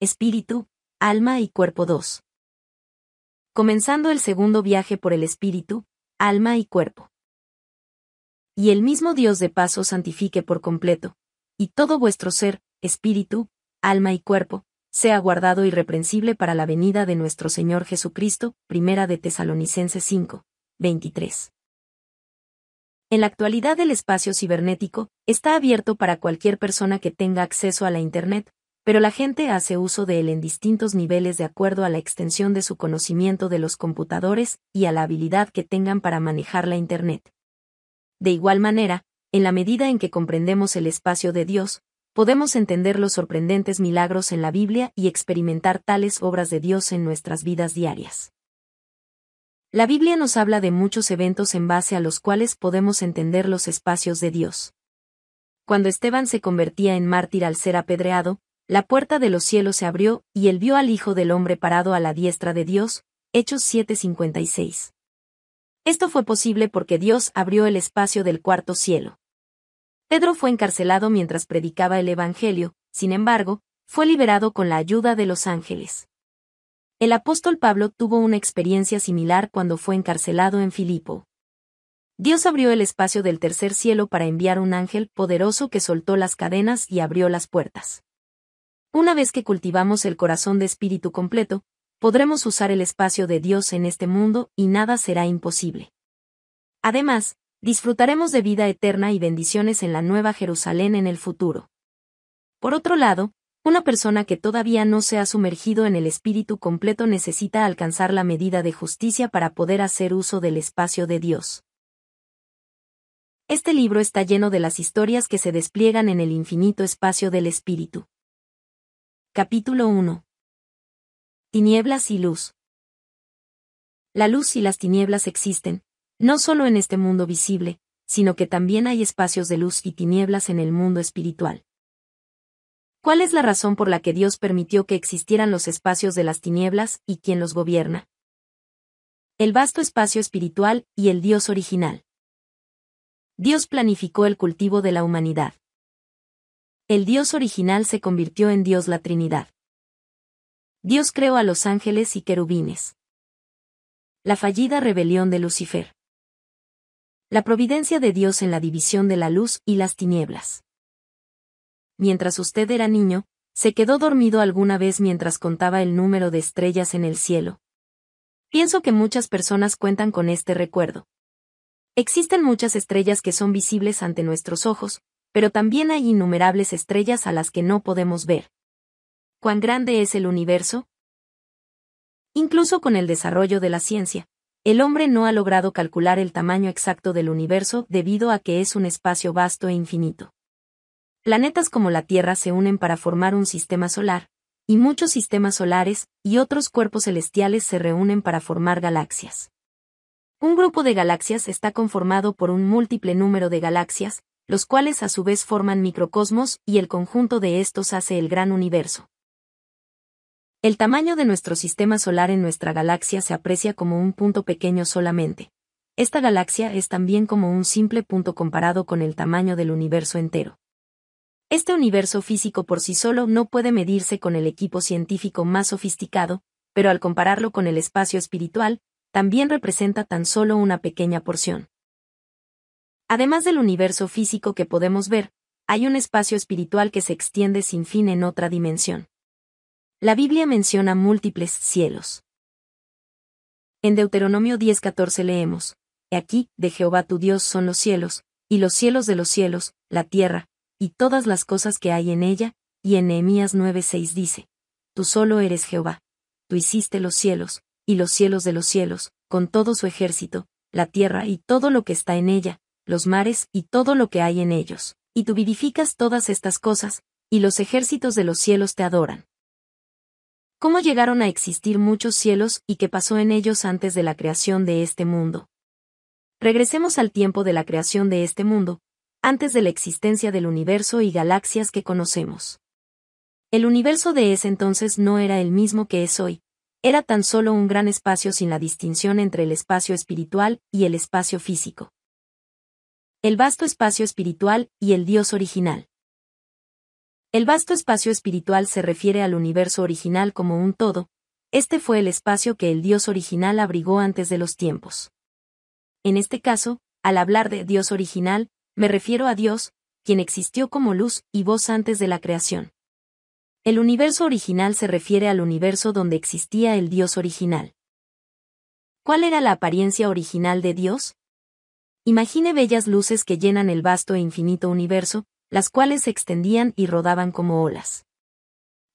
espíritu, alma y cuerpo 2. Comenzando el segundo viaje por el espíritu, alma y cuerpo. Y el mismo Dios de paso santifique por completo, y todo vuestro ser, espíritu, alma y cuerpo, sea guardado irreprensible para la venida de nuestro Señor Jesucristo, primera de Tesalonicenses 5, 23. En la actualidad el espacio cibernético está abierto para cualquier persona que tenga acceso a la Internet, pero la gente hace uso de él en distintos niveles de acuerdo a la extensión de su conocimiento de los computadores y a la habilidad que tengan para manejar la Internet. De igual manera, en la medida en que comprendemos el espacio de Dios, podemos entender los sorprendentes milagros en la Biblia y experimentar tales obras de Dios en nuestras vidas diarias. La Biblia nos habla de muchos eventos en base a los cuales podemos entender los espacios de Dios. Cuando Esteban se convertía en mártir al ser apedreado, la puerta de los cielos se abrió, y él vio al Hijo del Hombre parado a la diestra de Dios, Hechos 7:56. Esto fue posible porque Dios abrió el espacio del cuarto cielo. Pedro fue encarcelado mientras predicaba el Evangelio, sin embargo, fue liberado con la ayuda de los ángeles. El apóstol Pablo tuvo una experiencia similar cuando fue encarcelado en Filipo. Dios abrió el espacio del tercer cielo para enviar un ángel poderoso que soltó las cadenas y abrió las puertas. Una vez que cultivamos el corazón de espíritu completo, podremos usar el espacio de Dios en este mundo y nada será imposible. Además, disfrutaremos de vida eterna y bendiciones en la Nueva Jerusalén en el futuro. Por otro lado, una persona que todavía no se ha sumergido en el espíritu completo necesita alcanzar la medida de justicia para poder hacer uso del espacio de Dios. Este libro está lleno de las historias que se despliegan en el infinito espacio del espíritu. Capítulo 1. Tinieblas y luz. La luz y las tinieblas existen, no solo en este mundo visible, sino que también hay espacios de luz y tinieblas en el mundo espiritual. ¿Cuál es la razón por la que Dios permitió que existieran los espacios de las tinieblas y quién los gobierna? El vasto espacio espiritual y el Dios original. Dios planificó el cultivo de la humanidad. El Dios original se convirtió en Dios la Trinidad. Dios creó a los ángeles y querubines. La fallida rebelión de Lucifer. La providencia de Dios en la división de la luz y las tinieblas. Mientras usted era niño, se quedó dormido alguna vez mientras contaba el número de estrellas en el cielo. Pienso que muchas personas cuentan con este recuerdo. Existen muchas estrellas que son visibles ante nuestros ojos, pero también hay innumerables estrellas a las que no podemos ver. ¿Cuán grande es el universo? Incluso con el desarrollo de la ciencia, el hombre no ha logrado calcular el tamaño exacto del universo debido a que es un espacio vasto e infinito. Planetas como la Tierra se unen para formar un sistema solar, y muchos sistemas solares y otros cuerpos celestiales se reúnen para formar galaxias. Un grupo de galaxias está conformado por un múltiple número de galaxias, los cuales a su vez forman microcosmos y el conjunto de estos hace el gran universo. El tamaño de nuestro sistema solar en nuestra galaxia se aprecia como un punto pequeño solamente. Esta galaxia es también como un simple punto comparado con el tamaño del universo entero. Este universo físico por sí solo no puede medirse con el equipo científico más sofisticado, pero al compararlo con el espacio espiritual, también representa tan solo una pequeña porción. Además del universo físico que podemos ver, hay un espacio espiritual que se extiende sin fin en otra dimensión. La Biblia menciona múltiples cielos. En Deuteronomio 10:14 leemos, He aquí, de Jehová tu Dios son los cielos, y los cielos de los cielos, la tierra, y todas las cosas que hay en ella, y en Nehemías 9:6 dice, Tú solo eres Jehová, tú hiciste los cielos, y los cielos de los cielos, con todo su ejército, la tierra y todo lo que está en ella, los mares y todo lo que hay en ellos, y tú vivificas todas estas cosas, y los ejércitos de los cielos te adoran. ¿Cómo llegaron a existir muchos cielos y qué pasó en ellos antes de la creación de este mundo? Regresemos al tiempo de la creación de este mundo, antes de la existencia del universo y galaxias que conocemos. El universo de ese entonces no era el mismo que es hoy, era tan solo un gran espacio sin la distinción entre el espacio espiritual y el espacio físico. El vasto espacio espiritual y el Dios original. El vasto espacio espiritual se refiere al universo original como un todo, este fue el espacio que el Dios original abrigó antes de los tiempos. En este caso, al hablar de Dios original, me refiero a Dios, quien existió como luz y voz antes de la creación. El universo original se refiere al universo donde existía el Dios original. ¿Cuál era la apariencia original de Dios? Imagine bellas luces que llenan el vasto e infinito universo, las cuales se extendían y rodaban como olas.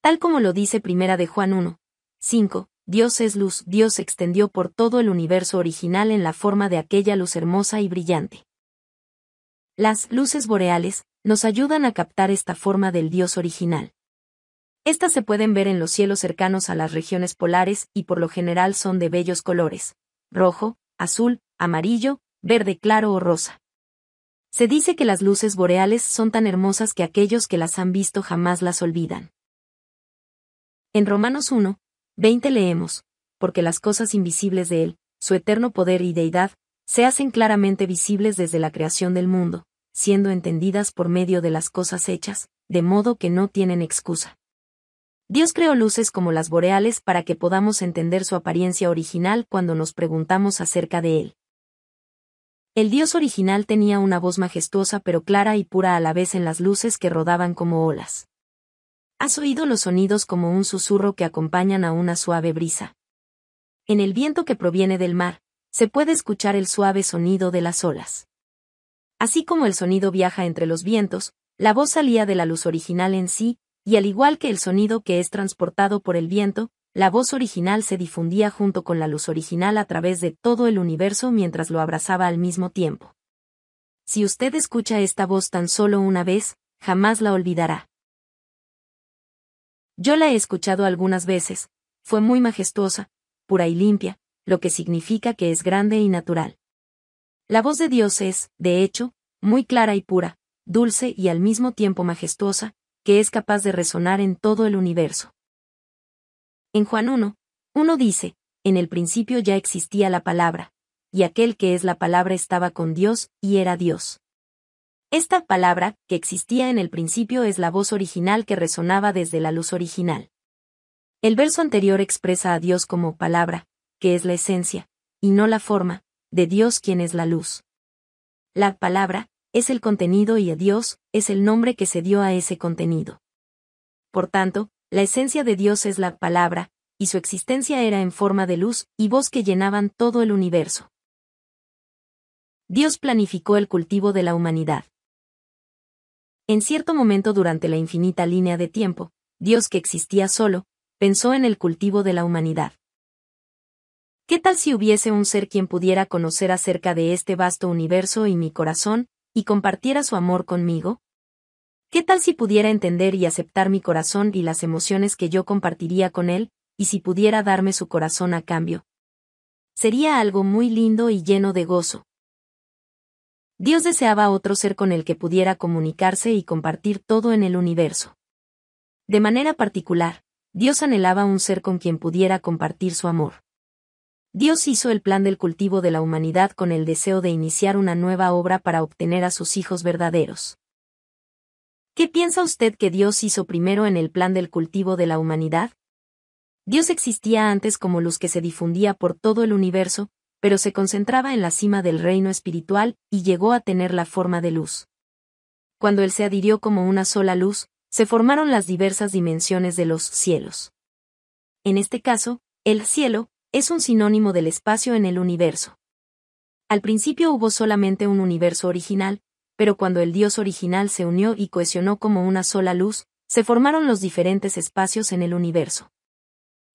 Tal como lo dice Primera de Juan 1. 5. Dios es luz, Dios se extendió por todo el universo original en la forma de aquella luz hermosa y brillante. Las luces boreales nos ayudan a captar esta forma del Dios original. Estas se pueden ver en los cielos cercanos a las regiones polares y por lo general son de bellos colores, rojo, azul, amarillo, verde claro o rosa. Se dice que las luces boreales son tan hermosas que aquellos que las han visto jamás las olvidan. En Romanos 1, 20 leemos, porque las cosas invisibles de Él, su eterno poder y deidad, se hacen claramente visibles desde la creación del mundo, siendo entendidas por medio de las cosas hechas, de modo que no tienen excusa. Dios creó luces como las boreales para que podamos entender su apariencia original cuando nos preguntamos acerca de Él. El dios original tenía una voz majestuosa pero clara y pura a la vez en las luces que rodaban como olas. Has oído los sonidos como un susurro que acompañan a una suave brisa. En el viento que proviene del mar, se puede escuchar el suave sonido de las olas. Así como el sonido viaja entre los vientos, la voz salía de la luz original en sí, y al igual que el sonido que es transportado por el viento, la voz original se difundía junto con la luz original a través de todo el universo mientras lo abrazaba al mismo tiempo. Si usted escucha esta voz tan solo una vez, jamás la olvidará. Yo la he escuchado algunas veces, fue muy majestuosa, pura y limpia, lo que significa que es grande y natural. La voz de Dios es, de hecho, muy clara y pura, dulce y al mismo tiempo majestuosa, que es capaz de resonar en todo el universo. En Juan 1, 1 dice, en el principio ya existía la palabra, y aquel que es la palabra estaba con Dios y era Dios. Esta palabra, que existía en el principio, es la voz original que resonaba desde la luz original. El verso anterior expresa a Dios como palabra, que es la esencia, y no la forma, de Dios quien es la luz. La palabra, es el contenido y a Dios, es el nombre que se dio a ese contenido. Por tanto, la esencia de Dios es la palabra, y su existencia era en forma de luz y voz que llenaban todo el universo. Dios planificó el cultivo de la humanidad. En cierto momento durante la infinita línea de tiempo, Dios que existía solo, pensó en el cultivo de la humanidad. ¿Qué tal si hubiese un ser quien pudiera conocer acerca de este vasto universo y mi corazón, y compartiera su amor conmigo? ¿Qué tal si pudiera entender y aceptar mi corazón y las emociones que yo compartiría con él, y si pudiera darme su corazón a cambio? Sería algo muy lindo y lleno de gozo. Dios deseaba otro ser con el que pudiera comunicarse y compartir todo en el universo. De manera particular, Dios anhelaba un ser con quien pudiera compartir su amor. Dios hizo el plan del cultivo de la humanidad con el deseo de iniciar una nueva obra para obtener a sus hijos verdaderos. ¿Qué piensa usted que Dios hizo primero en el plan del cultivo de la humanidad? Dios existía antes como luz que se difundía por todo el universo, pero se concentraba en la cima del reino espiritual y llegó a tener la forma de luz. Cuando Él se adhirió como una sola luz, se formaron las diversas dimensiones de los cielos. En este caso, el cielo es un sinónimo del espacio en el universo. Al principio hubo solamente un universo original, pero cuando el Dios original se unió y cohesionó como una sola luz, se formaron los diferentes espacios en el universo.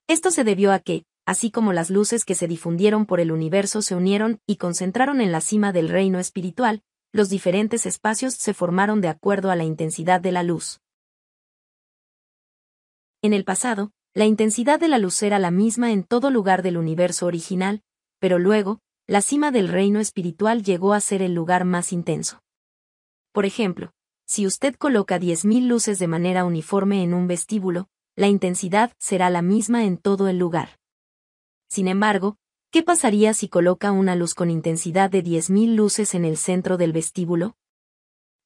Esto se debió a que, así como las luces que se difundieron por el universo se unieron y concentraron en la cima del reino espiritual, los diferentes espacios se formaron de acuerdo a la intensidad de la luz. En el pasado, la intensidad de la luz era la misma en todo lugar del universo original, pero luego, la cima del reino espiritual llegó a ser el lugar más intenso. Por ejemplo, si usted coloca 10.000 luces de manera uniforme en un vestíbulo, la intensidad será la misma en todo el lugar. Sin embargo, ¿qué pasaría si coloca una luz con intensidad de 10.000 luces en el centro del vestíbulo?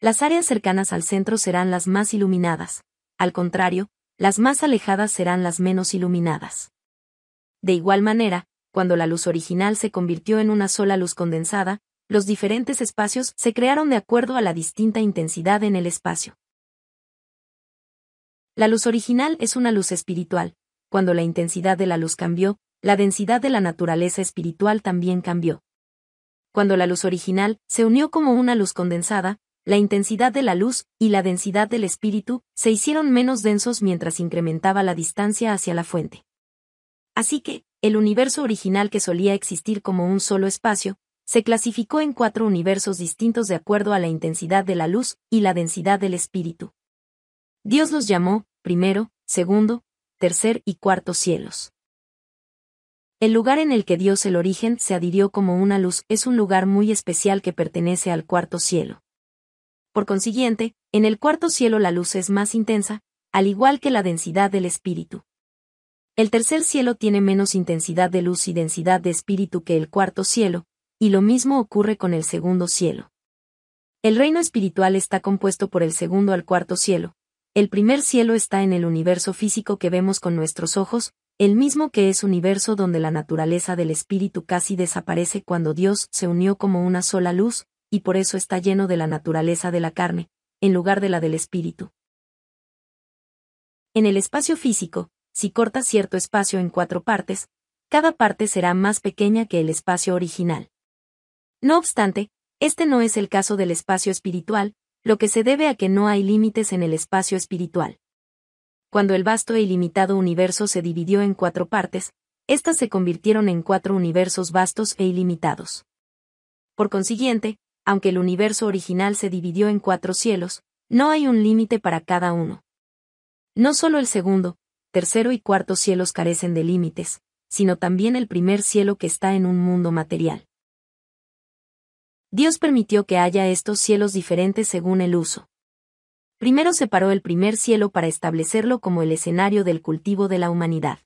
Las áreas cercanas al centro serán las más iluminadas. Al contrario, las más alejadas serán las menos iluminadas. De igual manera, cuando la luz original se convirtió en una sola luz condensada, los diferentes espacios se crearon de acuerdo a la distinta intensidad en el espacio. La luz original es una luz espiritual. Cuando la intensidad de la luz cambió, la densidad de la naturaleza espiritual también cambió. Cuando la luz original se unió como una luz condensada, la intensidad de la luz y la densidad del espíritu se hicieron menos densos mientras incrementaba la distancia hacia la fuente. Así que, el universo original que solía existir como un solo espacio, se clasificó en cuatro universos distintos de acuerdo a la intensidad de la luz y la densidad del espíritu. Dios los llamó, primero, segundo, tercer y cuarto cielos. El lugar en el que Dios el origen se adhirió como una luz es un lugar muy especial que pertenece al cuarto cielo. Por consiguiente, en el cuarto cielo la luz es más intensa, al igual que la densidad del espíritu. El tercer cielo tiene menos intensidad de luz y densidad de espíritu que el cuarto cielo, y lo mismo ocurre con el segundo cielo. El reino espiritual está compuesto por el segundo al cuarto cielo. El primer cielo está en el universo físico que vemos con nuestros ojos, el mismo que es universo donde la naturaleza del espíritu casi desaparece cuando Dios se unió como una sola luz, y por eso está lleno de la naturaleza de la carne, en lugar de la del espíritu. En el espacio físico, si cortas cierto espacio en cuatro partes, cada parte será más pequeña que el espacio original. No obstante, este no es el caso del espacio espiritual, lo que se debe a que no hay límites en el espacio espiritual. Cuando el vasto e ilimitado universo se dividió en cuatro partes, éstas se convirtieron en cuatro universos vastos e ilimitados. Por consiguiente, aunque el universo original se dividió en cuatro cielos, no hay un límite para cada uno. No solo el segundo, tercero y cuarto cielos carecen de límites, sino también el primer cielo que está en un mundo material. Dios permitió que haya estos cielos diferentes según el uso. Primero separó el primer cielo para establecerlo como el escenario del cultivo de la humanidad.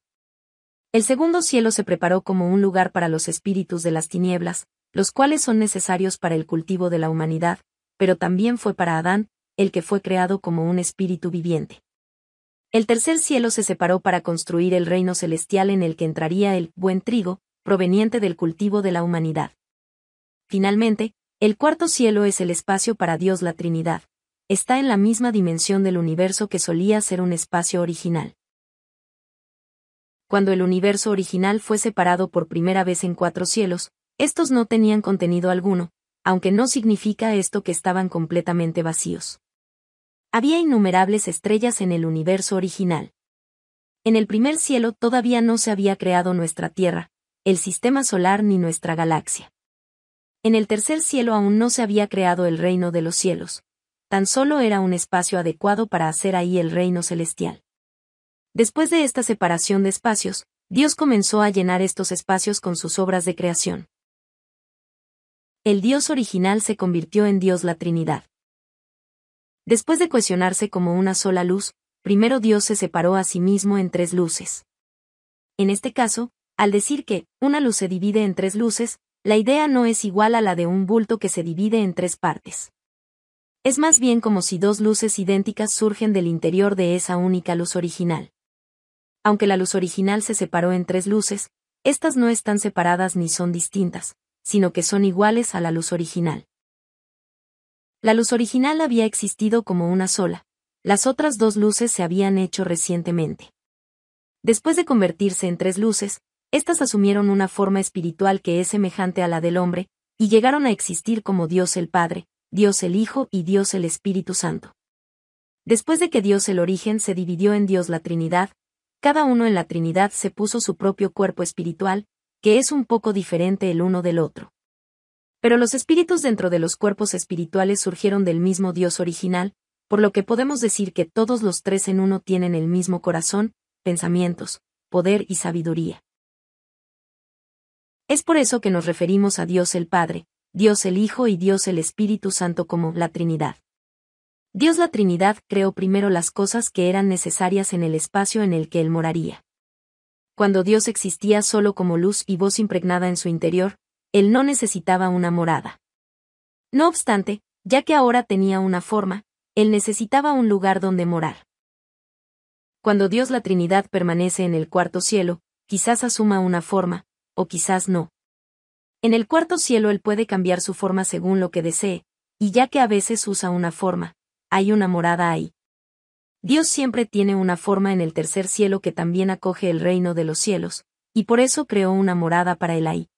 El segundo cielo se preparó como un lugar para los espíritus de las tinieblas, los cuales son necesarios para el cultivo de la humanidad, pero también fue para Adán, el que fue creado como un espíritu viviente. El tercer cielo se separó para construir el reino celestial en el que entraría el buen trigo, proveniente del cultivo de la humanidad. Finalmente, el cuarto cielo es el espacio para Dios la Trinidad. Está en la misma dimensión del universo que solía ser un espacio original. Cuando el universo original fue separado por primera vez en cuatro cielos, estos no tenían contenido alguno, aunque no significa esto que estaban completamente vacíos. Había innumerables estrellas en el universo original. En el primer cielo todavía no se había creado nuestra Tierra, el sistema solar ni nuestra galaxia. En el tercer cielo aún no se había creado el reino de los cielos. Tan solo era un espacio adecuado para hacer ahí el reino celestial. Después de esta separación de espacios, Dios comenzó a llenar estos espacios con sus obras de creación. El Dios original se convirtió en Dios la Trinidad. Después de cuestionarse como una sola luz, primero Dios se separó a sí mismo en tres luces. En este caso, al decir que, una luz se divide en tres luces, la idea no es igual a la de un bulto que se divide en tres partes. Es más bien como si dos luces idénticas surgen del interior de esa única luz original. Aunque la luz original se separó en tres luces, estas no están separadas ni son distintas, sino que son iguales a la luz original. La luz original había existido como una sola, las otras dos luces se habían hecho recientemente. Después de convertirse en tres luces, estas asumieron una forma espiritual que es semejante a la del hombre, y llegaron a existir como Dios el Padre, Dios el Hijo y Dios el Espíritu Santo. Después de que Dios el origen se dividió en Dios la Trinidad, cada uno en la Trinidad se puso su propio cuerpo espiritual, que es un poco diferente el uno del otro. Pero los espíritus dentro de los cuerpos espirituales surgieron del mismo Dios original, por lo que podemos decir que todos los tres en uno tienen el mismo corazón, pensamientos, poder y sabiduría. Es por eso que nos referimos a Dios el Padre, Dios el Hijo y Dios el Espíritu Santo como la Trinidad. Dios la Trinidad creó primero las cosas que eran necesarias en el espacio en el que él moraría. Cuando Dios existía solo como luz y voz impregnada en su interior, él no necesitaba una morada. No obstante, ya que ahora tenía una forma, él necesitaba un lugar donde morar. Cuando Dios la Trinidad permanece en el cuarto cielo, quizás asuma una forma, o quizás no. En el cuarto cielo él puede cambiar su forma según lo que desee, y ya que a veces usa una forma, hay una morada ahí. Dios siempre tiene una forma en el tercer cielo que también acoge el reino de los cielos, y por eso creó una morada para él ahí.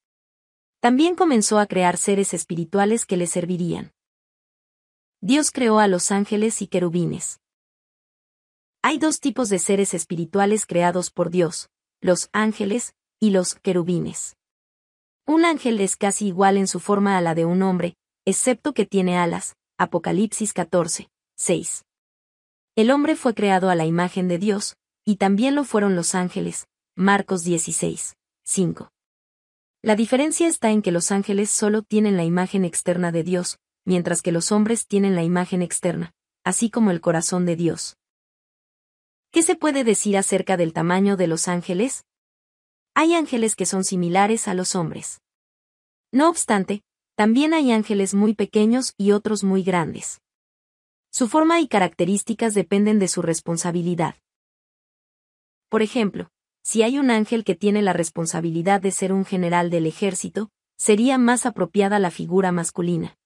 También comenzó a crear seres espirituales que le servirían. Dios creó a los ángeles y querubines. Hay dos tipos de seres espirituales creados por Dios, los ángeles, y los querubines. Un ángel es casi igual en su forma a la de un hombre, excepto que tiene alas. Apocalipsis 14, 6. El hombre fue creado a la imagen de Dios, y también lo fueron los ángeles. Marcos 16, 5. La diferencia está en que los ángeles solo tienen la imagen externa de Dios, mientras que los hombres tienen la imagen externa, así como el corazón de Dios. ¿Qué se puede decir acerca del tamaño de los ángeles? hay ángeles que son similares a los hombres. No obstante, también hay ángeles muy pequeños y otros muy grandes. Su forma y características dependen de su responsabilidad. Por ejemplo, si hay un ángel que tiene la responsabilidad de ser un general del ejército, sería más apropiada la figura masculina.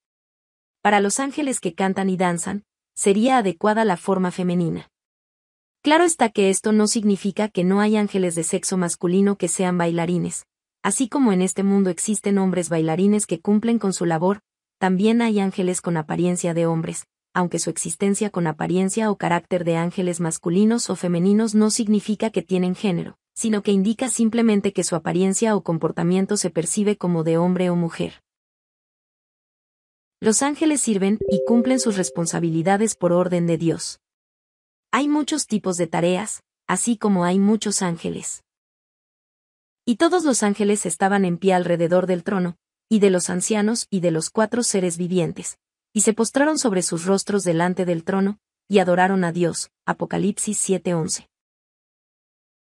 Para los ángeles que cantan y danzan, sería adecuada la forma femenina. Claro está que esto no significa que no hay ángeles de sexo masculino que sean bailarines. Así como en este mundo existen hombres bailarines que cumplen con su labor, también hay ángeles con apariencia de hombres, aunque su existencia con apariencia o carácter de ángeles masculinos o femeninos no significa que tienen género, sino que indica simplemente que su apariencia o comportamiento se percibe como de hombre o mujer. Los ángeles sirven y cumplen sus responsabilidades por orden de Dios. Hay muchos tipos de tareas, así como hay muchos ángeles. Y todos los ángeles estaban en pie alrededor del trono, y de los ancianos y de los cuatro seres vivientes, y se postraron sobre sus rostros delante del trono, y adoraron a Dios. Apocalipsis 7:11.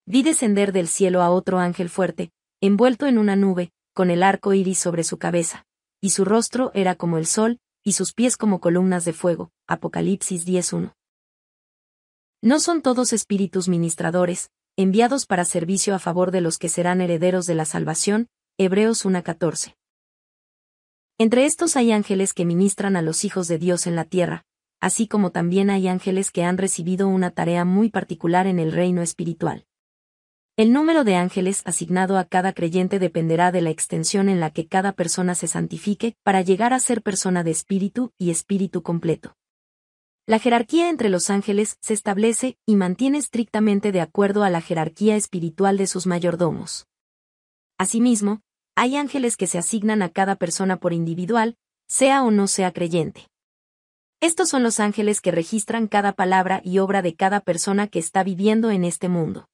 Vi descender del cielo a otro ángel fuerte, envuelto en una nube, con el arco iris sobre su cabeza, y su rostro era como el sol, y sus pies como columnas de fuego. Apocalipsis 10:1. No son todos espíritus ministradores, enviados para servicio a favor de los que serán herederos de la salvación, Hebreos 1.14. Entre estos hay ángeles que ministran a los hijos de Dios en la tierra, así como también hay ángeles que han recibido una tarea muy particular en el reino espiritual. El número de ángeles asignado a cada creyente dependerá de la extensión en la que cada persona se santifique para llegar a ser persona de espíritu y espíritu completo. La jerarquía entre los ángeles se establece y mantiene estrictamente de acuerdo a la jerarquía espiritual de sus mayordomos. Asimismo, hay ángeles que se asignan a cada persona por individual, sea o no sea creyente. Estos son los ángeles que registran cada palabra y obra de cada persona que está viviendo en este mundo.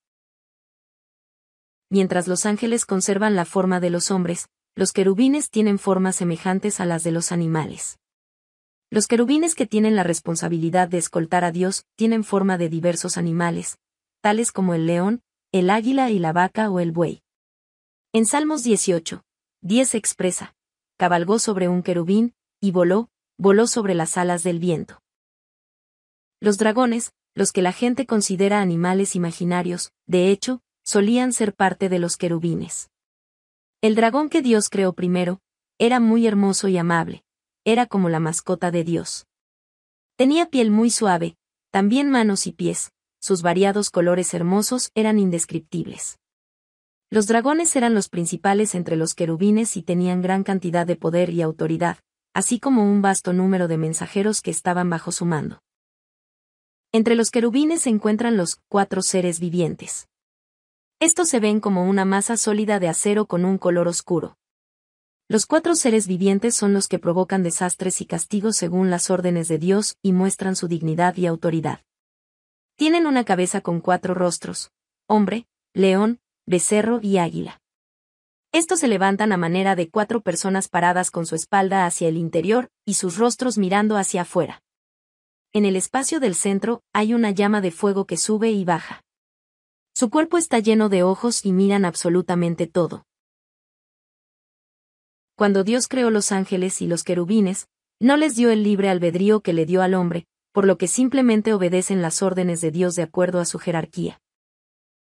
Mientras los ángeles conservan la forma de los hombres, los querubines tienen formas semejantes a las de los animales. Los querubines que tienen la responsabilidad de escoltar a Dios tienen forma de diversos animales, tales como el león, el águila y la vaca o el buey. En Salmos 18, 10 expresa, cabalgó sobre un querubín, y voló, voló sobre las alas del viento. Los dragones, los que la gente considera animales imaginarios, de hecho, solían ser parte de los querubines. El dragón que Dios creó primero, era muy hermoso y amable, era como la mascota de Dios. Tenía piel muy suave, también manos y pies, sus variados colores hermosos eran indescriptibles. Los dragones eran los principales entre los querubines y tenían gran cantidad de poder y autoridad, así como un vasto número de mensajeros que estaban bajo su mando. Entre los querubines se encuentran los cuatro seres vivientes. Estos se ven como una masa sólida de acero con un color oscuro, los cuatro seres vivientes son los que provocan desastres y castigos según las órdenes de Dios y muestran su dignidad y autoridad. Tienen una cabeza con cuatro rostros, hombre, león, becerro y águila. Estos se levantan a manera de cuatro personas paradas con su espalda hacia el interior y sus rostros mirando hacia afuera. En el espacio del centro hay una llama de fuego que sube y baja. Su cuerpo está lleno de ojos y miran absolutamente todo cuando Dios creó los ángeles y los querubines, no les dio el libre albedrío que le dio al hombre, por lo que simplemente obedecen las órdenes de Dios de acuerdo a su jerarquía.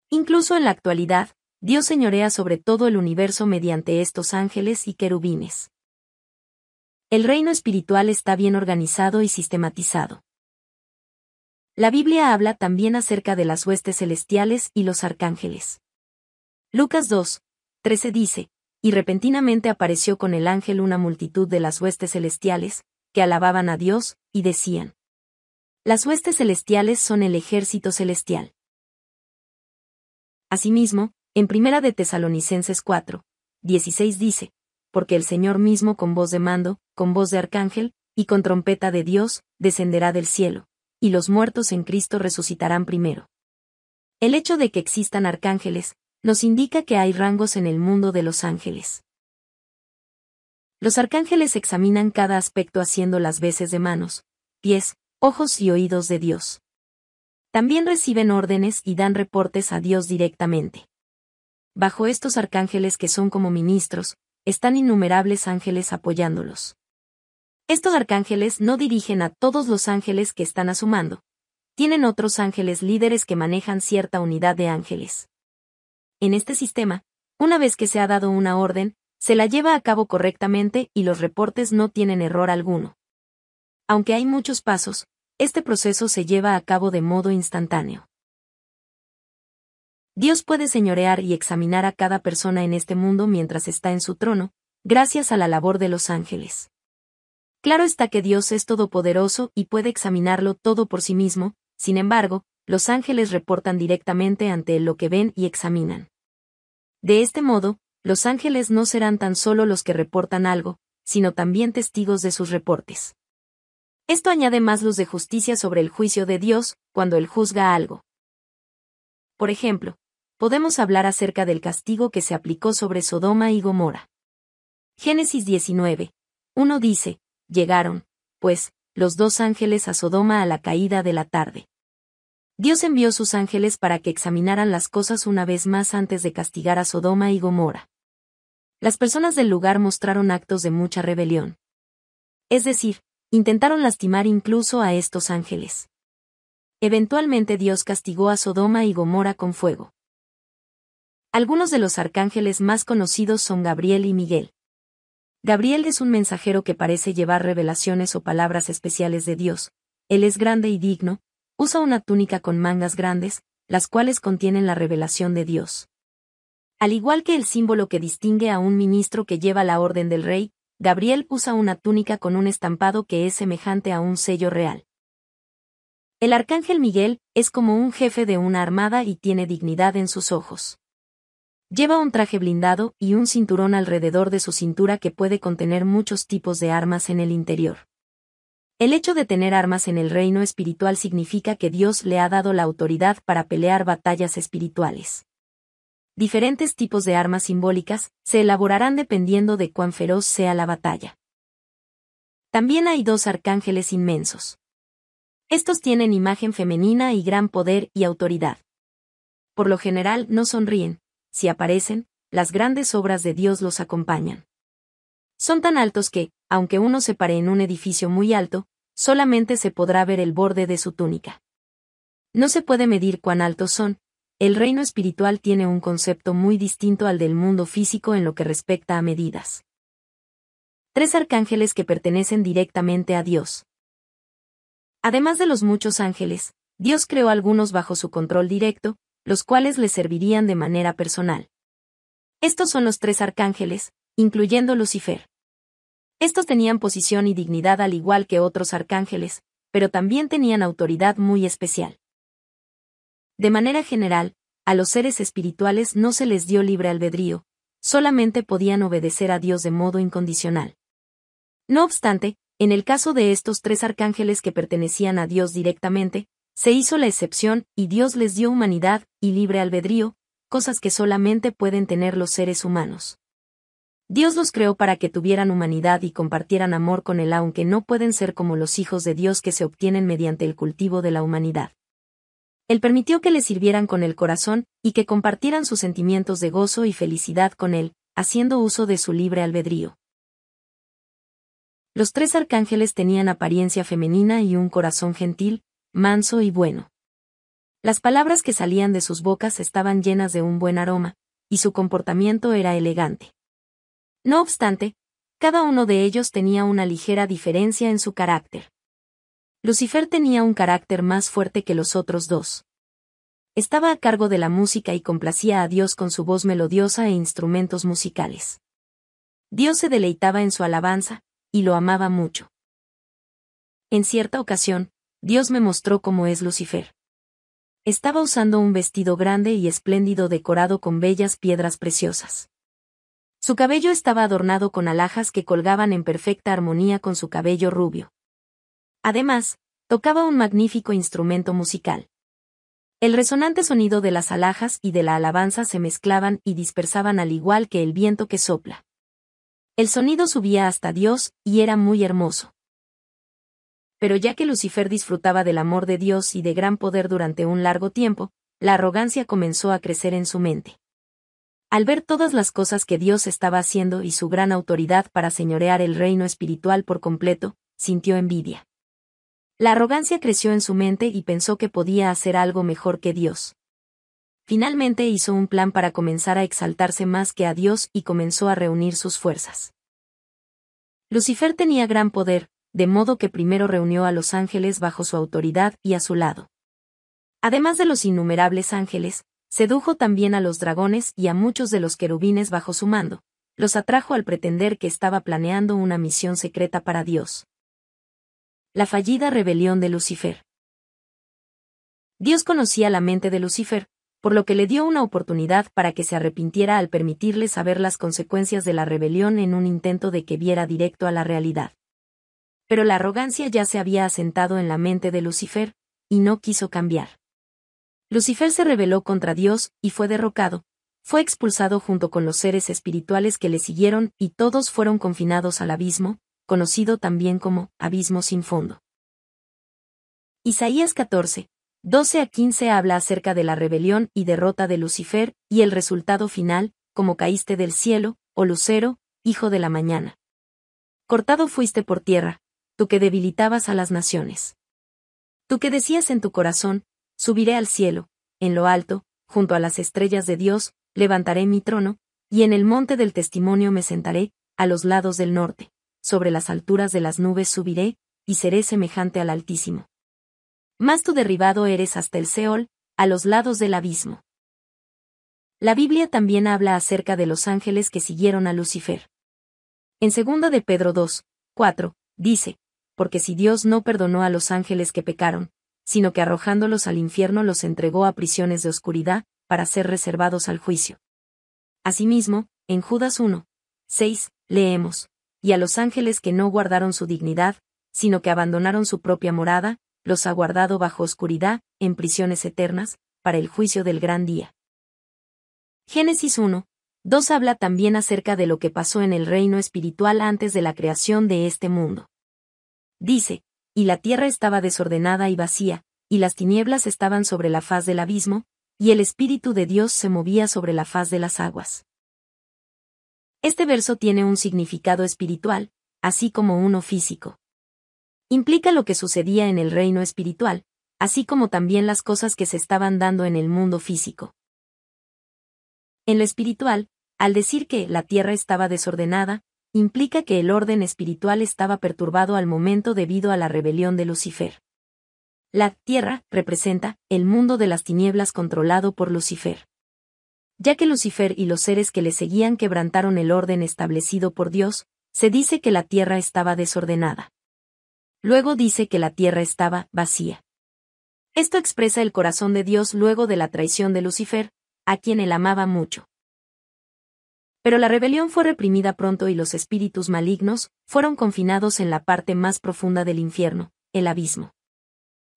Incluso en la actualidad, Dios señorea sobre todo el universo mediante estos ángeles y querubines. El reino espiritual está bien organizado y sistematizado. La Biblia habla también acerca de las huestes celestiales y los arcángeles. Lucas 2, 13 dice, y repentinamente apareció con el ángel una multitud de las huestes celestiales, que alababan a Dios, y decían. Las huestes celestiales son el ejército celestial. Asimismo, en Primera de Tesalonicenses 4, 16 dice, porque el Señor mismo con voz de mando, con voz de arcángel, y con trompeta de Dios, descenderá del cielo, y los muertos en Cristo resucitarán primero. El hecho de que existan arcángeles, nos indica que hay rangos en el mundo de los ángeles. Los arcángeles examinan cada aspecto haciendo las veces de manos, pies, ojos y oídos de Dios. También reciben órdenes y dan reportes a Dios directamente. Bajo estos arcángeles que son como ministros, están innumerables ángeles apoyándolos. Estos arcángeles no dirigen a todos los ángeles que están mando. Tienen otros ángeles líderes que manejan cierta unidad de ángeles. En este sistema, una vez que se ha dado una orden, se la lleva a cabo correctamente y los reportes no tienen error alguno. Aunque hay muchos pasos, este proceso se lleva a cabo de modo instantáneo. Dios puede señorear y examinar a cada persona en este mundo mientras está en su trono, gracias a la labor de los ángeles. Claro está que Dios es todopoderoso y puede examinarlo todo por sí mismo, sin embargo, los ángeles reportan directamente ante lo que ven y examinan. De este modo, los ángeles no serán tan solo los que reportan algo, sino también testigos de sus reportes. Esto añade más luz de justicia sobre el juicio de Dios cuando Él juzga algo. Por ejemplo, podemos hablar acerca del castigo que se aplicó sobre Sodoma y Gomorra. Génesis 19. 1 dice, llegaron, pues, los dos ángeles a Sodoma a la caída de la tarde. Dios envió sus ángeles para que examinaran las cosas una vez más antes de castigar a Sodoma y Gomorra. Las personas del lugar mostraron actos de mucha rebelión. Es decir, intentaron lastimar incluso a estos ángeles. Eventualmente Dios castigó a Sodoma y Gomorra con fuego. Algunos de los arcángeles más conocidos son Gabriel y Miguel. Gabriel es un mensajero que parece llevar revelaciones o palabras especiales de Dios. Él es grande y digno, usa una túnica con mangas grandes, las cuales contienen la revelación de Dios. Al igual que el símbolo que distingue a un ministro que lleva la orden del rey, Gabriel usa una túnica con un estampado que es semejante a un sello real. El arcángel Miguel es como un jefe de una armada y tiene dignidad en sus ojos. Lleva un traje blindado y un cinturón alrededor de su cintura que puede contener muchos tipos de armas en el interior. El hecho de tener armas en el reino espiritual significa que Dios le ha dado la autoridad para pelear batallas espirituales. Diferentes tipos de armas simbólicas se elaborarán dependiendo de cuán feroz sea la batalla. También hay dos arcángeles inmensos. Estos tienen imagen femenina y gran poder y autoridad. Por lo general no sonríen, si aparecen, las grandes obras de Dios los acompañan. Son tan altos que, aunque uno se pare en un edificio muy alto, solamente se podrá ver el borde de su túnica. No se puede medir cuán altos son, el reino espiritual tiene un concepto muy distinto al del mundo físico en lo que respecta a medidas. Tres arcángeles que pertenecen directamente a Dios. Además de los muchos ángeles, Dios creó algunos bajo su control directo, los cuales le servirían de manera personal. Estos son los tres arcángeles, incluyendo Lucifer. Estos tenían posición y dignidad al igual que otros arcángeles, pero también tenían autoridad muy especial. De manera general, a los seres espirituales no se les dio libre albedrío, solamente podían obedecer a Dios de modo incondicional. No obstante, en el caso de estos tres arcángeles que pertenecían a Dios directamente, se hizo la excepción y Dios les dio humanidad y libre albedrío, cosas que solamente pueden tener los seres humanos. Dios los creó para que tuvieran humanidad y compartieran amor con Él aunque no pueden ser como los hijos de Dios que se obtienen mediante el cultivo de la humanidad. Él permitió que le sirvieran con el corazón, y que compartieran sus sentimientos de gozo y felicidad con Él, haciendo uso de su libre albedrío. Los tres arcángeles tenían apariencia femenina y un corazón gentil, manso y bueno. Las palabras que salían de sus bocas estaban llenas de un buen aroma, y su comportamiento era elegante. No obstante, cada uno de ellos tenía una ligera diferencia en su carácter. Lucifer tenía un carácter más fuerte que los otros dos. Estaba a cargo de la música y complacía a Dios con su voz melodiosa e instrumentos musicales. Dios se deleitaba en su alabanza, y lo amaba mucho. En cierta ocasión, Dios me mostró cómo es Lucifer. Estaba usando un vestido grande y espléndido decorado con bellas piedras preciosas. Su cabello estaba adornado con alhajas que colgaban en perfecta armonía con su cabello rubio. Además, tocaba un magnífico instrumento musical. El resonante sonido de las alhajas y de la alabanza se mezclaban y dispersaban al igual que el viento que sopla. El sonido subía hasta Dios, y era muy hermoso. Pero ya que Lucifer disfrutaba del amor de Dios y de gran poder durante un largo tiempo, la arrogancia comenzó a crecer en su mente. Al ver todas las cosas que Dios estaba haciendo y su gran autoridad para señorear el reino espiritual por completo, sintió envidia. La arrogancia creció en su mente y pensó que podía hacer algo mejor que Dios. Finalmente hizo un plan para comenzar a exaltarse más que a Dios y comenzó a reunir sus fuerzas. Lucifer tenía gran poder, de modo que primero reunió a los ángeles bajo su autoridad y a su lado. Además de los innumerables ángeles, Sedujo también a los dragones y a muchos de los querubines bajo su mando, los atrajo al pretender que estaba planeando una misión secreta para Dios. La fallida rebelión de Lucifer. Dios conocía la mente de Lucifer, por lo que le dio una oportunidad para que se arrepintiera al permitirle saber las consecuencias de la rebelión en un intento de que viera directo a la realidad. Pero la arrogancia ya se había asentado en la mente de Lucifer, y no quiso cambiar. Lucifer se rebeló contra Dios, y fue derrocado. Fue expulsado junto con los seres espirituales que le siguieron, y todos fueron confinados al abismo, conocido también como abismo sin fondo. Isaías 14, 12 a 15 habla acerca de la rebelión y derrota de Lucifer, y el resultado final, como caíste del cielo, o oh lucero, hijo de la mañana. Cortado fuiste por tierra, tú que debilitabas a las naciones. Tú que decías en tu corazón, subiré al cielo, en lo alto, junto a las estrellas de Dios, levantaré mi trono, y en el monte del testimonio me sentaré, a los lados del norte, sobre las alturas de las nubes subiré, y seré semejante al Altísimo. Más tú derribado eres hasta el Seol, a los lados del abismo. La Biblia también habla acerca de los ángeles que siguieron a Lucifer. En 2 de Pedro 2, 4, dice, porque si Dios no perdonó a los ángeles que pecaron, sino que arrojándolos al infierno los entregó a prisiones de oscuridad, para ser reservados al juicio. Asimismo, en Judas 1, 6, leemos, y a los ángeles que no guardaron su dignidad, sino que abandonaron su propia morada, los ha guardado bajo oscuridad, en prisiones eternas, para el juicio del gran día. Génesis 1, 2 habla también acerca de lo que pasó en el reino espiritual antes de la creación de este mundo. Dice, y la tierra estaba desordenada y vacía, y las tinieblas estaban sobre la faz del abismo, y el Espíritu de Dios se movía sobre la faz de las aguas. Este verso tiene un significado espiritual, así como uno físico. Implica lo que sucedía en el reino espiritual, así como también las cosas que se estaban dando en el mundo físico. En lo espiritual, al decir que la tierra estaba desordenada, implica que el orden espiritual estaba perturbado al momento debido a la rebelión de Lucifer. La tierra representa el mundo de las tinieblas controlado por Lucifer. Ya que Lucifer y los seres que le seguían quebrantaron el orden establecido por Dios, se dice que la tierra estaba desordenada. Luego dice que la tierra estaba vacía. Esto expresa el corazón de Dios luego de la traición de Lucifer, a quien él amaba mucho. Pero la rebelión fue reprimida pronto y los espíritus malignos fueron confinados en la parte más profunda del infierno, el abismo.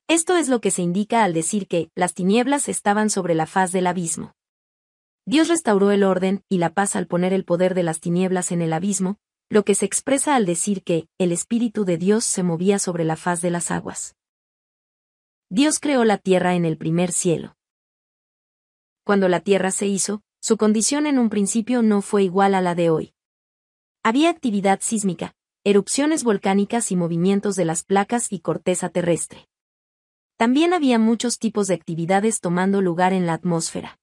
Esto es lo que se indica al decir que las tinieblas estaban sobre la faz del abismo. Dios restauró el orden y la paz al poner el poder de las tinieblas en el abismo, lo que se expresa al decir que el Espíritu de Dios se movía sobre la faz de las aguas. Dios creó la tierra en el primer cielo. Cuando la tierra se hizo, su condición en un principio no fue igual a la de hoy. Había actividad sísmica, erupciones volcánicas y movimientos de las placas y corteza terrestre. También había muchos tipos de actividades tomando lugar en la atmósfera.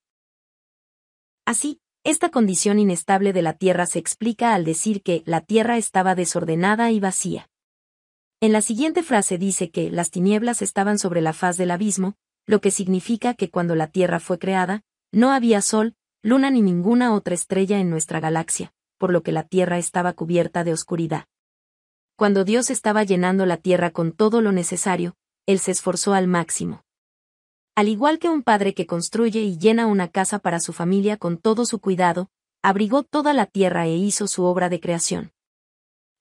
Así, esta condición inestable de la Tierra se explica al decir que la Tierra estaba desordenada y vacía. En la siguiente frase dice que las tinieblas estaban sobre la faz del abismo, lo que significa que cuando la Tierra fue creada, no había sol, luna ni ninguna otra estrella en nuestra galaxia, por lo que la Tierra estaba cubierta de oscuridad. Cuando Dios estaba llenando la Tierra con todo lo necesario, Él se esforzó al máximo. Al igual que un padre que construye y llena una casa para su familia con todo su cuidado, abrigó toda la tierra e hizo su obra de creación.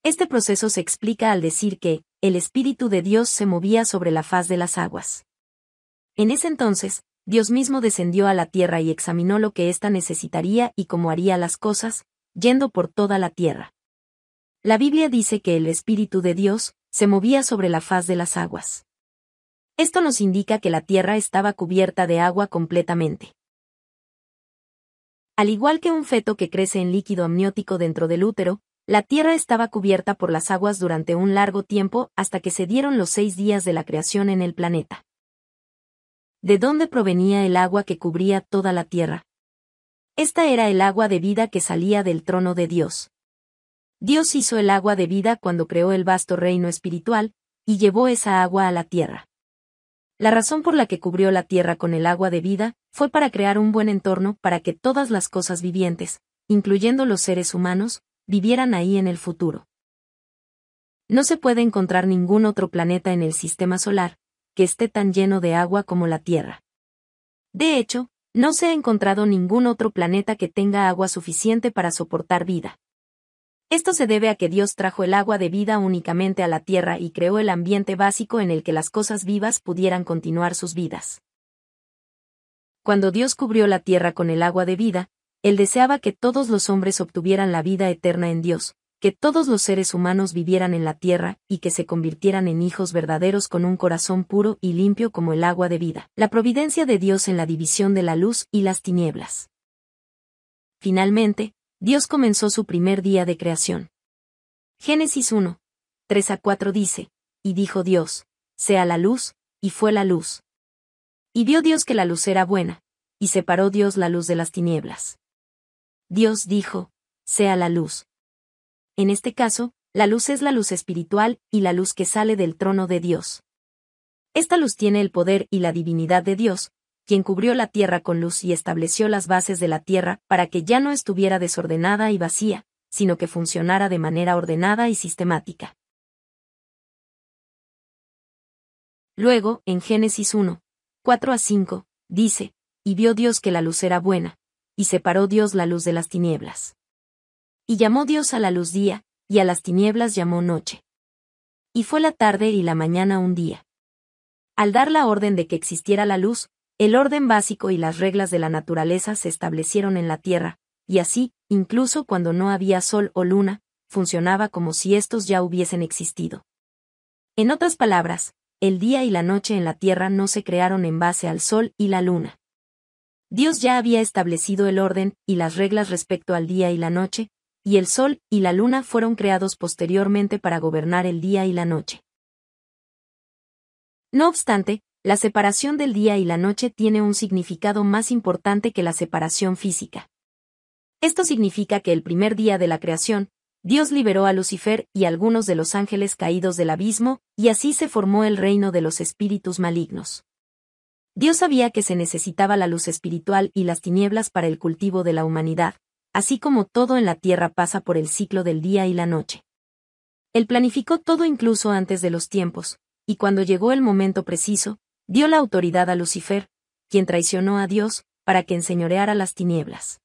Este proceso se explica al decir que, el Espíritu de Dios se movía sobre la faz de las aguas. En ese entonces, Dios mismo descendió a la tierra y examinó lo que ésta necesitaría y cómo haría las cosas, yendo por toda la tierra. La Biblia dice que el Espíritu de Dios se movía sobre la faz de las aguas. Esto nos indica que la tierra estaba cubierta de agua completamente. Al igual que un feto que crece en líquido amniótico dentro del útero, la tierra estaba cubierta por las aguas durante un largo tiempo hasta que se dieron los seis días de la creación en el planeta de dónde provenía el agua que cubría toda la tierra. Esta era el agua de vida que salía del trono de Dios. Dios hizo el agua de vida cuando creó el vasto reino espiritual, y llevó esa agua a la tierra. La razón por la que cubrió la tierra con el agua de vida fue para crear un buen entorno para que todas las cosas vivientes, incluyendo los seres humanos, vivieran ahí en el futuro. No se puede encontrar ningún otro planeta en el sistema solar, que esté tan lleno de agua como la Tierra. De hecho, no se ha encontrado ningún otro planeta que tenga agua suficiente para soportar vida. Esto se debe a que Dios trajo el agua de vida únicamente a la Tierra y creó el ambiente básico en el que las cosas vivas pudieran continuar sus vidas. Cuando Dios cubrió la Tierra con el agua de vida, Él deseaba que todos los hombres obtuvieran la vida eterna en Dios, que todos los seres humanos vivieran en la tierra, y que se convirtieran en hijos verdaderos con un corazón puro y limpio como el agua de vida, la providencia de Dios en la división de la luz y las tinieblas. Finalmente, Dios comenzó su primer día de creación. Génesis 1, 3 a 4 dice, y dijo Dios, sea la luz, y fue la luz. Y vio Dios que la luz era buena, y separó Dios la luz de las tinieblas. Dios dijo, sea la luz, en este caso, la luz es la luz espiritual y la luz que sale del trono de Dios. Esta luz tiene el poder y la divinidad de Dios, quien cubrió la tierra con luz y estableció las bases de la tierra para que ya no estuviera desordenada y vacía, sino que funcionara de manera ordenada y sistemática. Luego, en Génesis 1, 4 a 5, dice, y vio Dios que la luz era buena, y separó Dios la luz de las tinieblas. Y llamó Dios a la luz día, y a las tinieblas llamó noche. Y fue la tarde y la mañana un día. Al dar la orden de que existiera la luz, el orden básico y las reglas de la naturaleza se establecieron en la Tierra, y así, incluso cuando no había sol o luna, funcionaba como si estos ya hubiesen existido. En otras palabras, el día y la noche en la Tierra no se crearon en base al sol y la luna. Dios ya había establecido el orden y las reglas respecto al día y la noche, y el sol y la luna fueron creados posteriormente para gobernar el día y la noche. No obstante, la separación del día y la noche tiene un significado más importante que la separación física. Esto significa que el primer día de la creación, Dios liberó a Lucifer y algunos de los ángeles caídos del abismo, y así se formó el reino de los espíritus malignos. Dios sabía que se necesitaba la luz espiritual y las tinieblas para el cultivo de la humanidad, así como todo en la Tierra pasa por el ciclo del día y la noche. Él planificó todo incluso antes de los tiempos, y cuando llegó el momento preciso, dio la autoridad a Lucifer, quien traicionó a Dios, para que enseñoreara las tinieblas.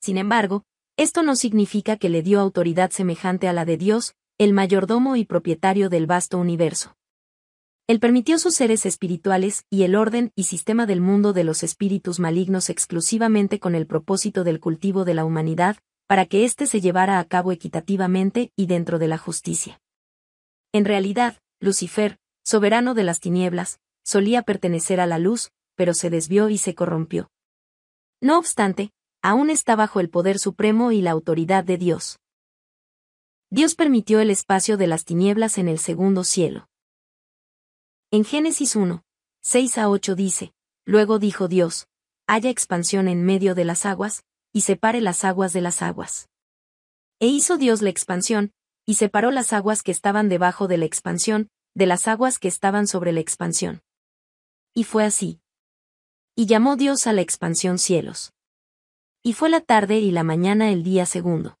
Sin embargo, esto no significa que le dio autoridad semejante a la de Dios, el mayordomo y propietario del vasto universo. Él permitió sus seres espirituales y el orden y sistema del mundo de los espíritus malignos exclusivamente con el propósito del cultivo de la humanidad, para que éste se llevara a cabo equitativamente y dentro de la justicia. En realidad, Lucifer, soberano de las tinieblas, solía pertenecer a la luz, pero se desvió y se corrompió. No obstante, aún está bajo el poder supremo y la autoridad de Dios. Dios permitió el espacio de las tinieblas en el segundo cielo. En Génesis 1, 6 a 8 dice, Luego dijo Dios, haya expansión en medio de las aguas, y separe las aguas de las aguas. E hizo Dios la expansión, y separó las aguas que estaban debajo de la expansión, de las aguas que estaban sobre la expansión. Y fue así. Y llamó Dios a la expansión cielos. Y fue la tarde y la mañana el día segundo.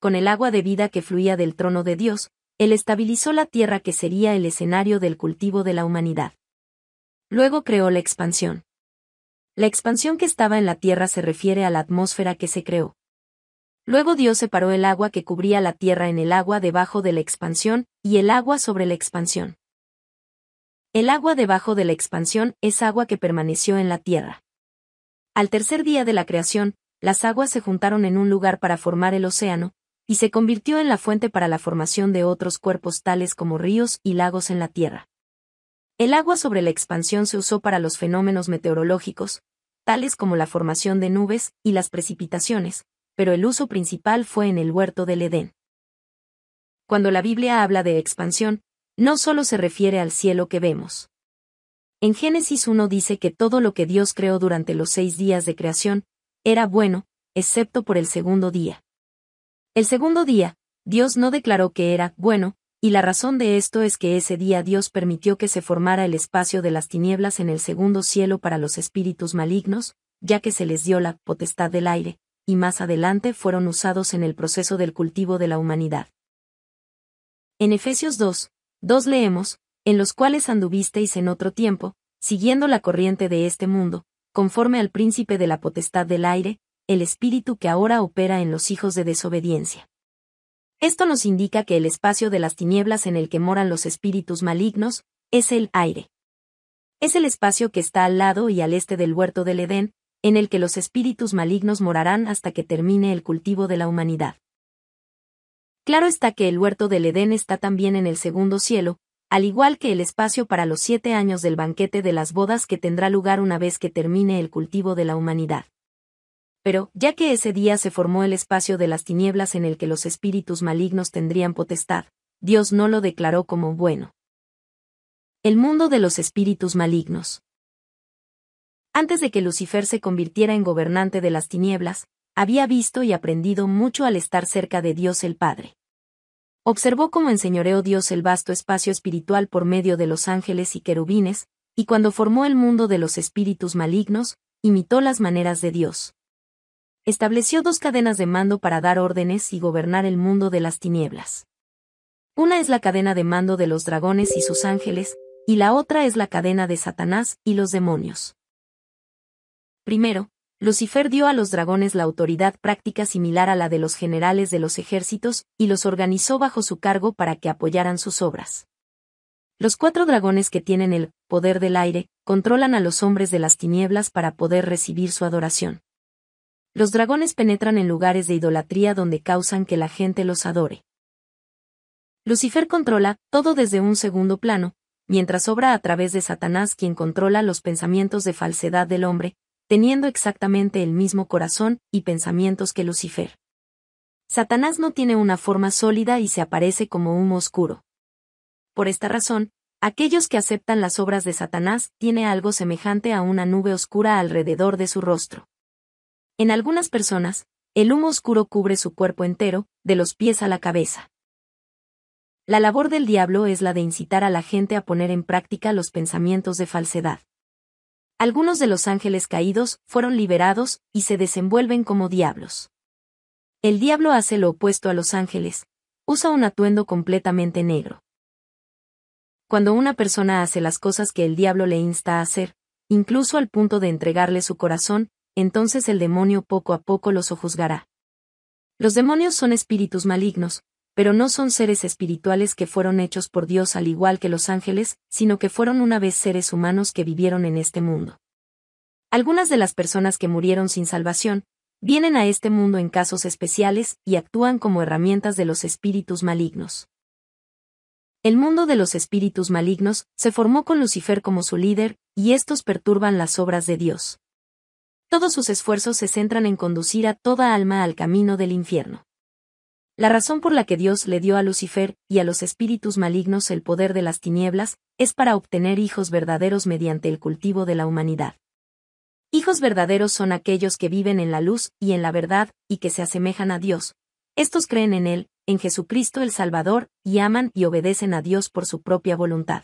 Con el agua de vida que fluía del trono de Dios, él estabilizó la tierra que sería el escenario del cultivo de la humanidad. Luego creó la expansión. La expansión que estaba en la tierra se refiere a la atmósfera que se creó. Luego Dios separó el agua que cubría la tierra en el agua debajo de la expansión, y el agua sobre la expansión. El agua debajo de la expansión es agua que permaneció en la tierra. Al tercer día de la creación, las aguas se juntaron en un lugar para formar el océano, y se convirtió en la fuente para la formación de otros cuerpos tales como ríos y lagos en la Tierra. El agua sobre la expansión se usó para los fenómenos meteorológicos, tales como la formación de nubes y las precipitaciones, pero el uso principal fue en el huerto del Edén. Cuando la Biblia habla de expansión, no solo se refiere al cielo que vemos. En Génesis 1 dice que todo lo que Dios creó durante los seis días de creación, era bueno, excepto por el segundo día. El segundo día, Dios no declaró que era bueno, y la razón de esto es que ese día Dios permitió que se formara el espacio de las tinieblas en el segundo cielo para los espíritus malignos, ya que se les dio la potestad del aire, y más adelante fueron usados en el proceso del cultivo de la humanidad. En Efesios 2, 2 leemos, en los cuales anduvisteis en otro tiempo, siguiendo la corriente de este mundo, conforme al príncipe de la potestad del aire, el espíritu que ahora opera en los hijos de desobediencia. Esto nos indica que el espacio de las tinieblas en el que moran los espíritus malignos, es el aire. Es el espacio que está al lado y al este del huerto del Edén, en el que los espíritus malignos morarán hasta que termine el cultivo de la humanidad. Claro está que el huerto del Edén está también en el segundo cielo, al igual que el espacio para los siete años del banquete de las bodas que tendrá lugar una vez que termine el cultivo de la humanidad pero, ya que ese día se formó el espacio de las tinieblas en el que los espíritus malignos tendrían potestad, Dios no lo declaró como bueno. El mundo de los espíritus malignos. Antes de que Lucifer se convirtiera en gobernante de las tinieblas, había visto y aprendido mucho al estar cerca de Dios el Padre. Observó cómo enseñoreó Dios el vasto espacio espiritual por medio de los ángeles y querubines, y cuando formó el mundo de los espíritus malignos, imitó las maneras de Dios estableció dos cadenas de mando para dar órdenes y gobernar el mundo de las tinieblas. Una es la cadena de mando de los dragones y sus ángeles, y la otra es la cadena de Satanás y los demonios. Primero, Lucifer dio a los dragones la autoridad práctica similar a la de los generales de los ejércitos, y los organizó bajo su cargo para que apoyaran sus obras. Los cuatro dragones que tienen el poder del aire, controlan a los hombres de las tinieblas para poder recibir su adoración. Los dragones penetran en lugares de idolatría donde causan que la gente los adore. Lucifer controla todo desde un segundo plano, mientras obra a través de Satanás quien controla los pensamientos de falsedad del hombre, teniendo exactamente el mismo corazón y pensamientos que Lucifer. Satanás no tiene una forma sólida y se aparece como humo oscuro. Por esta razón, aquellos que aceptan las obras de Satanás tiene algo semejante a una nube oscura alrededor de su rostro. En algunas personas, el humo oscuro cubre su cuerpo entero, de los pies a la cabeza. La labor del diablo es la de incitar a la gente a poner en práctica los pensamientos de falsedad. Algunos de los ángeles caídos fueron liberados y se desenvuelven como diablos. El diablo hace lo opuesto a los ángeles, usa un atuendo completamente negro. Cuando una persona hace las cosas que el diablo le insta a hacer, incluso al punto de entregarle su corazón, entonces el demonio poco a poco los sojuzgará. Los demonios son espíritus malignos, pero no son seres espirituales que fueron hechos por Dios al igual que los ángeles, sino que fueron una vez seres humanos que vivieron en este mundo. Algunas de las personas que murieron sin salvación, vienen a este mundo en casos especiales y actúan como herramientas de los espíritus malignos. El mundo de los espíritus malignos se formó con Lucifer como su líder, y estos perturban las obras de Dios todos sus esfuerzos se centran en conducir a toda alma al camino del infierno. La razón por la que Dios le dio a Lucifer y a los espíritus malignos el poder de las tinieblas es para obtener hijos verdaderos mediante el cultivo de la humanidad. Hijos verdaderos son aquellos que viven en la luz y en la verdad, y que se asemejan a Dios. Estos creen en Él, en Jesucristo el Salvador, y aman y obedecen a Dios por su propia voluntad.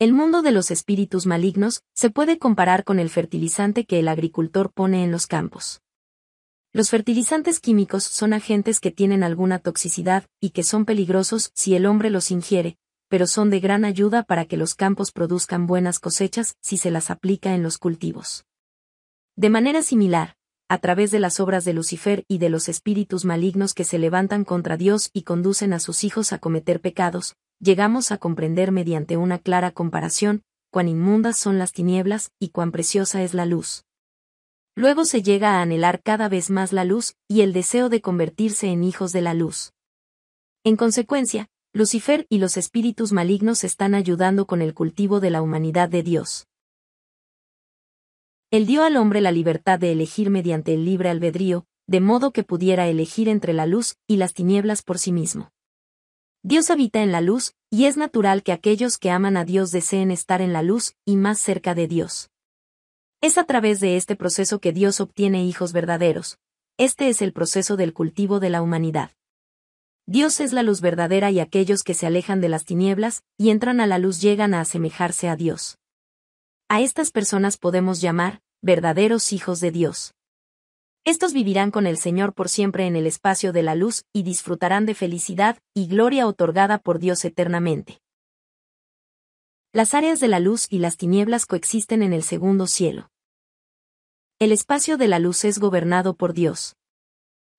El mundo de los espíritus malignos se puede comparar con el fertilizante que el agricultor pone en los campos. Los fertilizantes químicos son agentes que tienen alguna toxicidad y que son peligrosos si el hombre los ingiere, pero son de gran ayuda para que los campos produzcan buenas cosechas si se las aplica en los cultivos. De manera similar, a través de las obras de Lucifer y de los espíritus malignos que se levantan contra Dios y conducen a sus hijos a cometer pecados, llegamos a comprender mediante una clara comparación cuán inmundas son las tinieblas y cuán preciosa es la luz. Luego se llega a anhelar cada vez más la luz y el deseo de convertirse en hijos de la luz. En consecuencia, Lucifer y los espíritus malignos están ayudando con el cultivo de la humanidad de Dios. Él dio al hombre la libertad de elegir mediante el libre albedrío, de modo que pudiera elegir entre la luz y las tinieblas por sí mismo. Dios habita en la luz, y es natural que aquellos que aman a Dios deseen estar en la luz, y más cerca de Dios. Es a través de este proceso que Dios obtiene hijos verdaderos. Este es el proceso del cultivo de la humanidad. Dios es la luz verdadera y aquellos que se alejan de las tinieblas, y entran a la luz llegan a asemejarse a Dios. A estas personas podemos llamar, verdaderos hijos de Dios. Estos vivirán con el Señor por siempre en el espacio de la luz y disfrutarán de felicidad y gloria otorgada por Dios eternamente. Las áreas de la luz y las tinieblas coexisten en el segundo cielo. El espacio de la luz es gobernado por Dios.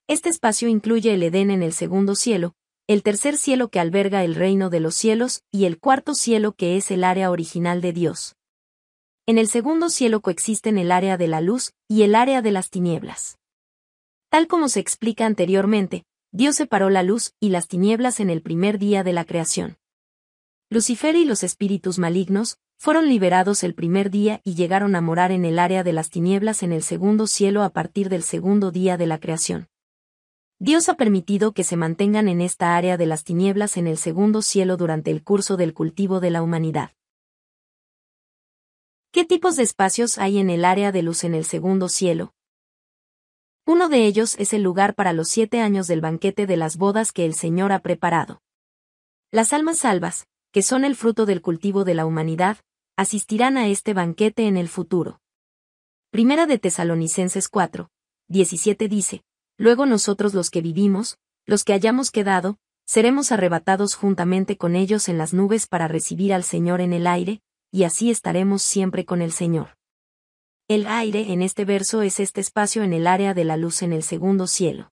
Este espacio incluye el Edén en el segundo cielo, el tercer cielo que alberga el reino de los cielos y el cuarto cielo que es el área original de Dios. En el segundo cielo coexisten el área de la luz y el área de las tinieblas. Tal como se explica anteriormente, Dios separó la luz y las tinieblas en el primer día de la creación. Lucifer y los espíritus malignos fueron liberados el primer día y llegaron a morar en el área de las tinieblas en el segundo cielo a partir del segundo día de la creación. Dios ha permitido que se mantengan en esta área de las tinieblas en el segundo cielo durante el curso del cultivo de la humanidad. ¿Qué tipos de espacios hay en el área de luz en el segundo cielo? Uno de ellos es el lugar para los siete años del banquete de las bodas que el Señor ha preparado. Las almas salvas, que son el fruto del cultivo de la humanidad, asistirán a este banquete en el futuro. Primera de Tesalonicenses 4, 17 dice, Luego nosotros los que vivimos, los que hayamos quedado, seremos arrebatados juntamente con ellos en las nubes para recibir al Señor en el aire, y así estaremos siempre con el Señor. El aire en este verso es este espacio en el área de la luz en el segundo cielo.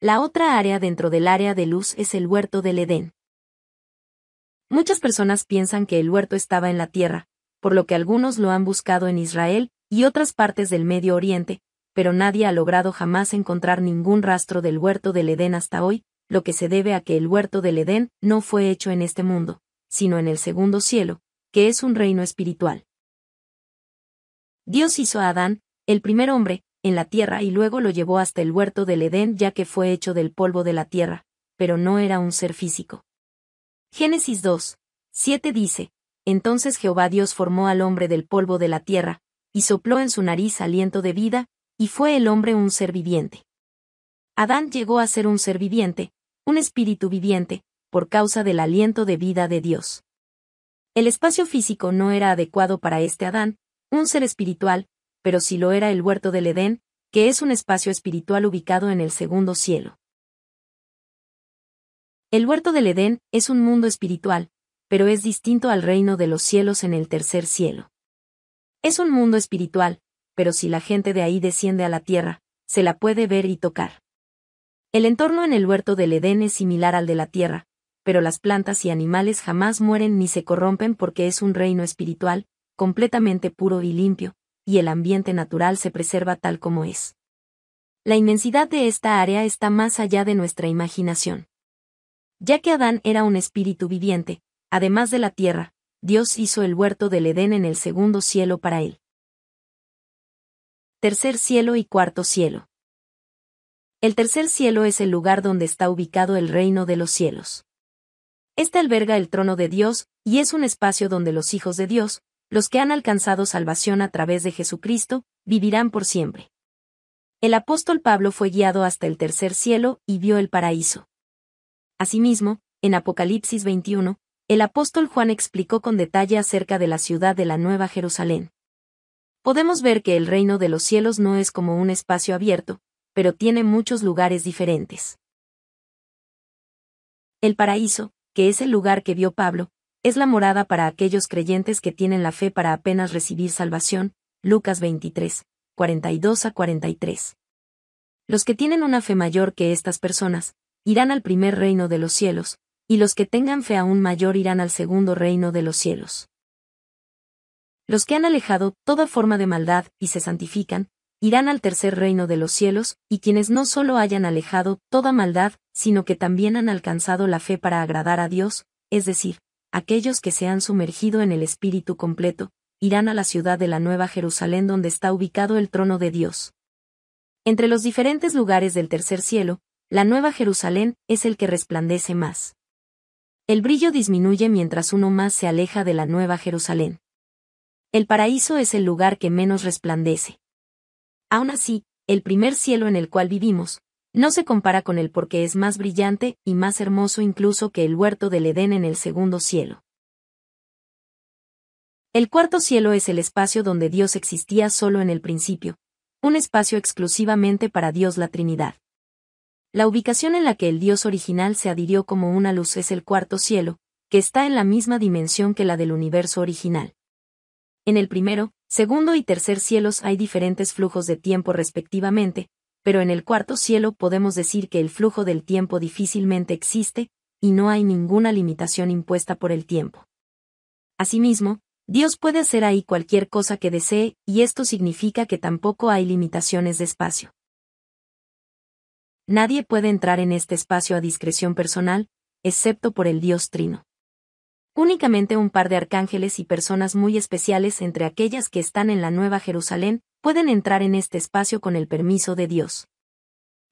La otra área dentro del área de luz es el huerto del Edén. Muchas personas piensan que el huerto estaba en la tierra, por lo que algunos lo han buscado en Israel y otras partes del Medio Oriente, pero nadie ha logrado jamás encontrar ningún rastro del huerto del Edén hasta hoy, lo que se debe a que el huerto del Edén no fue hecho en este mundo, sino en el segundo cielo, que es un reino espiritual. Dios hizo a Adán, el primer hombre, en la tierra y luego lo llevó hasta el huerto del Edén ya que fue hecho del polvo de la tierra, pero no era un ser físico. Génesis 2, 7 dice, Entonces Jehová Dios formó al hombre del polvo de la tierra, y sopló en su nariz aliento de vida, y fue el hombre un ser viviente. Adán llegó a ser un ser viviente, un espíritu viviente, por causa del aliento de vida de Dios. El espacio físico no era adecuado para este Adán, un ser espiritual, pero sí lo era el huerto del Edén, que es un espacio espiritual ubicado en el segundo cielo. El huerto del Edén es un mundo espiritual, pero es distinto al reino de los cielos en el tercer cielo. Es un mundo espiritual, pero si la gente de ahí desciende a la tierra, se la puede ver y tocar. El entorno en el huerto del Edén es similar al de la tierra, pero las plantas y animales jamás mueren ni se corrompen porque es un reino espiritual, completamente puro y limpio, y el ambiente natural se preserva tal como es. La inmensidad de esta área está más allá de nuestra imaginación. Ya que Adán era un espíritu viviente, además de la tierra, Dios hizo el huerto del Edén en el segundo cielo para él. Tercer cielo y cuarto cielo. El tercer cielo es el lugar donde está ubicado el reino de los cielos. Este alberga el trono de Dios, y es un espacio donde los hijos de Dios, los que han alcanzado salvación a través de Jesucristo, vivirán por siempre. El apóstol Pablo fue guiado hasta el tercer cielo y vio el paraíso. Asimismo, en Apocalipsis 21, el apóstol Juan explicó con detalle acerca de la ciudad de la Nueva Jerusalén. Podemos ver que el reino de los cielos no es como un espacio abierto, pero tiene muchos lugares diferentes. El paraíso, que es el lugar que vio Pablo, es la morada para aquellos creyentes que tienen la fe para apenas recibir salvación, Lucas 23, 42 a 43. Los que tienen una fe mayor que estas personas, irán al primer reino de los cielos, y los que tengan fe aún mayor irán al segundo reino de los cielos. Los que han alejado toda forma de maldad y se santifican, irán al tercer reino de los cielos, y quienes no solo hayan alejado toda maldad sino que también han alcanzado la fe para agradar a Dios, es decir, aquellos que se han sumergido en el Espíritu completo, irán a la ciudad de la Nueva Jerusalén donde está ubicado el trono de Dios. Entre los diferentes lugares del tercer cielo, la Nueva Jerusalén es el que resplandece más. El brillo disminuye mientras uno más se aleja de la Nueva Jerusalén. El paraíso es el lugar que menos resplandece. Aún así, el primer cielo en el cual vivimos, no se compara con él porque es más brillante y más hermoso incluso que el huerto del Edén en el segundo cielo. El cuarto cielo es el espacio donde Dios existía solo en el principio, un espacio exclusivamente para Dios la Trinidad. La ubicación en la que el Dios original se adhirió como una luz es el cuarto cielo, que está en la misma dimensión que la del universo original. En el primero, segundo y tercer cielos hay diferentes flujos de tiempo respectivamente, pero en el cuarto cielo podemos decir que el flujo del tiempo difícilmente existe, y no hay ninguna limitación impuesta por el tiempo. Asimismo, Dios puede hacer ahí cualquier cosa que desee, y esto significa que tampoco hay limitaciones de espacio. Nadie puede entrar en este espacio a discreción personal, excepto por el Dios Trino. Únicamente un par de arcángeles y personas muy especiales entre aquellas que están en la Nueva Jerusalén pueden entrar en este espacio con el permiso de Dios.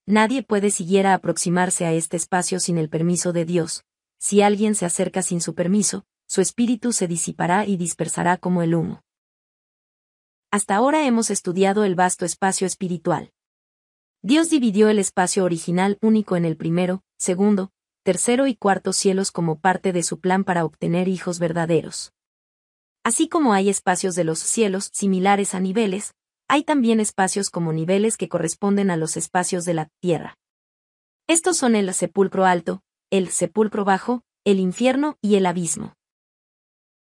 Nadie puede siquiera aproximarse a este espacio sin el permiso de Dios. Si alguien se acerca sin su permiso, su espíritu se disipará y dispersará como el humo. Hasta ahora hemos estudiado el vasto espacio espiritual. Dios dividió el espacio original único en el primero, segundo, tercero y cuarto cielos como parte de su plan para obtener hijos verdaderos. Así como hay espacios de los cielos similares a niveles, hay también espacios como niveles que corresponden a los espacios de la tierra. Estos son el sepulcro alto, el sepulcro bajo, el infierno y el abismo.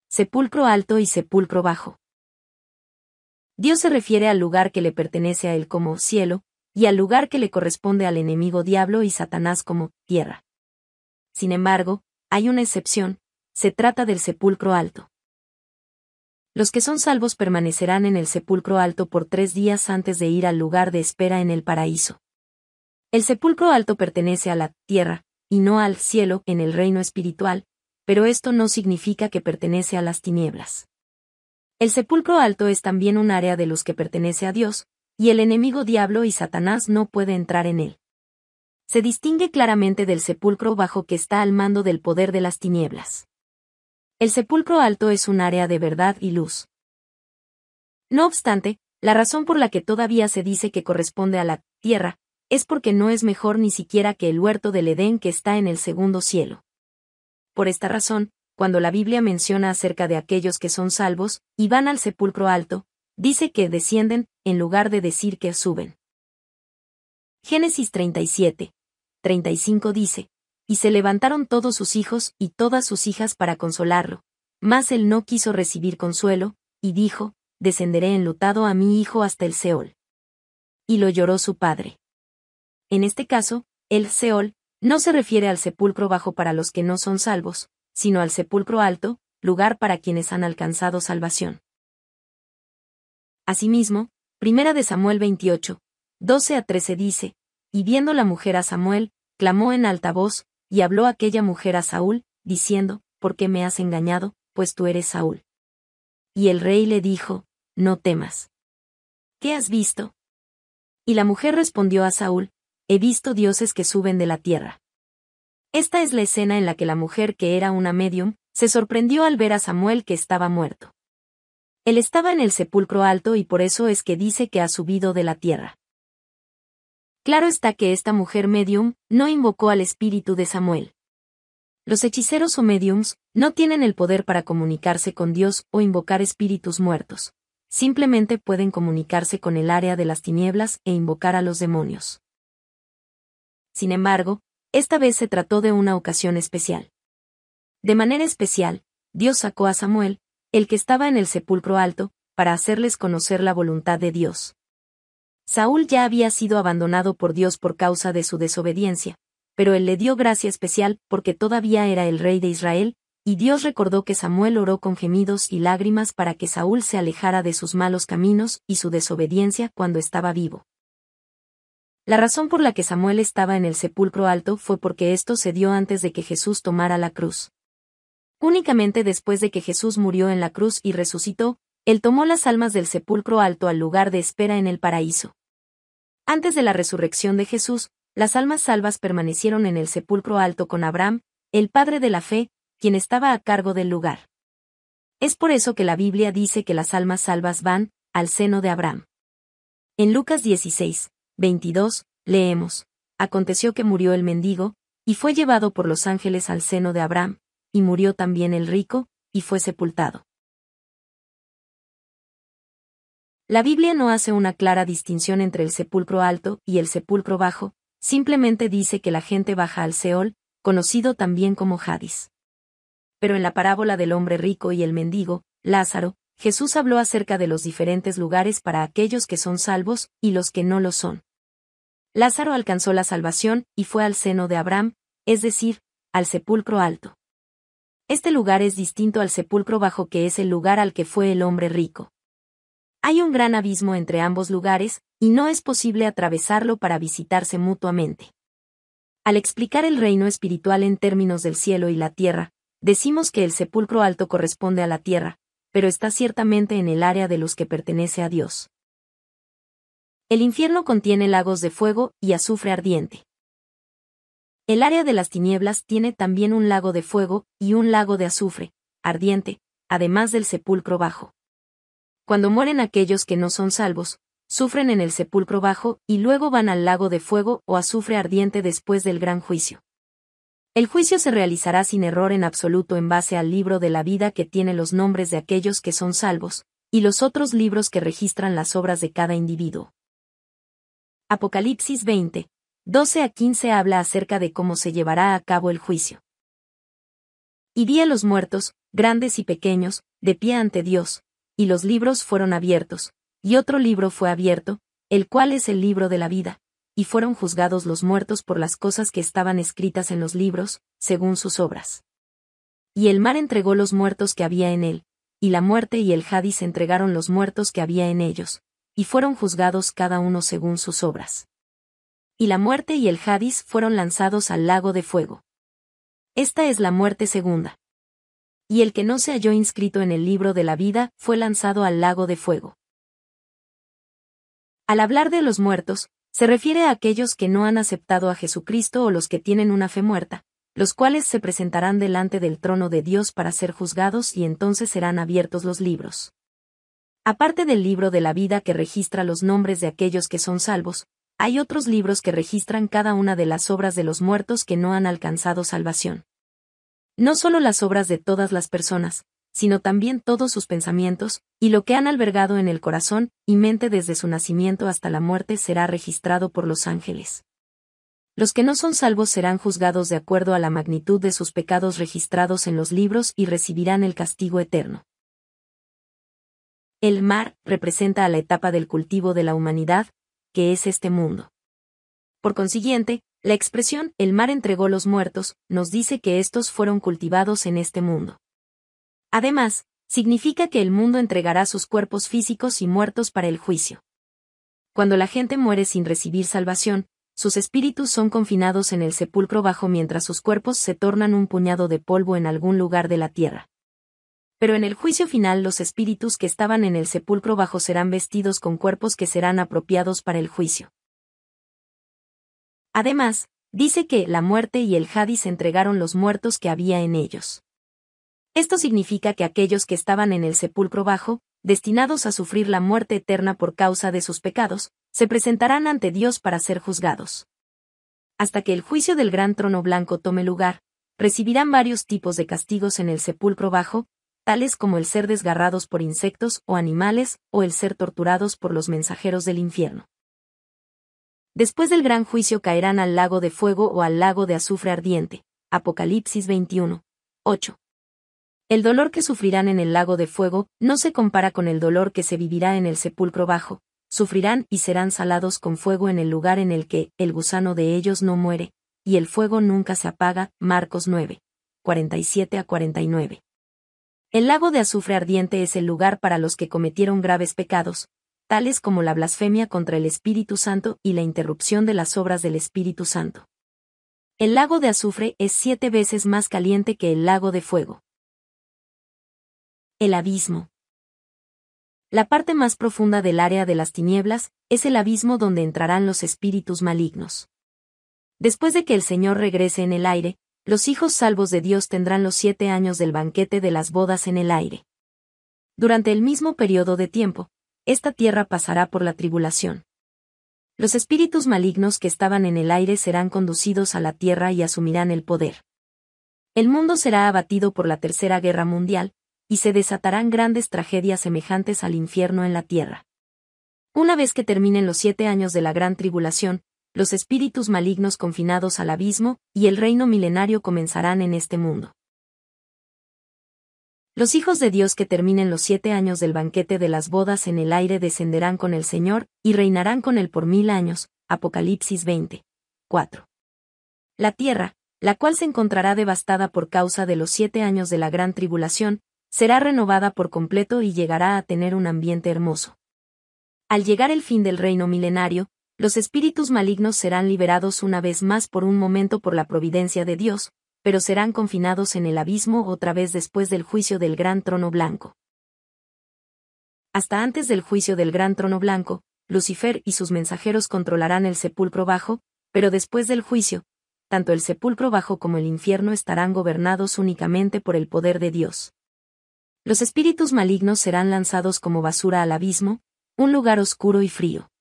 Sepulcro alto y sepulcro bajo. Dios se refiere al lugar que le pertenece a él como cielo, y al lugar que le corresponde al enemigo diablo y Satanás como tierra. Sin embargo, hay una excepción, se trata del sepulcro alto. Los que son salvos permanecerán en el sepulcro alto por tres días antes de ir al lugar de espera en el paraíso. El sepulcro alto pertenece a la tierra, y no al cielo en el reino espiritual, pero esto no significa que pertenece a las tinieblas. El sepulcro alto es también un área de los que pertenece a Dios, y el enemigo diablo y Satanás no puede entrar en él. Se distingue claramente del sepulcro bajo que está al mando del poder de las tinieblas el sepulcro alto es un área de verdad y luz. No obstante, la razón por la que todavía se dice que corresponde a la tierra, es porque no es mejor ni siquiera que el huerto del Edén que está en el segundo cielo. Por esta razón, cuando la Biblia menciona acerca de aquellos que son salvos, y van al sepulcro alto, dice que descienden, en lugar de decir que suben. Génesis 37. 35 dice, y se levantaron todos sus hijos y todas sus hijas para consolarlo. Mas él no quiso recibir consuelo, y dijo, Descenderé enlutado a mi hijo hasta el Seol. Y lo lloró su padre. En este caso, el Seol, no se refiere al sepulcro bajo para los que no son salvos, sino al sepulcro alto, lugar para quienes han alcanzado salvación. Asimismo, Primera de Samuel 28, 12 a 13 dice, y viendo la mujer a Samuel, clamó en alta voz, y habló aquella mujer a Saúl, diciendo, ¿por qué me has engañado, pues tú eres Saúl? Y el rey le dijo, no temas. ¿Qué has visto? Y la mujer respondió a Saúl, he visto dioses que suben de la tierra. Esta es la escena en la que la mujer que era una medium, se sorprendió al ver a Samuel que estaba muerto. Él estaba en el sepulcro alto y por eso es que dice que ha subido de la tierra. Claro está que esta mujer medium no invocó al espíritu de Samuel. Los hechiceros o mediums no tienen el poder para comunicarse con Dios o invocar espíritus muertos. Simplemente pueden comunicarse con el área de las tinieblas e invocar a los demonios. Sin embargo, esta vez se trató de una ocasión especial. De manera especial, Dios sacó a Samuel, el que estaba en el sepulcro alto, para hacerles conocer la voluntad de Dios. Saúl ya había sido abandonado por Dios por causa de su desobediencia, pero él le dio gracia especial porque todavía era el rey de Israel, y Dios recordó que Samuel oró con gemidos y lágrimas para que Saúl se alejara de sus malos caminos y su desobediencia cuando estaba vivo. La razón por la que Samuel estaba en el sepulcro alto fue porque esto se dio antes de que Jesús tomara la cruz. Únicamente después de que Jesús murió en la cruz y resucitó, él tomó las almas del sepulcro alto al lugar de espera en el paraíso. Antes de la resurrección de Jesús, las almas salvas permanecieron en el sepulcro alto con Abraham, el padre de la fe, quien estaba a cargo del lugar. Es por eso que la Biblia dice que las almas salvas van al seno de Abraham. En Lucas 16, 22, leemos, Aconteció que murió el mendigo, y fue llevado por los ángeles al seno de Abraham, y murió también el rico, y fue sepultado. La Biblia no hace una clara distinción entre el sepulcro alto y el sepulcro bajo, simplemente dice que la gente baja al Seol, conocido también como Hadis. Pero en la parábola del hombre rico y el mendigo, Lázaro, Jesús habló acerca de los diferentes lugares para aquellos que son salvos y los que no lo son. Lázaro alcanzó la salvación y fue al seno de Abraham, es decir, al sepulcro alto. Este lugar es distinto al sepulcro bajo que es el lugar al que fue el hombre rico. Hay un gran abismo entre ambos lugares, y no es posible atravesarlo para visitarse mutuamente. Al explicar el reino espiritual en términos del cielo y la tierra, decimos que el sepulcro alto corresponde a la tierra, pero está ciertamente en el área de los que pertenece a Dios. El infierno contiene lagos de fuego y azufre ardiente. El área de las tinieblas tiene también un lago de fuego y un lago de azufre, ardiente, además del sepulcro bajo cuando mueren aquellos que no son salvos, sufren en el sepulcro bajo, y luego van al lago de fuego o azufre ardiente después del gran juicio. El juicio se realizará sin error en absoluto en base al libro de la vida que tiene los nombres de aquellos que son salvos, y los otros libros que registran las obras de cada individuo. Apocalipsis 20, 12 a 15 habla acerca de cómo se llevará a cabo el juicio. Y vi a los muertos, grandes y pequeños, de pie ante Dios, y los libros fueron abiertos, y otro libro fue abierto, el cual es el libro de la vida, y fueron juzgados los muertos por las cosas que estaban escritas en los libros, según sus obras. Y el mar entregó los muertos que había en él, y la muerte y el Hadis entregaron los muertos que había en ellos, y fueron juzgados cada uno según sus obras. Y la muerte y el Hadis fueron lanzados al lago de fuego. Esta es la muerte segunda y el que no se halló inscrito en el libro de la vida fue lanzado al lago de fuego. Al hablar de los muertos, se refiere a aquellos que no han aceptado a Jesucristo o los que tienen una fe muerta, los cuales se presentarán delante del trono de Dios para ser juzgados y entonces serán abiertos los libros. Aparte del libro de la vida que registra los nombres de aquellos que son salvos, hay otros libros que registran cada una de las obras de los muertos que no han alcanzado salvación no solo las obras de todas las personas, sino también todos sus pensamientos, y lo que han albergado en el corazón y mente desde su nacimiento hasta la muerte será registrado por los ángeles. Los que no son salvos serán juzgados de acuerdo a la magnitud de sus pecados registrados en los libros y recibirán el castigo eterno. El mar representa a la etapa del cultivo de la humanidad, que es este mundo. Por consiguiente, la expresión el mar entregó los muertos nos dice que estos fueron cultivados en este mundo. Además, significa que el mundo entregará sus cuerpos físicos y muertos para el juicio. Cuando la gente muere sin recibir salvación, sus espíritus son confinados en el sepulcro bajo mientras sus cuerpos se tornan un puñado de polvo en algún lugar de la tierra. Pero en el juicio final los espíritus que estaban en el sepulcro bajo serán vestidos con cuerpos que serán apropiados para el juicio. Además, dice que la muerte y el Hadis entregaron los muertos que había en ellos. Esto significa que aquellos que estaban en el sepulcro bajo, destinados a sufrir la muerte eterna por causa de sus pecados, se presentarán ante Dios para ser juzgados. Hasta que el juicio del gran trono blanco tome lugar, recibirán varios tipos de castigos en el sepulcro bajo, tales como el ser desgarrados por insectos o animales o el ser torturados por los mensajeros del infierno. Después del gran juicio caerán al lago de fuego o al lago de azufre ardiente. Apocalipsis 21. 8. El dolor que sufrirán en el lago de fuego no se compara con el dolor que se vivirá en el sepulcro bajo. Sufrirán y serán salados con fuego en el lugar en el que el gusano de ellos no muere, y el fuego nunca se apaga. Marcos 9. 47 a 49. El lago de azufre ardiente es el lugar para los que cometieron graves pecados, tales como la blasfemia contra el Espíritu Santo y la interrupción de las obras del Espíritu Santo. El lago de azufre es siete veces más caliente que el lago de fuego. El abismo. La parte más profunda del área de las tinieblas es el abismo donde entrarán los espíritus malignos. Después de que el Señor regrese en el aire, los hijos salvos de Dios tendrán los siete años del banquete de las bodas en el aire. Durante el mismo periodo de tiempo, esta tierra pasará por la tribulación. Los espíritus malignos que estaban en el aire serán conducidos a la tierra y asumirán el poder. El mundo será abatido por la Tercera Guerra Mundial, y se desatarán grandes tragedias semejantes al infierno en la tierra. Una vez que terminen los siete años de la gran tribulación, los espíritus malignos confinados al abismo y el reino milenario comenzarán en este mundo. Los hijos de Dios que terminen los siete años del banquete de las bodas en el aire descenderán con el Señor, y reinarán con él por mil años. Apocalipsis 20. 4. La tierra, la cual se encontrará devastada por causa de los siete años de la gran tribulación, será renovada por completo y llegará a tener un ambiente hermoso. Al llegar el fin del reino milenario, los espíritus malignos serán liberados una vez más por un momento por la providencia de Dios, pero serán confinados en el abismo otra vez después del juicio del gran trono blanco. Hasta antes del juicio del gran trono blanco, Lucifer y sus mensajeros controlarán el sepulcro bajo, pero después del juicio, tanto el sepulcro bajo como el infierno estarán gobernados únicamente por el poder de Dios. Los espíritus malignos serán lanzados como basura al abismo, un lugar oscuro y frío.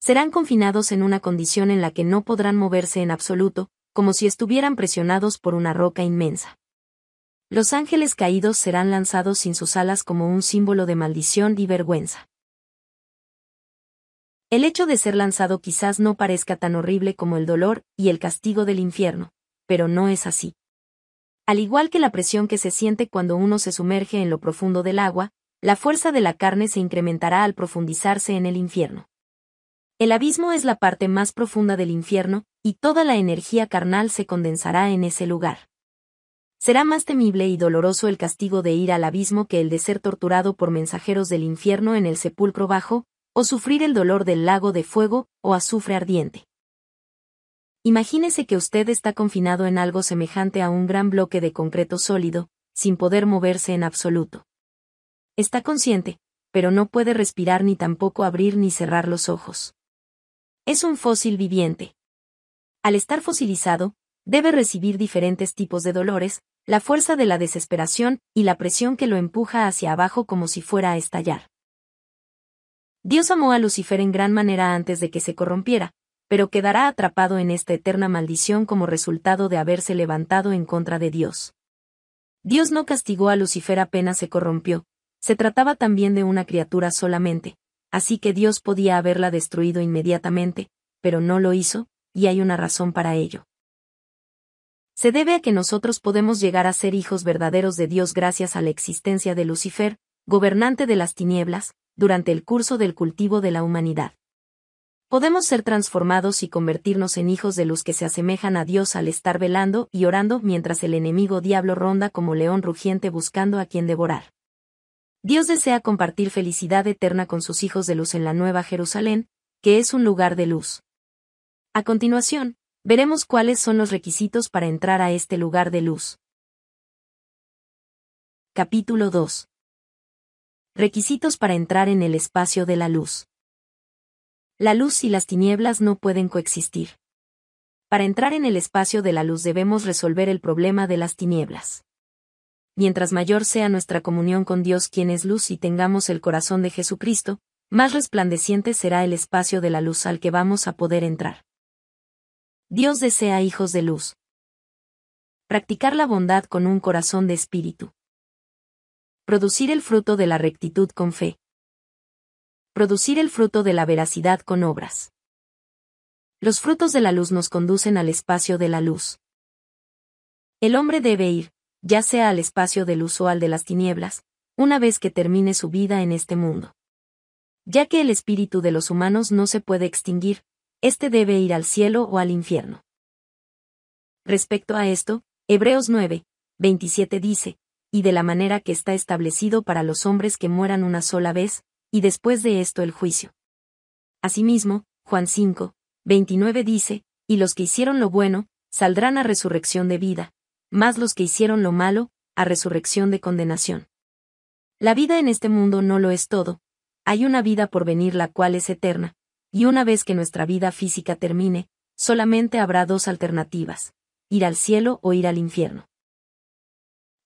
Serán confinados en una condición en la que no podrán moverse en absoluto, como si estuvieran presionados por una roca inmensa. Los ángeles caídos serán lanzados sin sus alas como un símbolo de maldición y vergüenza. El hecho de ser lanzado quizás no parezca tan horrible como el dolor y el castigo del infierno, pero no es así. Al igual que la presión que se siente cuando uno se sumerge en lo profundo del agua, la fuerza de la carne se incrementará al profundizarse en el infierno. El abismo es la parte más profunda del infierno, y toda la energía carnal se condensará en ese lugar. Será más temible y doloroso el castigo de ir al abismo que el de ser torturado por mensajeros del infierno en el sepulcro bajo, o sufrir el dolor del lago de fuego, o azufre ardiente. Imagínese que usted está confinado en algo semejante a un gran bloque de concreto sólido, sin poder moverse en absoluto. Está consciente, pero no puede respirar ni tampoco abrir ni cerrar los ojos. Es un fósil viviente. Al estar fosilizado, debe recibir diferentes tipos de dolores, la fuerza de la desesperación y la presión que lo empuja hacia abajo como si fuera a estallar. Dios amó a Lucifer en gran manera antes de que se corrompiera, pero quedará atrapado en esta eterna maldición como resultado de haberse levantado en contra de Dios. Dios no castigó a Lucifer apenas se corrompió, se trataba también de una criatura solamente, así que Dios podía haberla destruido inmediatamente, pero no lo hizo, y hay una razón para ello. Se debe a que nosotros podemos llegar a ser hijos verdaderos de Dios gracias a la existencia de Lucifer, gobernante de las tinieblas, durante el curso del cultivo de la humanidad. Podemos ser transformados y convertirnos en hijos de los que se asemejan a Dios al estar velando y orando mientras el enemigo diablo ronda como león rugiente buscando a quien devorar. Dios desea compartir felicidad eterna con sus hijos de luz en la Nueva Jerusalén, que es un lugar de luz. A continuación, veremos cuáles son los requisitos para entrar a este lugar de luz. Capítulo 2. Requisitos para entrar en el espacio de la luz. La luz y las tinieblas no pueden coexistir. Para entrar en el espacio de la luz debemos resolver el problema de las tinieblas mientras mayor sea nuestra comunión con Dios quien es luz y tengamos el corazón de Jesucristo, más resplandeciente será el espacio de la luz al que vamos a poder entrar. Dios desea hijos de luz. Practicar la bondad con un corazón de espíritu. Producir el fruto de la rectitud con fe. Producir el fruto de la veracidad con obras. Los frutos de la luz nos conducen al espacio de la luz. El hombre debe ir, ya sea al espacio del luz al de las tinieblas, una vez que termine su vida en este mundo. Ya que el espíritu de los humanos no se puede extinguir, éste debe ir al cielo o al infierno. Respecto a esto, Hebreos 9, 27 dice, y de la manera que está establecido para los hombres que mueran una sola vez, y después de esto el juicio. Asimismo, Juan 5, 29 dice, y los que hicieron lo bueno, saldrán a resurrección de vida, más los que hicieron lo malo, a resurrección de condenación. La vida en este mundo no lo es todo, hay una vida por venir la cual es eterna, y una vez que nuestra vida física termine, solamente habrá dos alternativas, ir al cielo o ir al infierno.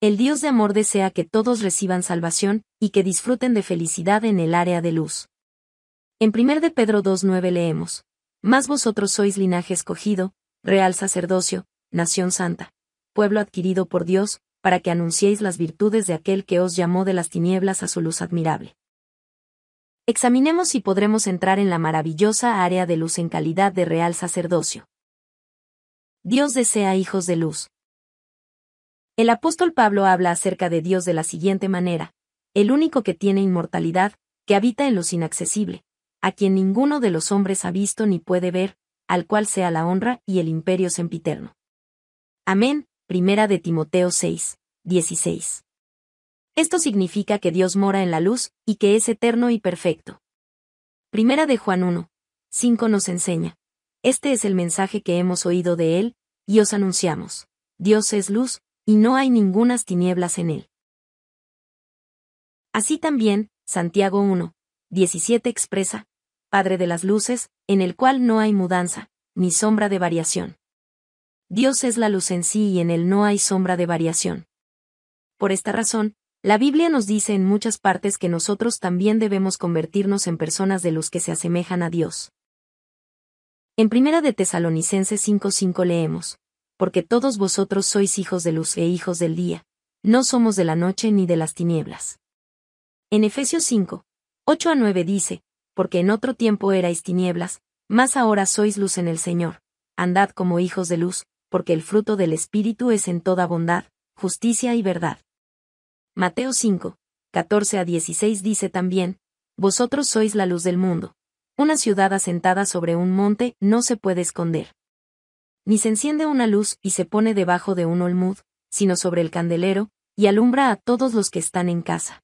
El Dios de amor desea que todos reciban salvación y que disfruten de felicidad en el área de luz. En 1 de Pedro 2.9 leemos, Más vosotros sois linaje escogido, real sacerdocio, nación santa, pueblo adquirido por Dios, para que anunciéis las virtudes de aquel que os llamó de las tinieblas a su luz admirable. Examinemos si podremos entrar en la maravillosa área de luz en calidad de real sacerdocio. Dios desea hijos de luz. El apóstol Pablo habla acerca de Dios de la siguiente manera, el único que tiene inmortalidad, que habita en los inaccesible, a quien ninguno de los hombres ha visto ni puede ver, al cual sea la honra y el imperio sempiterno. Amén, Primera de Timoteo 6, 16. Esto significa que Dios mora en la luz, y que es eterno y perfecto. Primera de Juan 1, 5 nos enseña. Este es el mensaje que hemos oído de Él, y os anunciamos. Dios es luz, y no hay ningunas tinieblas en Él. Así también, Santiago 1, 17 expresa, Padre de las luces, en el cual no hay mudanza, ni sombra de variación. Dios es la luz en sí y en él no hay sombra de variación. Por esta razón, la Biblia nos dice en muchas partes que nosotros también debemos convertirnos en personas de luz que se asemejan a Dios. En Primera de Tesalonicenses 5:5 leemos, porque todos vosotros sois hijos de luz e hijos del día, no somos de la noche ni de las tinieblas. En Efesios 5, 8 a 9 dice, porque en otro tiempo erais tinieblas, mas ahora sois luz en el Señor, andad como hijos de luz, porque el fruto del Espíritu es en toda bondad, justicia y verdad. Mateo 5, 14 a 16 dice también, Vosotros sois la luz del mundo. Una ciudad asentada sobre un monte no se puede esconder. Ni se enciende una luz y se pone debajo de un olmud, sino sobre el candelero, y alumbra a todos los que están en casa.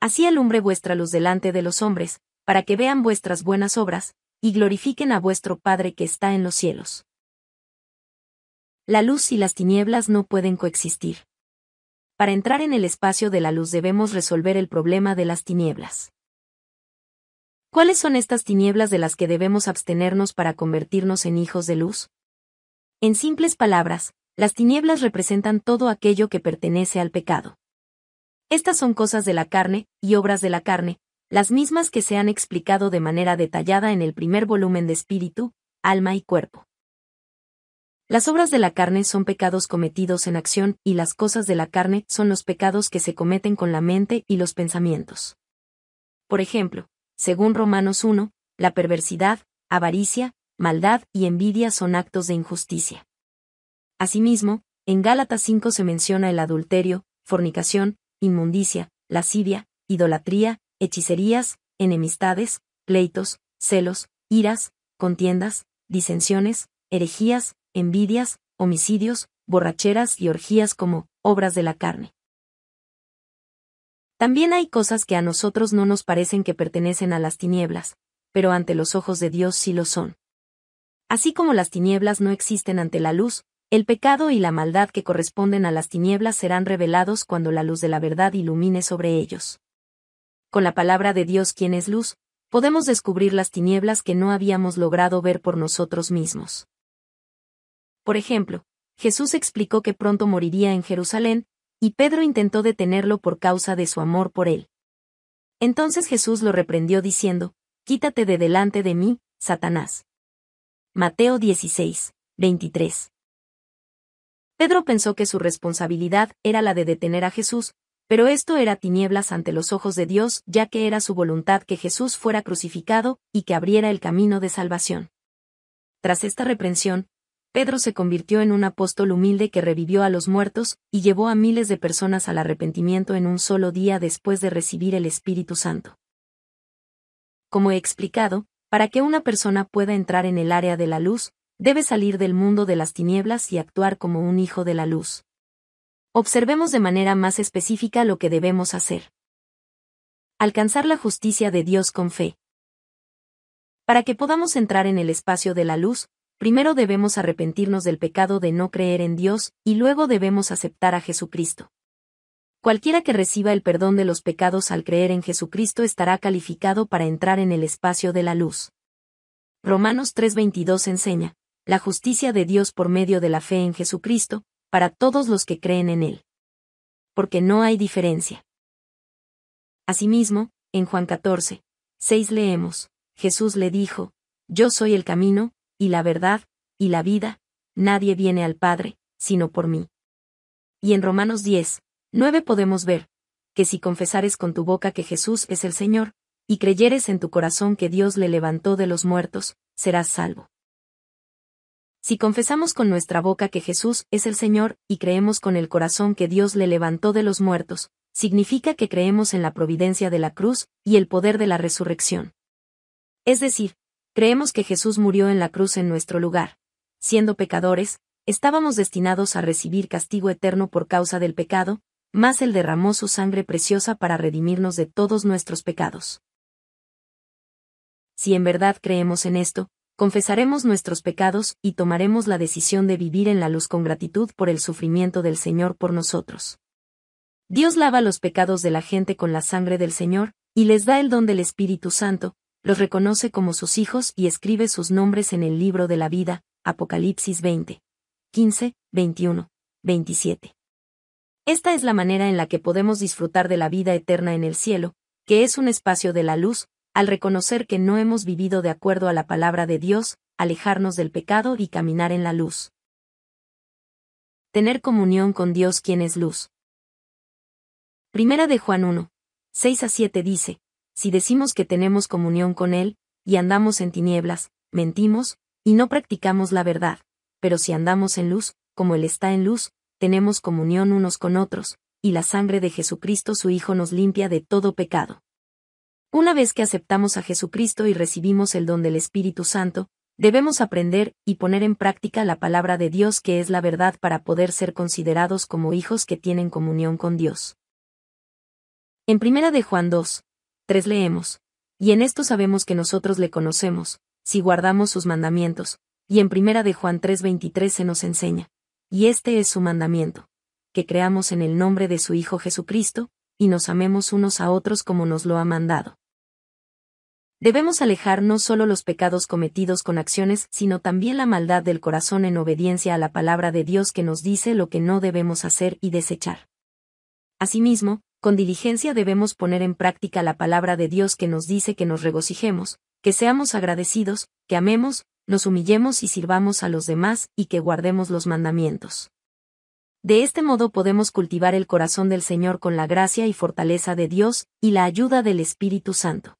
Así alumbre vuestra luz delante de los hombres, para que vean vuestras buenas obras, y glorifiquen a vuestro Padre que está en los cielos. La luz y las tinieblas no pueden coexistir. Para entrar en el espacio de la luz debemos resolver el problema de las tinieblas. ¿Cuáles son estas tinieblas de las que debemos abstenernos para convertirnos en hijos de luz? En simples palabras, las tinieblas representan todo aquello que pertenece al pecado. Estas son cosas de la carne, y obras de la carne, las mismas que se han explicado de manera detallada en el primer volumen de Espíritu, Alma y Cuerpo. Las obras de la carne son pecados cometidos en acción, y las cosas de la carne son los pecados que se cometen con la mente y los pensamientos. Por ejemplo, según Romanos 1, la perversidad, avaricia, maldad y envidia son actos de injusticia. Asimismo, en Gálatas 5 se menciona el adulterio, fornicación, inmundicia, lascivia, idolatría, hechicerías, enemistades, pleitos, celos, iras, contiendas, disensiones, herejías, envidias, homicidios, borracheras y orgías como obras de la carne. También hay cosas que a nosotros no nos parecen que pertenecen a las tinieblas, pero ante los ojos de Dios sí lo son. Así como las tinieblas no existen ante la luz, el pecado y la maldad que corresponden a las tinieblas serán revelados cuando la luz de la verdad ilumine sobre ellos. Con la palabra de Dios quien es luz, podemos descubrir las tinieblas que no habíamos logrado ver por nosotros mismos. Por ejemplo, Jesús explicó que pronto moriría en Jerusalén, y Pedro intentó detenerlo por causa de su amor por él. Entonces Jesús lo reprendió diciendo, Quítate de delante de mí, Satanás. Mateo 16, 23. Pedro pensó que su responsabilidad era la de detener a Jesús, pero esto era tinieblas ante los ojos de Dios, ya que era su voluntad que Jesús fuera crucificado y que abriera el camino de salvación. Tras esta reprensión, Pedro se convirtió en un apóstol humilde que revivió a los muertos y llevó a miles de personas al arrepentimiento en un solo día después de recibir el Espíritu Santo. Como he explicado, para que una persona pueda entrar en el área de la luz, debe salir del mundo de las tinieblas y actuar como un hijo de la luz. Observemos de manera más específica lo que debemos hacer. Alcanzar la justicia de Dios con fe. Para que podamos entrar en el espacio de la luz, primero debemos arrepentirnos del pecado de no creer en Dios, y luego debemos aceptar a Jesucristo. Cualquiera que reciba el perdón de los pecados al creer en Jesucristo estará calificado para entrar en el espacio de la luz. Romanos 3:22 enseña, la justicia de Dios por medio de la fe en Jesucristo, para todos los que creen en Él. Porque no hay diferencia. Asimismo, en Juan 14, 6 leemos, Jesús le dijo, Yo soy el camino, y la verdad, y la vida, nadie viene al Padre, sino por mí. Y en Romanos 10, 9 podemos ver, que si confesares con tu boca que Jesús es el Señor, y creyeres en tu corazón que Dios le levantó de los muertos, serás salvo. Si confesamos con nuestra boca que Jesús es el Señor y creemos con el corazón que Dios le levantó de los muertos, significa que creemos en la providencia de la cruz y el poder de la resurrección. Es decir, Creemos que Jesús murió en la cruz en nuestro lugar. Siendo pecadores, estábamos destinados a recibir castigo eterno por causa del pecado, más Él derramó su sangre preciosa para redimirnos de todos nuestros pecados. Si en verdad creemos en esto, confesaremos nuestros pecados y tomaremos la decisión de vivir en la luz con gratitud por el sufrimiento del Señor por nosotros. Dios lava los pecados de la gente con la sangre del Señor, y les da el don del Espíritu Santo, los reconoce como sus hijos y escribe sus nombres en el libro de la vida, Apocalipsis 20. 15, 21, 27. Esta es la manera en la que podemos disfrutar de la vida eterna en el cielo, que es un espacio de la luz, al reconocer que no hemos vivido de acuerdo a la palabra de Dios, alejarnos del pecado y caminar en la luz. Tener comunión con Dios quien es luz. Primera de Juan 1. 6 a 7 dice, si decimos que tenemos comunión con Él, y andamos en tinieblas, mentimos, y no practicamos la verdad, pero si andamos en luz, como Él está en luz, tenemos comunión unos con otros, y la sangre de Jesucristo su Hijo nos limpia de todo pecado. Una vez que aceptamos a Jesucristo y recibimos el don del Espíritu Santo, debemos aprender y poner en práctica la palabra de Dios que es la verdad para poder ser considerados como hijos que tienen comunión con Dios. En primera de Juan 2, 3 leemos. Y en esto sabemos que nosotros le conocemos, si guardamos sus mandamientos, y en primera de Juan 3:23 se nos enseña. Y este es su mandamiento. Que creamos en el nombre de su Hijo Jesucristo, y nos amemos unos a otros como nos lo ha mandado. Debemos alejar no solo los pecados cometidos con acciones, sino también la maldad del corazón en obediencia a la palabra de Dios que nos dice lo que no debemos hacer y desechar. Asimismo, con diligencia debemos poner en práctica la palabra de Dios que nos dice que nos regocijemos, que seamos agradecidos, que amemos, nos humillemos y sirvamos a los demás y que guardemos los mandamientos. De este modo podemos cultivar el corazón del Señor con la gracia y fortaleza de Dios y la ayuda del Espíritu Santo.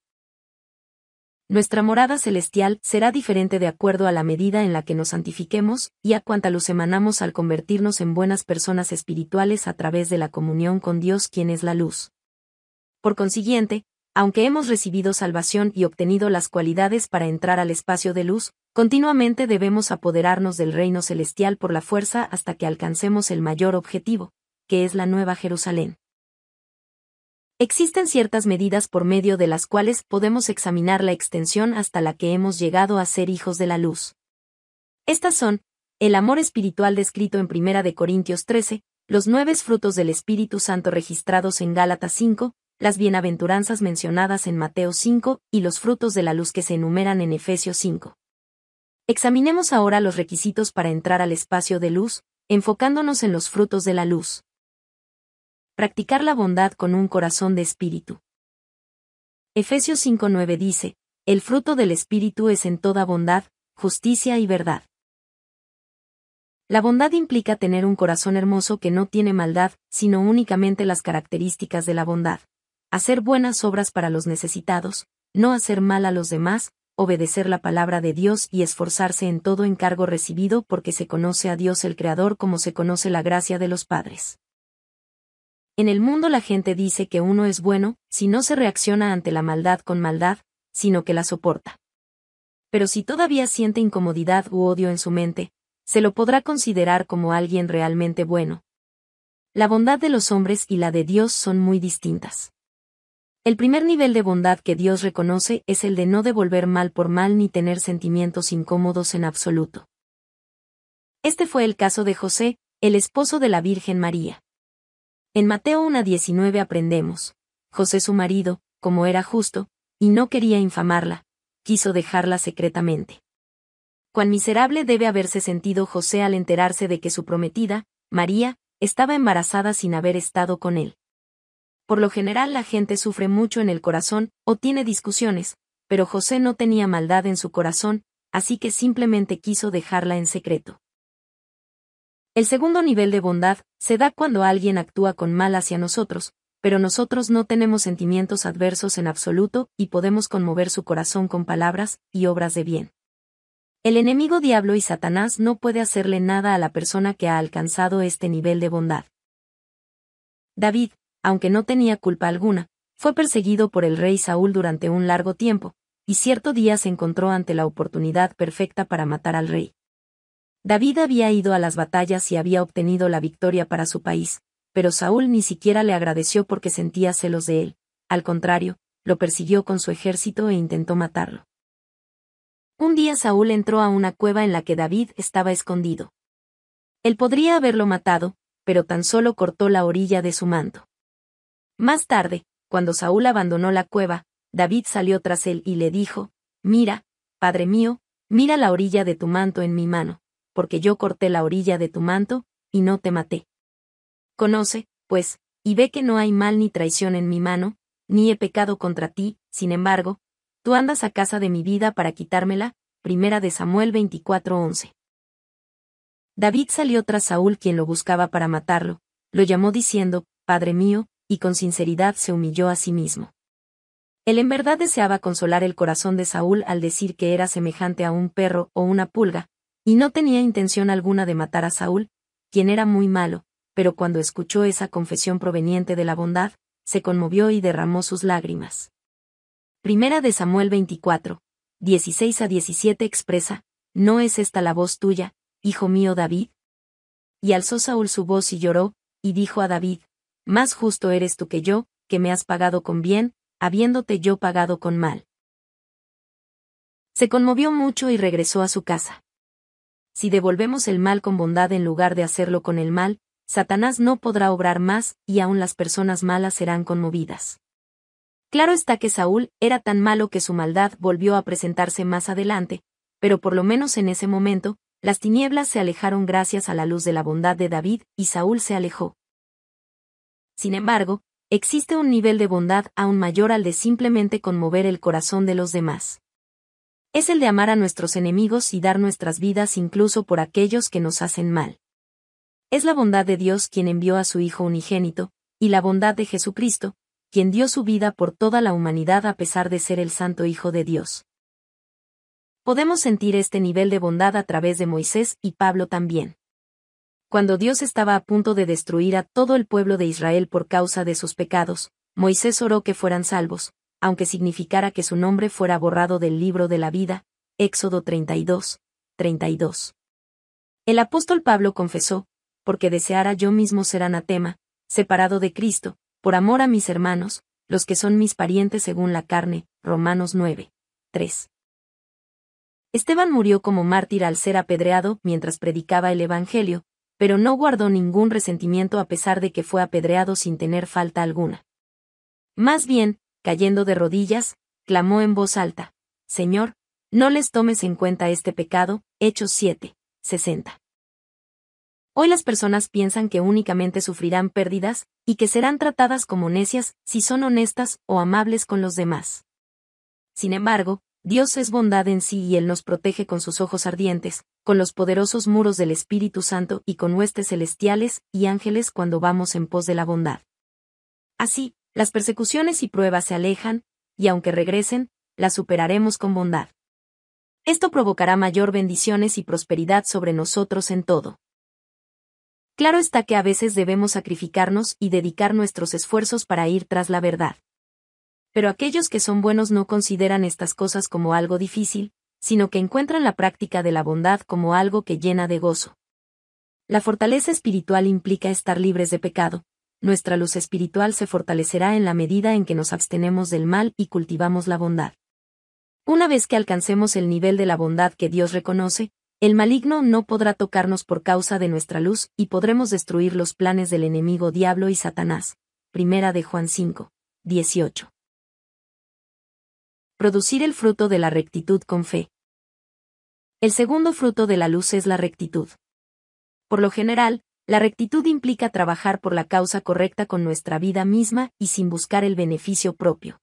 Nuestra morada celestial será diferente de acuerdo a la medida en la que nos santifiquemos y a cuanta luz emanamos al convertirnos en buenas personas espirituales a través de la comunión con Dios quien es la luz. Por consiguiente, aunque hemos recibido salvación y obtenido las cualidades para entrar al espacio de luz, continuamente debemos apoderarnos del reino celestial por la fuerza hasta que alcancemos el mayor objetivo, que es la Nueva Jerusalén. Existen ciertas medidas por medio de las cuales podemos examinar la extensión hasta la que hemos llegado a ser hijos de la luz. Estas son, el amor espiritual descrito en 1 Corintios 13, los nueve frutos del Espíritu Santo registrados en Gálatas 5, las bienaventuranzas mencionadas en Mateo 5 y los frutos de la luz que se enumeran en Efesios 5. Examinemos ahora los requisitos para entrar al espacio de luz, enfocándonos en los frutos de la luz practicar la bondad con un corazón de espíritu. Efesios 5.9 dice, El fruto del espíritu es en toda bondad, justicia y verdad. La bondad implica tener un corazón hermoso que no tiene maldad, sino únicamente las características de la bondad. Hacer buenas obras para los necesitados, no hacer mal a los demás, obedecer la palabra de Dios y esforzarse en todo encargo recibido porque se conoce a Dios el Creador como se conoce la gracia de los padres. En el mundo la gente dice que uno es bueno, si no se reacciona ante la maldad con maldad, sino que la soporta. Pero si todavía siente incomodidad u odio en su mente, se lo podrá considerar como alguien realmente bueno. La bondad de los hombres y la de Dios son muy distintas. El primer nivel de bondad que Dios reconoce es el de no devolver mal por mal ni tener sentimientos incómodos en absoluto. Este fue el caso de José, el esposo de la Virgen María. En Mateo 1.19 aprendemos. José su marido, como era justo, y no quería infamarla, quiso dejarla secretamente. Cuán miserable debe haberse sentido José al enterarse de que su prometida, María, estaba embarazada sin haber estado con él. Por lo general la gente sufre mucho en el corazón o tiene discusiones, pero José no tenía maldad en su corazón, así que simplemente quiso dejarla en secreto. El segundo nivel de bondad se da cuando alguien actúa con mal hacia nosotros, pero nosotros no tenemos sentimientos adversos en absoluto y podemos conmover su corazón con palabras y obras de bien. El enemigo diablo y Satanás no puede hacerle nada a la persona que ha alcanzado este nivel de bondad. David, aunque no tenía culpa alguna, fue perseguido por el rey Saúl durante un largo tiempo, y cierto día se encontró ante la oportunidad perfecta para matar al rey. David había ido a las batallas y había obtenido la victoria para su país, pero Saúl ni siquiera le agradeció porque sentía celos de él. Al contrario, lo persiguió con su ejército e intentó matarlo. Un día Saúl entró a una cueva en la que David estaba escondido. Él podría haberlo matado, pero tan solo cortó la orilla de su manto. Más tarde, cuando Saúl abandonó la cueva, David salió tras él y le dijo, Mira, padre mío, mira la orilla de tu manto en mi mano porque yo corté la orilla de tu manto, y no te maté. Conoce, pues, y ve que no hay mal ni traición en mi mano, ni he pecado contra ti, sin embargo, tú andas a casa de mi vida para quitármela, primera de Samuel 24:11. David salió tras Saúl quien lo buscaba para matarlo, lo llamó diciendo, Padre mío, y con sinceridad se humilló a sí mismo. Él en verdad deseaba consolar el corazón de Saúl al decir que era semejante a un perro o una pulga, y no tenía intención alguna de matar a Saúl, quien era muy malo, pero cuando escuchó esa confesión proveniente de la bondad, se conmovió y derramó sus lágrimas. Primera de Samuel 24, 16 a 17 expresa, ¿No es esta la voz tuya, hijo mío David? Y alzó Saúl su voz y lloró, y dijo a David, Más justo eres tú que yo, que me has pagado con bien, habiéndote yo pagado con mal. Se conmovió mucho y regresó a su casa si devolvemos el mal con bondad en lugar de hacerlo con el mal, Satanás no podrá obrar más, y aún las personas malas serán conmovidas. Claro está que Saúl era tan malo que su maldad volvió a presentarse más adelante, pero por lo menos en ese momento, las tinieblas se alejaron gracias a la luz de la bondad de David y Saúl se alejó. Sin embargo, existe un nivel de bondad aún mayor al de simplemente conmover el corazón de los demás es el de amar a nuestros enemigos y dar nuestras vidas incluso por aquellos que nos hacen mal. Es la bondad de Dios quien envió a su Hijo unigénito, y la bondad de Jesucristo, quien dio su vida por toda la humanidad a pesar de ser el Santo Hijo de Dios. Podemos sentir este nivel de bondad a través de Moisés y Pablo también. Cuando Dios estaba a punto de destruir a todo el pueblo de Israel por causa de sus pecados, Moisés oró que fueran salvos, aunque significara que su nombre fuera borrado del libro de la vida, Éxodo 32, 32. El apóstol Pablo confesó, porque deseara yo mismo ser anatema, separado de Cristo, por amor a mis hermanos, los que son mis parientes según la carne, Romanos 9, 3. Esteban murió como mártir al ser apedreado mientras predicaba el Evangelio, pero no guardó ningún resentimiento a pesar de que fue apedreado sin tener falta alguna. Más bien, cayendo de rodillas, clamó en voz alta, Señor, no les tomes en cuenta este pecado, Hechos 7, 60. Hoy las personas piensan que únicamente sufrirán pérdidas, y que serán tratadas como necias si son honestas o amables con los demás. Sin embargo, Dios es bondad en sí y Él nos protege con sus ojos ardientes, con los poderosos muros del Espíritu Santo y con huestes celestiales y ángeles cuando vamos en pos de la bondad. Así, las persecuciones y pruebas se alejan, y aunque regresen, las superaremos con bondad. Esto provocará mayor bendiciones y prosperidad sobre nosotros en todo. Claro está que a veces debemos sacrificarnos y dedicar nuestros esfuerzos para ir tras la verdad. Pero aquellos que son buenos no consideran estas cosas como algo difícil, sino que encuentran la práctica de la bondad como algo que llena de gozo. La fortaleza espiritual implica estar libres de pecado, nuestra luz espiritual se fortalecerá en la medida en que nos abstenemos del mal y cultivamos la bondad. Una vez que alcancemos el nivel de la bondad que Dios reconoce, el maligno no podrá tocarnos por causa de nuestra luz y podremos destruir los planes del enemigo diablo y Satanás. Primera de Juan 5, 18. Producir el fruto de la rectitud con fe. El segundo fruto de la luz es la rectitud. Por lo general, la rectitud implica trabajar por la causa correcta con nuestra vida misma y sin buscar el beneficio propio.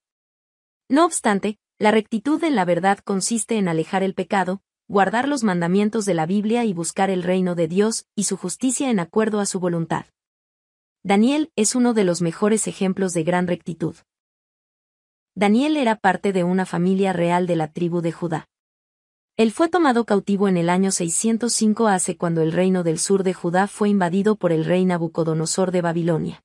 No obstante, la rectitud en la verdad consiste en alejar el pecado, guardar los mandamientos de la Biblia y buscar el reino de Dios y su justicia en acuerdo a su voluntad. Daniel es uno de los mejores ejemplos de gran rectitud. Daniel era parte de una familia real de la tribu de Judá. Él fue tomado cautivo en el año 605 hace cuando el reino del sur de Judá fue invadido por el rey Nabucodonosor de Babilonia.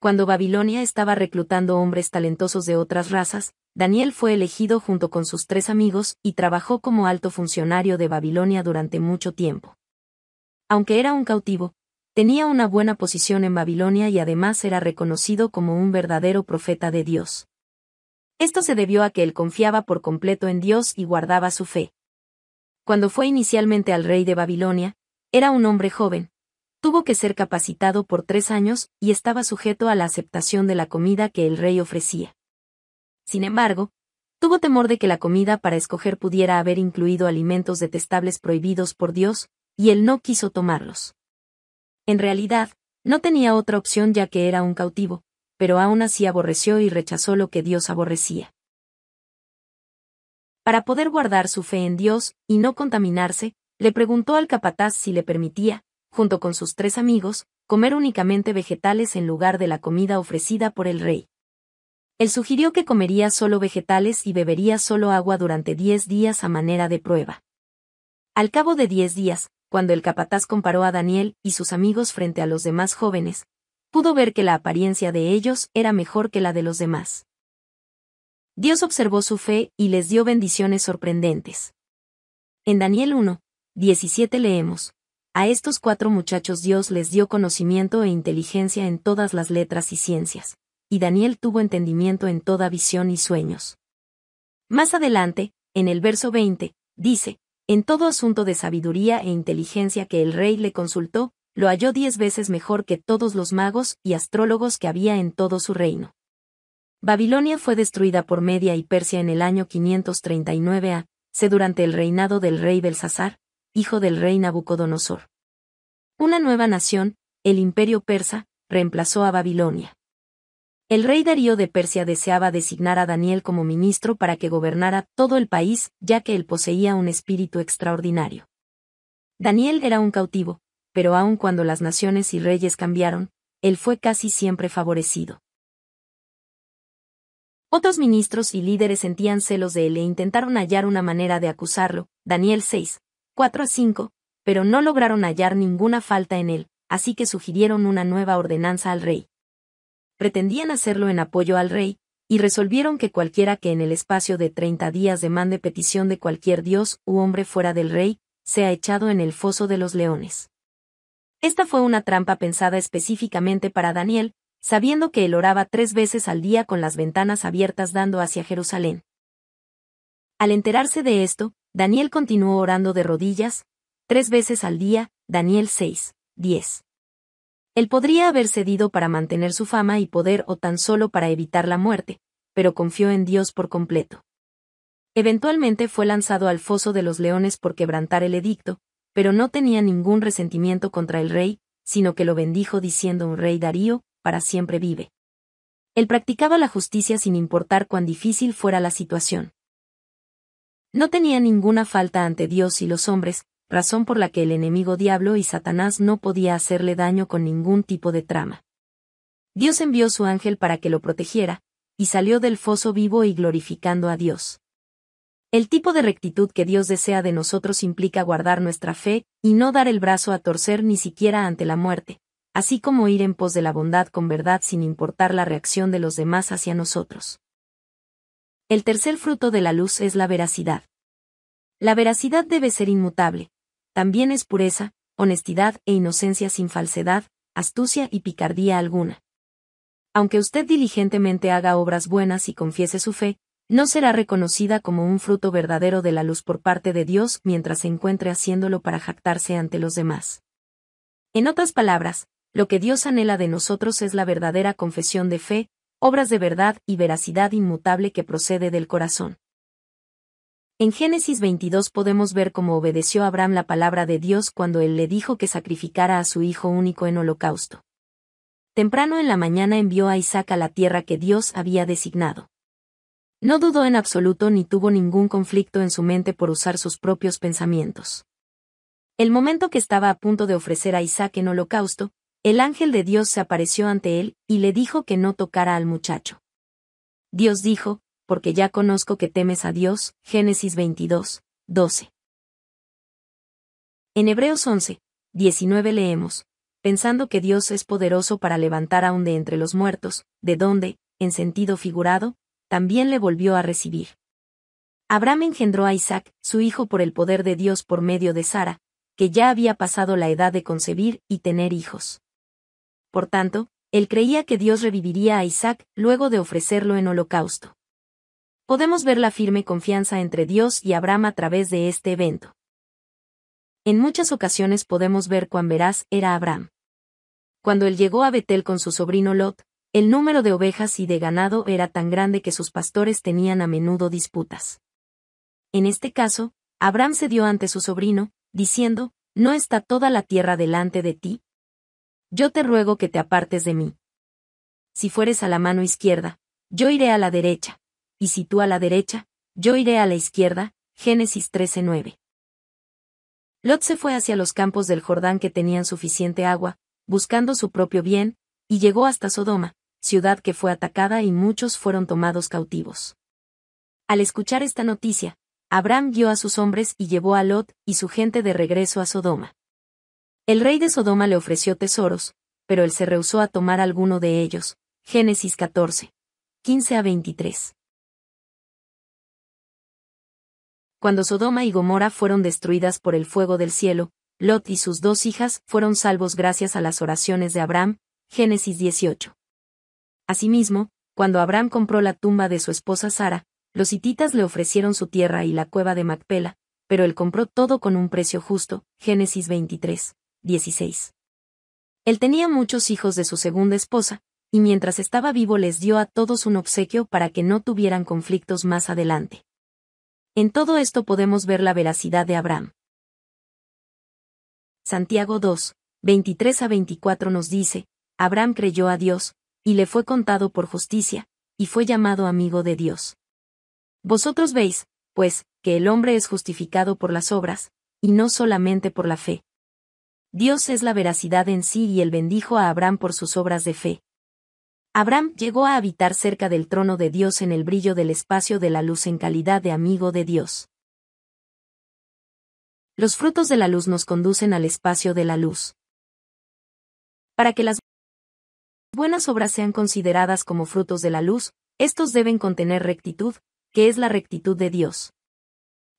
Cuando Babilonia estaba reclutando hombres talentosos de otras razas, Daniel fue elegido junto con sus tres amigos y trabajó como alto funcionario de Babilonia durante mucho tiempo. Aunque era un cautivo, tenía una buena posición en Babilonia y además era reconocido como un verdadero profeta de Dios. Esto se debió a que él confiaba por completo en Dios y guardaba su fe. Cuando fue inicialmente al rey de Babilonia, era un hombre joven. Tuvo que ser capacitado por tres años y estaba sujeto a la aceptación de la comida que el rey ofrecía. Sin embargo, tuvo temor de que la comida para escoger pudiera haber incluido alimentos detestables prohibidos por Dios, y él no quiso tomarlos. En realidad, no tenía otra opción ya que era un cautivo, pero aún así aborreció y rechazó lo que Dios aborrecía. Para poder guardar su fe en Dios y no contaminarse, le preguntó al capataz si le permitía, junto con sus tres amigos, comer únicamente vegetales en lugar de la comida ofrecida por el rey. Él sugirió que comería solo vegetales y bebería solo agua durante diez días a manera de prueba. Al cabo de diez días, cuando el capataz comparó a Daniel y sus amigos frente a los demás jóvenes, pudo ver que la apariencia de ellos era mejor que la de los demás. Dios observó su fe y les dio bendiciones sorprendentes. En Daniel 1, 17 leemos, a estos cuatro muchachos Dios les dio conocimiento e inteligencia en todas las letras y ciencias, y Daniel tuvo entendimiento en toda visión y sueños. Más adelante, en el verso 20, dice, en todo asunto de sabiduría e inteligencia que el rey le consultó, lo halló diez veces mejor que todos los magos y astrólogos que había en todo su reino. Babilonia fue destruida por Media y Persia en el año 539 a.C. durante el reinado del rey Belsasar, hijo del rey Nabucodonosor. Una nueva nación, el imperio persa, reemplazó a Babilonia. El rey Darío de Persia deseaba designar a Daniel como ministro para que gobernara todo el país, ya que él poseía un espíritu extraordinario. Daniel era un cautivo, pero aun cuando las naciones y reyes cambiaron, él fue casi siempre favorecido. Otros ministros y líderes sentían celos de él e intentaron hallar una manera de acusarlo, Daniel 6, 4 a 5, pero no lograron hallar ninguna falta en él, así que sugirieron una nueva ordenanza al rey. Pretendían hacerlo en apoyo al rey, y resolvieron que cualquiera que en el espacio de 30 días demande petición de cualquier dios u hombre fuera del rey, sea echado en el foso de los leones. Esta fue una trampa pensada específicamente para Daniel, sabiendo que él oraba tres veces al día con las ventanas abiertas dando hacia Jerusalén. Al enterarse de esto, Daniel continuó orando de rodillas, tres veces al día, Daniel 6, 10. Él podría haber cedido para mantener su fama y poder o tan solo para evitar la muerte, pero confió en Dios por completo. Eventualmente fue lanzado al foso de los leones por quebrantar el edicto, pero no tenía ningún resentimiento contra el rey, sino que lo bendijo diciendo un rey Darío, para siempre vive. Él practicaba la justicia sin importar cuán difícil fuera la situación. No tenía ninguna falta ante Dios y los hombres, razón por la que el enemigo diablo y Satanás no podía hacerle daño con ningún tipo de trama. Dios envió su ángel para que lo protegiera, y salió del foso vivo y glorificando a Dios. El tipo de rectitud que Dios desea de nosotros implica guardar nuestra fe, y no dar el brazo a torcer ni siquiera ante la muerte, así como ir en pos de la bondad con verdad sin importar la reacción de los demás hacia nosotros. El tercer fruto de la luz es la veracidad. La veracidad debe ser inmutable. También es pureza, honestidad e inocencia sin falsedad, astucia y picardía alguna. Aunque usted diligentemente haga obras buenas y confiese su fe, no será reconocida como un fruto verdadero de la luz por parte de Dios mientras se encuentre haciéndolo para jactarse ante los demás. En otras palabras, lo que Dios anhela de nosotros es la verdadera confesión de fe, obras de verdad y veracidad inmutable que procede del corazón. En Génesis 22 podemos ver cómo obedeció Abraham la palabra de Dios cuando él le dijo que sacrificara a su hijo único en holocausto. Temprano en la mañana envió a Isaac a la tierra que Dios había designado. No dudó en absoluto ni tuvo ningún conflicto en su mente por usar sus propios pensamientos. El momento que estaba a punto de ofrecer a Isaac en holocausto, el ángel de Dios se apareció ante él y le dijo que no tocara al muchacho. Dios dijo, porque ya conozco que temes a Dios, Génesis 22, 12. En Hebreos 11, 19 leemos, pensando que Dios es poderoso para levantar a un de entre los muertos, de donde, en sentido figurado, también le volvió a recibir. Abraham engendró a Isaac, su hijo por el poder de Dios por medio de Sara, que ya había pasado la edad de concebir y tener hijos. Por tanto, él creía que Dios reviviría a Isaac luego de ofrecerlo en holocausto. Podemos ver la firme confianza entre Dios y Abraham a través de este evento. En muchas ocasiones podemos ver cuán veraz era Abraham. Cuando él llegó a Betel con su sobrino Lot, el número de ovejas y de ganado era tan grande que sus pastores tenían a menudo disputas. En este caso, Abraham se dio ante su sobrino, diciendo, ¿No está toda la tierra delante de ti? Yo te ruego que te apartes de mí. Si fueres a la mano izquierda, yo iré a la derecha, y si tú a la derecha, yo iré a la izquierda, Génesis 13:9. Lot se fue hacia los campos del Jordán que tenían suficiente agua, buscando su propio bien, y llegó hasta Sodoma, ciudad que fue atacada y muchos fueron tomados cautivos. Al escuchar esta noticia, Abraham guió a sus hombres y llevó a Lot y su gente de regreso a Sodoma. El rey de Sodoma le ofreció tesoros, pero él se rehusó a tomar alguno de ellos. Génesis 14. 15 a 23. Cuando Sodoma y Gomorra fueron destruidas por el fuego del cielo, Lot y sus dos hijas fueron salvos gracias a las oraciones de Abraham. Génesis 18. Asimismo, cuando Abraham compró la tumba de su esposa Sara, los hititas le ofrecieron su tierra y la cueva de Macpela, pero él compró todo con un precio justo. Génesis 23, 16. Él tenía muchos hijos de su segunda esposa, y mientras estaba vivo les dio a todos un obsequio para que no tuvieran conflictos más adelante. En todo esto podemos ver la veracidad de Abraham. Santiago 2, 23 a 24 nos dice, Abraham creyó a Dios, y le fue contado por justicia, y fue llamado amigo de Dios. Vosotros veis, pues, que el hombre es justificado por las obras, y no solamente por la fe. Dios es la veracidad en sí y el bendijo a Abraham por sus obras de fe. Abraham llegó a habitar cerca del trono de Dios en el brillo del espacio de la luz en calidad de amigo de Dios. Los frutos de la luz nos conducen al espacio de la luz. Para que las buenas obras sean consideradas como frutos de la luz, estos deben contener rectitud, que es la rectitud de Dios.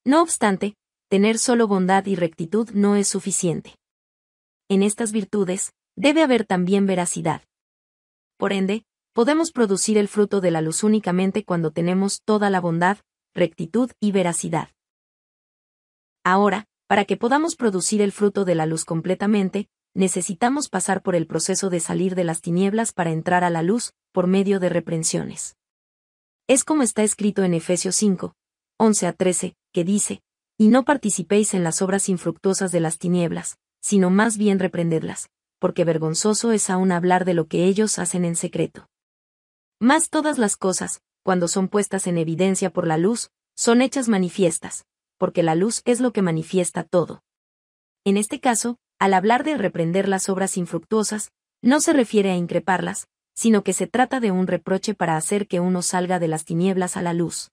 No obstante, tener solo bondad y rectitud no es suficiente. En estas virtudes, debe haber también veracidad. Por ende, podemos producir el fruto de la luz únicamente cuando tenemos toda la bondad, rectitud y veracidad. Ahora, para que podamos producir el fruto de la luz completamente, necesitamos pasar por el proceso de salir de las tinieblas para entrar a la luz, por medio de reprensiones. Es como está escrito en Efesios 5, 11 a 13, que dice, y no participéis en las obras infructuosas de las tinieblas, sino más bien reprendedlas, porque vergonzoso es aún hablar de lo que ellos hacen en secreto. Más todas las cosas, cuando son puestas en evidencia por la luz, son hechas manifiestas, porque la luz es lo que manifiesta todo. En este caso, al hablar de reprender las obras infructuosas, no se refiere a increparlas, sino que se trata de un reproche para hacer que uno salga de las tinieblas a la luz.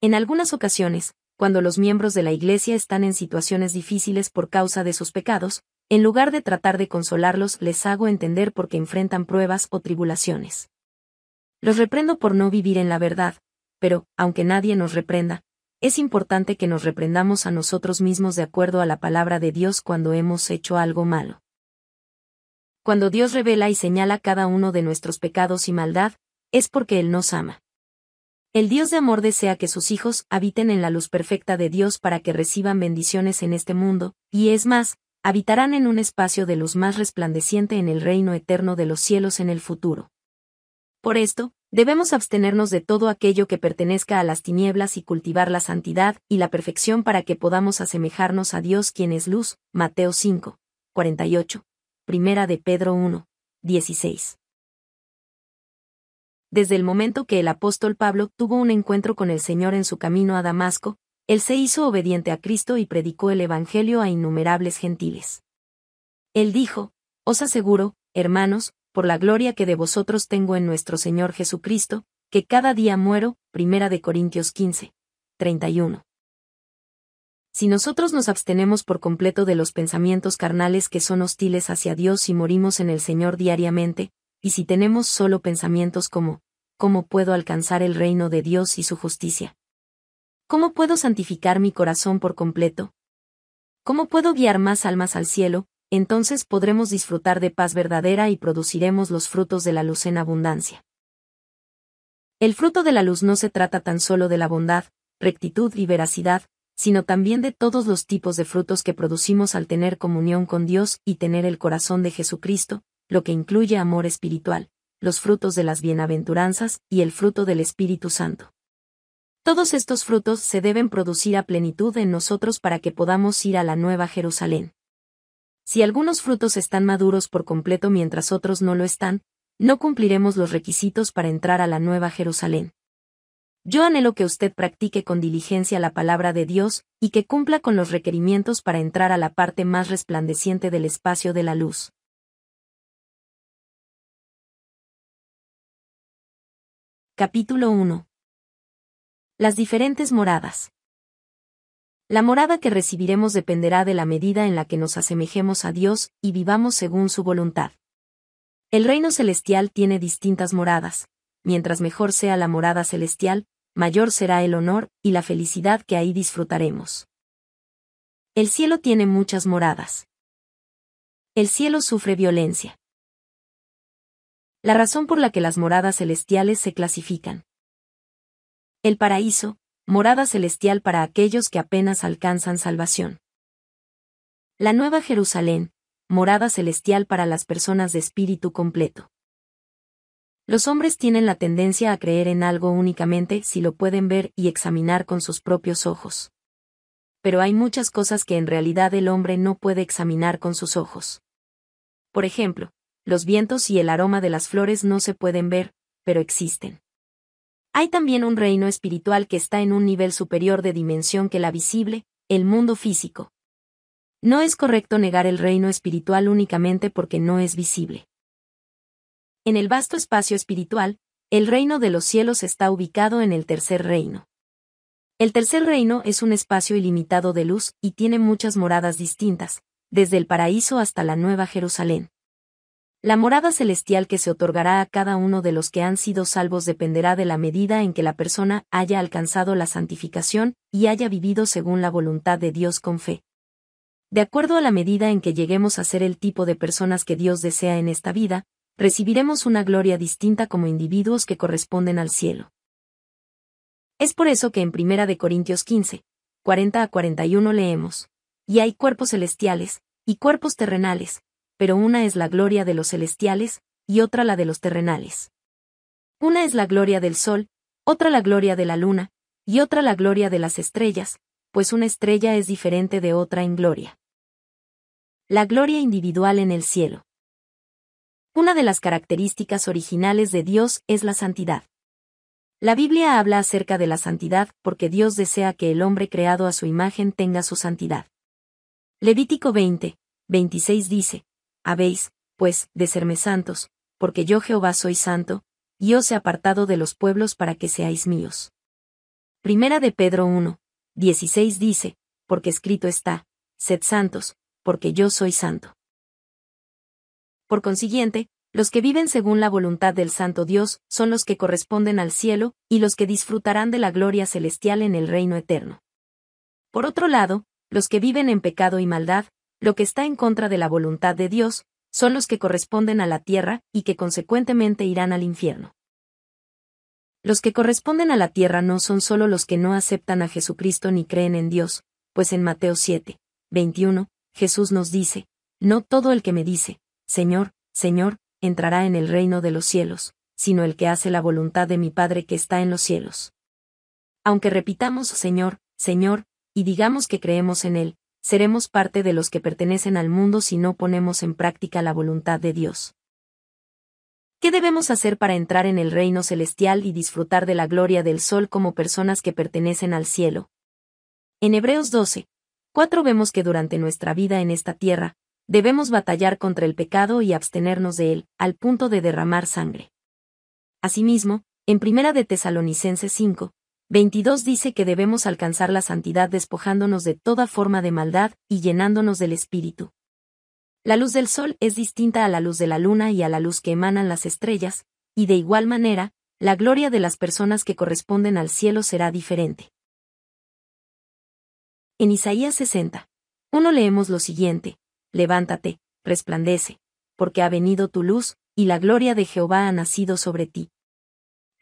En algunas ocasiones, cuando los miembros de la Iglesia están en situaciones difíciles por causa de sus pecados, en lugar de tratar de consolarlos les hago entender por qué enfrentan pruebas o tribulaciones. Los reprendo por no vivir en la verdad, pero, aunque nadie nos reprenda, es importante que nos reprendamos a nosotros mismos de acuerdo a la palabra de Dios cuando hemos hecho algo malo. Cuando Dios revela y señala cada uno de nuestros pecados y maldad, es porque Él nos ama. El Dios de amor desea que sus hijos habiten en la luz perfecta de Dios para que reciban bendiciones en este mundo, y es más, habitarán en un espacio de luz más resplandeciente en el reino eterno de los cielos en el futuro. Por esto, Debemos abstenernos de todo aquello que pertenezca a las tinieblas y cultivar la santidad y la perfección para que podamos asemejarnos a Dios quien es luz. Mateo 5, 48. Primera de Pedro 1, 16. Desde el momento que el apóstol Pablo tuvo un encuentro con el Señor en su camino a Damasco, él se hizo obediente a Cristo y predicó el Evangelio a innumerables gentiles. Él dijo, Os aseguro, hermanos, por la gloria que de vosotros tengo en nuestro Señor Jesucristo, que cada día muero, 1 de Corintios 15. 31. Si nosotros nos abstenemos por completo de los pensamientos carnales que son hostiles hacia Dios y morimos en el Señor diariamente, y si tenemos solo pensamientos como, ¿cómo puedo alcanzar el reino de Dios y su justicia? ¿Cómo puedo santificar mi corazón por completo? ¿Cómo puedo guiar más almas al cielo? entonces podremos disfrutar de paz verdadera y produciremos los frutos de la luz en abundancia. El fruto de la luz no se trata tan solo de la bondad, rectitud y veracidad, sino también de todos los tipos de frutos que producimos al tener comunión con Dios y tener el corazón de Jesucristo, lo que incluye amor espiritual, los frutos de las bienaventuranzas y el fruto del Espíritu Santo. Todos estos frutos se deben producir a plenitud en nosotros para que podamos ir a la Nueva Jerusalén. Si algunos frutos están maduros por completo mientras otros no lo están, no cumpliremos los requisitos para entrar a la Nueva Jerusalén. Yo anhelo que usted practique con diligencia la palabra de Dios y que cumpla con los requerimientos para entrar a la parte más resplandeciente del espacio de la luz. Capítulo 1. Las diferentes moradas. La morada que recibiremos dependerá de la medida en la que nos asemejemos a Dios y vivamos según su voluntad. El reino celestial tiene distintas moradas. Mientras mejor sea la morada celestial, mayor será el honor y la felicidad que ahí disfrutaremos. El cielo tiene muchas moradas. El cielo sufre violencia. La razón por la que las moradas celestiales se clasifican. El paraíso, morada celestial para aquellos que apenas alcanzan salvación. La Nueva Jerusalén, morada celestial para las personas de espíritu completo. Los hombres tienen la tendencia a creer en algo únicamente si lo pueden ver y examinar con sus propios ojos. Pero hay muchas cosas que en realidad el hombre no puede examinar con sus ojos. Por ejemplo, los vientos y el aroma de las flores no se pueden ver, pero existen. Hay también un reino espiritual que está en un nivel superior de dimensión que la visible, el mundo físico. No es correcto negar el reino espiritual únicamente porque no es visible. En el vasto espacio espiritual, el reino de los cielos está ubicado en el tercer reino. El tercer reino es un espacio ilimitado de luz y tiene muchas moradas distintas, desde el paraíso hasta la Nueva Jerusalén. La morada celestial que se otorgará a cada uno de los que han sido salvos dependerá de la medida en que la persona haya alcanzado la santificación y haya vivido según la voluntad de Dios con fe. De acuerdo a la medida en que lleguemos a ser el tipo de personas que Dios desea en esta vida, recibiremos una gloria distinta como individuos que corresponden al cielo. Es por eso que en 1 Corintios 15, 40 a 41 leemos, y hay cuerpos celestiales, y cuerpos terrenales, pero una es la gloria de los celestiales, y otra la de los terrenales. Una es la gloria del sol, otra la gloria de la luna, y otra la gloria de las estrellas, pues una estrella es diferente de otra en gloria. La gloria individual en el cielo. Una de las características originales de Dios es la santidad. La Biblia habla acerca de la santidad porque Dios desea que el hombre creado a su imagen tenga su santidad. Levítico 20, 26 dice, habéis, pues, de serme santos, porque yo Jehová soy santo, y os he apartado de los pueblos para que seáis míos. Primera de Pedro 1, 16 dice, porque escrito está, sed santos, porque yo soy santo. Por consiguiente, los que viven según la voluntad del Santo Dios son los que corresponden al cielo y los que disfrutarán de la gloria celestial en el reino eterno. Por otro lado, los que viven en pecado y maldad lo que está en contra de la voluntad de Dios, son los que corresponden a la tierra y que consecuentemente irán al infierno. Los que corresponden a la tierra no son solo los que no aceptan a Jesucristo ni creen en Dios, pues en Mateo 7, 21, Jesús nos dice, No todo el que me dice, Señor, Señor, entrará en el reino de los cielos, sino el que hace la voluntad de mi Padre que está en los cielos. Aunque repitamos Señor, Señor, y digamos que creemos en Él, seremos parte de los que pertenecen al mundo si no ponemos en práctica la voluntad de Dios. ¿Qué debemos hacer para entrar en el reino celestial y disfrutar de la gloria del sol como personas que pertenecen al cielo? En Hebreos 12, 4 vemos que durante nuestra vida en esta tierra, debemos batallar contra el pecado y abstenernos de él, al punto de derramar sangre. Asimismo, en Primera de Tesalonicenses 5, 22 dice que debemos alcanzar la santidad despojándonos de toda forma de maldad y llenándonos del Espíritu. La luz del sol es distinta a la luz de la luna y a la luz que emanan las estrellas, y de igual manera, la gloria de las personas que corresponden al cielo será diferente. En Isaías 60, 1 leemos lo siguiente, Levántate, resplandece, porque ha venido tu luz, y la gloria de Jehová ha nacido sobre ti.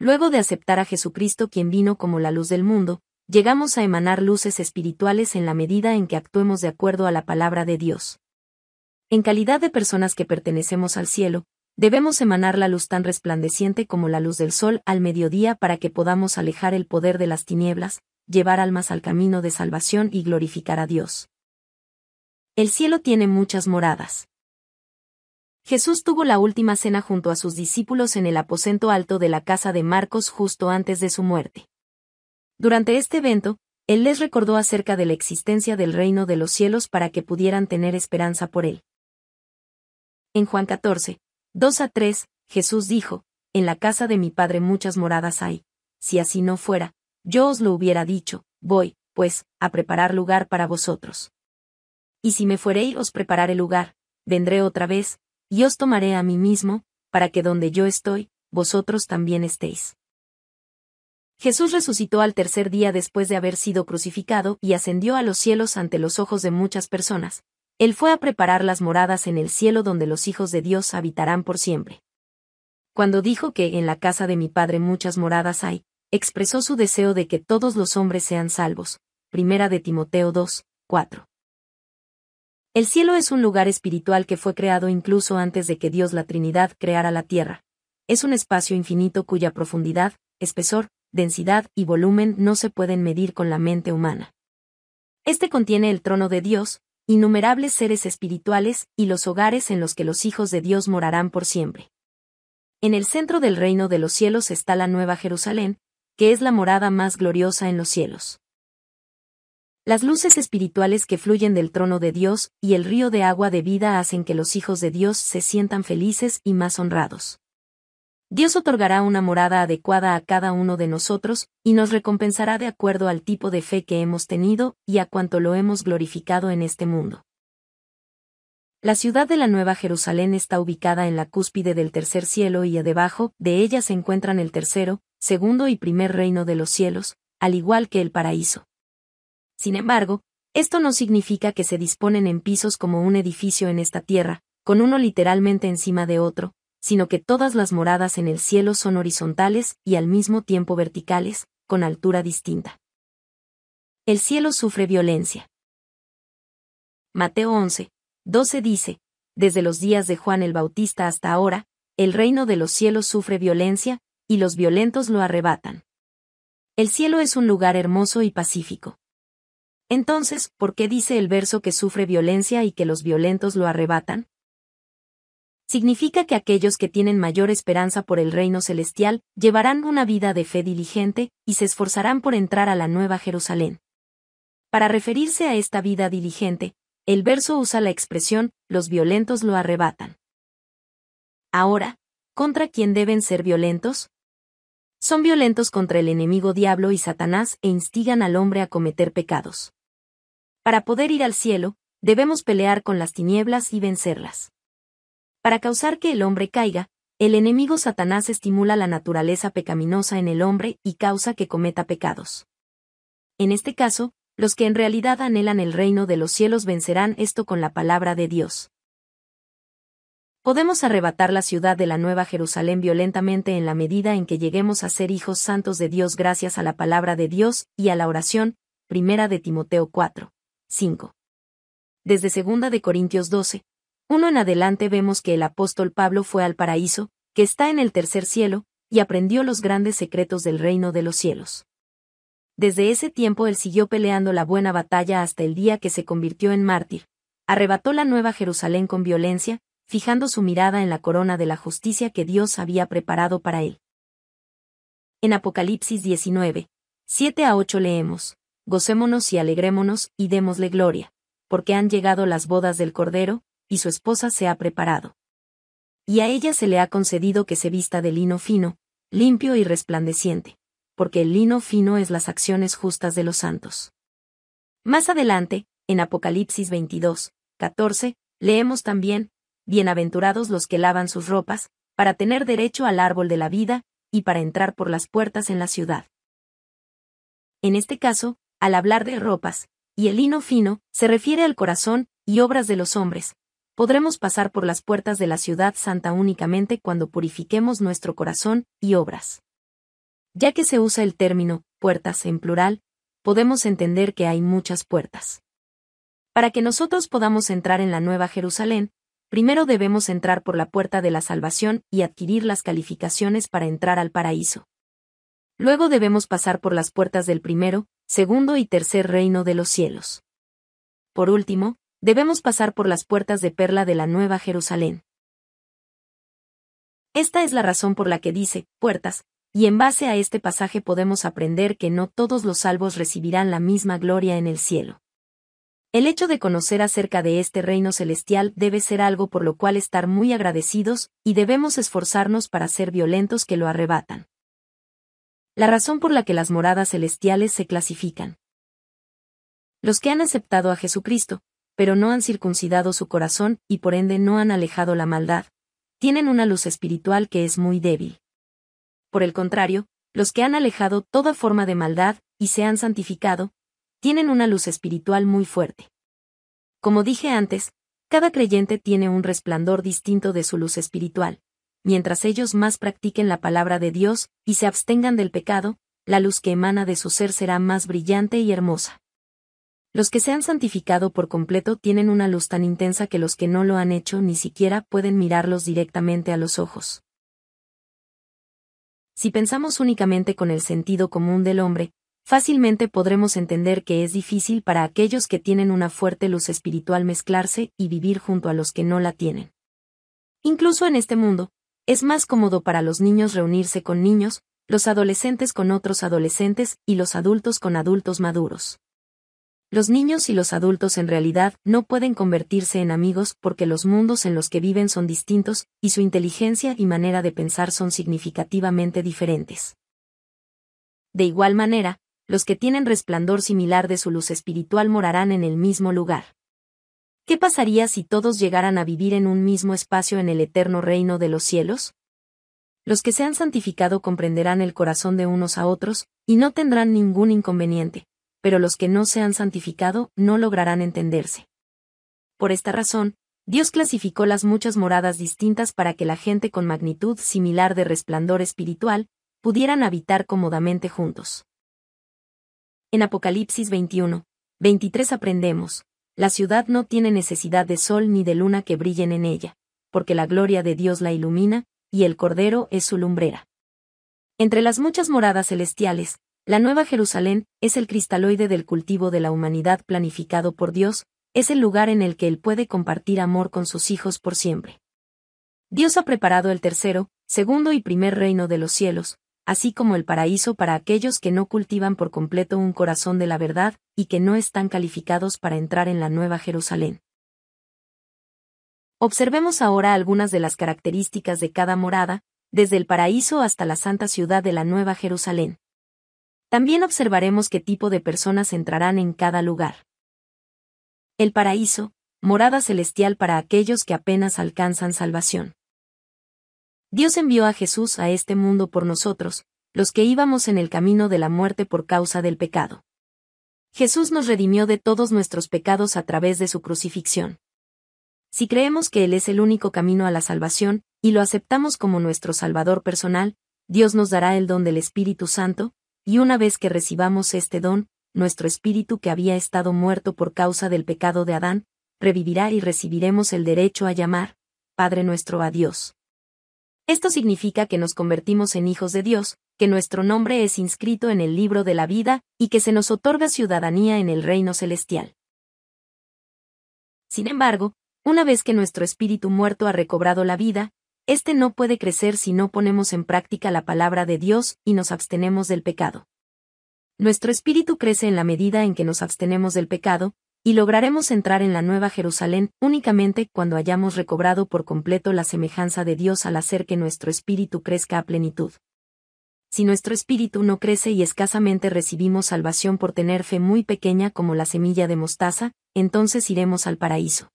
Luego de aceptar a Jesucristo quien vino como la luz del mundo, llegamos a emanar luces espirituales en la medida en que actuemos de acuerdo a la palabra de Dios. En calidad de personas que pertenecemos al cielo, debemos emanar la luz tan resplandeciente como la luz del sol al mediodía para que podamos alejar el poder de las tinieblas, llevar almas al camino de salvación y glorificar a Dios. El cielo tiene muchas moradas. Jesús tuvo la última cena junto a sus discípulos en el aposento alto de la casa de Marcos justo antes de su muerte. Durante este evento, Él les recordó acerca de la existencia del reino de los cielos para que pudieran tener esperanza por Él. En Juan 14, 2 a 3, Jesús dijo, En la casa de mi Padre muchas moradas hay, si así no fuera, yo os lo hubiera dicho, voy, pues, a preparar lugar para vosotros. Y si me fuere y os prepararé lugar, vendré otra vez, y os tomaré a mí mismo, para que donde yo estoy, vosotros también estéis. Jesús resucitó al tercer día después de haber sido crucificado y ascendió a los cielos ante los ojos de muchas personas. Él fue a preparar las moradas en el cielo donde los hijos de Dios habitarán por siempre. Cuando dijo que en la casa de mi Padre muchas moradas hay, expresó su deseo de que todos los hombres sean salvos. Primera de Timoteo 2, 4. El cielo es un lugar espiritual que fue creado incluso antes de que Dios la Trinidad creara la tierra. Es un espacio infinito cuya profundidad, espesor, densidad y volumen no se pueden medir con la mente humana. Este contiene el trono de Dios, innumerables seres espirituales y los hogares en los que los hijos de Dios morarán por siempre. En el centro del reino de los cielos está la Nueva Jerusalén, que es la morada más gloriosa en los cielos. Las luces espirituales que fluyen del trono de Dios y el río de agua de vida hacen que los hijos de Dios se sientan felices y más honrados. Dios otorgará una morada adecuada a cada uno de nosotros, y nos recompensará de acuerdo al tipo de fe que hemos tenido y a cuanto lo hemos glorificado en este mundo. La ciudad de la Nueva Jerusalén está ubicada en la cúspide del tercer cielo y debajo de ella se encuentran el tercero, segundo y primer reino de los cielos, al igual que el paraíso. Sin embargo, esto no significa que se disponen en pisos como un edificio en esta tierra, con uno literalmente encima de otro, sino que todas las moradas en el cielo son horizontales y al mismo tiempo verticales, con altura distinta. El cielo sufre violencia. Mateo 11, 12 dice, Desde los días de Juan el Bautista hasta ahora, el reino de los cielos sufre violencia, y los violentos lo arrebatan. El cielo es un lugar hermoso y pacífico. Entonces, ¿por qué dice el verso que sufre violencia y que los violentos lo arrebatan? Significa que aquellos que tienen mayor esperanza por el reino celestial, llevarán una vida de fe diligente, y se esforzarán por entrar a la nueva Jerusalén. Para referirse a esta vida diligente, el verso usa la expresión, los violentos lo arrebatan. Ahora, ¿contra quién deben ser violentos? Son violentos contra el enemigo diablo y Satanás e instigan al hombre a cometer pecados. Para poder ir al cielo, debemos pelear con las tinieblas y vencerlas. Para causar que el hombre caiga, el enemigo Satanás estimula la naturaleza pecaminosa en el hombre y causa que cometa pecados. En este caso, los que en realidad anhelan el reino de los cielos vencerán esto con la palabra de Dios. Podemos arrebatar la ciudad de la Nueva Jerusalén violentamente en la medida en que lleguemos a ser hijos santos de Dios gracias a la palabra de Dios y a la oración, primera de Timoteo 4. 5. Desde 2 de Corintios 12, 1 en adelante vemos que el apóstol Pablo fue al paraíso, que está en el tercer cielo, y aprendió los grandes secretos del reino de los cielos. Desde ese tiempo él siguió peleando la buena batalla hasta el día que se convirtió en mártir. Arrebató la nueva Jerusalén con violencia, fijando su mirada en la corona de la justicia que Dios había preparado para él. En Apocalipsis 19, 7 a 8 leemos gocémonos y alegrémonos, y démosle gloria, porque han llegado las bodas del Cordero, y su esposa se ha preparado. Y a ella se le ha concedido que se vista de lino fino, limpio y resplandeciente, porque el lino fino es las acciones justas de los santos. Más adelante, en Apocalipsis 22, 14, leemos también, Bienaventurados los que lavan sus ropas, para tener derecho al árbol de la vida, y para entrar por las puertas en la ciudad. En este caso, al hablar de ropas, y el lino fino, se refiere al corazón y obras de los hombres. Podremos pasar por las puertas de la ciudad santa únicamente cuando purifiquemos nuestro corazón y obras. Ya que se usa el término puertas en plural, podemos entender que hay muchas puertas. Para que nosotros podamos entrar en la Nueva Jerusalén, primero debemos entrar por la puerta de la salvación y adquirir las calificaciones para entrar al paraíso. Luego debemos pasar por las puertas del primero, segundo y tercer reino de los cielos. Por último, debemos pasar por las puertas de perla de la Nueva Jerusalén. Esta es la razón por la que dice, puertas, y en base a este pasaje podemos aprender que no todos los salvos recibirán la misma gloria en el cielo. El hecho de conocer acerca de este reino celestial debe ser algo por lo cual estar muy agradecidos, y debemos esforzarnos para ser violentos que lo arrebatan. La razón por la que las moradas celestiales se clasifican. Los que han aceptado a Jesucristo, pero no han circuncidado su corazón y por ende no han alejado la maldad, tienen una luz espiritual que es muy débil. Por el contrario, los que han alejado toda forma de maldad y se han santificado, tienen una luz espiritual muy fuerte. Como dije antes, cada creyente tiene un resplandor distinto de su luz espiritual, mientras ellos más practiquen la palabra de Dios y se abstengan del pecado, la luz que emana de su ser será más brillante y hermosa. Los que se han santificado por completo tienen una luz tan intensa que los que no lo han hecho ni siquiera pueden mirarlos directamente a los ojos. Si pensamos únicamente con el sentido común del hombre, fácilmente podremos entender que es difícil para aquellos que tienen una fuerte luz espiritual mezclarse y vivir junto a los que no la tienen. Incluso en este mundo, es más cómodo para los niños reunirse con niños, los adolescentes con otros adolescentes y los adultos con adultos maduros. Los niños y los adultos en realidad no pueden convertirse en amigos porque los mundos en los que viven son distintos y su inteligencia y manera de pensar son significativamente diferentes. De igual manera, los que tienen resplandor similar de su luz espiritual morarán en el mismo lugar. ¿Qué pasaría si todos llegaran a vivir en un mismo espacio en el eterno reino de los cielos? Los que se han santificado comprenderán el corazón de unos a otros, y no tendrán ningún inconveniente, pero los que no se han santificado no lograrán entenderse. Por esta razón, Dios clasificó las muchas moradas distintas para que la gente con magnitud similar de resplandor espiritual pudieran habitar cómodamente juntos. En Apocalipsis 21, 23 aprendemos, la ciudad no tiene necesidad de sol ni de luna que brillen en ella, porque la gloria de Dios la ilumina, y el Cordero es su lumbrera. Entre las muchas moradas celestiales, la Nueva Jerusalén es el cristaloide del cultivo de la humanidad planificado por Dios, es el lugar en el que Él puede compartir amor con sus hijos por siempre. Dios ha preparado el tercero, segundo y primer reino de los cielos, así como el paraíso para aquellos que no cultivan por completo un corazón de la verdad, y que no están calificados para entrar en la Nueva Jerusalén. Observemos ahora algunas de las características de cada morada, desde el paraíso hasta la santa ciudad de la Nueva Jerusalén. También observaremos qué tipo de personas entrarán en cada lugar. El paraíso, morada celestial para aquellos que apenas alcanzan salvación. Dios envió a Jesús a este mundo por nosotros, los que íbamos en el camino de la muerte por causa del pecado. Jesús nos redimió de todos nuestros pecados a través de su crucifixión. Si creemos que Él es el único camino a la salvación, y lo aceptamos como nuestro Salvador personal, Dios nos dará el don del Espíritu Santo, y una vez que recibamos este don, nuestro espíritu que había estado muerto por causa del pecado de Adán, revivirá y recibiremos el derecho a llamar, Padre nuestro a Dios. Esto significa que nos convertimos en hijos de Dios, que nuestro nombre es inscrito en el libro de la vida, y que se nos otorga ciudadanía en el reino celestial. Sin embargo, una vez que nuestro espíritu muerto ha recobrado la vida, éste no puede crecer si no ponemos en práctica la palabra de Dios y nos abstenemos del pecado. Nuestro espíritu crece en la medida en que nos abstenemos del pecado, y lograremos entrar en la Nueva Jerusalén únicamente cuando hayamos recobrado por completo la semejanza de Dios al hacer que nuestro espíritu crezca a plenitud. Si nuestro espíritu no crece y escasamente recibimos salvación por tener fe muy pequeña como la semilla de mostaza, entonces iremos al paraíso.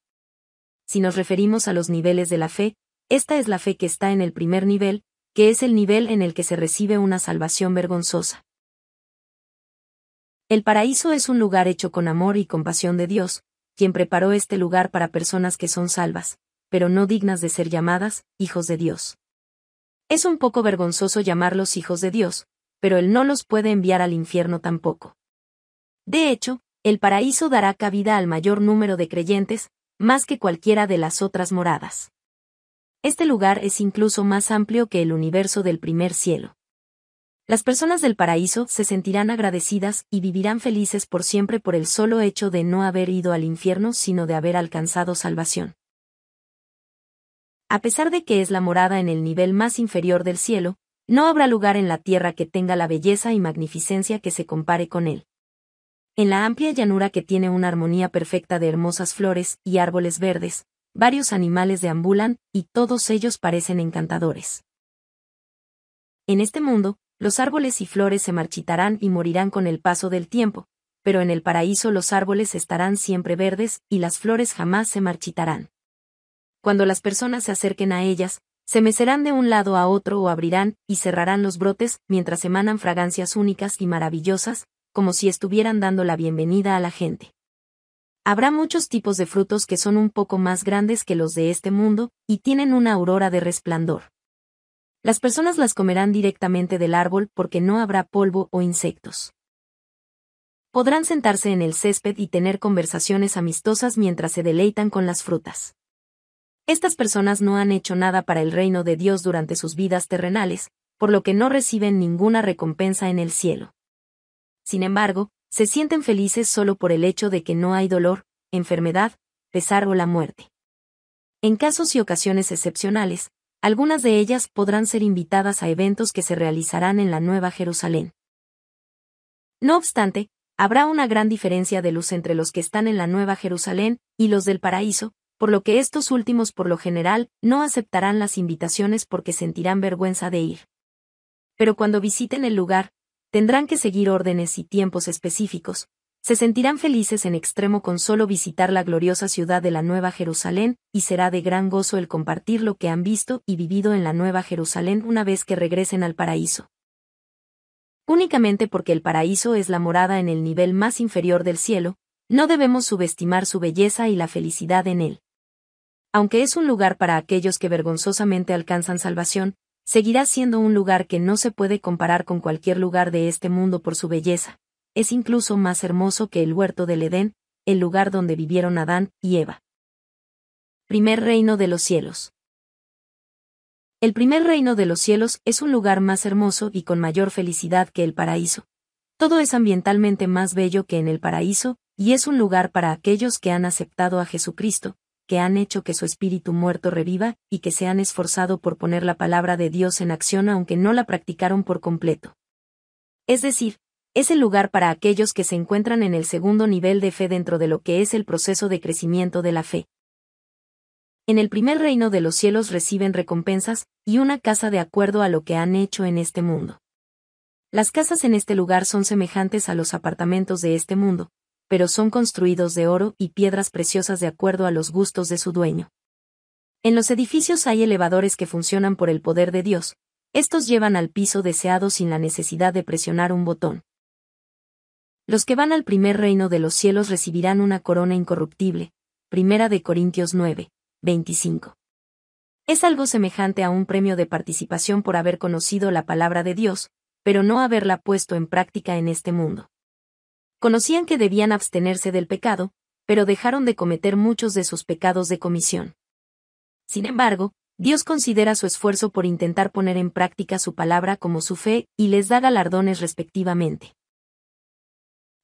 Si nos referimos a los niveles de la fe, esta es la fe que está en el primer nivel, que es el nivel en el que se recibe una salvación vergonzosa. El paraíso es un lugar hecho con amor y compasión de Dios, quien preparó este lugar para personas que son salvas, pero no dignas de ser llamadas hijos de Dios. Es un poco vergonzoso llamarlos hijos de Dios, pero Él no los puede enviar al infierno tampoco. De hecho, el paraíso dará cabida al mayor número de creyentes, más que cualquiera de las otras moradas. Este lugar es incluso más amplio que el universo del primer cielo. Las personas del paraíso se sentirán agradecidas y vivirán felices por siempre por el solo hecho de no haber ido al infierno sino de haber alcanzado salvación. A pesar de que es la morada en el nivel más inferior del cielo, no habrá lugar en la tierra que tenga la belleza y magnificencia que se compare con él. En la amplia llanura que tiene una armonía perfecta de hermosas flores y árboles verdes, varios animales deambulan, y todos ellos parecen encantadores. En este mundo, los árboles y flores se marchitarán y morirán con el paso del tiempo, pero en el paraíso los árboles estarán siempre verdes y las flores jamás se marchitarán. Cuando las personas se acerquen a ellas, se mecerán de un lado a otro o abrirán y cerrarán los brotes mientras emanan fragancias únicas y maravillosas, como si estuvieran dando la bienvenida a la gente. Habrá muchos tipos de frutos que son un poco más grandes que los de este mundo, y tienen una aurora de resplandor. Las personas las comerán directamente del árbol porque no habrá polvo o insectos. Podrán sentarse en el césped y tener conversaciones amistosas mientras se deleitan con las frutas. Estas personas no han hecho nada para el reino de Dios durante sus vidas terrenales, por lo que no reciben ninguna recompensa en el cielo. Sin embargo, se sienten felices solo por el hecho de que no hay dolor, enfermedad, pesar o la muerte. En casos y ocasiones excepcionales, algunas de ellas podrán ser invitadas a eventos que se realizarán en la Nueva Jerusalén. No obstante, habrá una gran diferencia de luz entre los que están en la Nueva Jerusalén y los del paraíso, por lo que estos últimos por lo general no aceptarán las invitaciones porque sentirán vergüenza de ir. Pero cuando visiten el lugar, tendrán que seguir órdenes y tiempos específicos, se sentirán felices en extremo con solo visitar la gloriosa ciudad de la Nueva Jerusalén, y será de gran gozo el compartir lo que han visto y vivido en la Nueva Jerusalén una vez que regresen al paraíso. Únicamente porque el paraíso es la morada en el nivel más inferior del cielo, no debemos subestimar su belleza y la felicidad en él. Aunque es un lugar para aquellos que vergonzosamente alcanzan salvación, seguirá siendo un lugar que no se puede comparar con cualquier lugar de este mundo por su belleza, es incluso más hermoso que el huerto del Edén, el lugar donde vivieron Adán y Eva. Primer reino de los cielos. El primer reino de los cielos es un lugar más hermoso y con mayor felicidad que el paraíso. Todo es ambientalmente más bello que en el paraíso, y es un lugar para aquellos que han aceptado a Jesucristo, que han hecho que su espíritu muerto reviva, y que se han esforzado por poner la palabra de Dios en acción aunque no la practicaron por completo. Es decir, es el lugar para aquellos que se encuentran en el segundo nivel de fe dentro de lo que es el proceso de crecimiento de la fe. En el primer reino de los cielos reciben recompensas y una casa de acuerdo a lo que han hecho en este mundo. Las casas en este lugar son semejantes a los apartamentos de este mundo, pero son construidos de oro y piedras preciosas de acuerdo a los gustos de su dueño. En los edificios hay elevadores que funcionan por el poder de Dios, estos llevan al piso deseado sin la necesidad de presionar un botón. Los que van al primer reino de los cielos recibirán una corona incorruptible. Primera de Corintios 9, 25. Es algo semejante a un premio de participación por haber conocido la palabra de Dios, pero no haberla puesto en práctica en este mundo. Conocían que debían abstenerse del pecado, pero dejaron de cometer muchos de sus pecados de comisión. Sin embargo, Dios considera su esfuerzo por intentar poner en práctica su palabra como su fe y les da galardones respectivamente.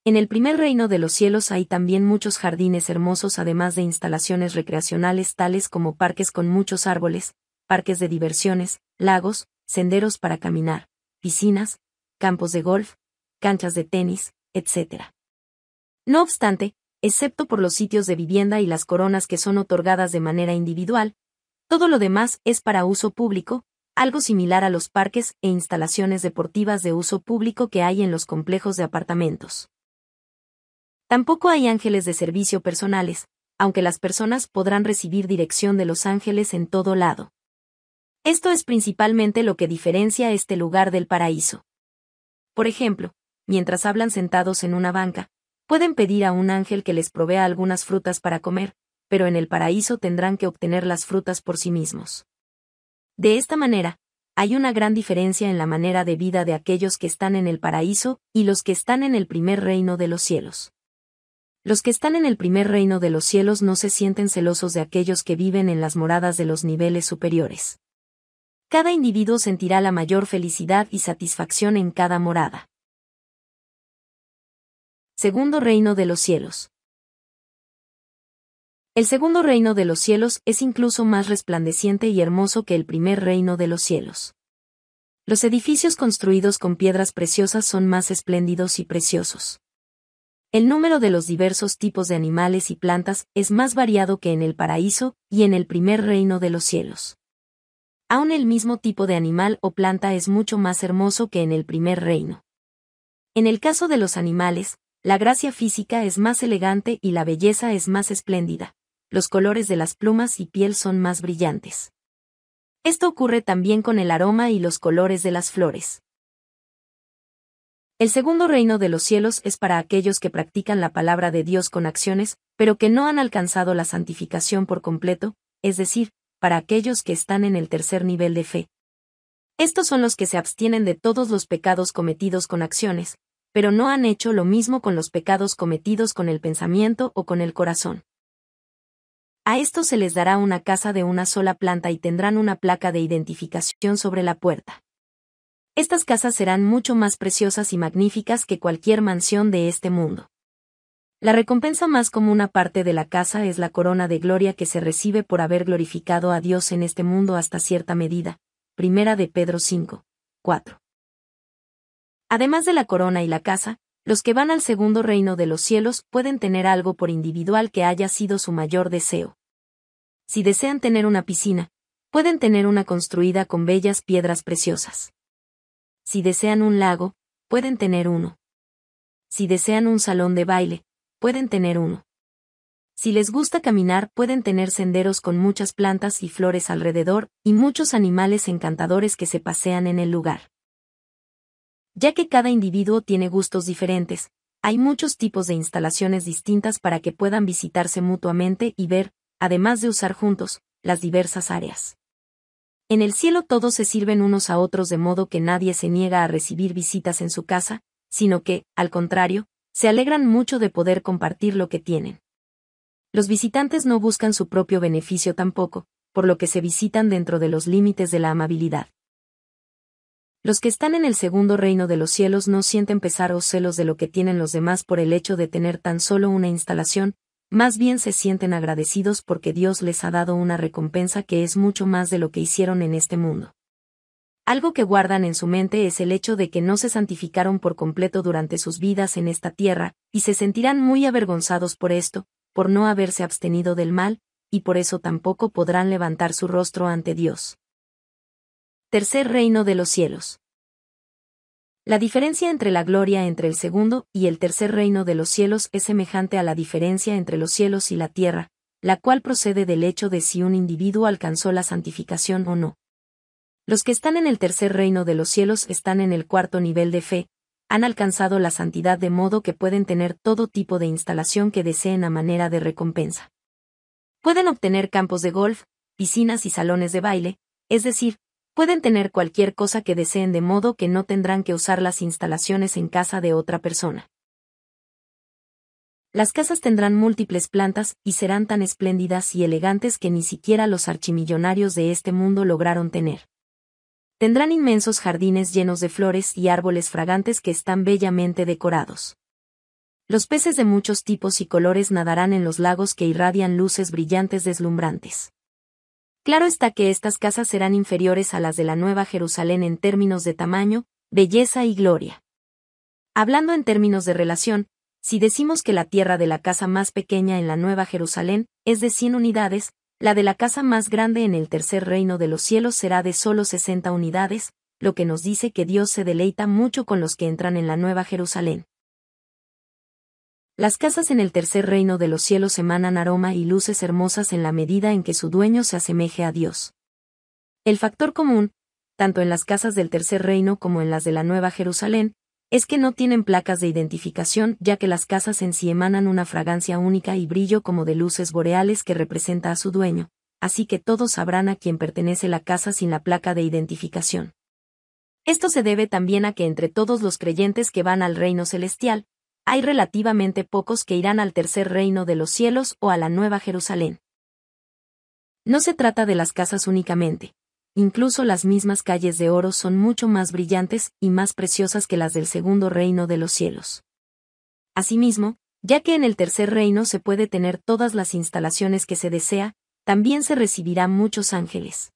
En el primer reino de los cielos hay también muchos jardines hermosos además de instalaciones recreacionales tales como parques con muchos árboles, parques de diversiones, lagos, senderos para caminar, piscinas, campos de golf, canchas de tenis, etc. No obstante, excepto por los sitios de vivienda y las coronas que son otorgadas de manera individual, todo lo demás es para uso público, algo similar a los parques e instalaciones deportivas de uso público que hay en los complejos de apartamentos. Tampoco hay ángeles de servicio personales, aunque las personas podrán recibir dirección de los ángeles en todo lado. Esto es principalmente lo que diferencia este lugar del paraíso. Por ejemplo, mientras hablan sentados en una banca, pueden pedir a un ángel que les provea algunas frutas para comer, pero en el paraíso tendrán que obtener las frutas por sí mismos. De esta manera, hay una gran diferencia en la manera de vida de aquellos que están en el paraíso y los que están en el primer reino de los cielos. Los que están en el primer reino de los cielos no se sienten celosos de aquellos que viven en las moradas de los niveles superiores. Cada individuo sentirá la mayor felicidad y satisfacción en cada morada. Segundo reino de los cielos. El segundo reino de los cielos es incluso más resplandeciente y hermoso que el primer reino de los cielos. Los edificios construidos con piedras preciosas son más espléndidos y preciosos el número de los diversos tipos de animales y plantas es más variado que en el paraíso y en el primer reino de los cielos. Aún el mismo tipo de animal o planta es mucho más hermoso que en el primer reino. En el caso de los animales, la gracia física es más elegante y la belleza es más espléndida. Los colores de las plumas y piel son más brillantes. Esto ocurre también con el aroma y los colores de las flores. El segundo reino de los cielos es para aquellos que practican la palabra de Dios con acciones, pero que no han alcanzado la santificación por completo, es decir, para aquellos que están en el tercer nivel de fe. Estos son los que se abstienen de todos los pecados cometidos con acciones, pero no han hecho lo mismo con los pecados cometidos con el pensamiento o con el corazón. A estos se les dará una casa de una sola planta y tendrán una placa de identificación sobre la puerta. Estas casas serán mucho más preciosas y magníficas que cualquier mansión de este mundo. La recompensa más común aparte de la casa es la corona de gloria que se recibe por haber glorificado a Dios en este mundo hasta cierta medida. Primera de Pedro 5. 4. Además de la corona y la casa, los que van al segundo reino de los cielos pueden tener algo por individual que haya sido su mayor deseo. Si desean tener una piscina, pueden tener una construida con bellas piedras preciosas. Si desean un lago, pueden tener uno. Si desean un salón de baile, pueden tener uno. Si les gusta caminar, pueden tener senderos con muchas plantas y flores alrededor, y muchos animales encantadores que se pasean en el lugar. Ya que cada individuo tiene gustos diferentes, hay muchos tipos de instalaciones distintas para que puedan visitarse mutuamente y ver, además de usar juntos, las diversas áreas. En el cielo todos se sirven unos a otros de modo que nadie se niega a recibir visitas en su casa, sino que, al contrario, se alegran mucho de poder compartir lo que tienen. Los visitantes no buscan su propio beneficio tampoco, por lo que se visitan dentro de los límites de la amabilidad. Los que están en el segundo reino de los cielos no sienten pesar o celos de lo que tienen los demás por el hecho de tener tan solo una instalación, más bien se sienten agradecidos porque Dios les ha dado una recompensa que es mucho más de lo que hicieron en este mundo. Algo que guardan en su mente es el hecho de que no se santificaron por completo durante sus vidas en esta tierra, y se sentirán muy avergonzados por esto, por no haberse abstenido del mal, y por eso tampoco podrán levantar su rostro ante Dios. Tercer reino de los cielos. La diferencia entre la gloria entre el segundo y el tercer reino de los cielos es semejante a la diferencia entre los cielos y la tierra, la cual procede del hecho de si un individuo alcanzó la santificación o no. Los que están en el tercer reino de los cielos están en el cuarto nivel de fe, han alcanzado la santidad de modo que pueden tener todo tipo de instalación que deseen a manera de recompensa. Pueden obtener campos de golf, piscinas y salones de baile, es decir, Pueden tener cualquier cosa que deseen de modo que no tendrán que usar las instalaciones en casa de otra persona. Las casas tendrán múltiples plantas y serán tan espléndidas y elegantes que ni siquiera los archimillonarios de este mundo lograron tener. Tendrán inmensos jardines llenos de flores y árboles fragantes que están bellamente decorados. Los peces de muchos tipos y colores nadarán en los lagos que irradian luces brillantes deslumbrantes. Claro está que estas casas serán inferiores a las de la Nueva Jerusalén en términos de tamaño, belleza y gloria. Hablando en términos de relación, si decimos que la tierra de la casa más pequeña en la Nueva Jerusalén es de 100 unidades, la de la casa más grande en el tercer reino de los cielos será de solo 60 unidades, lo que nos dice que Dios se deleita mucho con los que entran en la Nueva Jerusalén. Las casas en el tercer reino de los cielos emanan aroma y luces hermosas en la medida en que su dueño se asemeje a Dios. El factor común, tanto en las casas del tercer reino como en las de la Nueva Jerusalén, es que no tienen placas de identificación ya que las casas en sí emanan una fragancia única y brillo como de luces boreales que representa a su dueño, así que todos sabrán a quién pertenece la casa sin la placa de identificación. Esto se debe también a que entre todos los creyentes que van al reino celestial, hay relativamente pocos que irán al tercer reino de los cielos o a la Nueva Jerusalén. No se trata de las casas únicamente. Incluso las mismas calles de oro son mucho más brillantes y más preciosas que las del segundo reino de los cielos. Asimismo, ya que en el tercer reino se puede tener todas las instalaciones que se desea, también se recibirá muchos ángeles.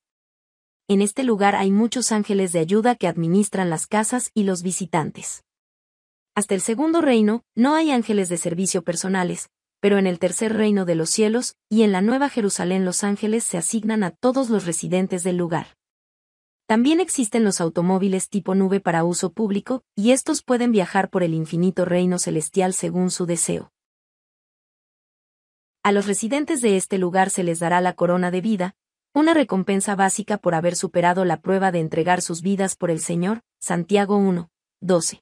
En este lugar hay muchos ángeles de ayuda que administran las casas y los visitantes. Hasta el segundo reino, no hay ángeles de servicio personales, pero en el tercer reino de los cielos, y en la Nueva Jerusalén los ángeles se asignan a todos los residentes del lugar. También existen los automóviles tipo nube para uso público, y estos pueden viajar por el infinito reino celestial según su deseo. A los residentes de este lugar se les dará la corona de vida, una recompensa básica por haber superado la prueba de entregar sus vidas por el Señor, Santiago 1, 12.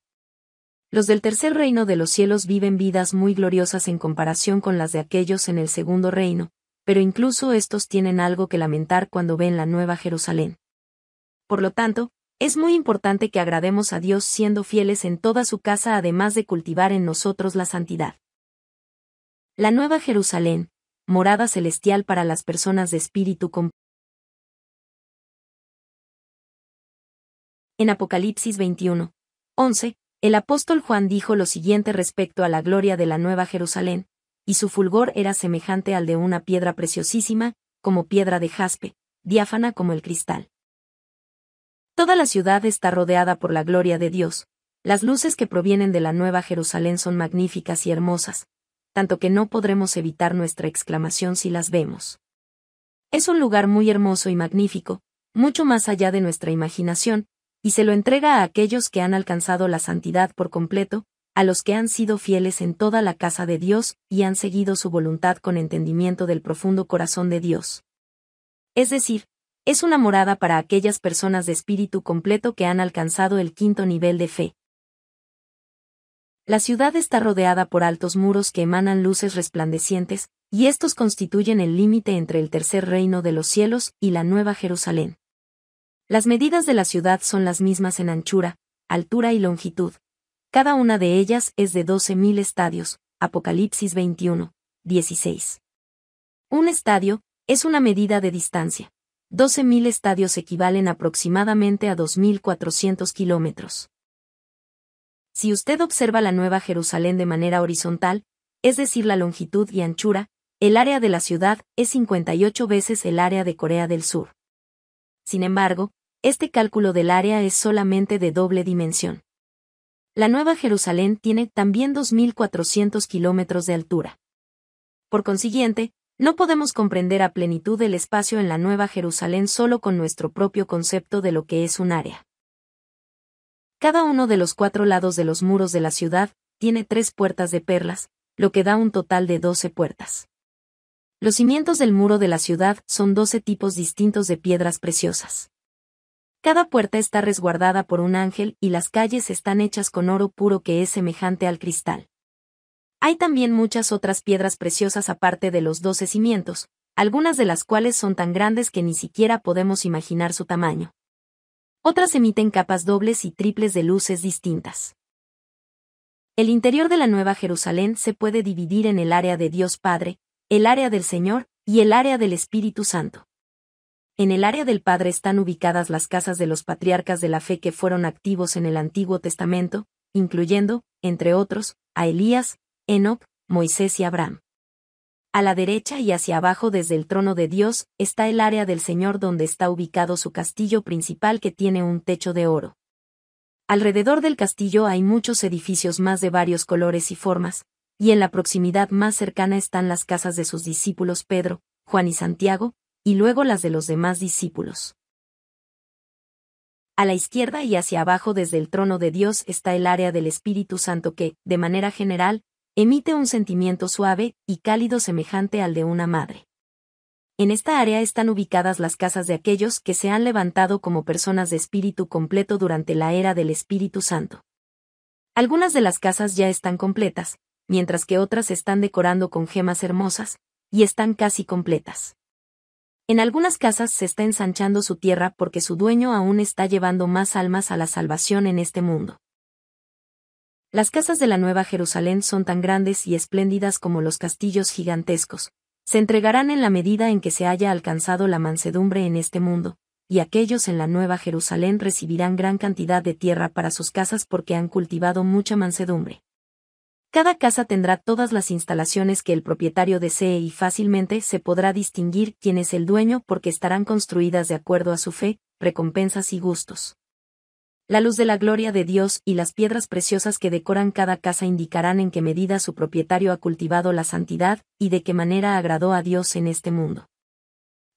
Los del tercer reino de los cielos viven vidas muy gloriosas en comparación con las de aquellos en el segundo reino, pero incluso estos tienen algo que lamentar cuando ven la nueva Jerusalén. Por lo tanto, es muy importante que agrademos a Dios siendo fieles en toda su casa además de cultivar en nosotros la santidad. La nueva Jerusalén, morada celestial para las personas de espíritu En Apocalipsis 21, 11, el apóstol Juan dijo lo siguiente respecto a la gloria de la Nueva Jerusalén, y su fulgor era semejante al de una piedra preciosísima, como piedra de jaspe, diáfana como el cristal. Toda la ciudad está rodeada por la gloria de Dios, las luces que provienen de la Nueva Jerusalén son magníficas y hermosas, tanto que no podremos evitar nuestra exclamación si las vemos. Es un lugar muy hermoso y magnífico, mucho más allá de nuestra imaginación, y se lo entrega a aquellos que han alcanzado la santidad por completo, a los que han sido fieles en toda la casa de Dios y han seguido su voluntad con entendimiento del profundo corazón de Dios. Es decir, es una morada para aquellas personas de espíritu completo que han alcanzado el quinto nivel de fe. La ciudad está rodeada por altos muros que emanan luces resplandecientes, y estos constituyen el límite entre el tercer reino de los cielos y la Nueva Jerusalén. Las medidas de la ciudad son las mismas en anchura, altura y longitud. Cada una de ellas es de 12.000 estadios, Apocalipsis 21, 16. Un estadio es una medida de distancia. 12.000 estadios equivalen aproximadamente a 2.400 kilómetros. Si usted observa la Nueva Jerusalén de manera horizontal, es decir, la longitud y anchura, el área de la ciudad es 58 veces el área de Corea del Sur. Sin embargo, este cálculo del área es solamente de doble dimensión. La Nueva Jerusalén tiene también 2.400 kilómetros de altura. Por consiguiente, no podemos comprender a plenitud el espacio en la Nueva Jerusalén solo con nuestro propio concepto de lo que es un área. Cada uno de los cuatro lados de los muros de la ciudad tiene tres puertas de perlas, lo que da un total de 12 puertas. Los cimientos del muro de la ciudad son 12 tipos distintos de piedras preciosas. Cada puerta está resguardada por un ángel y las calles están hechas con oro puro que es semejante al cristal. Hay también muchas otras piedras preciosas aparte de los doce cimientos, algunas de las cuales son tan grandes que ni siquiera podemos imaginar su tamaño. Otras emiten capas dobles y triples de luces distintas. El interior de la Nueva Jerusalén se puede dividir en el área de Dios Padre, el área del Señor y el área del Espíritu Santo. En el área del Padre están ubicadas las casas de los patriarcas de la fe que fueron activos en el Antiguo Testamento, incluyendo, entre otros, a Elías, Enoch, Moisés y Abraham. A la derecha y hacia abajo desde el trono de Dios está el área del Señor donde está ubicado su castillo principal que tiene un techo de oro. Alrededor del castillo hay muchos edificios más de varios colores y formas, y en la proximidad más cercana están las casas de sus discípulos Pedro, Juan y Santiago, y luego las de los demás discípulos. A la izquierda y hacia abajo desde el trono de Dios está el área del Espíritu Santo que, de manera general, emite un sentimiento suave y cálido semejante al de una madre. En esta área están ubicadas las casas de aquellos que se han levantado como personas de espíritu completo durante la era del Espíritu Santo. Algunas de las casas ya están completas, mientras que otras están decorando con gemas hermosas, y están casi completas. En algunas casas se está ensanchando su tierra porque su dueño aún está llevando más almas a la salvación en este mundo. Las casas de la Nueva Jerusalén son tan grandes y espléndidas como los castillos gigantescos. Se entregarán en la medida en que se haya alcanzado la mansedumbre en este mundo, y aquellos en la Nueva Jerusalén recibirán gran cantidad de tierra para sus casas porque han cultivado mucha mansedumbre. Cada casa tendrá todas las instalaciones que el propietario desee y fácilmente se podrá distinguir quién es el dueño porque estarán construidas de acuerdo a su fe, recompensas y gustos. La luz de la gloria de Dios y las piedras preciosas que decoran cada casa indicarán en qué medida su propietario ha cultivado la santidad y de qué manera agradó a Dios en este mundo.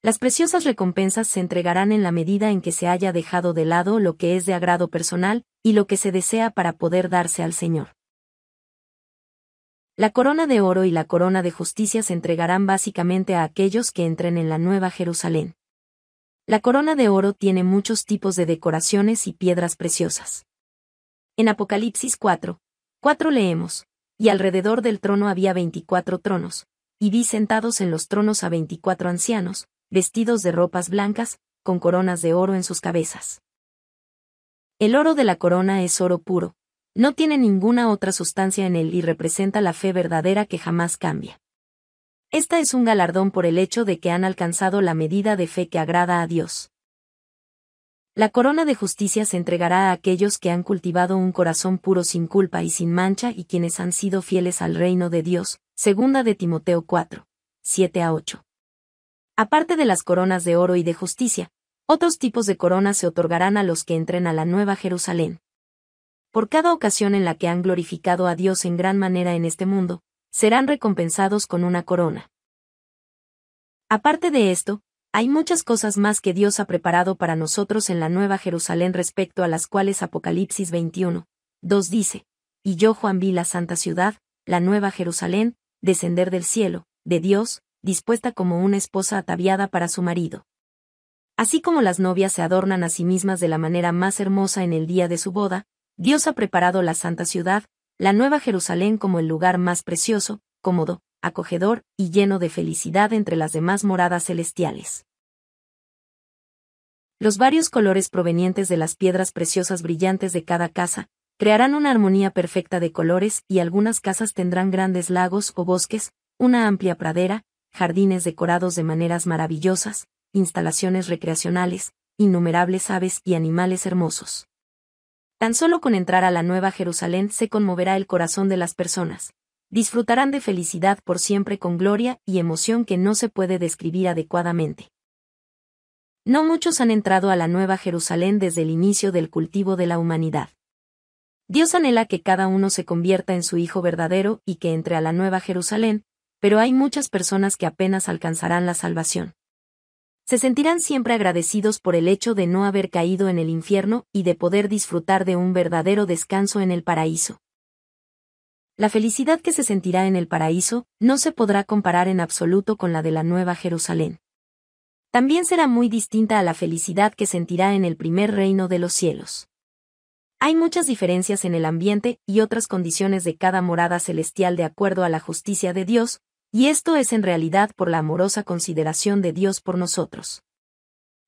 Las preciosas recompensas se entregarán en la medida en que se haya dejado de lado lo que es de agrado personal y lo que se desea para poder darse al Señor. La corona de oro y la corona de justicia se entregarán básicamente a aquellos que entren en la Nueva Jerusalén. La corona de oro tiene muchos tipos de decoraciones y piedras preciosas. En Apocalipsis 4, 4 leemos, y alrededor del trono había 24 tronos, y vi sentados en los tronos a 24 ancianos, vestidos de ropas blancas, con coronas de oro en sus cabezas. El oro de la corona es oro puro, no tiene ninguna otra sustancia en él y representa la fe verdadera que jamás cambia. Esta es un galardón por el hecho de que han alcanzado la medida de fe que agrada a Dios. La corona de justicia se entregará a aquellos que han cultivado un corazón puro sin culpa y sin mancha y quienes han sido fieles al reino de Dios, segunda de Timoteo 4, 7 a 8. Aparte de las coronas de oro y de justicia, otros tipos de coronas se otorgarán a los que entren a la Nueva Jerusalén por cada ocasión en la que han glorificado a Dios en gran manera en este mundo, serán recompensados con una corona. Aparte de esto, hay muchas cosas más que Dios ha preparado para nosotros en la Nueva Jerusalén respecto a las cuales Apocalipsis 21, 2 dice, y yo Juan vi la santa ciudad, la Nueva Jerusalén, descender del cielo, de Dios, dispuesta como una esposa ataviada para su marido. Así como las novias se adornan a sí mismas de la manera más hermosa en el día de su boda, Dios ha preparado la Santa Ciudad, la Nueva Jerusalén como el lugar más precioso, cómodo, acogedor y lleno de felicidad entre las demás moradas celestiales. Los varios colores provenientes de las piedras preciosas brillantes de cada casa, crearán una armonía perfecta de colores y algunas casas tendrán grandes lagos o bosques, una amplia pradera, jardines decorados de maneras maravillosas, instalaciones recreacionales, innumerables aves y animales hermosos. Tan solo con entrar a la Nueva Jerusalén se conmoverá el corazón de las personas. Disfrutarán de felicidad por siempre con gloria y emoción que no se puede describir adecuadamente. No muchos han entrado a la Nueva Jerusalén desde el inicio del cultivo de la humanidad. Dios anhela que cada uno se convierta en su Hijo verdadero y que entre a la Nueva Jerusalén, pero hay muchas personas que apenas alcanzarán la salvación se sentirán siempre agradecidos por el hecho de no haber caído en el infierno y de poder disfrutar de un verdadero descanso en el paraíso. La felicidad que se sentirá en el paraíso no se podrá comparar en absoluto con la de la Nueva Jerusalén. También será muy distinta a la felicidad que sentirá en el primer reino de los cielos. Hay muchas diferencias en el ambiente y otras condiciones de cada morada celestial de acuerdo a la justicia de Dios, y esto es en realidad por la amorosa consideración de Dios por nosotros.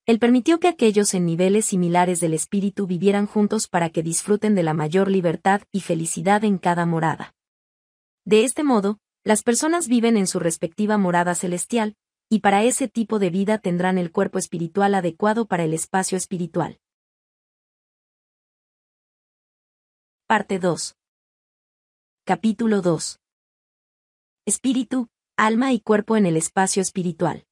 Él permitió que aquellos en niveles similares del espíritu vivieran juntos para que disfruten de la mayor libertad y felicidad en cada morada. De este modo, las personas viven en su respectiva morada celestial, y para ese tipo de vida tendrán el cuerpo espiritual adecuado para el espacio espiritual. Parte 2. Capítulo 2 espíritu, alma y cuerpo en el espacio espiritual.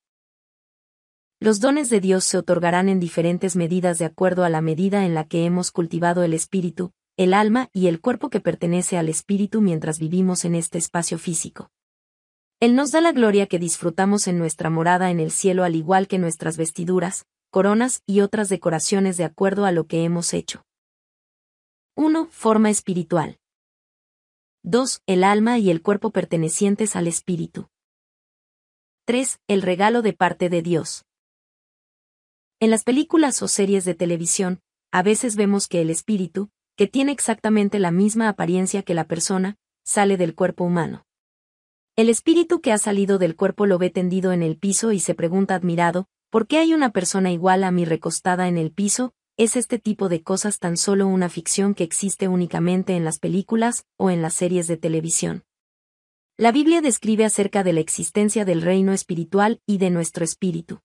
Los dones de Dios se otorgarán en diferentes medidas de acuerdo a la medida en la que hemos cultivado el espíritu, el alma y el cuerpo que pertenece al espíritu mientras vivimos en este espacio físico. Él nos da la gloria que disfrutamos en nuestra morada en el cielo al igual que nuestras vestiduras, coronas y otras decoraciones de acuerdo a lo que hemos hecho. 1. Forma espiritual. 2. El alma y el cuerpo pertenecientes al espíritu. 3. El regalo de parte de Dios. En las películas o series de televisión, a veces vemos que el espíritu, que tiene exactamente la misma apariencia que la persona, sale del cuerpo humano. El espíritu que ha salido del cuerpo lo ve tendido en el piso y se pregunta admirado, ¿por qué hay una persona igual a mí recostada en el piso, ¿es este tipo de cosas tan solo una ficción que existe únicamente en las películas o en las series de televisión? La Biblia describe acerca de la existencia del reino espiritual y de nuestro espíritu.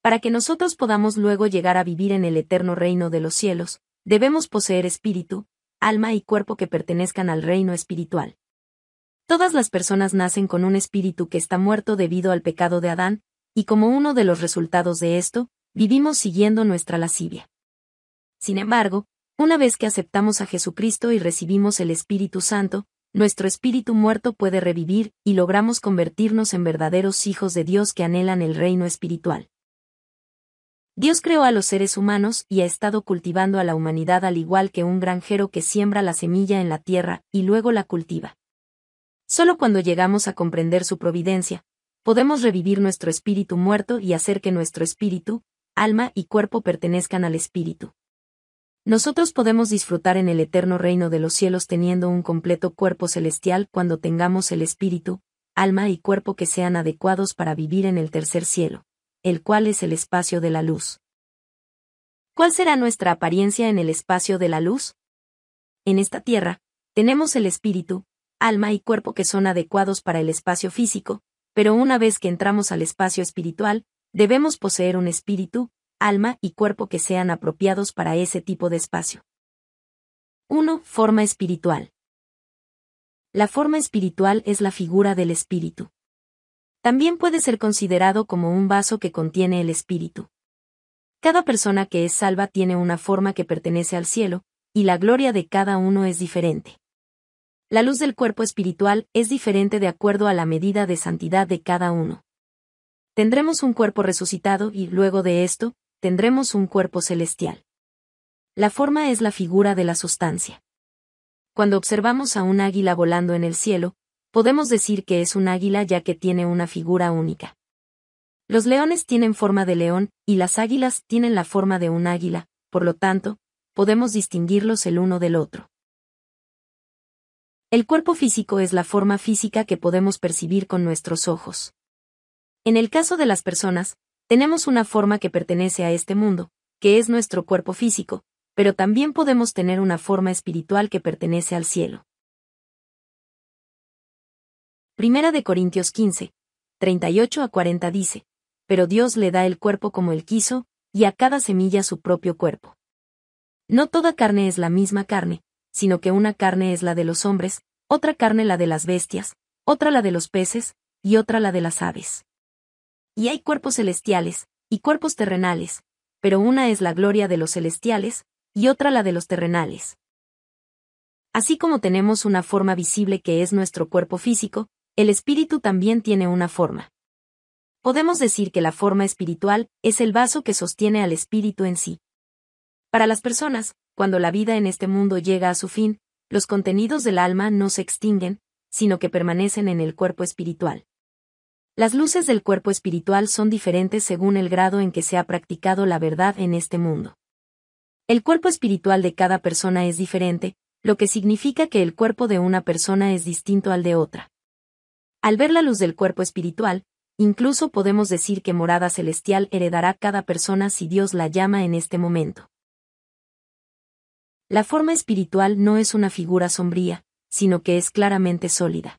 Para que nosotros podamos luego llegar a vivir en el eterno reino de los cielos, debemos poseer espíritu, alma y cuerpo que pertenezcan al reino espiritual. Todas las personas nacen con un espíritu que está muerto debido al pecado de Adán, y como uno de los resultados de esto, vivimos siguiendo nuestra lascivia. Sin embargo, una vez que aceptamos a Jesucristo y recibimos el Espíritu Santo, nuestro espíritu muerto puede revivir y logramos convertirnos en verdaderos hijos de Dios que anhelan el reino espiritual. Dios creó a los seres humanos y ha estado cultivando a la humanidad al igual que un granjero que siembra la semilla en la tierra y luego la cultiva. Solo cuando llegamos a comprender su providencia, podemos revivir nuestro espíritu muerto y hacer que nuestro espíritu, alma y cuerpo pertenezcan al Espíritu. Nosotros podemos disfrutar en el eterno reino de los cielos teniendo un completo cuerpo celestial cuando tengamos el espíritu, alma y cuerpo que sean adecuados para vivir en el tercer cielo, el cual es el espacio de la luz. ¿Cuál será nuestra apariencia en el espacio de la luz? En esta tierra, tenemos el espíritu, alma y cuerpo que son adecuados para el espacio físico, pero una vez que entramos al espacio espiritual, Debemos poseer un espíritu, alma y cuerpo que sean apropiados para ese tipo de espacio. 1. Forma espiritual. La forma espiritual es la figura del espíritu. También puede ser considerado como un vaso que contiene el espíritu. Cada persona que es salva tiene una forma que pertenece al cielo, y la gloria de cada uno es diferente. La luz del cuerpo espiritual es diferente de acuerdo a la medida de santidad de cada uno tendremos un cuerpo resucitado y, luego de esto, tendremos un cuerpo celestial. La forma es la figura de la sustancia. Cuando observamos a un águila volando en el cielo, podemos decir que es un águila ya que tiene una figura única. Los leones tienen forma de león, y las águilas tienen la forma de un águila, por lo tanto, podemos distinguirlos el uno del otro. El cuerpo físico es la forma física que podemos percibir con nuestros ojos. En el caso de las personas, tenemos una forma que pertenece a este mundo, que es nuestro cuerpo físico, pero también podemos tener una forma espiritual que pertenece al cielo. Primera de Corintios 15, 38 a 40 dice, pero Dios le da el cuerpo como él quiso, y a cada semilla su propio cuerpo. No toda carne es la misma carne, sino que una carne es la de los hombres, otra carne la de las bestias, otra la de los peces, y otra la de las aves. Y hay cuerpos celestiales, y cuerpos terrenales, pero una es la gloria de los celestiales, y otra la de los terrenales. Así como tenemos una forma visible que es nuestro cuerpo físico, el espíritu también tiene una forma. Podemos decir que la forma espiritual es el vaso que sostiene al espíritu en sí. Para las personas, cuando la vida en este mundo llega a su fin, los contenidos del alma no se extinguen, sino que permanecen en el cuerpo espiritual. Las luces del cuerpo espiritual son diferentes según el grado en que se ha practicado la verdad en este mundo. El cuerpo espiritual de cada persona es diferente, lo que significa que el cuerpo de una persona es distinto al de otra. Al ver la luz del cuerpo espiritual, incluso podemos decir que morada celestial heredará cada persona si Dios la llama en este momento. La forma espiritual no es una figura sombría, sino que es claramente sólida.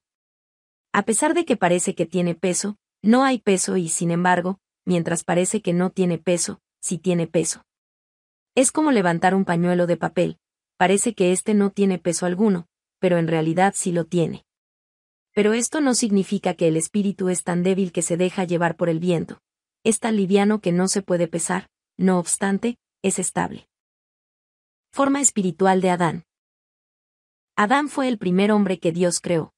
A pesar de que parece que tiene peso, no hay peso y, sin embargo, mientras parece que no tiene peso, sí tiene peso. Es como levantar un pañuelo de papel, parece que este no tiene peso alguno, pero en realidad sí lo tiene. Pero esto no significa que el espíritu es tan débil que se deja llevar por el viento. Es tan liviano que no se puede pesar, no obstante, es estable. Forma espiritual de Adán. Adán fue el primer hombre que Dios creó.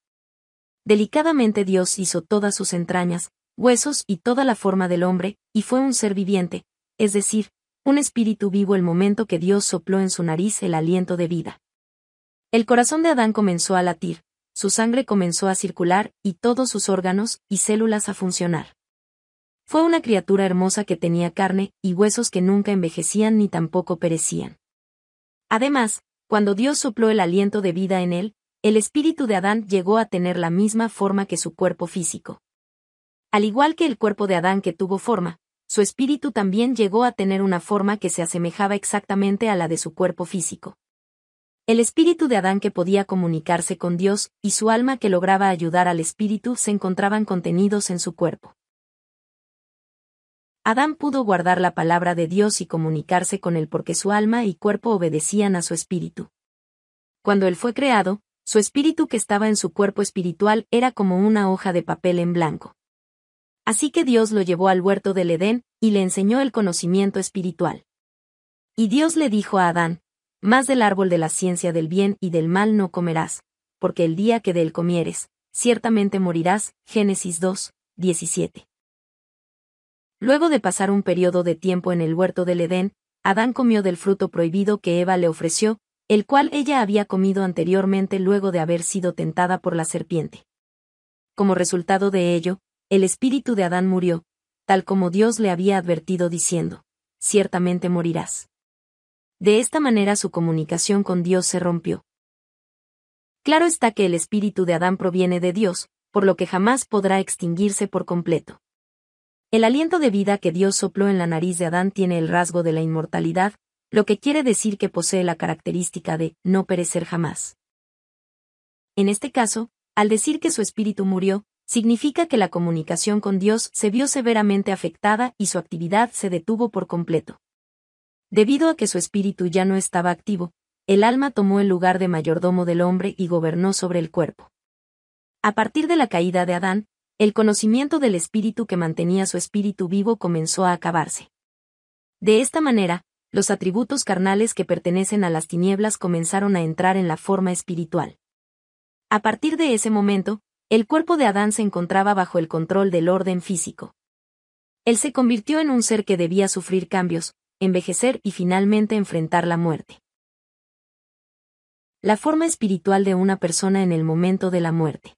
Delicadamente Dios hizo todas sus entrañas, huesos y toda la forma del hombre, y fue un ser viviente, es decir, un espíritu vivo el momento que Dios sopló en su nariz el aliento de vida. El corazón de Adán comenzó a latir, su sangre comenzó a circular, y todos sus órganos y células a funcionar. Fue una criatura hermosa que tenía carne y huesos que nunca envejecían ni tampoco perecían. Además, cuando Dios sopló el aliento de vida en él, el espíritu de Adán llegó a tener la misma forma que su cuerpo físico. Al igual que el cuerpo de Adán que tuvo forma, su espíritu también llegó a tener una forma que se asemejaba exactamente a la de su cuerpo físico. El espíritu de Adán que podía comunicarse con Dios y su alma que lograba ayudar al espíritu se encontraban contenidos en su cuerpo. Adán pudo guardar la palabra de Dios y comunicarse con él porque su alma y cuerpo obedecían a su espíritu. Cuando él fue creado, su espíritu que estaba en su cuerpo espiritual era como una hoja de papel en blanco. Así que Dios lo llevó al huerto del Edén, y le enseñó el conocimiento espiritual. Y Dios le dijo a Adán, Más del árbol de la ciencia del bien y del mal no comerás, porque el día que de él comieres, ciertamente morirás. Génesis 2, 17. Luego de pasar un periodo de tiempo en el huerto del Edén, Adán comió del fruto prohibido que Eva le ofreció, el cual ella había comido anteriormente luego de haber sido tentada por la serpiente. Como resultado de ello, el espíritu de Adán murió, tal como Dios le había advertido diciendo, ciertamente morirás. De esta manera su comunicación con Dios se rompió. Claro está que el espíritu de Adán proviene de Dios, por lo que jamás podrá extinguirse por completo. El aliento de vida que Dios sopló en la nariz de Adán tiene el rasgo de la inmortalidad, lo que quiere decir que posee la característica de no perecer jamás. En este caso, al decir que su espíritu murió, significa que la comunicación con Dios se vio severamente afectada y su actividad se detuvo por completo. Debido a que su espíritu ya no estaba activo, el alma tomó el lugar de mayordomo del hombre y gobernó sobre el cuerpo. A partir de la caída de Adán, el conocimiento del espíritu que mantenía su espíritu vivo comenzó a acabarse. De esta manera, los atributos carnales que pertenecen a las tinieblas comenzaron a entrar en la forma espiritual. A partir de ese momento, el cuerpo de Adán se encontraba bajo el control del orden físico. Él se convirtió en un ser que debía sufrir cambios, envejecer y finalmente enfrentar la muerte. La forma espiritual de una persona en el momento de la muerte.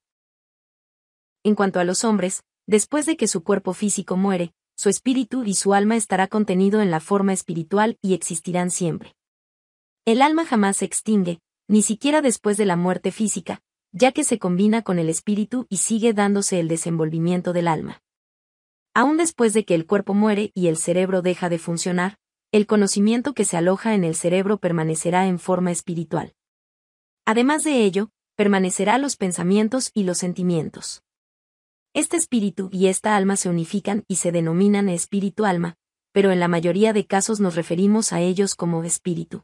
En cuanto a los hombres, después de que su cuerpo físico muere, su espíritu y su alma estará contenido en la forma espiritual y existirán siempre. El alma jamás se extingue, ni siquiera después de la muerte física, ya que se combina con el espíritu y sigue dándose el desenvolvimiento del alma. Aún después de que el cuerpo muere y el cerebro deja de funcionar, el conocimiento que se aloja en el cerebro permanecerá en forma espiritual. Además de ello, permanecerán los pensamientos y los sentimientos. Este espíritu y esta alma se unifican y se denominan espíritu-alma, pero en la mayoría de casos nos referimos a ellos como espíritu.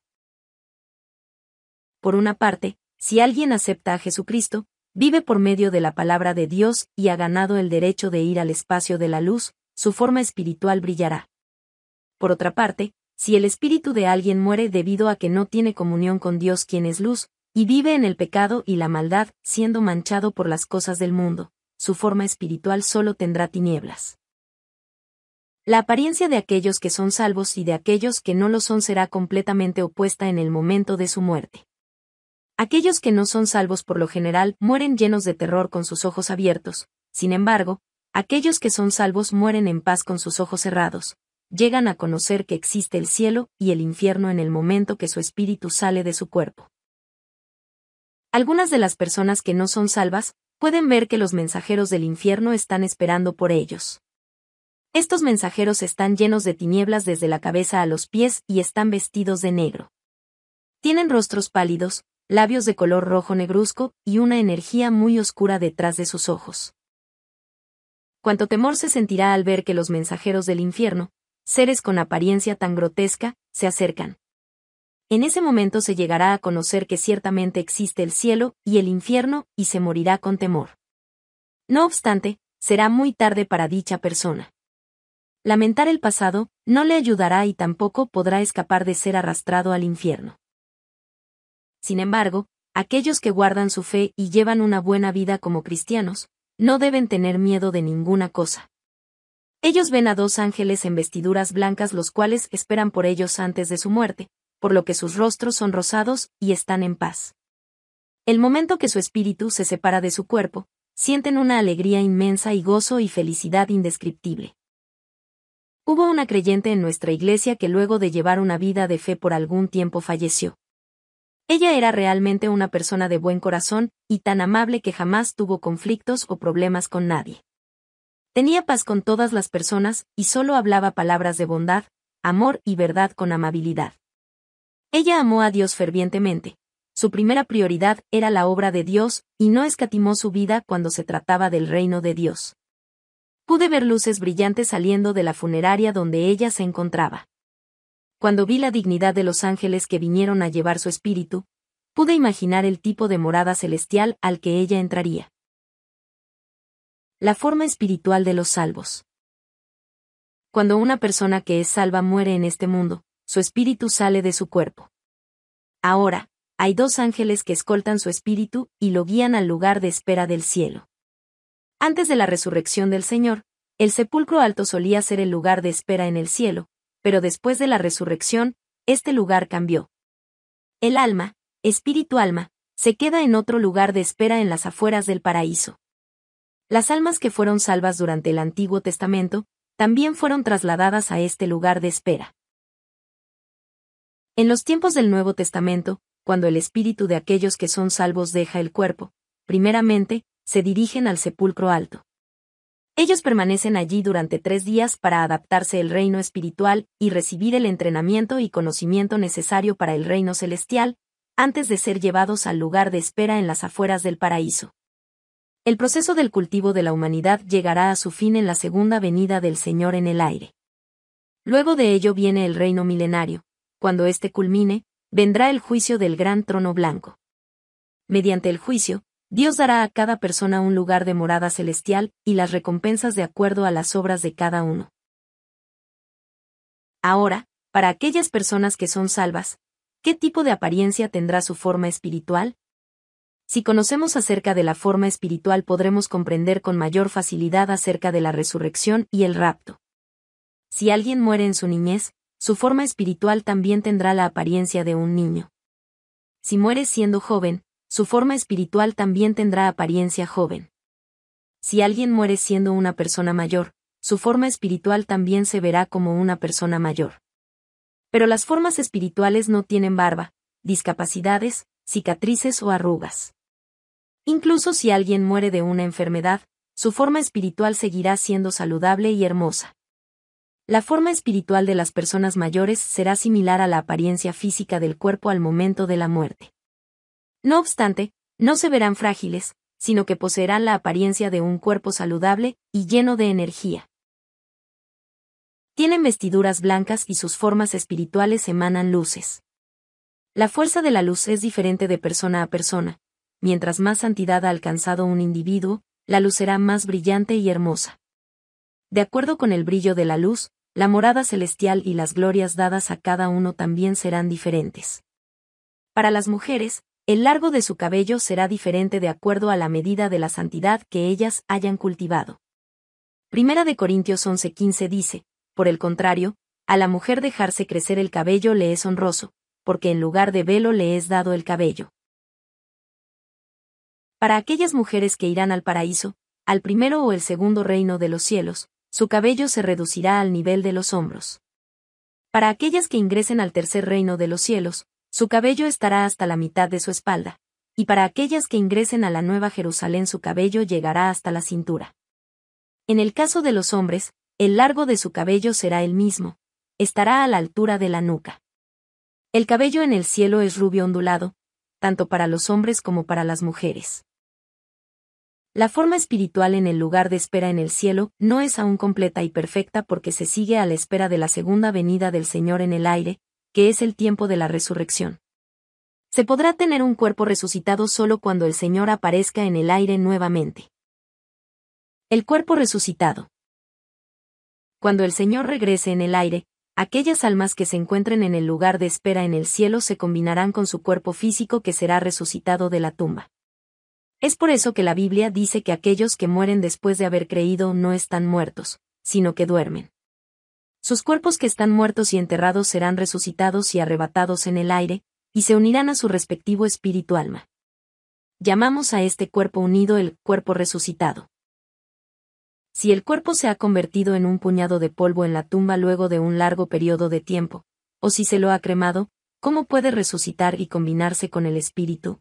Por una parte, si alguien acepta a Jesucristo, vive por medio de la palabra de Dios y ha ganado el derecho de ir al espacio de la luz, su forma espiritual brillará. Por otra parte, si el espíritu de alguien muere debido a que no tiene comunión con Dios quien es luz, y vive en el pecado y la maldad, siendo manchado por las cosas del mundo, su forma espiritual solo tendrá tinieblas. La apariencia de aquellos que son salvos y de aquellos que no lo son será completamente opuesta en el momento de su muerte. Aquellos que no son salvos por lo general mueren llenos de terror con sus ojos abiertos, sin embargo, aquellos que son salvos mueren en paz con sus ojos cerrados, llegan a conocer que existe el cielo y el infierno en el momento que su espíritu sale de su cuerpo. Algunas de las personas que no son salvas pueden ver que los mensajeros del infierno están esperando por ellos. Estos mensajeros están llenos de tinieblas desde la cabeza a los pies y están vestidos de negro. Tienen rostros pálidos, labios de color rojo negruzco y una energía muy oscura detrás de sus ojos. Cuánto temor se sentirá al ver que los mensajeros del infierno, seres con apariencia tan grotesca, se acercan. En ese momento se llegará a conocer que ciertamente existe el cielo y el infierno, y se morirá con temor. No obstante, será muy tarde para dicha persona. Lamentar el pasado no le ayudará y tampoco podrá escapar de ser arrastrado al infierno. Sin embargo, aquellos que guardan su fe y llevan una buena vida como cristianos, no deben tener miedo de ninguna cosa. Ellos ven a dos ángeles en vestiduras blancas los cuales esperan por ellos antes de su muerte, por lo que sus rostros son rosados y están en paz. El momento que su espíritu se separa de su cuerpo, sienten una alegría inmensa y gozo y felicidad indescriptible. Hubo una creyente en nuestra iglesia que luego de llevar una vida de fe por algún tiempo falleció. Ella era realmente una persona de buen corazón y tan amable que jamás tuvo conflictos o problemas con nadie. Tenía paz con todas las personas y solo hablaba palabras de bondad, amor y verdad con amabilidad. Ella amó a Dios fervientemente. Su primera prioridad era la obra de Dios, y no escatimó su vida cuando se trataba del reino de Dios. Pude ver luces brillantes saliendo de la funeraria donde ella se encontraba. Cuando vi la dignidad de los ángeles que vinieron a llevar su espíritu, pude imaginar el tipo de morada celestial al que ella entraría. La forma espiritual de los salvos. Cuando una persona que es salva muere en este mundo, su espíritu sale de su cuerpo. Ahora, hay dos ángeles que escoltan su espíritu y lo guían al lugar de espera del cielo. Antes de la resurrección del Señor, el sepulcro alto solía ser el lugar de espera en el cielo, pero después de la resurrección, este lugar cambió. El alma, espíritu alma, se queda en otro lugar de espera en las afueras del paraíso. Las almas que fueron salvas durante el Antiguo Testamento, también fueron trasladadas a este lugar de espera. En los tiempos del Nuevo Testamento, cuando el espíritu de aquellos que son salvos deja el cuerpo, primeramente, se dirigen al sepulcro alto. Ellos permanecen allí durante tres días para adaptarse al reino espiritual y recibir el entrenamiento y conocimiento necesario para el reino celestial, antes de ser llevados al lugar de espera en las afueras del paraíso. El proceso del cultivo de la humanidad llegará a su fin en la segunda venida del Señor en el aire. Luego de ello viene el reino milenario, cuando éste culmine, vendrá el juicio del gran trono blanco. Mediante el juicio, Dios dará a cada persona un lugar de morada celestial y las recompensas de acuerdo a las obras de cada uno. Ahora, para aquellas personas que son salvas, ¿qué tipo de apariencia tendrá su forma espiritual? Si conocemos acerca de la forma espiritual podremos comprender con mayor facilidad acerca de la resurrección y el rapto. Si alguien muere en su niñez, su forma espiritual también tendrá la apariencia de un niño. Si muere siendo joven, su forma espiritual también tendrá apariencia joven. Si alguien muere siendo una persona mayor, su forma espiritual también se verá como una persona mayor. Pero las formas espirituales no tienen barba, discapacidades, cicatrices o arrugas. Incluso si alguien muere de una enfermedad, su forma espiritual seguirá siendo saludable y hermosa. La forma espiritual de las personas mayores será similar a la apariencia física del cuerpo al momento de la muerte. No obstante, no se verán frágiles, sino que poseerán la apariencia de un cuerpo saludable y lleno de energía. Tienen vestiduras blancas y sus formas espirituales emanan luces. La fuerza de la luz es diferente de persona a persona. Mientras más santidad ha alcanzado un individuo, la luz será más brillante y hermosa. De acuerdo con el brillo de la luz, la morada celestial y las glorias dadas a cada uno también serán diferentes. Para las mujeres, el largo de su cabello será diferente de acuerdo a la medida de la santidad que ellas hayan cultivado. Primera de Corintios 11:15 dice, por el contrario, a la mujer dejarse crecer el cabello le es honroso, porque en lugar de velo le es dado el cabello. Para aquellas mujeres que irán al paraíso, al primero o el segundo reino de los cielos, su cabello se reducirá al nivel de los hombros. Para aquellas que ingresen al tercer reino de los cielos, su cabello estará hasta la mitad de su espalda, y para aquellas que ingresen a la Nueva Jerusalén su cabello llegará hasta la cintura. En el caso de los hombres, el largo de su cabello será el mismo, estará a la altura de la nuca. El cabello en el cielo es rubio ondulado, tanto para los hombres como para las mujeres. La forma espiritual en el lugar de espera en el cielo no es aún completa y perfecta porque se sigue a la espera de la segunda venida del Señor en el aire, que es el tiempo de la resurrección. Se podrá tener un cuerpo resucitado solo cuando el Señor aparezca en el aire nuevamente. El cuerpo resucitado. Cuando el Señor regrese en el aire, aquellas almas que se encuentren en el lugar de espera en el cielo se combinarán con su cuerpo físico que será resucitado de la tumba. Es por eso que la Biblia dice que aquellos que mueren después de haber creído no están muertos, sino que duermen. Sus cuerpos que están muertos y enterrados serán resucitados y arrebatados en el aire, y se unirán a su respectivo espíritu alma. Llamamos a este cuerpo unido el cuerpo resucitado. Si el cuerpo se ha convertido en un puñado de polvo en la tumba luego de un largo periodo de tiempo, o si se lo ha cremado, ¿cómo puede resucitar y combinarse con el espíritu,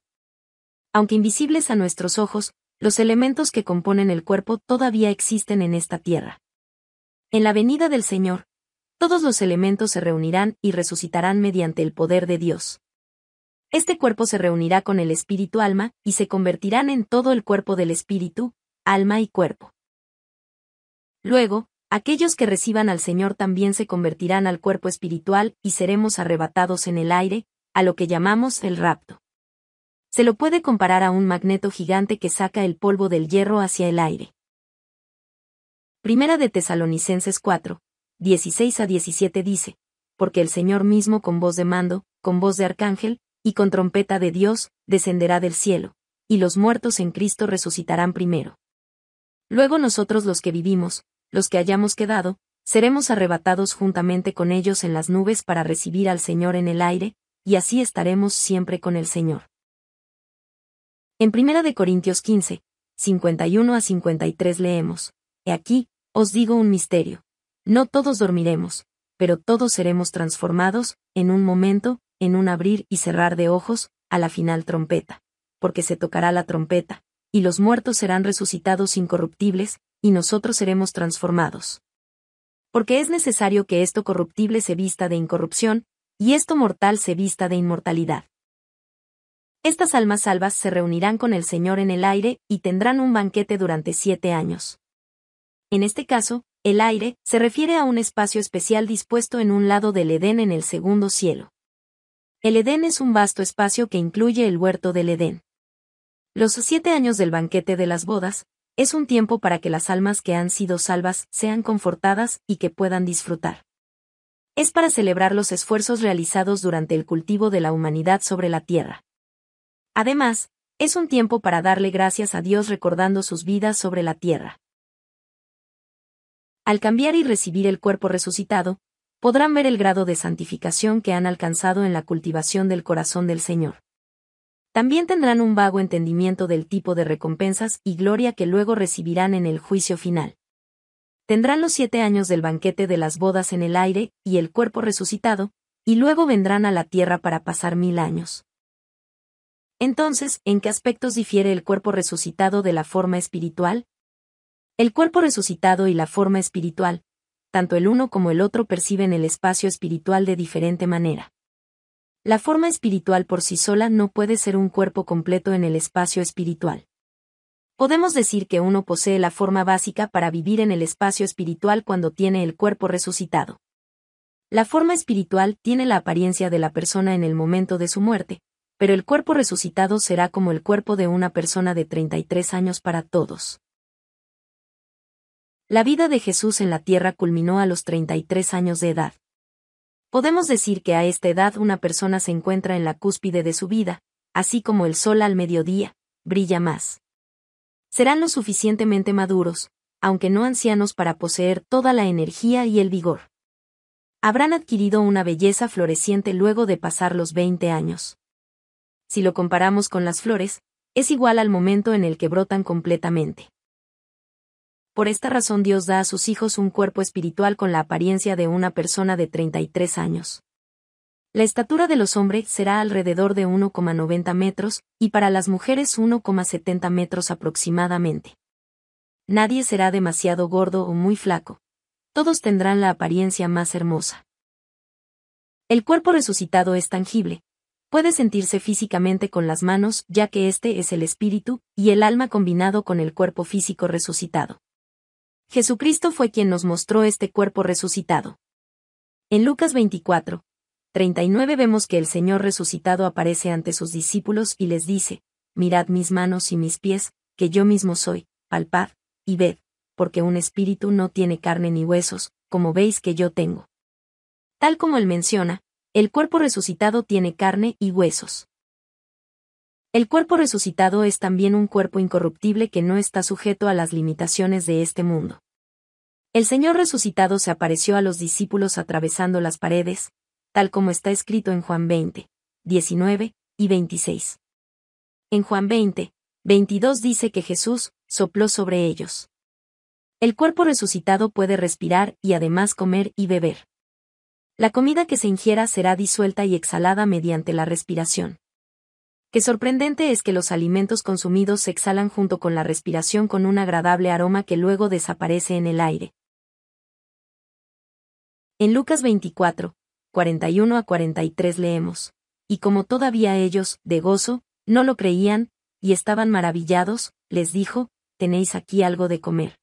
aunque invisibles a nuestros ojos, los elementos que componen el cuerpo todavía existen en esta tierra. En la venida del Señor, todos los elementos se reunirán y resucitarán mediante el poder de Dios. Este cuerpo se reunirá con el espíritu alma y se convertirán en todo el cuerpo del espíritu, alma y cuerpo. Luego, aquellos que reciban al Señor también se convertirán al cuerpo espiritual y seremos arrebatados en el aire, a lo que llamamos el rapto. Se lo puede comparar a un magneto gigante que saca el polvo del hierro hacia el aire. Primera de Tesalonicenses 4, 16 a 17 dice, porque el Señor mismo con voz de mando, con voz de arcángel, y con trompeta de Dios, descenderá del cielo, y los muertos en Cristo resucitarán primero. Luego nosotros los que vivimos, los que hayamos quedado, seremos arrebatados juntamente con ellos en las nubes para recibir al Señor en el aire, y así estaremos siempre con el Señor. En 1 Corintios 15, 51 a 53 leemos, He aquí, os digo un misterio. No todos dormiremos, pero todos seremos transformados, en un momento, en un abrir y cerrar de ojos, a la final trompeta. Porque se tocará la trompeta, y los muertos serán resucitados incorruptibles, y nosotros seremos transformados. Porque es necesario que esto corruptible se vista de incorrupción, y esto mortal se vista de inmortalidad. Estas almas salvas se reunirán con el Señor en el aire y tendrán un banquete durante siete años. En este caso, el aire se refiere a un espacio especial dispuesto en un lado del Edén en el segundo cielo. El Edén es un vasto espacio que incluye el huerto del Edén. Los siete años del banquete de las bodas, es un tiempo para que las almas que han sido salvas sean confortadas y que puedan disfrutar. Es para celebrar los esfuerzos realizados durante el cultivo de la humanidad sobre la tierra. Además, es un tiempo para darle gracias a Dios recordando sus vidas sobre la tierra. Al cambiar y recibir el cuerpo resucitado, podrán ver el grado de santificación que han alcanzado en la cultivación del corazón del Señor. También tendrán un vago entendimiento del tipo de recompensas y gloria que luego recibirán en el juicio final. Tendrán los siete años del banquete de las bodas en el aire y el cuerpo resucitado, y luego vendrán a la tierra para pasar mil años. Entonces, ¿en qué aspectos difiere el cuerpo resucitado de la forma espiritual? El cuerpo resucitado y la forma espiritual, tanto el uno como el otro perciben el espacio espiritual de diferente manera. La forma espiritual por sí sola no puede ser un cuerpo completo en el espacio espiritual. Podemos decir que uno posee la forma básica para vivir en el espacio espiritual cuando tiene el cuerpo resucitado. La forma espiritual tiene la apariencia de la persona en el momento de su muerte, pero el cuerpo resucitado será como el cuerpo de una persona de 33 años para todos. La vida de Jesús en la tierra culminó a los 33 años de edad. Podemos decir que a esta edad una persona se encuentra en la cúspide de su vida, así como el sol al mediodía, brilla más. Serán lo suficientemente maduros, aunque no ancianos para poseer toda la energía y el vigor. Habrán adquirido una belleza floreciente luego de pasar los 20 años si lo comparamos con las flores, es igual al momento en el que brotan completamente. Por esta razón Dios da a sus hijos un cuerpo espiritual con la apariencia de una persona de 33 años. La estatura de los hombres será alrededor de 1,90 metros, y para las mujeres 1,70 metros aproximadamente. Nadie será demasiado gordo o muy flaco. Todos tendrán la apariencia más hermosa. El cuerpo resucitado es tangible, Puede sentirse físicamente con las manos, ya que este es el espíritu y el alma combinado con el cuerpo físico resucitado. Jesucristo fue quien nos mostró este cuerpo resucitado. En Lucas 24, 39 vemos que el Señor resucitado aparece ante sus discípulos y les dice, Mirad mis manos y mis pies, que yo mismo soy, palpad, y ved, porque un espíritu no tiene carne ni huesos, como veis que yo tengo. Tal como él menciona, el cuerpo resucitado tiene carne y huesos. El cuerpo resucitado es también un cuerpo incorruptible que no está sujeto a las limitaciones de este mundo. El Señor resucitado se apareció a los discípulos atravesando las paredes, tal como está escrito en Juan 20, 19 y 26. En Juan 20, 22 dice que Jesús sopló sobre ellos. El cuerpo resucitado puede respirar y además comer y beber. La comida que se ingiera será disuelta y exhalada mediante la respiración. Qué sorprendente es que los alimentos consumidos se exhalan junto con la respiración con un agradable aroma que luego desaparece en el aire. En Lucas 24, 41 a 43 leemos, y como todavía ellos, de gozo, no lo creían, y estaban maravillados, les dijo, tenéis aquí algo de comer.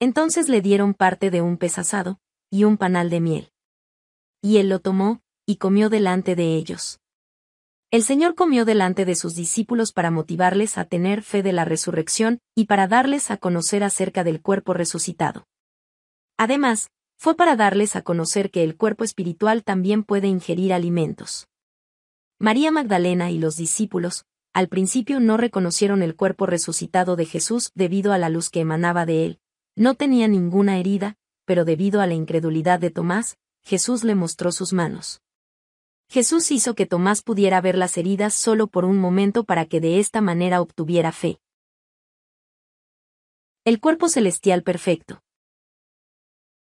Entonces le dieron parte de un pez asado, y un panal de miel y él lo tomó, y comió delante de ellos. El Señor comió delante de sus discípulos para motivarles a tener fe de la resurrección y para darles a conocer acerca del cuerpo resucitado. Además, fue para darles a conocer que el cuerpo espiritual también puede ingerir alimentos. María Magdalena y los discípulos, al principio no reconocieron el cuerpo resucitado de Jesús debido a la luz que emanaba de él, no tenía ninguna herida, pero debido a la incredulidad de Tomás, Jesús le mostró sus manos. Jesús hizo que Tomás pudiera ver las heridas solo por un momento para que de esta manera obtuviera fe. El cuerpo celestial perfecto.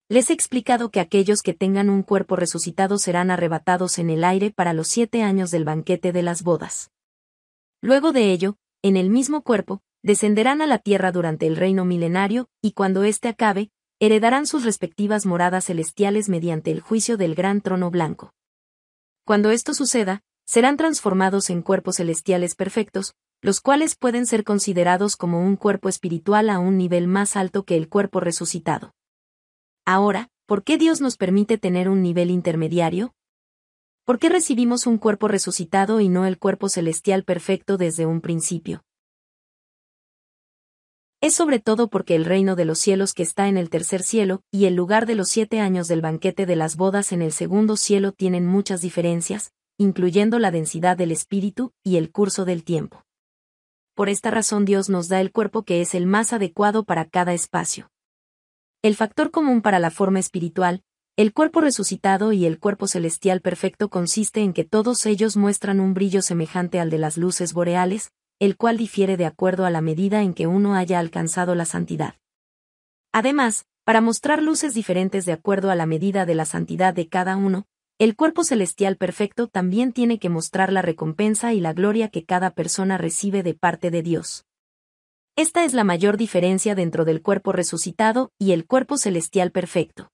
Les he explicado que aquellos que tengan un cuerpo resucitado serán arrebatados en el aire para los siete años del banquete de las bodas. Luego de ello, en el mismo cuerpo, descenderán a la tierra durante el reino milenario, y cuando éste acabe, heredarán sus respectivas moradas celestiales mediante el juicio del gran trono blanco. Cuando esto suceda, serán transformados en cuerpos celestiales perfectos, los cuales pueden ser considerados como un cuerpo espiritual a un nivel más alto que el cuerpo resucitado. Ahora, ¿por qué Dios nos permite tener un nivel intermediario? ¿Por qué recibimos un cuerpo resucitado y no el cuerpo celestial perfecto desde un principio? es sobre todo porque el reino de los cielos que está en el tercer cielo, y el lugar de los siete años del banquete de las bodas en el segundo cielo tienen muchas diferencias, incluyendo la densidad del espíritu y el curso del tiempo. Por esta razón Dios nos da el cuerpo que es el más adecuado para cada espacio. El factor común para la forma espiritual, el cuerpo resucitado y el cuerpo celestial perfecto consiste en que todos ellos muestran un brillo semejante al de las luces boreales, el cual difiere de acuerdo a la medida en que uno haya alcanzado la santidad. Además, para mostrar luces diferentes de acuerdo a la medida de la santidad de cada uno, el cuerpo celestial perfecto también tiene que mostrar la recompensa y la gloria que cada persona recibe de parte de Dios. Esta es la mayor diferencia dentro del cuerpo resucitado y el cuerpo celestial perfecto.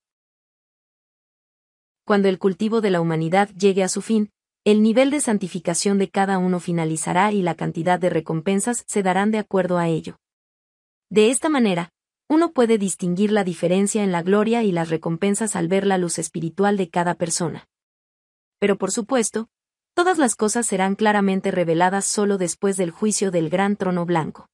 Cuando el cultivo de la humanidad llegue a su fin, el nivel de santificación de cada uno finalizará y la cantidad de recompensas se darán de acuerdo a ello. De esta manera, uno puede distinguir la diferencia en la gloria y las recompensas al ver la luz espiritual de cada persona. Pero por supuesto, todas las cosas serán claramente reveladas solo después del juicio del gran trono blanco.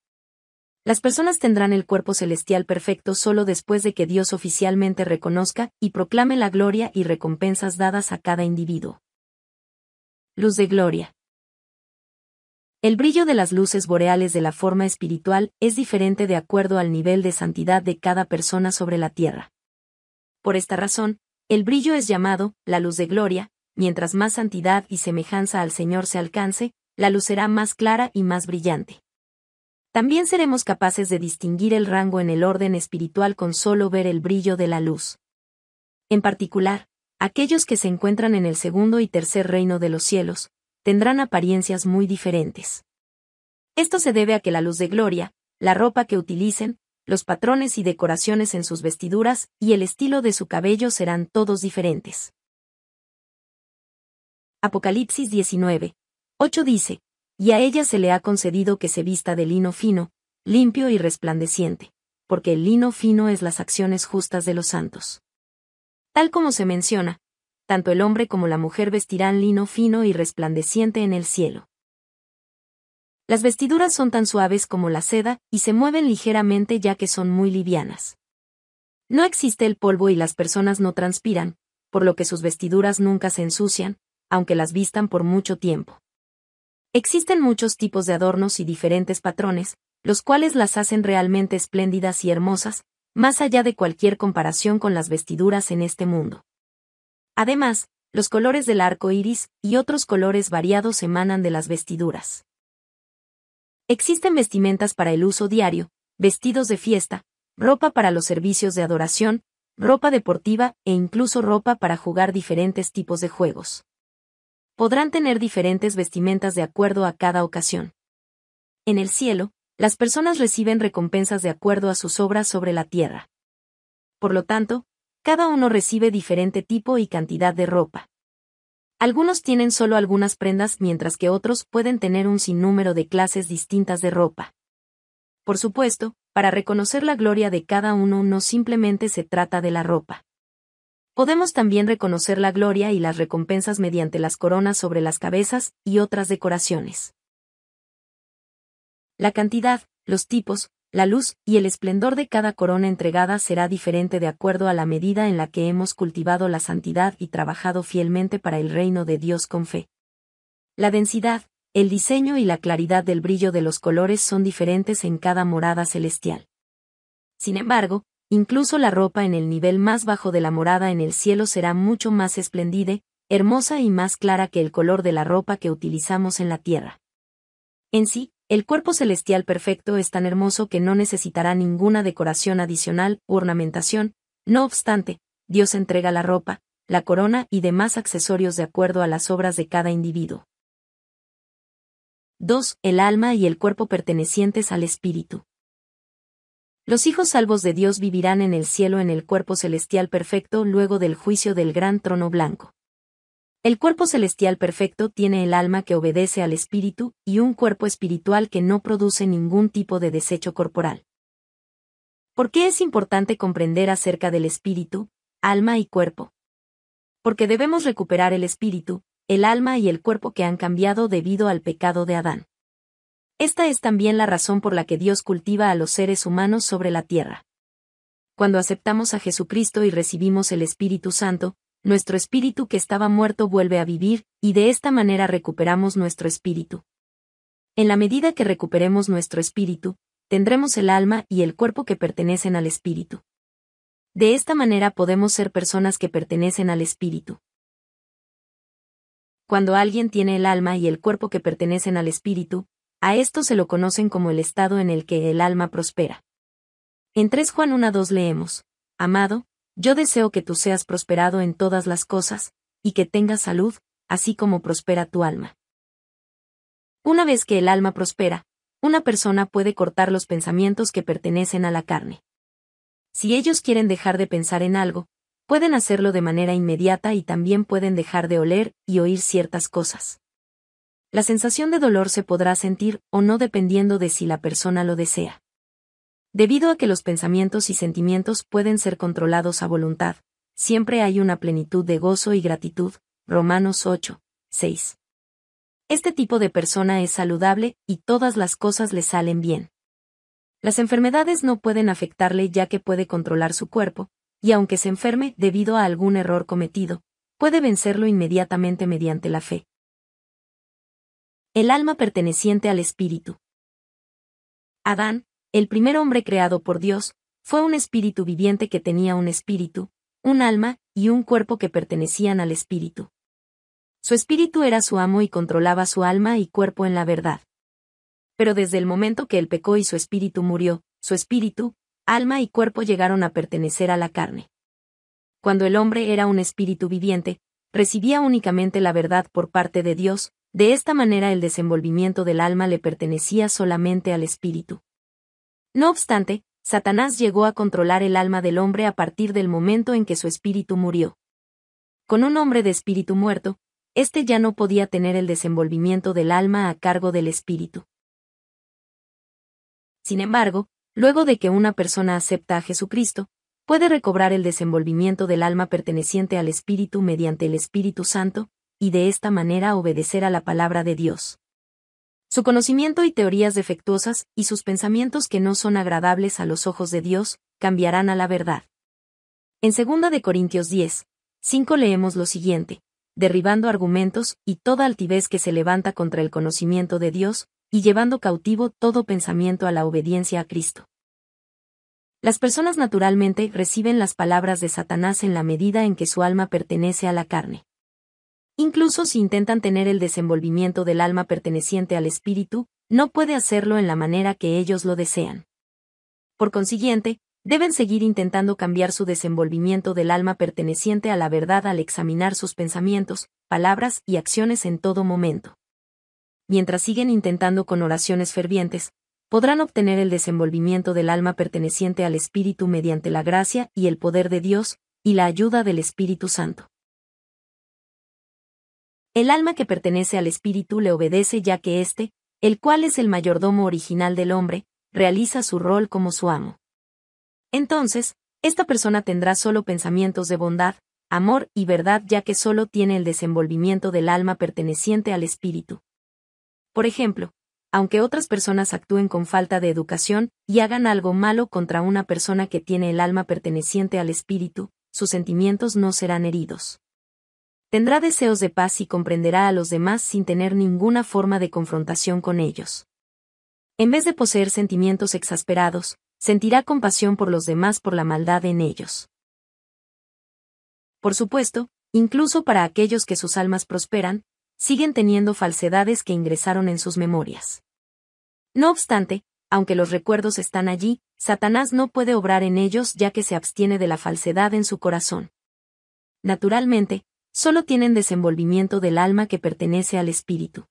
Las personas tendrán el cuerpo celestial perfecto solo después de que Dios oficialmente reconozca y proclame la gloria y recompensas dadas a cada individuo luz de gloria. El brillo de las luces boreales de la forma espiritual es diferente de acuerdo al nivel de santidad de cada persona sobre la tierra. Por esta razón, el brillo es llamado la luz de gloria, mientras más santidad y semejanza al Señor se alcance, la luz será más clara y más brillante. También seremos capaces de distinguir el rango en el orden espiritual con solo ver el brillo de la luz. En particular, Aquellos que se encuentran en el segundo y tercer reino de los cielos, tendrán apariencias muy diferentes. Esto se debe a que la luz de gloria, la ropa que utilicen, los patrones y decoraciones en sus vestiduras y el estilo de su cabello serán todos diferentes. Apocalipsis 19. 8 dice, y a ella se le ha concedido que se vista de lino fino, limpio y resplandeciente, porque el lino fino es las acciones justas de los santos. Tal como se menciona, tanto el hombre como la mujer vestirán lino fino y resplandeciente en el cielo. Las vestiduras son tan suaves como la seda, y se mueven ligeramente ya que son muy livianas. No existe el polvo y las personas no transpiran, por lo que sus vestiduras nunca se ensucian, aunque las vistan por mucho tiempo. Existen muchos tipos de adornos y diferentes patrones, los cuales las hacen realmente espléndidas y hermosas, más allá de cualquier comparación con las vestiduras en este mundo. Además, los colores del arco iris y otros colores variados emanan de las vestiduras. Existen vestimentas para el uso diario, vestidos de fiesta, ropa para los servicios de adoración, ropa deportiva e incluso ropa para jugar diferentes tipos de juegos. Podrán tener diferentes vestimentas de acuerdo a cada ocasión. En el cielo, las personas reciben recompensas de acuerdo a sus obras sobre la tierra. Por lo tanto, cada uno recibe diferente tipo y cantidad de ropa. Algunos tienen solo algunas prendas mientras que otros pueden tener un sinnúmero de clases distintas de ropa. Por supuesto, para reconocer la gloria de cada uno no simplemente se trata de la ropa. Podemos también reconocer la gloria y las recompensas mediante las coronas sobre las cabezas y otras decoraciones. La cantidad, los tipos, la luz y el esplendor de cada corona entregada será diferente de acuerdo a la medida en la que hemos cultivado la santidad y trabajado fielmente para el reino de Dios con fe. La densidad, el diseño y la claridad del brillo de los colores son diferentes en cada morada celestial. Sin embargo, incluso la ropa en el nivel más bajo de la morada en el cielo será mucho más esplendide, hermosa y más clara que el color de la ropa que utilizamos en la tierra. En sí, el cuerpo celestial perfecto es tan hermoso que no necesitará ninguna decoración adicional u ornamentación, no obstante, Dios entrega la ropa, la corona y demás accesorios de acuerdo a las obras de cada individuo. 2. El alma y el cuerpo pertenecientes al espíritu. Los hijos salvos de Dios vivirán en el cielo en el cuerpo celestial perfecto luego del juicio del gran trono blanco. El cuerpo celestial perfecto tiene el alma que obedece al espíritu y un cuerpo espiritual que no produce ningún tipo de desecho corporal. ¿Por qué es importante comprender acerca del espíritu, alma y cuerpo? Porque debemos recuperar el espíritu, el alma y el cuerpo que han cambiado debido al pecado de Adán. Esta es también la razón por la que Dios cultiva a los seres humanos sobre la tierra. Cuando aceptamos a Jesucristo y recibimos el Espíritu Santo, nuestro espíritu que estaba muerto vuelve a vivir, y de esta manera recuperamos nuestro espíritu. En la medida que recuperemos nuestro espíritu, tendremos el alma y el cuerpo que pertenecen al espíritu. De esta manera podemos ser personas que pertenecen al espíritu. Cuando alguien tiene el alma y el cuerpo que pertenecen al espíritu, a esto se lo conocen como el estado en el que el alma prospera. En 3 Juan 1.2 leemos, Amado, yo deseo que tú seas prosperado en todas las cosas, y que tengas salud, así como prospera tu alma. Una vez que el alma prospera, una persona puede cortar los pensamientos que pertenecen a la carne. Si ellos quieren dejar de pensar en algo, pueden hacerlo de manera inmediata y también pueden dejar de oler y oír ciertas cosas. La sensación de dolor se podrá sentir o no dependiendo de si la persona lo desea. Debido a que los pensamientos y sentimientos pueden ser controlados a voluntad, siempre hay una plenitud de gozo y gratitud. Romanos 8, 6. Este tipo de persona es saludable y todas las cosas le salen bien. Las enfermedades no pueden afectarle ya que puede controlar su cuerpo, y aunque se enferme debido a algún error cometido, puede vencerlo inmediatamente mediante la fe. El alma perteneciente al espíritu. Adán, el primer hombre creado por Dios, fue un espíritu viviente que tenía un espíritu, un alma y un cuerpo que pertenecían al espíritu. Su espíritu era su amo y controlaba su alma y cuerpo en la verdad. Pero desde el momento que él pecó y su espíritu murió, su espíritu, alma y cuerpo llegaron a pertenecer a la carne. Cuando el hombre era un espíritu viviente, recibía únicamente la verdad por parte de Dios, de esta manera el desenvolvimiento del alma le pertenecía solamente al espíritu. No obstante, Satanás llegó a controlar el alma del hombre a partir del momento en que su espíritu murió. Con un hombre de espíritu muerto, éste ya no podía tener el desenvolvimiento del alma a cargo del espíritu. Sin embargo, luego de que una persona acepta a Jesucristo, puede recobrar el desenvolvimiento del alma perteneciente al espíritu mediante el Espíritu Santo, y de esta manera obedecer a la palabra de Dios. Su conocimiento y teorías defectuosas, y sus pensamientos que no son agradables a los ojos de Dios, cambiarán a la verdad. En 2 Corintios 10, 5 leemos lo siguiente, derribando argumentos y toda altivez que se levanta contra el conocimiento de Dios, y llevando cautivo todo pensamiento a la obediencia a Cristo. Las personas naturalmente reciben las palabras de Satanás en la medida en que su alma pertenece a la carne. Incluso si intentan tener el desenvolvimiento del alma perteneciente al espíritu, no puede hacerlo en la manera que ellos lo desean. Por consiguiente, deben seguir intentando cambiar su desenvolvimiento del alma perteneciente a la verdad al examinar sus pensamientos, palabras y acciones en todo momento. Mientras siguen intentando con oraciones fervientes, podrán obtener el desenvolvimiento del alma perteneciente al Espíritu mediante la gracia y el poder de Dios, y la ayuda del Espíritu Santo. El alma que pertenece al espíritu le obedece ya que éste, el cual es el mayordomo original del hombre, realiza su rol como su amo. Entonces, esta persona tendrá solo pensamientos de bondad, amor y verdad ya que solo tiene el desenvolvimiento del alma perteneciente al espíritu. Por ejemplo, aunque otras personas actúen con falta de educación y hagan algo malo contra una persona que tiene el alma perteneciente al espíritu, sus sentimientos no serán heridos. Tendrá deseos de paz y comprenderá a los demás sin tener ninguna forma de confrontación con ellos. En vez de poseer sentimientos exasperados, sentirá compasión por los demás por la maldad en ellos. Por supuesto, incluso para aquellos que sus almas prosperan, siguen teniendo falsedades que ingresaron en sus memorias. No obstante, aunque los recuerdos están allí, Satanás no puede obrar en ellos ya que se abstiene de la falsedad en su corazón. Naturalmente, solo tienen desenvolvimiento del alma que pertenece al Espíritu.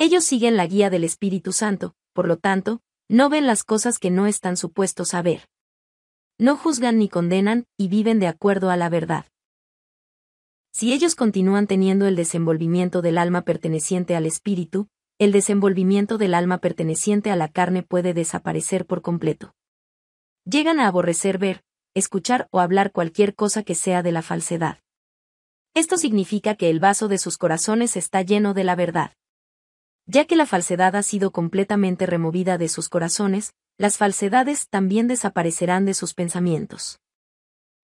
Ellos siguen la guía del Espíritu Santo, por lo tanto, no ven las cosas que no están supuestos a ver. No juzgan ni condenan, y viven de acuerdo a la verdad. Si ellos continúan teniendo el desenvolvimiento del alma perteneciente al espíritu, el desenvolvimiento del alma perteneciente a la carne puede desaparecer por completo. Llegan a aborrecer ver, escuchar o hablar cualquier cosa que sea de la falsedad. Esto significa que el vaso de sus corazones está lleno de la verdad. Ya que la falsedad ha sido completamente removida de sus corazones, las falsedades también desaparecerán de sus pensamientos.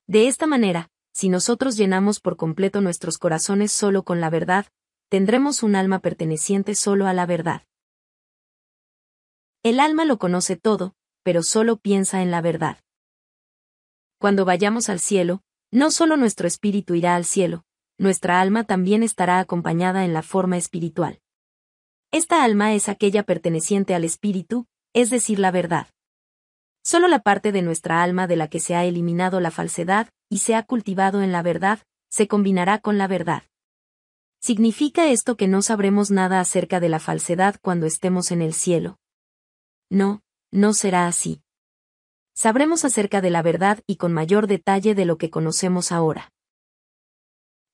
De esta manera, si nosotros llenamos por completo nuestros corazones solo con la verdad, tendremos un alma perteneciente solo a la verdad. El alma lo conoce todo, pero solo piensa en la verdad. Cuando vayamos al cielo, no solo nuestro espíritu irá al cielo, nuestra alma también estará acompañada en la forma espiritual. Esta alma es aquella perteneciente al espíritu, es decir, la verdad. Solo la parte de nuestra alma de la que se ha eliminado la falsedad y se ha cultivado en la verdad, se combinará con la verdad. ¿Significa esto que no sabremos nada acerca de la falsedad cuando estemos en el cielo? No, no será así. Sabremos acerca de la verdad y con mayor detalle de lo que conocemos ahora.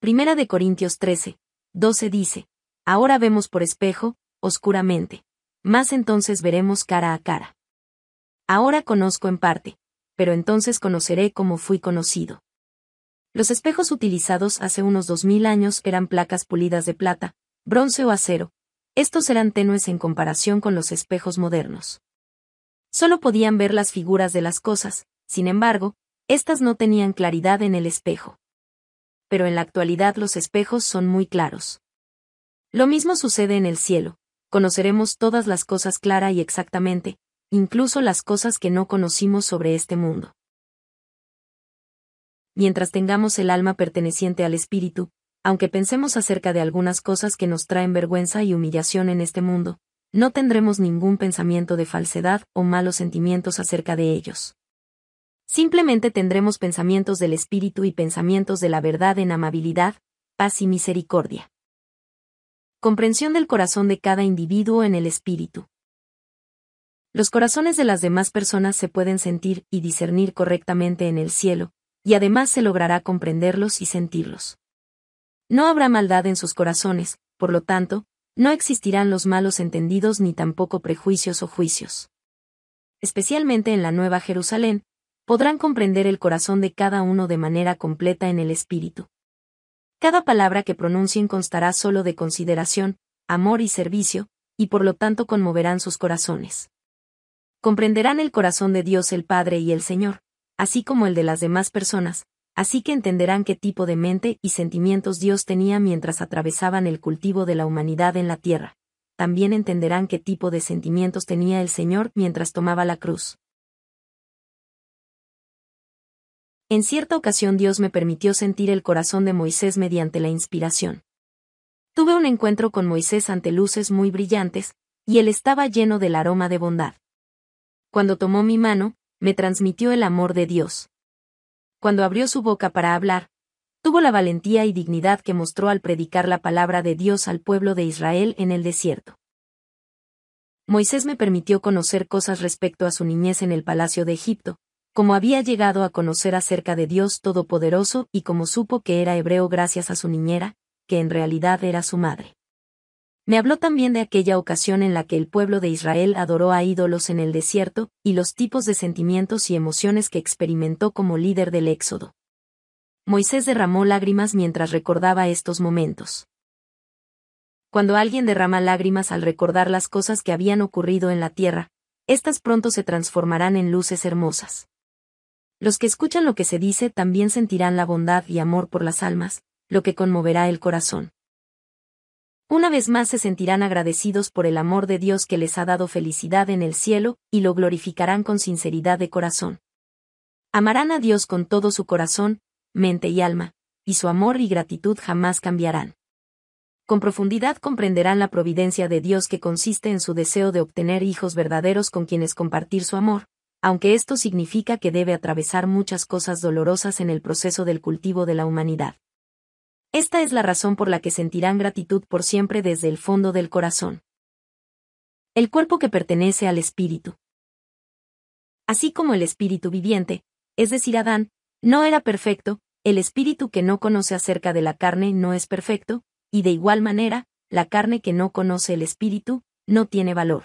Primera de Corintios 13, 12 dice, Ahora vemos por espejo, oscuramente, más entonces veremos cara a cara. Ahora conozco en parte, pero entonces conoceré cómo fui conocido. Los espejos utilizados hace unos dos mil años eran placas pulidas de plata, bronce o acero. Estos eran tenues en comparación con los espejos modernos. Solo podían ver las figuras de las cosas, sin embargo, estas no tenían claridad en el espejo pero en la actualidad los espejos son muy claros. Lo mismo sucede en el cielo, conoceremos todas las cosas clara y exactamente, incluso las cosas que no conocimos sobre este mundo. Mientras tengamos el alma perteneciente al espíritu, aunque pensemos acerca de algunas cosas que nos traen vergüenza y humillación en este mundo, no tendremos ningún pensamiento de falsedad o malos sentimientos acerca de ellos. Simplemente tendremos pensamientos del Espíritu y pensamientos de la verdad en amabilidad, paz y misericordia. Comprensión del corazón de cada individuo en el Espíritu. Los corazones de las demás personas se pueden sentir y discernir correctamente en el cielo, y además se logrará comprenderlos y sentirlos. No habrá maldad en sus corazones, por lo tanto, no existirán los malos entendidos ni tampoco prejuicios o juicios. Especialmente en la Nueva Jerusalén, podrán comprender el corazón de cada uno de manera completa en el espíritu. Cada palabra que pronuncien constará solo de consideración, amor y servicio, y por lo tanto conmoverán sus corazones. Comprenderán el corazón de Dios el Padre y el Señor, así como el de las demás personas, así que entenderán qué tipo de mente y sentimientos Dios tenía mientras atravesaban el cultivo de la humanidad en la tierra. También entenderán qué tipo de sentimientos tenía el Señor mientras tomaba la cruz. En cierta ocasión Dios me permitió sentir el corazón de Moisés mediante la inspiración. Tuve un encuentro con Moisés ante luces muy brillantes, y él estaba lleno del aroma de bondad. Cuando tomó mi mano, me transmitió el amor de Dios. Cuando abrió su boca para hablar, tuvo la valentía y dignidad que mostró al predicar la palabra de Dios al pueblo de Israel en el desierto. Moisés me permitió conocer cosas respecto a su niñez en el palacio de Egipto, como había llegado a conocer acerca de Dios Todopoderoso y como supo que era hebreo gracias a su niñera, que en realidad era su madre. Me habló también de aquella ocasión en la que el pueblo de Israel adoró a ídolos en el desierto, y los tipos de sentimientos y emociones que experimentó como líder del Éxodo. Moisés derramó lágrimas mientras recordaba estos momentos. Cuando alguien derrama lágrimas al recordar las cosas que habían ocurrido en la tierra, estas pronto se transformarán en luces hermosas. Los que escuchan lo que se dice también sentirán la bondad y amor por las almas, lo que conmoverá el corazón. Una vez más se sentirán agradecidos por el amor de Dios que les ha dado felicidad en el cielo, y lo glorificarán con sinceridad de corazón. Amarán a Dios con todo su corazón, mente y alma, y su amor y gratitud jamás cambiarán. Con profundidad comprenderán la providencia de Dios que consiste en su deseo de obtener hijos verdaderos con quienes compartir su amor, aunque esto significa que debe atravesar muchas cosas dolorosas en el proceso del cultivo de la humanidad. Esta es la razón por la que sentirán gratitud por siempre desde el fondo del corazón. El cuerpo que pertenece al espíritu. Así como el espíritu viviente, es decir, Adán, no era perfecto, el espíritu que no conoce acerca de la carne no es perfecto, y de igual manera, la carne que no conoce el espíritu, no tiene valor.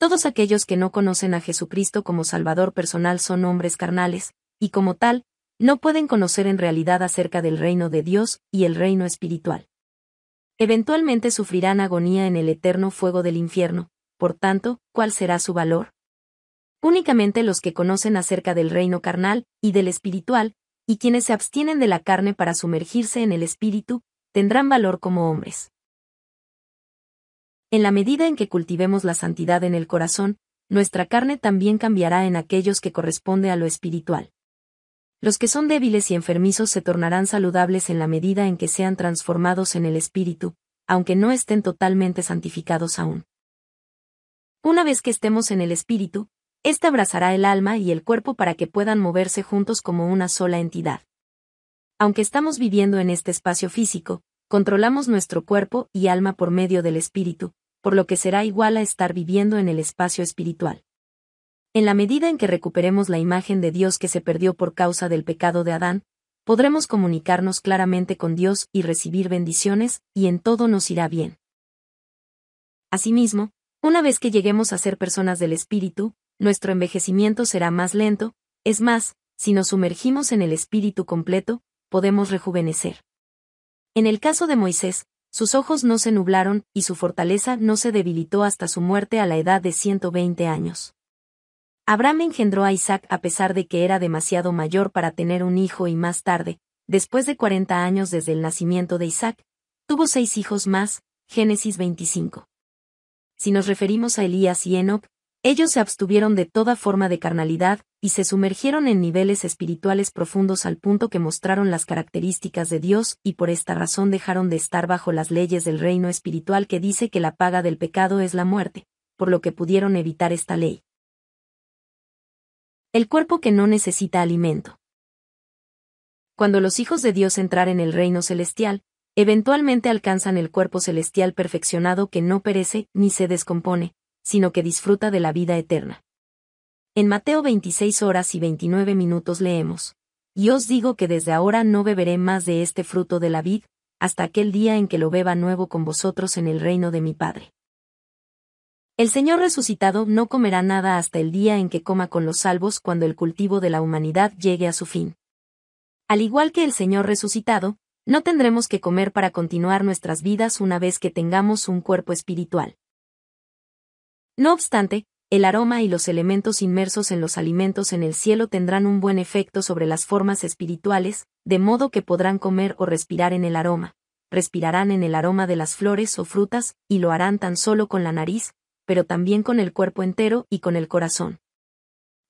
Todos aquellos que no conocen a Jesucristo como Salvador personal son hombres carnales, y como tal, no pueden conocer en realidad acerca del reino de Dios y el reino espiritual. Eventualmente sufrirán agonía en el eterno fuego del infierno, por tanto, ¿cuál será su valor? Únicamente los que conocen acerca del reino carnal y del espiritual, y quienes se abstienen de la carne para sumergirse en el espíritu, tendrán valor como hombres. En la medida en que cultivemos la santidad en el corazón, nuestra carne también cambiará en aquellos que corresponde a lo espiritual. Los que son débiles y enfermizos se tornarán saludables en la medida en que sean transformados en el espíritu, aunque no estén totalmente santificados aún. Una vez que estemos en el espíritu, éste abrazará el alma y el cuerpo para que puedan moverse juntos como una sola entidad. Aunque estamos viviendo en este espacio físico, controlamos nuestro cuerpo y alma por medio del espíritu, por lo que será igual a estar viviendo en el espacio espiritual. En la medida en que recuperemos la imagen de Dios que se perdió por causa del pecado de Adán, podremos comunicarnos claramente con Dios y recibir bendiciones, y en todo nos irá bien. Asimismo, una vez que lleguemos a ser personas del Espíritu, nuestro envejecimiento será más lento, es más, si nos sumergimos en el Espíritu completo, podemos rejuvenecer. En el caso de Moisés, sus ojos no se nublaron, y su fortaleza no se debilitó hasta su muerte a la edad de 120 años. Abraham engendró a Isaac a pesar de que era demasiado mayor para tener un hijo y más tarde, después de 40 años desde el nacimiento de Isaac, tuvo seis hijos más, Génesis 25. Si nos referimos a Elías y Enoch, ellos se abstuvieron de toda forma de carnalidad, y se sumergieron en niveles espirituales profundos al punto que mostraron las características de Dios y por esta razón dejaron de estar bajo las leyes del reino espiritual que dice que la paga del pecado es la muerte, por lo que pudieron evitar esta ley. El cuerpo que no necesita alimento. Cuando los hijos de Dios entrar en el reino celestial, eventualmente alcanzan el cuerpo celestial perfeccionado que no perece ni se descompone, sino que disfruta de la vida eterna. En Mateo 26 horas y 29 minutos leemos, Y os digo que desde ahora no beberé más de este fruto de la vid, hasta aquel día en que lo beba nuevo con vosotros en el reino de mi Padre. El Señor resucitado no comerá nada hasta el día en que coma con los salvos cuando el cultivo de la humanidad llegue a su fin. Al igual que el Señor resucitado, no tendremos que comer para continuar nuestras vidas una vez que tengamos un cuerpo espiritual. No obstante, el aroma y los elementos inmersos en los alimentos en el cielo tendrán un buen efecto sobre las formas espirituales, de modo que podrán comer o respirar en el aroma. Respirarán en el aroma de las flores o frutas, y lo harán tan solo con la nariz, pero también con el cuerpo entero y con el corazón.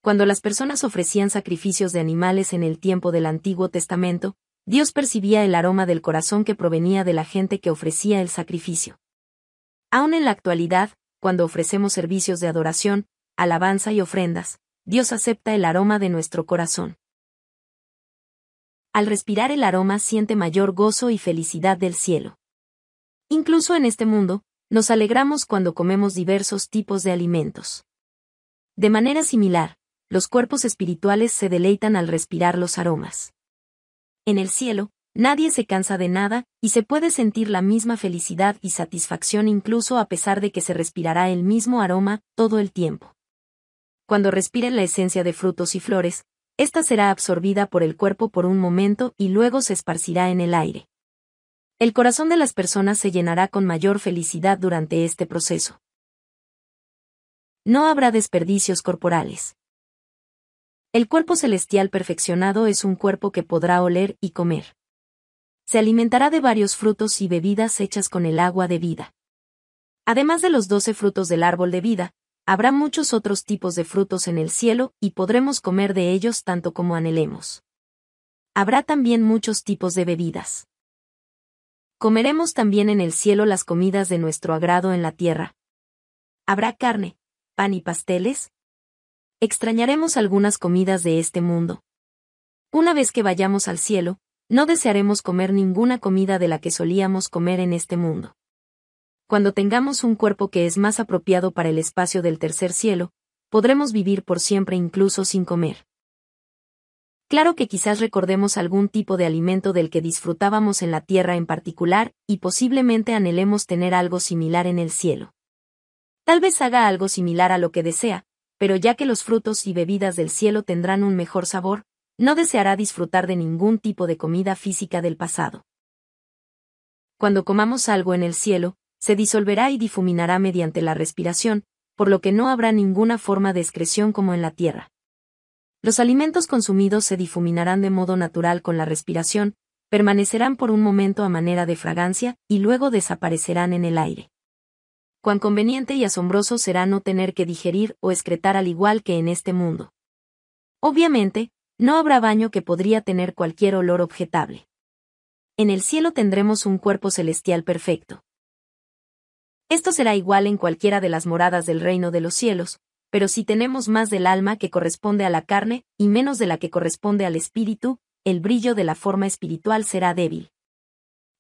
Cuando las personas ofrecían sacrificios de animales en el tiempo del Antiguo Testamento, Dios percibía el aroma del corazón que provenía de la gente que ofrecía el sacrificio. Aún en la actualidad, cuando ofrecemos servicios de adoración, alabanza y ofrendas, Dios acepta el aroma de nuestro corazón. Al respirar el aroma siente mayor gozo y felicidad del cielo. Incluso en este mundo, nos alegramos cuando comemos diversos tipos de alimentos. De manera similar, los cuerpos espirituales se deleitan al respirar los aromas. En el cielo, Nadie se cansa de nada, y se puede sentir la misma felicidad y satisfacción incluso a pesar de que se respirará el mismo aroma todo el tiempo. Cuando respire la esencia de frutos y flores, esta será absorbida por el cuerpo por un momento y luego se esparcirá en el aire. El corazón de las personas se llenará con mayor felicidad durante este proceso. No habrá desperdicios corporales. El cuerpo celestial perfeccionado es un cuerpo que podrá oler y comer se alimentará de varios frutos y bebidas hechas con el agua de vida. Además de los doce frutos del árbol de vida, habrá muchos otros tipos de frutos en el cielo y podremos comer de ellos tanto como anhelemos. Habrá también muchos tipos de bebidas. Comeremos también en el cielo las comidas de nuestro agrado en la tierra. Habrá carne, pan y pasteles. Extrañaremos algunas comidas de este mundo. Una vez que vayamos al cielo, no desearemos comer ninguna comida de la que solíamos comer en este mundo. Cuando tengamos un cuerpo que es más apropiado para el espacio del tercer cielo, podremos vivir por siempre incluso sin comer. Claro que quizás recordemos algún tipo de alimento del que disfrutábamos en la tierra en particular, y posiblemente anhelemos tener algo similar en el cielo. Tal vez haga algo similar a lo que desea, pero ya que los frutos y bebidas del cielo tendrán un mejor sabor, no deseará disfrutar de ningún tipo de comida física del pasado. Cuando comamos algo en el cielo, se disolverá y difuminará mediante la respiración, por lo que no habrá ninguna forma de excreción como en la tierra. Los alimentos consumidos se difuminarán de modo natural con la respiración, permanecerán por un momento a manera de fragancia y luego desaparecerán en el aire. Cuán conveniente y asombroso será no tener que digerir o excretar al igual que en este mundo. Obviamente, no habrá baño que podría tener cualquier olor objetable. En el cielo tendremos un cuerpo celestial perfecto. Esto será igual en cualquiera de las moradas del reino de los cielos, pero si tenemos más del alma que corresponde a la carne, y menos de la que corresponde al espíritu, el brillo de la forma espiritual será débil.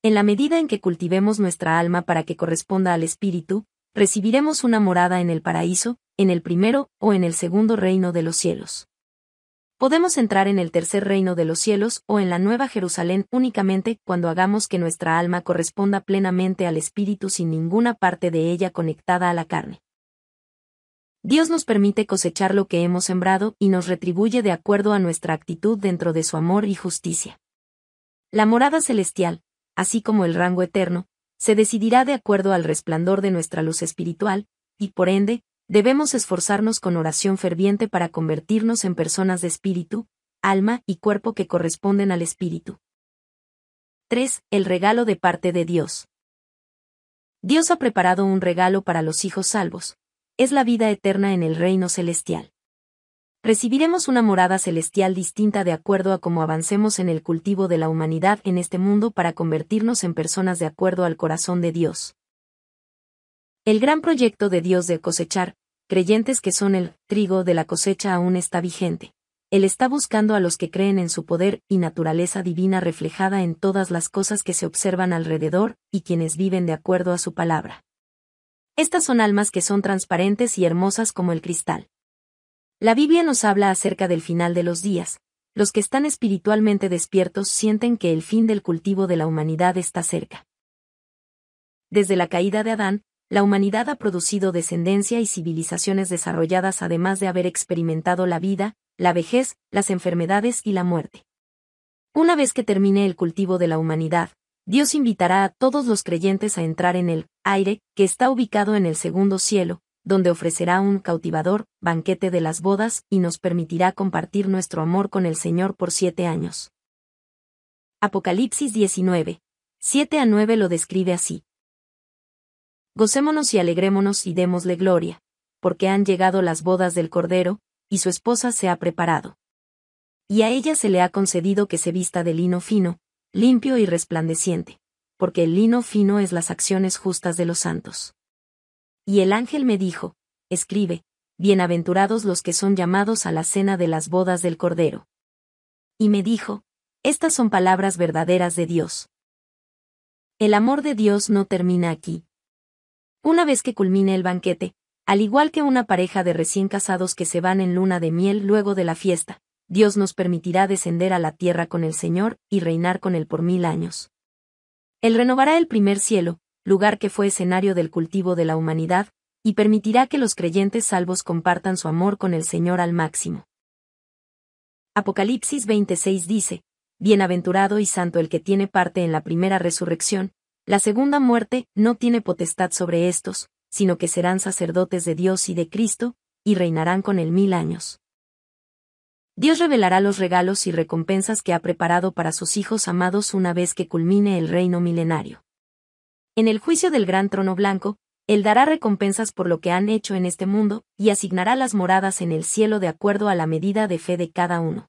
En la medida en que cultivemos nuestra alma para que corresponda al espíritu, recibiremos una morada en el paraíso, en el primero o en el segundo reino de los cielos podemos entrar en el tercer reino de los cielos o en la nueva Jerusalén únicamente cuando hagamos que nuestra alma corresponda plenamente al Espíritu sin ninguna parte de ella conectada a la carne. Dios nos permite cosechar lo que hemos sembrado y nos retribuye de acuerdo a nuestra actitud dentro de su amor y justicia. La morada celestial, así como el rango eterno, se decidirá de acuerdo al resplandor de nuestra luz espiritual, y por ende, Debemos esforzarnos con oración ferviente para convertirnos en personas de espíritu, alma y cuerpo que corresponden al espíritu. 3. El regalo de parte de Dios. Dios ha preparado un regalo para los hijos salvos. Es la vida eterna en el reino celestial. Recibiremos una morada celestial distinta de acuerdo a cómo avancemos en el cultivo de la humanidad en este mundo para convertirnos en personas de acuerdo al corazón de Dios. El gran proyecto de Dios de cosechar, creyentes que son el trigo de la cosecha aún está vigente. Él está buscando a los que creen en su poder y naturaleza divina reflejada en todas las cosas que se observan alrededor, y quienes viven de acuerdo a su palabra. Estas son almas que son transparentes y hermosas como el cristal. La Biblia nos habla acerca del final de los días. Los que están espiritualmente despiertos sienten que el fin del cultivo de la humanidad está cerca. Desde la caída de Adán, la humanidad ha producido descendencia y civilizaciones desarrolladas además de haber experimentado la vida, la vejez, las enfermedades y la muerte. Una vez que termine el cultivo de la humanidad, Dios invitará a todos los creyentes a entrar en el aire, que está ubicado en el segundo cielo, donde ofrecerá un cautivador banquete de las bodas y nos permitirá compartir nuestro amor con el Señor por siete años. Apocalipsis 19. 7 a 9 lo describe así. Gocémonos y alegrémonos y démosle gloria, porque han llegado las bodas del Cordero, y su esposa se ha preparado. Y a ella se le ha concedido que se vista de lino fino, limpio y resplandeciente, porque el lino fino es las acciones justas de los santos. Y el ángel me dijo, escribe, bienaventurados los que son llamados a la cena de las bodas del Cordero. Y me dijo, estas son palabras verdaderas de Dios. El amor de Dios no termina aquí, una vez que culmine el banquete, al igual que una pareja de recién casados que se van en luna de miel luego de la fiesta, Dios nos permitirá descender a la tierra con el Señor y reinar con Él por mil años. Él renovará el primer cielo, lugar que fue escenario del cultivo de la humanidad, y permitirá que los creyentes salvos compartan su amor con el Señor al máximo. Apocalipsis 26 dice, Bienaventurado y santo el que tiene parte en la primera resurrección, la segunda muerte no tiene potestad sobre estos, sino que serán sacerdotes de Dios y de Cristo, y reinarán con él mil años. Dios revelará los regalos y recompensas que ha preparado para sus hijos amados una vez que culmine el reino milenario. En el juicio del gran trono blanco, Él dará recompensas por lo que han hecho en este mundo, y asignará las moradas en el cielo de acuerdo a la medida de fe de cada uno.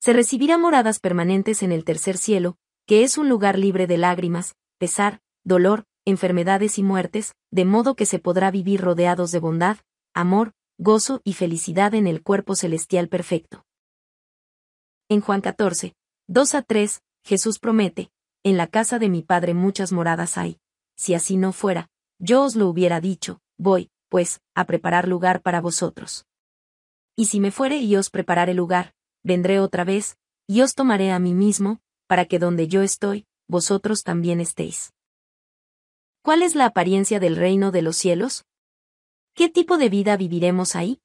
Se recibirá moradas permanentes en el tercer cielo, que es un lugar libre de lágrimas, pesar, dolor, enfermedades y muertes, de modo que se podrá vivir rodeados de bondad, amor, gozo y felicidad en el cuerpo celestial perfecto. En Juan 14, 2 a 3, Jesús promete, en la casa de mi Padre muchas moradas hay. Si así no fuera, yo os lo hubiera dicho, voy, pues, a preparar lugar para vosotros. Y si me fuere y os prepararé lugar, vendré otra vez, y os tomaré a mí mismo, para que donde yo estoy, vosotros también estéis. ¿Cuál es la apariencia del reino de los cielos? ¿Qué tipo de vida viviremos ahí?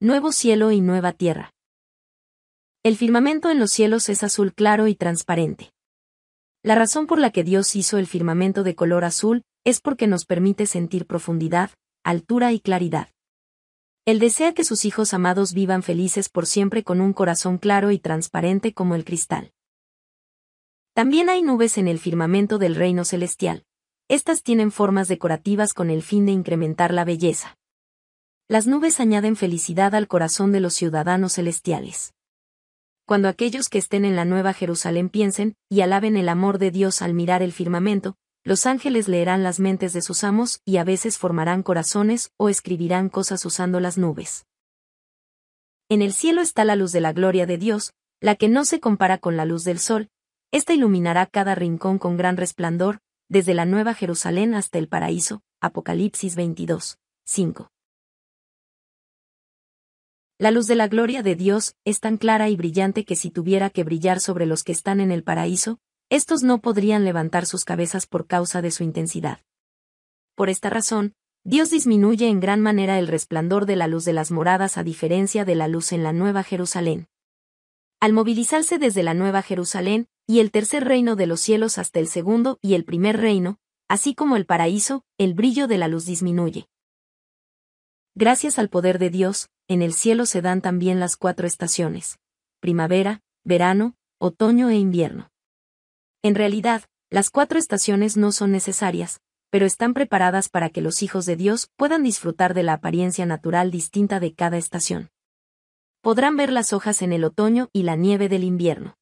Nuevo cielo y nueva tierra. El firmamento en los cielos es azul claro y transparente. La razón por la que Dios hizo el firmamento de color azul es porque nos permite sentir profundidad, altura y claridad. Él desea que sus hijos amados vivan felices por siempre con un corazón claro y transparente como el cristal. También hay nubes en el firmamento del reino celestial. Estas tienen formas decorativas con el fin de incrementar la belleza. Las nubes añaden felicidad al corazón de los ciudadanos celestiales. Cuando aquellos que estén en la Nueva Jerusalén piensen y alaben el amor de Dios al mirar el firmamento, los ángeles leerán las mentes de sus amos y a veces formarán corazones o escribirán cosas usando las nubes. En el cielo está la luz de la gloria de Dios, la que no se compara con la luz del sol, esta iluminará cada rincón con gran resplandor, desde la Nueva Jerusalén hasta el paraíso. Apocalipsis 22, 5. La luz de la gloria de Dios es tan clara y brillante que si tuviera que brillar sobre los que están en el paraíso, estos no podrían levantar sus cabezas por causa de su intensidad. Por esta razón, Dios disminuye en gran manera el resplandor de la luz de las moradas a diferencia de la luz en la Nueva Jerusalén al movilizarse desde la Nueva Jerusalén y el tercer reino de los cielos hasta el segundo y el primer reino, así como el paraíso, el brillo de la luz disminuye. Gracias al poder de Dios, en el cielo se dan también las cuatro estaciones, primavera, verano, otoño e invierno. En realidad, las cuatro estaciones no son necesarias, pero están preparadas para que los hijos de Dios puedan disfrutar de la apariencia natural distinta de cada estación podrán ver las hojas en el otoño y la nieve del invierno.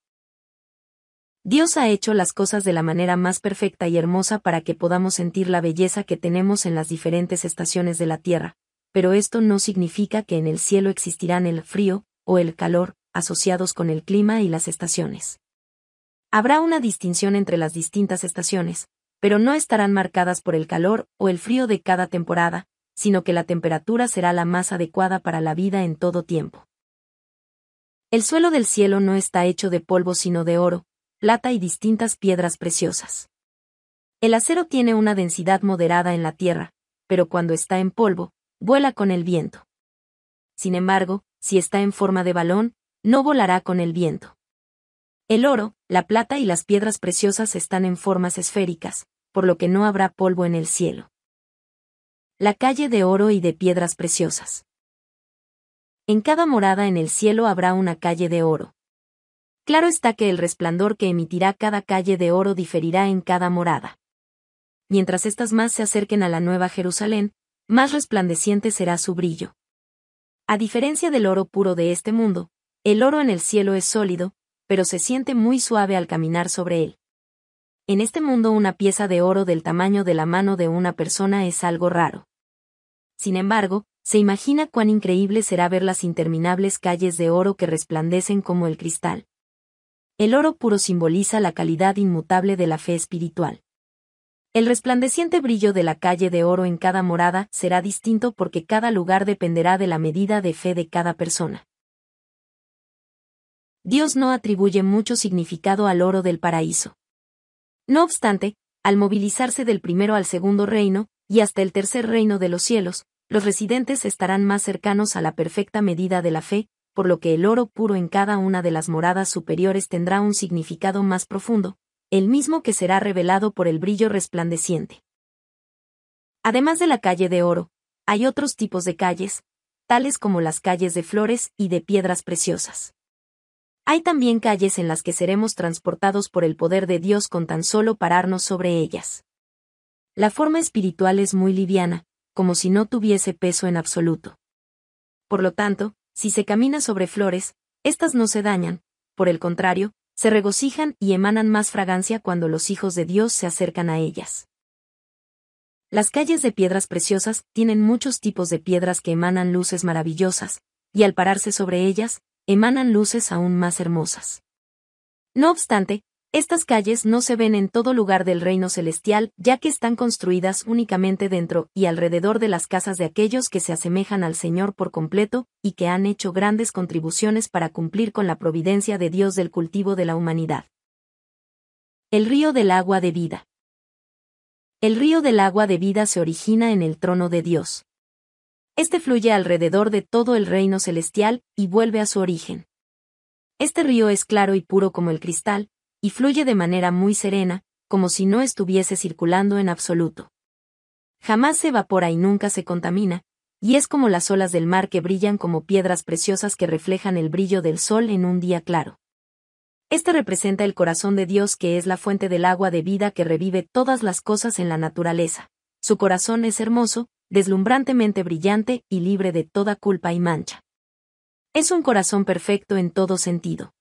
Dios ha hecho las cosas de la manera más perfecta y hermosa para que podamos sentir la belleza que tenemos en las diferentes estaciones de la Tierra, pero esto no significa que en el cielo existirán el frío o el calor, asociados con el clima y las estaciones. Habrá una distinción entre las distintas estaciones, pero no estarán marcadas por el calor o el frío de cada temporada, sino que la temperatura será la más adecuada para la vida en todo tiempo. El suelo del cielo no está hecho de polvo sino de oro, plata y distintas piedras preciosas. El acero tiene una densidad moderada en la tierra, pero cuando está en polvo, vuela con el viento. Sin embargo, si está en forma de balón, no volará con el viento. El oro, la plata y las piedras preciosas están en formas esféricas, por lo que no habrá polvo en el cielo. La calle de oro y de piedras preciosas. En cada morada en el cielo habrá una calle de oro. Claro está que el resplandor que emitirá cada calle de oro diferirá en cada morada. Mientras estas más se acerquen a la Nueva Jerusalén, más resplandeciente será su brillo. A diferencia del oro puro de este mundo, el oro en el cielo es sólido, pero se siente muy suave al caminar sobre él. En este mundo una pieza de oro del tamaño de la mano de una persona es algo raro. Sin embargo, se imagina cuán increíble será ver las interminables calles de oro que resplandecen como el cristal. El oro puro simboliza la calidad inmutable de la fe espiritual. El resplandeciente brillo de la calle de oro en cada morada será distinto porque cada lugar dependerá de la medida de fe de cada persona. Dios no atribuye mucho significado al oro del paraíso. No obstante, al movilizarse del primero al segundo reino, y hasta el tercer reino de los cielos, los residentes estarán más cercanos a la perfecta medida de la fe, por lo que el oro puro en cada una de las moradas superiores tendrá un significado más profundo, el mismo que será revelado por el brillo resplandeciente. Además de la calle de oro, hay otros tipos de calles, tales como las calles de flores y de piedras preciosas. Hay también calles en las que seremos transportados por el poder de Dios con tan solo pararnos sobre ellas. La forma espiritual es muy liviana, como si no tuviese peso en absoluto. Por lo tanto, si se camina sobre flores, éstas no se dañan, por el contrario, se regocijan y emanan más fragancia cuando los hijos de Dios se acercan a ellas. Las calles de piedras preciosas tienen muchos tipos de piedras que emanan luces maravillosas, y al pararse sobre ellas, emanan luces aún más hermosas. No obstante, estas calles no se ven en todo lugar del reino celestial, ya que están construidas únicamente dentro y alrededor de las casas de aquellos que se asemejan al Señor por completo, y que han hecho grandes contribuciones para cumplir con la providencia de Dios del cultivo de la humanidad. El río del agua de vida. El río del agua de vida se origina en el trono de Dios. Este fluye alrededor de todo el reino celestial y vuelve a su origen. Este río es claro y puro como el cristal, y fluye de manera muy serena, como si no estuviese circulando en absoluto. Jamás se evapora y nunca se contamina, y es como las olas del mar que brillan como piedras preciosas que reflejan el brillo del sol en un día claro. Este representa el corazón de Dios que es la fuente del agua de vida que revive todas las cosas en la naturaleza. Su corazón es hermoso, deslumbrantemente brillante y libre de toda culpa y mancha. Es un corazón perfecto en todo sentido.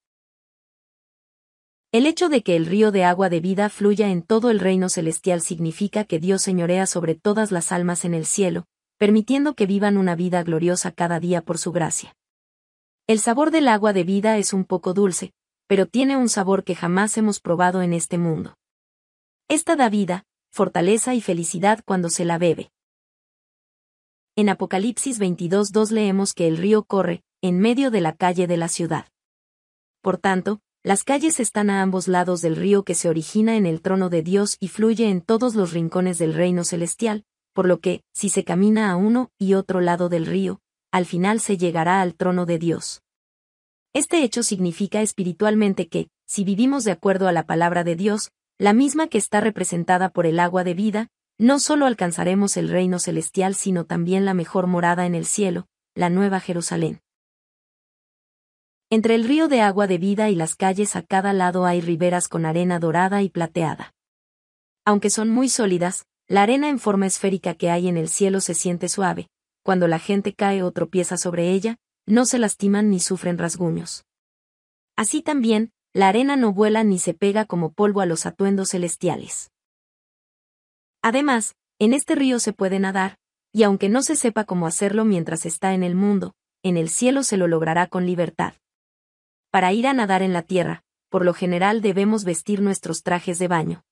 El hecho de que el río de agua de vida fluya en todo el reino celestial significa que Dios señorea sobre todas las almas en el cielo, permitiendo que vivan una vida gloriosa cada día por su gracia. El sabor del agua de vida es un poco dulce, pero tiene un sabor que jamás hemos probado en este mundo. Esta da vida, fortaleza y felicidad cuando se la bebe. En Apocalipsis 22.2 leemos que el río corre, en medio de la calle de la ciudad. Por tanto, las calles están a ambos lados del río que se origina en el trono de Dios y fluye en todos los rincones del reino celestial, por lo que, si se camina a uno y otro lado del río, al final se llegará al trono de Dios. Este hecho significa espiritualmente que, si vivimos de acuerdo a la palabra de Dios, la misma que está representada por el agua de vida, no solo alcanzaremos el reino celestial, sino también la mejor morada en el cielo, la nueva Jerusalén. Entre el río de agua de vida y las calles a cada lado hay riberas con arena dorada y plateada. Aunque son muy sólidas, la arena en forma esférica que hay en el cielo se siente suave, cuando la gente cae o tropieza sobre ella, no se lastiman ni sufren rasguños. Así también, la arena no vuela ni se pega como polvo a los atuendos celestiales. Además, en este río se puede nadar, y aunque no se sepa cómo hacerlo mientras está en el mundo, en el cielo se lo logrará con libertad. Para ir a nadar en la tierra, por lo general debemos vestir nuestros trajes de baño.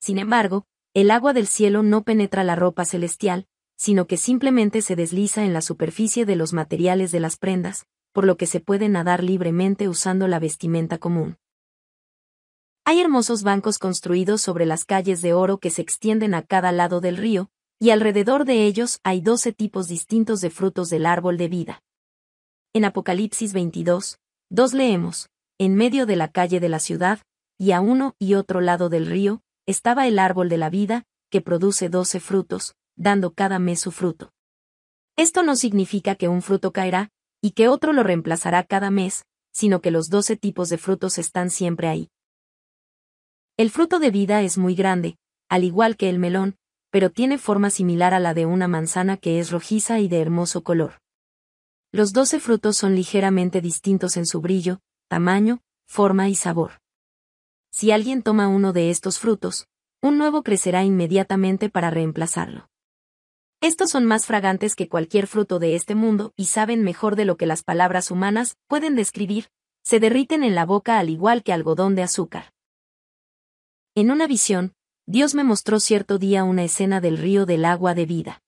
Sin embargo, el agua del cielo no penetra la ropa celestial, sino que simplemente se desliza en la superficie de los materiales de las prendas, por lo que se puede nadar libremente usando la vestimenta común. Hay hermosos bancos construidos sobre las calles de oro que se extienden a cada lado del río, y alrededor de ellos hay doce tipos distintos de frutos del árbol de vida. En Apocalipsis 22, 2 leemos, en medio de la calle de la ciudad, y a uno y otro lado del río, estaba el árbol de la vida, que produce doce frutos, dando cada mes su fruto. Esto no significa que un fruto caerá, y que otro lo reemplazará cada mes, sino que los doce tipos de frutos están siempre ahí. El fruto de vida es muy grande, al igual que el melón, pero tiene forma similar a la de una manzana que es rojiza y de hermoso color. Los doce frutos son ligeramente distintos en su brillo, tamaño, forma y sabor. Si alguien toma uno de estos frutos, un nuevo crecerá inmediatamente para reemplazarlo. Estos son más fragantes que cualquier fruto de este mundo y saben mejor de lo que las palabras humanas pueden describir, se derriten en la boca al igual que algodón de azúcar. En una visión, Dios me mostró cierto día una escena del río del agua de vida.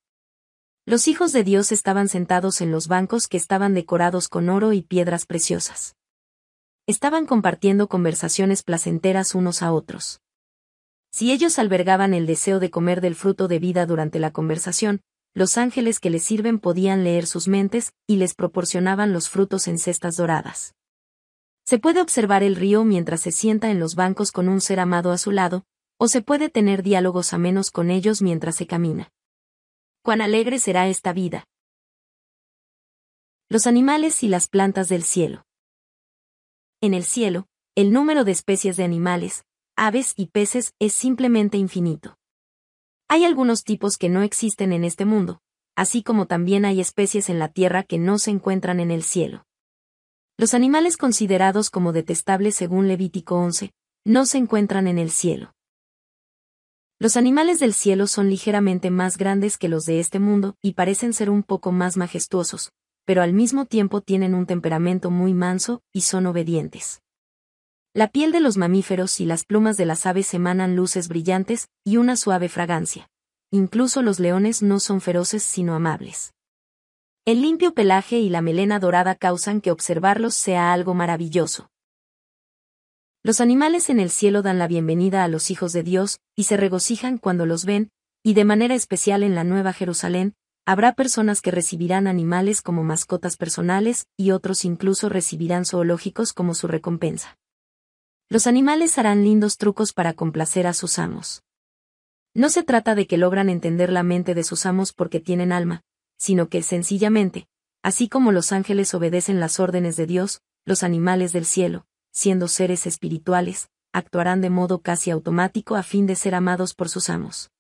Los hijos de Dios estaban sentados en los bancos que estaban decorados con oro y piedras preciosas. Estaban compartiendo conversaciones placenteras unos a otros. Si ellos albergaban el deseo de comer del fruto de vida durante la conversación, los ángeles que les sirven podían leer sus mentes y les proporcionaban los frutos en cestas doradas. Se puede observar el río mientras se sienta en los bancos con un ser amado a su lado, o se puede tener diálogos amenos con ellos mientras se camina. Cuán alegre será esta vida. Los animales y las plantas del cielo. En el cielo, el número de especies de animales, aves y peces es simplemente infinito. Hay algunos tipos que no existen en este mundo, así como también hay especies en la Tierra que no se encuentran en el cielo. Los animales considerados como detestables según Levítico 11, no se encuentran en el cielo. Los animales del cielo son ligeramente más grandes que los de este mundo y parecen ser un poco más majestuosos, pero al mismo tiempo tienen un temperamento muy manso y son obedientes. La piel de los mamíferos y las plumas de las aves emanan luces brillantes y una suave fragancia. Incluso los leones no son feroces sino amables. El limpio pelaje y la melena dorada causan que observarlos sea algo maravilloso. Los animales en el cielo dan la bienvenida a los hijos de Dios, y se regocijan cuando los ven, y de manera especial en la Nueva Jerusalén, habrá personas que recibirán animales como mascotas personales, y otros incluso recibirán zoológicos como su recompensa. Los animales harán lindos trucos para complacer a sus amos. No se trata de que logran entender la mente de sus amos porque tienen alma, sino que sencillamente, así como los ángeles obedecen las órdenes de Dios, los animales del cielo, siendo seres espirituales, actuarán de modo casi automático a fin de ser amados por sus amos.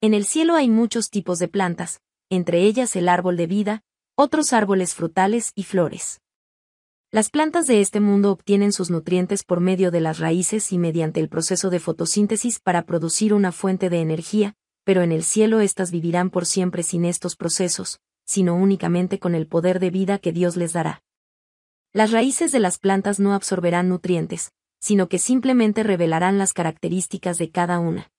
En el cielo hay muchos tipos de plantas, entre ellas el árbol de vida, otros árboles frutales y flores. Las plantas de este mundo obtienen sus nutrientes por medio de las raíces y mediante el proceso de fotosíntesis para producir una fuente de energía, pero en el cielo éstas vivirán por siempre sin estos procesos, sino únicamente con el poder de vida que Dios les dará. Las raíces de las plantas no absorberán nutrientes, sino que simplemente revelarán las características de cada una.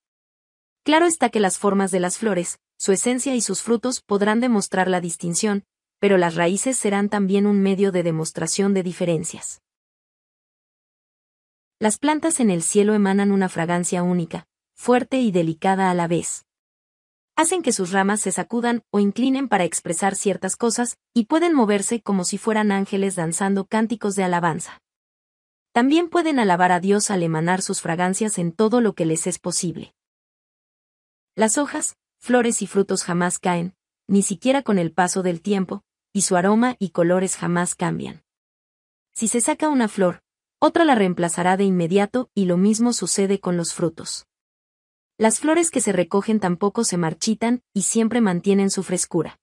Claro está que las formas de las flores, su esencia y sus frutos podrán demostrar la distinción, pero las raíces serán también un medio de demostración de diferencias. Las plantas en el cielo emanan una fragancia única, fuerte y delicada a la vez hacen que sus ramas se sacudan o inclinen para expresar ciertas cosas, y pueden moverse como si fueran ángeles danzando cánticos de alabanza. También pueden alabar a Dios al emanar sus fragancias en todo lo que les es posible. Las hojas, flores y frutos jamás caen, ni siquiera con el paso del tiempo, y su aroma y colores jamás cambian. Si se saca una flor, otra la reemplazará de inmediato y lo mismo sucede con los frutos. Las flores que se recogen tampoco se marchitan y siempre mantienen su frescura.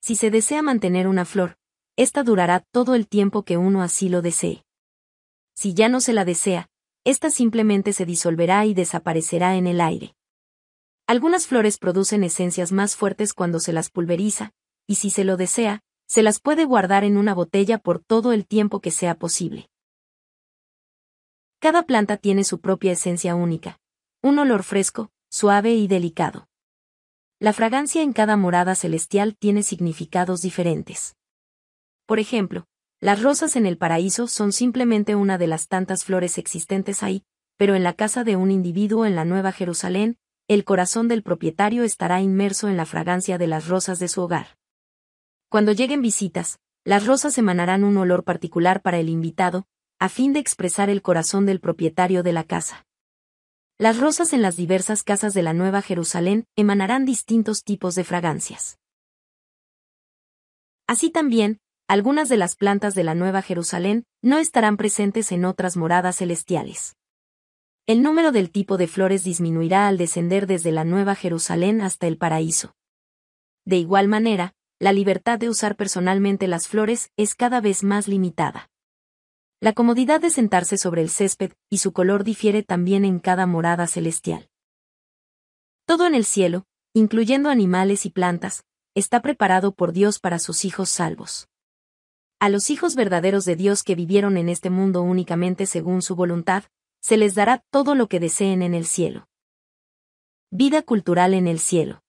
Si se desea mantener una flor, esta durará todo el tiempo que uno así lo desee. Si ya no se la desea, esta simplemente se disolverá y desaparecerá en el aire. Algunas flores producen esencias más fuertes cuando se las pulveriza, y si se lo desea, se las puede guardar en una botella por todo el tiempo que sea posible. Cada planta tiene su propia esencia única, un olor fresco, suave y delicado. La fragancia en cada morada celestial tiene significados diferentes. Por ejemplo, las rosas en el paraíso son simplemente una de las tantas flores existentes ahí, pero en la casa de un individuo en la Nueva Jerusalén, el corazón del propietario estará inmerso en la fragancia de las rosas de su hogar. Cuando lleguen visitas, las rosas emanarán un olor particular para el invitado, a fin de expresar el corazón del propietario de la casa. Las rosas en las diversas casas de la Nueva Jerusalén emanarán distintos tipos de fragancias. Así también, algunas de las plantas de la Nueva Jerusalén no estarán presentes en otras moradas celestiales. El número del tipo de flores disminuirá al descender desde la Nueva Jerusalén hasta el paraíso. De igual manera, la libertad de usar personalmente las flores es cada vez más limitada. La comodidad de sentarse sobre el césped y su color difiere también en cada morada celestial. Todo en el cielo, incluyendo animales y plantas, está preparado por Dios para sus hijos salvos. A los hijos verdaderos de Dios que vivieron en este mundo únicamente según su voluntad, se les dará todo lo que deseen en el cielo. Vida cultural en el cielo.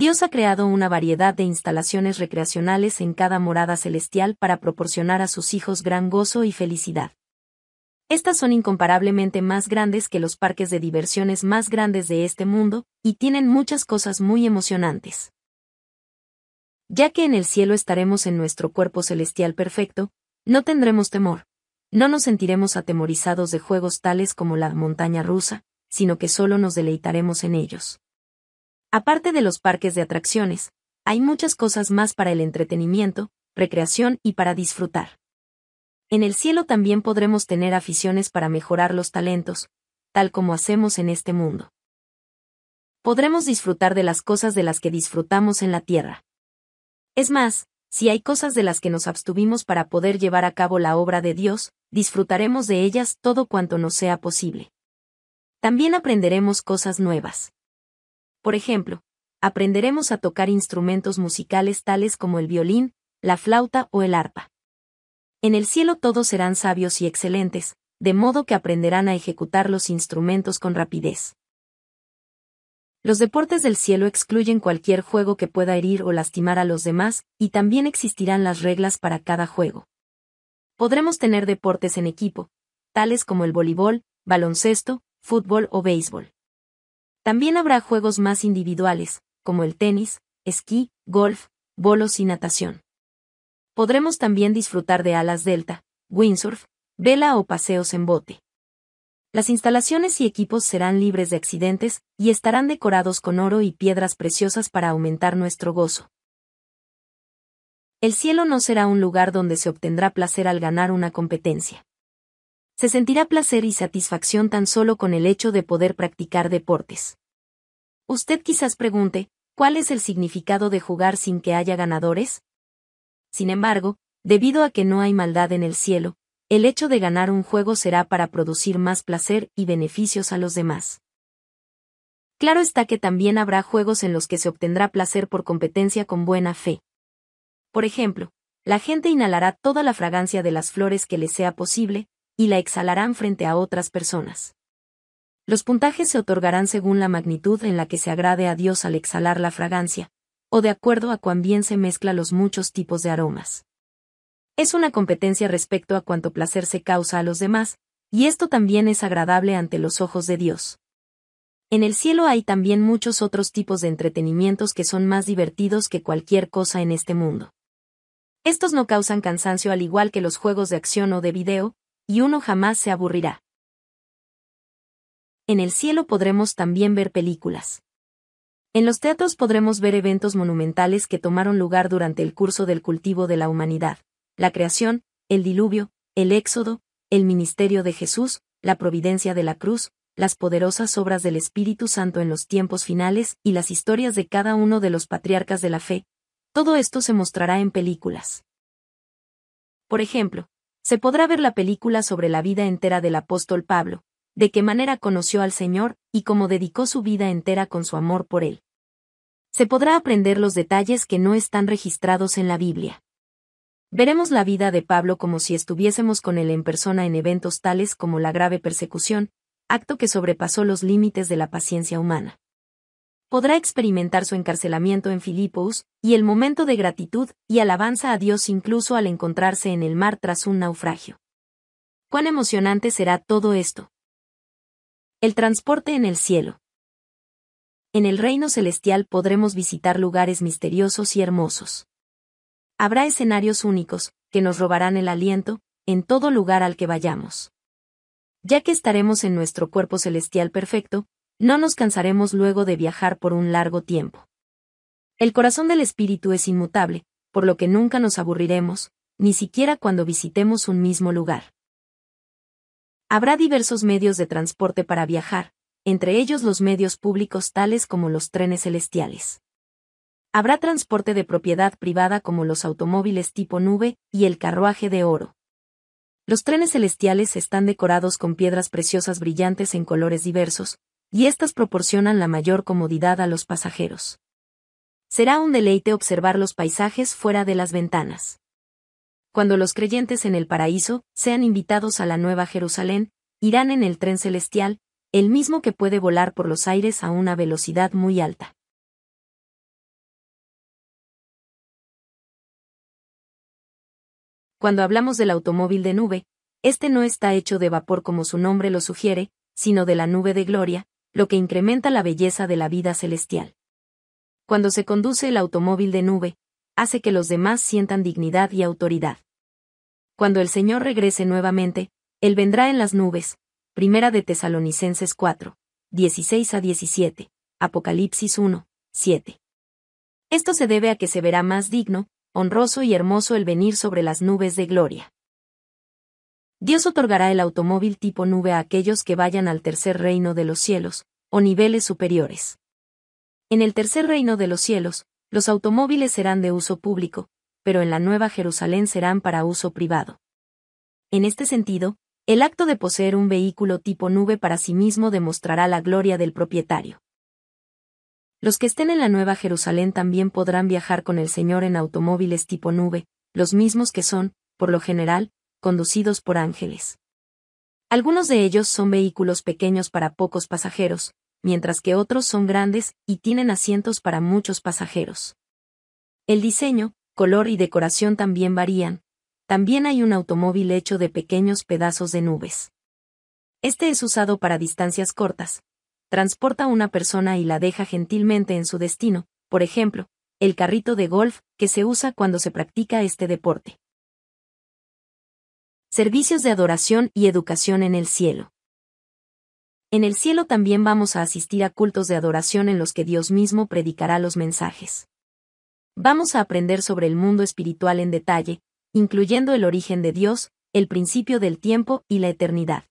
Dios ha creado una variedad de instalaciones recreacionales en cada morada celestial para proporcionar a sus hijos gran gozo y felicidad. Estas son incomparablemente más grandes que los parques de diversiones más grandes de este mundo, y tienen muchas cosas muy emocionantes. Ya que en el cielo estaremos en nuestro cuerpo celestial perfecto, no tendremos temor. No nos sentiremos atemorizados de juegos tales como la montaña rusa, sino que solo nos deleitaremos en ellos. Aparte de los parques de atracciones, hay muchas cosas más para el entretenimiento, recreación y para disfrutar. En el cielo también podremos tener aficiones para mejorar los talentos, tal como hacemos en este mundo. Podremos disfrutar de las cosas de las que disfrutamos en la tierra. Es más, si hay cosas de las que nos abstuvimos para poder llevar a cabo la obra de Dios, disfrutaremos de ellas todo cuanto nos sea posible. También aprenderemos cosas nuevas. Por ejemplo, aprenderemos a tocar instrumentos musicales tales como el violín, la flauta o el arpa. En el cielo todos serán sabios y excelentes, de modo que aprenderán a ejecutar los instrumentos con rapidez. Los deportes del cielo excluyen cualquier juego que pueda herir o lastimar a los demás, y también existirán las reglas para cada juego. Podremos tener deportes en equipo, tales como el voleibol, baloncesto, fútbol o béisbol. También habrá juegos más individuales, como el tenis, esquí, golf, bolos y natación. Podremos también disfrutar de alas delta, windsurf, vela o paseos en bote. Las instalaciones y equipos serán libres de accidentes y estarán decorados con oro y piedras preciosas para aumentar nuestro gozo. El cielo no será un lugar donde se obtendrá placer al ganar una competencia se sentirá placer y satisfacción tan solo con el hecho de poder practicar deportes. Usted quizás pregunte, ¿cuál es el significado de jugar sin que haya ganadores? Sin embargo, debido a que no hay maldad en el cielo, el hecho de ganar un juego será para producir más placer y beneficios a los demás. Claro está que también habrá juegos en los que se obtendrá placer por competencia con buena fe. Por ejemplo, la gente inhalará toda la fragancia de las flores que le sea posible, y la exhalarán frente a otras personas. Los puntajes se otorgarán según la magnitud en la que se agrade a Dios al exhalar la fragancia, o de acuerdo a cuán bien se mezcla los muchos tipos de aromas. Es una competencia respecto a cuánto placer se causa a los demás, y esto también es agradable ante los ojos de Dios. En el cielo hay también muchos otros tipos de entretenimientos que son más divertidos que cualquier cosa en este mundo. Estos no causan cansancio al igual que los juegos de acción o de video, y uno jamás se aburrirá. En el cielo podremos también ver películas. En los teatros podremos ver eventos monumentales que tomaron lugar durante el curso del cultivo de la humanidad, la creación, el diluvio, el éxodo, el ministerio de Jesús, la providencia de la cruz, las poderosas obras del Espíritu Santo en los tiempos finales y las historias de cada uno de los patriarcas de la fe. Todo esto se mostrará en películas. Por ejemplo, se podrá ver la película sobre la vida entera del apóstol Pablo, de qué manera conoció al Señor y cómo dedicó su vida entera con su amor por Él. Se podrá aprender los detalles que no están registrados en la Biblia. Veremos la vida de Pablo como si estuviésemos con él en persona en eventos tales como la grave persecución, acto que sobrepasó los límites de la paciencia humana podrá experimentar su encarcelamiento en Filipos, y el momento de gratitud y alabanza a Dios incluso al encontrarse en el mar tras un naufragio. ¿Cuán emocionante será todo esto? El transporte en el cielo. En el reino celestial podremos visitar lugares misteriosos y hermosos. Habrá escenarios únicos, que nos robarán el aliento, en todo lugar al que vayamos. Ya que estaremos en nuestro cuerpo celestial perfecto, no nos cansaremos luego de viajar por un largo tiempo. El corazón del espíritu es inmutable, por lo que nunca nos aburriremos, ni siquiera cuando visitemos un mismo lugar. Habrá diversos medios de transporte para viajar, entre ellos los medios públicos tales como los trenes celestiales. Habrá transporte de propiedad privada como los automóviles tipo nube y el carruaje de oro. Los trenes celestiales están decorados con piedras preciosas brillantes en colores diversos, y estas proporcionan la mayor comodidad a los pasajeros. Será un deleite observar los paisajes fuera de las ventanas. Cuando los creyentes en el paraíso sean invitados a la Nueva Jerusalén, irán en el tren celestial, el mismo que puede volar por los aires a una velocidad muy alta. Cuando hablamos del automóvil de nube, este no está hecho de vapor como su nombre lo sugiere, sino de la nube de gloria, lo que incrementa la belleza de la vida celestial. Cuando se conduce el automóvil de nube, hace que los demás sientan dignidad y autoridad. Cuando el Señor regrese nuevamente, Él vendrá en las nubes. Primera de Tesalonicenses 4, 16 a 17, Apocalipsis 1, 7. Esto se debe a que se verá más digno, honroso y hermoso el venir sobre las nubes de gloria. Dios otorgará el automóvil tipo nube a aquellos que vayan al tercer reino de los cielos, o niveles superiores. En el tercer reino de los cielos, los automóviles serán de uso público, pero en la Nueva Jerusalén serán para uso privado. En este sentido, el acto de poseer un vehículo tipo nube para sí mismo demostrará la gloria del propietario. Los que estén en la Nueva Jerusalén también podrán viajar con el Señor en automóviles tipo nube, los mismos que son, por lo general, conducidos por ángeles. Algunos de ellos son vehículos pequeños para pocos pasajeros, mientras que otros son grandes y tienen asientos para muchos pasajeros. El diseño, color y decoración también varían. También hay un automóvil hecho de pequeños pedazos de nubes. Este es usado para distancias cortas. Transporta a una persona y la deja gentilmente en su destino, por ejemplo, el carrito de golf que se usa cuando se practica este deporte servicios de adoración y educación en el cielo. En el cielo también vamos a asistir a cultos de adoración en los que Dios mismo predicará los mensajes. Vamos a aprender sobre el mundo espiritual en detalle, incluyendo el origen de Dios, el principio del tiempo y la eternidad.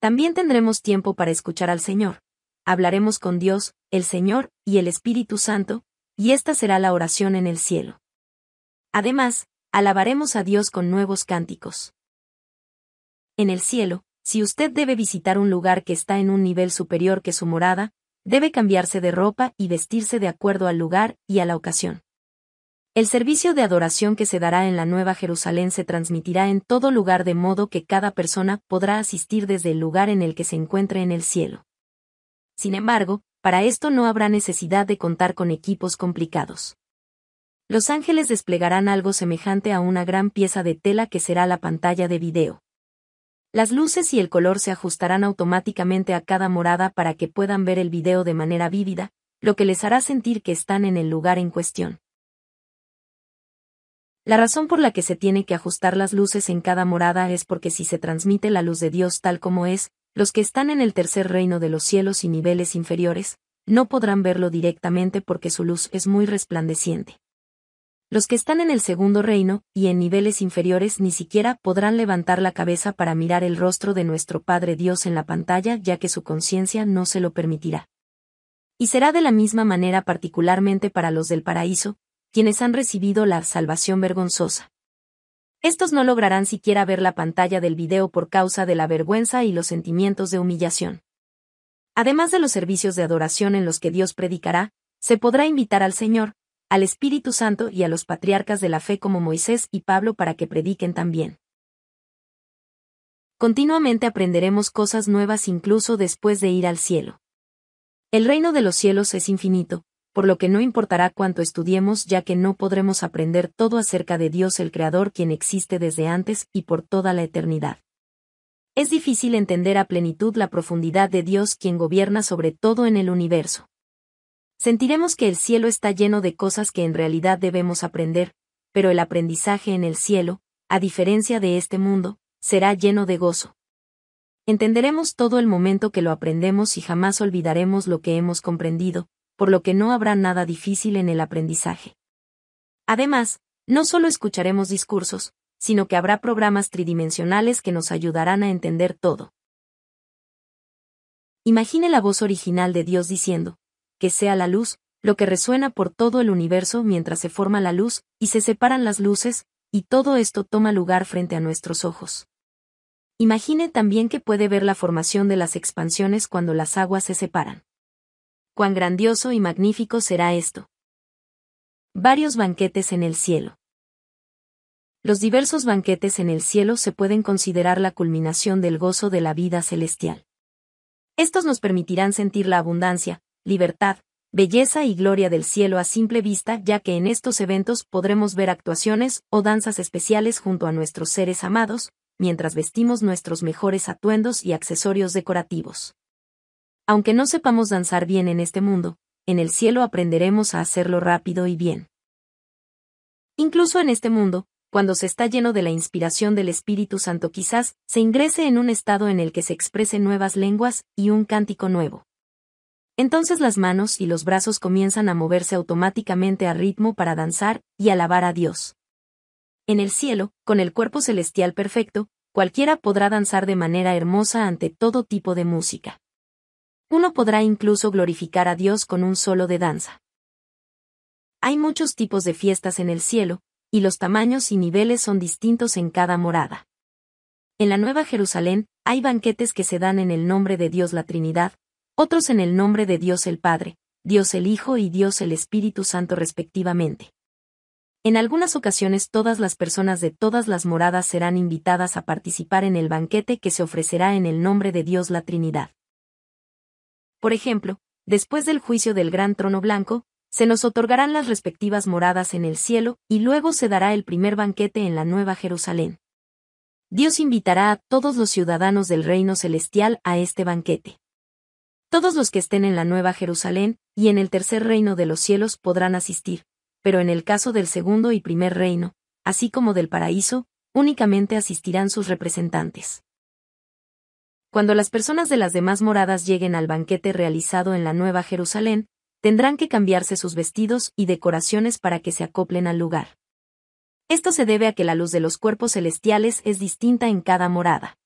También tendremos tiempo para escuchar al Señor. Hablaremos con Dios, el Señor y el Espíritu Santo, y esta será la oración en el cielo. Además, alabaremos a Dios con nuevos cánticos. En el cielo, si usted debe visitar un lugar que está en un nivel superior que su morada, debe cambiarse de ropa y vestirse de acuerdo al lugar y a la ocasión. El servicio de adoración que se dará en la Nueva Jerusalén se transmitirá en todo lugar de modo que cada persona podrá asistir desde el lugar en el que se encuentre en el cielo. Sin embargo, para esto no habrá necesidad de contar con equipos complicados. Los ángeles desplegarán algo semejante a una gran pieza de tela que será la pantalla de video. Las luces y el color se ajustarán automáticamente a cada morada para que puedan ver el video de manera vívida, lo que les hará sentir que están en el lugar en cuestión. La razón por la que se tiene que ajustar las luces en cada morada es porque si se transmite la luz de Dios tal como es, los que están en el tercer reino de los cielos y niveles inferiores, no podrán verlo directamente porque su luz es muy resplandeciente. Los que están en el segundo reino, y en niveles inferiores ni siquiera podrán levantar la cabeza para mirar el rostro de nuestro Padre Dios en la pantalla ya que su conciencia no se lo permitirá. Y será de la misma manera particularmente para los del paraíso, quienes han recibido la salvación vergonzosa. Estos no lograrán siquiera ver la pantalla del video por causa de la vergüenza y los sentimientos de humillación. Además de los servicios de adoración en los que Dios predicará, se podrá invitar al Señor, al Espíritu Santo y a los patriarcas de la fe como Moisés y Pablo para que prediquen también. Continuamente aprenderemos cosas nuevas incluso después de ir al cielo. El reino de los cielos es infinito, por lo que no importará cuánto estudiemos ya que no podremos aprender todo acerca de Dios el Creador quien existe desde antes y por toda la eternidad. Es difícil entender a plenitud la profundidad de Dios quien gobierna sobre todo en el universo. Sentiremos que el cielo está lleno de cosas que en realidad debemos aprender, pero el aprendizaje en el cielo, a diferencia de este mundo, será lleno de gozo. Entenderemos todo el momento que lo aprendemos y jamás olvidaremos lo que hemos comprendido, por lo que no habrá nada difícil en el aprendizaje. Además, no solo escucharemos discursos, sino que habrá programas tridimensionales que nos ayudarán a entender todo. Imagine la voz original de Dios diciendo, que sea la luz, lo que resuena por todo el universo mientras se forma la luz, y se separan las luces, y todo esto toma lugar frente a nuestros ojos. Imagine también que puede ver la formación de las expansiones cuando las aguas se separan. Cuán grandioso y magnífico será esto. Varios banquetes en el cielo. Los diversos banquetes en el cielo se pueden considerar la culminación del gozo de la vida celestial. Estos nos permitirán sentir la abundancia, libertad, belleza y gloria del cielo a simple vista, ya que en estos eventos podremos ver actuaciones o danzas especiales junto a nuestros seres amados, mientras vestimos nuestros mejores atuendos y accesorios decorativos. Aunque no sepamos danzar bien en este mundo, en el cielo aprenderemos a hacerlo rápido y bien. Incluso en este mundo, cuando se está lleno de la inspiración del Espíritu Santo quizás se ingrese en un estado en el que se expresen nuevas lenguas y un cántico nuevo. Entonces las manos y los brazos comienzan a moverse automáticamente a ritmo para danzar y alabar a Dios. En el cielo, con el cuerpo celestial perfecto, cualquiera podrá danzar de manera hermosa ante todo tipo de música. Uno podrá incluso glorificar a Dios con un solo de danza. Hay muchos tipos de fiestas en el cielo, y los tamaños y niveles son distintos en cada morada. En la Nueva Jerusalén, hay banquetes que se dan en el nombre de Dios la Trinidad, otros en el nombre de Dios el Padre, Dios el Hijo y Dios el Espíritu Santo respectivamente. En algunas ocasiones todas las personas de todas las moradas serán invitadas a participar en el banquete que se ofrecerá en el nombre de Dios la Trinidad. Por ejemplo, después del juicio del gran trono blanco, se nos otorgarán las respectivas moradas en el cielo y luego se dará el primer banquete en la Nueva Jerusalén. Dios invitará a todos los ciudadanos del reino celestial a este banquete. Todos los que estén en la Nueva Jerusalén y en el tercer reino de los cielos podrán asistir, pero en el caso del segundo y primer reino, así como del paraíso, únicamente asistirán sus representantes. Cuando las personas de las demás moradas lleguen al banquete realizado en la Nueva Jerusalén, tendrán que cambiarse sus vestidos y decoraciones para que se acoplen al lugar. Esto se debe a que la luz de los cuerpos celestiales es distinta en cada morada.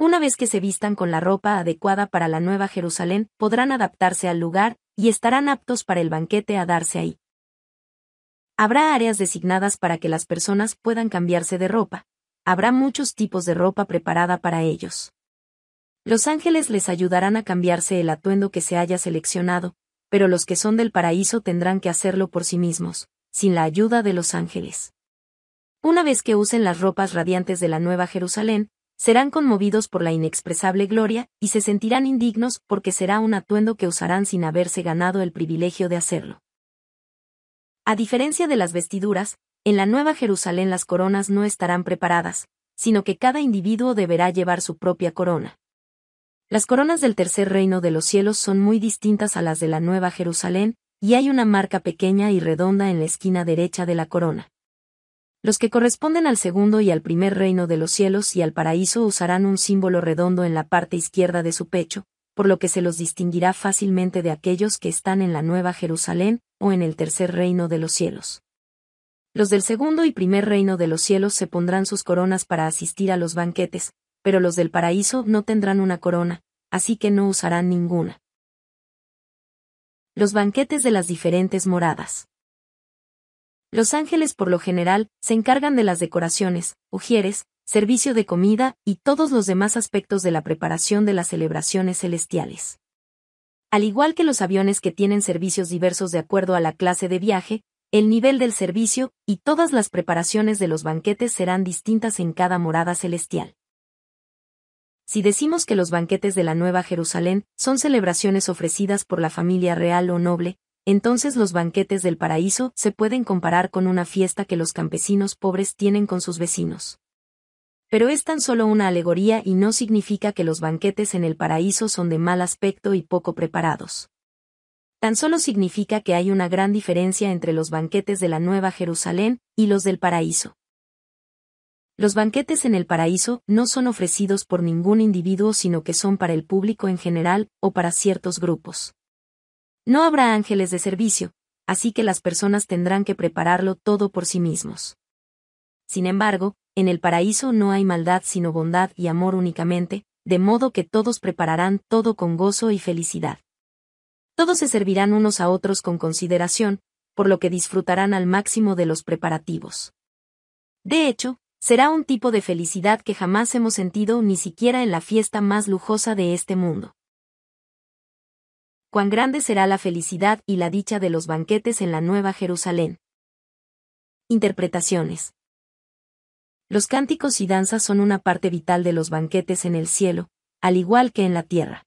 Una vez que se vistan con la ropa adecuada para la Nueva Jerusalén, podrán adaptarse al lugar y estarán aptos para el banquete a darse ahí. Habrá áreas designadas para que las personas puedan cambiarse de ropa. Habrá muchos tipos de ropa preparada para ellos. Los ángeles les ayudarán a cambiarse el atuendo que se haya seleccionado, pero los que son del paraíso tendrán que hacerlo por sí mismos, sin la ayuda de los ángeles. Una vez que usen las ropas radiantes de la Nueva Jerusalén, serán conmovidos por la inexpresable gloria, y se sentirán indignos porque será un atuendo que usarán sin haberse ganado el privilegio de hacerlo. A diferencia de las vestiduras, en la Nueva Jerusalén las coronas no estarán preparadas, sino que cada individuo deberá llevar su propia corona. Las coronas del tercer reino de los cielos son muy distintas a las de la Nueva Jerusalén, y hay una marca pequeña y redonda en la esquina derecha de la corona. Los que corresponden al segundo y al primer reino de los cielos y al paraíso usarán un símbolo redondo en la parte izquierda de su pecho, por lo que se los distinguirá fácilmente de aquellos que están en la Nueva Jerusalén o en el tercer reino de los cielos. Los del segundo y primer reino de los cielos se pondrán sus coronas para asistir a los banquetes, pero los del paraíso no tendrán una corona, así que no usarán ninguna. Los banquetes de las diferentes moradas. Los ángeles por lo general se encargan de las decoraciones, ujieres, servicio de comida y todos los demás aspectos de la preparación de las celebraciones celestiales. Al igual que los aviones que tienen servicios diversos de acuerdo a la clase de viaje, el nivel del servicio y todas las preparaciones de los banquetes serán distintas en cada morada celestial. Si decimos que los banquetes de la Nueva Jerusalén son celebraciones ofrecidas por la familia real o noble, entonces los banquetes del paraíso se pueden comparar con una fiesta que los campesinos pobres tienen con sus vecinos. Pero es tan solo una alegoría y no significa que los banquetes en el paraíso son de mal aspecto y poco preparados. Tan solo significa que hay una gran diferencia entre los banquetes de la Nueva Jerusalén y los del paraíso. Los banquetes en el paraíso no son ofrecidos por ningún individuo sino que son para el público en general o para ciertos grupos. No habrá ángeles de servicio, así que las personas tendrán que prepararlo todo por sí mismos. Sin embargo, en el paraíso no hay maldad sino bondad y amor únicamente, de modo que todos prepararán todo con gozo y felicidad. Todos se servirán unos a otros con consideración, por lo que disfrutarán al máximo de los preparativos. De hecho, será un tipo de felicidad que jamás hemos sentido ni siquiera en la fiesta más lujosa de este mundo cuán grande será la felicidad y la dicha de los banquetes en la Nueva Jerusalén. Interpretaciones. Los cánticos y danzas son una parte vital de los banquetes en el cielo, al igual que en la tierra.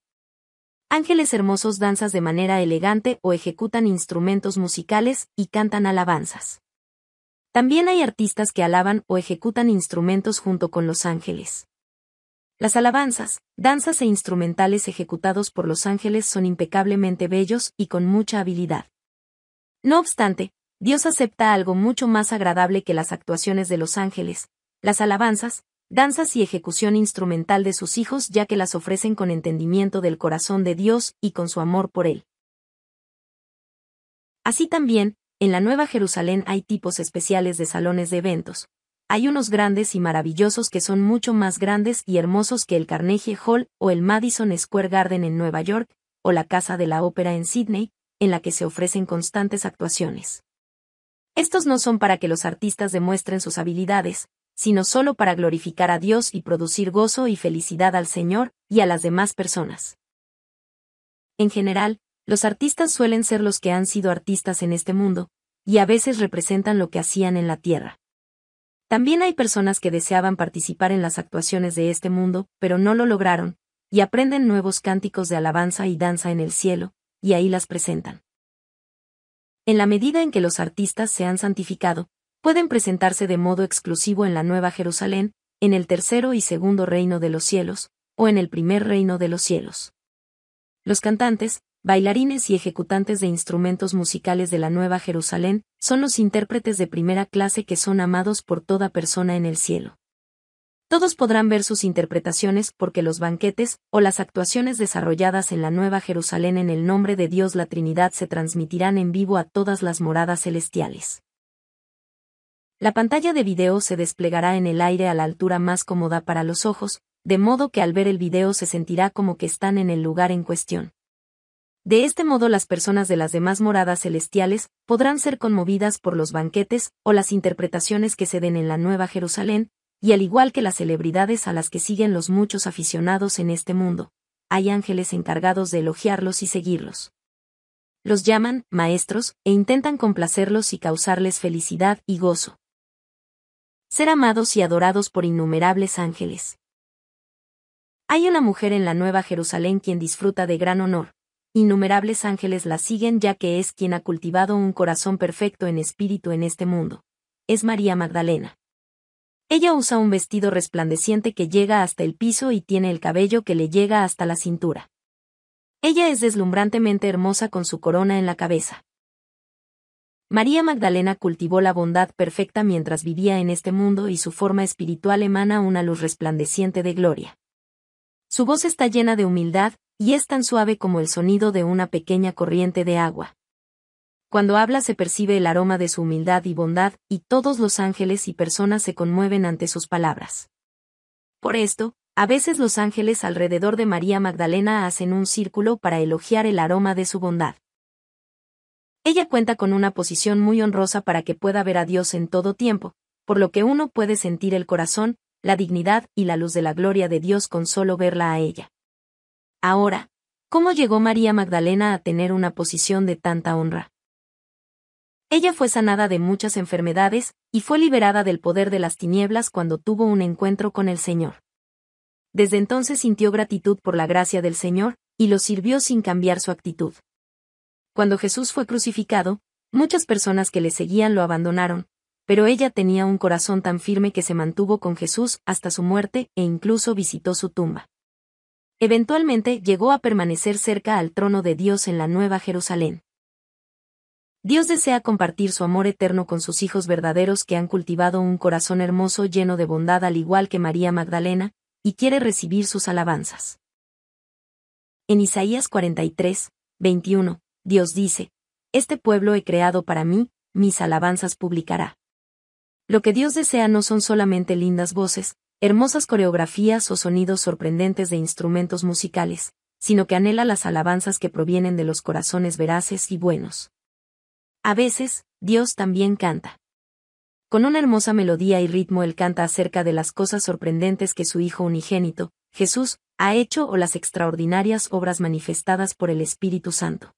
Ángeles hermosos danzas de manera elegante o ejecutan instrumentos musicales y cantan alabanzas. También hay artistas que alaban o ejecutan instrumentos junto con los ángeles. Las alabanzas, danzas e instrumentales ejecutados por los ángeles son impecablemente bellos y con mucha habilidad. No obstante, Dios acepta algo mucho más agradable que las actuaciones de los ángeles, las alabanzas, danzas y ejecución instrumental de sus hijos ya que las ofrecen con entendimiento del corazón de Dios y con su amor por Él. Así también, en la Nueva Jerusalén hay tipos especiales de salones de eventos, hay unos grandes y maravillosos que son mucho más grandes y hermosos que el Carnegie Hall o el Madison Square Garden en Nueva York, o la Casa de la Ópera en Sydney, en la que se ofrecen constantes actuaciones. Estos no son para que los artistas demuestren sus habilidades, sino solo para glorificar a Dios y producir gozo y felicidad al Señor y a las demás personas. En general, los artistas suelen ser los que han sido artistas en este mundo, y a veces representan lo que hacían en la tierra. También hay personas que deseaban participar en las actuaciones de este mundo, pero no lo lograron, y aprenden nuevos cánticos de alabanza y danza en el cielo, y ahí las presentan. En la medida en que los artistas se han santificado, pueden presentarse de modo exclusivo en la Nueva Jerusalén, en el tercero y segundo reino de los cielos, o en el primer reino de los cielos. Los cantantes, bailarines y ejecutantes de instrumentos musicales de la Nueva Jerusalén, son los intérpretes de primera clase que son amados por toda persona en el cielo. Todos podrán ver sus interpretaciones porque los banquetes o las actuaciones desarrolladas en la Nueva Jerusalén en el nombre de Dios la Trinidad se transmitirán en vivo a todas las moradas celestiales. La pantalla de video se desplegará en el aire a la altura más cómoda para los ojos, de modo que al ver el video se sentirá como que están en el lugar en cuestión. De este modo las personas de las demás moradas celestiales podrán ser conmovidas por los banquetes o las interpretaciones que se den en la Nueva Jerusalén, y al igual que las celebridades a las que siguen los muchos aficionados en este mundo, hay ángeles encargados de elogiarlos y seguirlos. Los llaman maestros e intentan complacerlos y causarles felicidad y gozo. Ser amados y adorados por innumerables ángeles. Hay una mujer en la Nueva Jerusalén quien disfruta de gran honor, innumerables ángeles la siguen ya que es quien ha cultivado un corazón perfecto en espíritu en este mundo. Es María Magdalena. Ella usa un vestido resplandeciente que llega hasta el piso y tiene el cabello que le llega hasta la cintura. Ella es deslumbrantemente hermosa con su corona en la cabeza. María Magdalena cultivó la bondad perfecta mientras vivía en este mundo y su forma espiritual emana una luz resplandeciente de gloria. Su voz está llena de humildad, y es tan suave como el sonido de una pequeña corriente de agua. Cuando habla se percibe el aroma de su humildad y bondad, y todos los ángeles y personas se conmueven ante sus palabras. Por esto, a veces los ángeles alrededor de María Magdalena hacen un círculo para elogiar el aroma de su bondad. Ella cuenta con una posición muy honrosa para que pueda ver a Dios en todo tiempo, por lo que uno puede sentir el corazón, la dignidad y la luz de la gloria de Dios con solo verla a ella. Ahora, ¿cómo llegó María Magdalena a tener una posición de tanta honra? Ella fue sanada de muchas enfermedades, y fue liberada del poder de las tinieblas cuando tuvo un encuentro con el Señor. Desde entonces sintió gratitud por la gracia del Señor, y lo sirvió sin cambiar su actitud. Cuando Jesús fue crucificado, muchas personas que le seguían lo abandonaron, pero ella tenía un corazón tan firme que se mantuvo con Jesús hasta su muerte e incluso visitó su tumba. Eventualmente llegó a permanecer cerca al trono de Dios en la Nueva Jerusalén. Dios desea compartir su amor eterno con sus hijos verdaderos que han cultivado un corazón hermoso lleno de bondad al igual que María Magdalena, y quiere recibir sus alabanzas. En Isaías 43, 21, Dios dice, Este pueblo he creado para mí, mis alabanzas publicará. Lo que Dios desea no son solamente lindas voces, hermosas coreografías o sonidos sorprendentes de instrumentos musicales, sino que anhela las alabanzas que provienen de los corazones veraces y buenos. A veces, Dios también canta. Con una hermosa melodía y ritmo Él canta acerca de las cosas sorprendentes que su Hijo unigénito, Jesús, ha hecho o las extraordinarias obras manifestadas por el Espíritu Santo.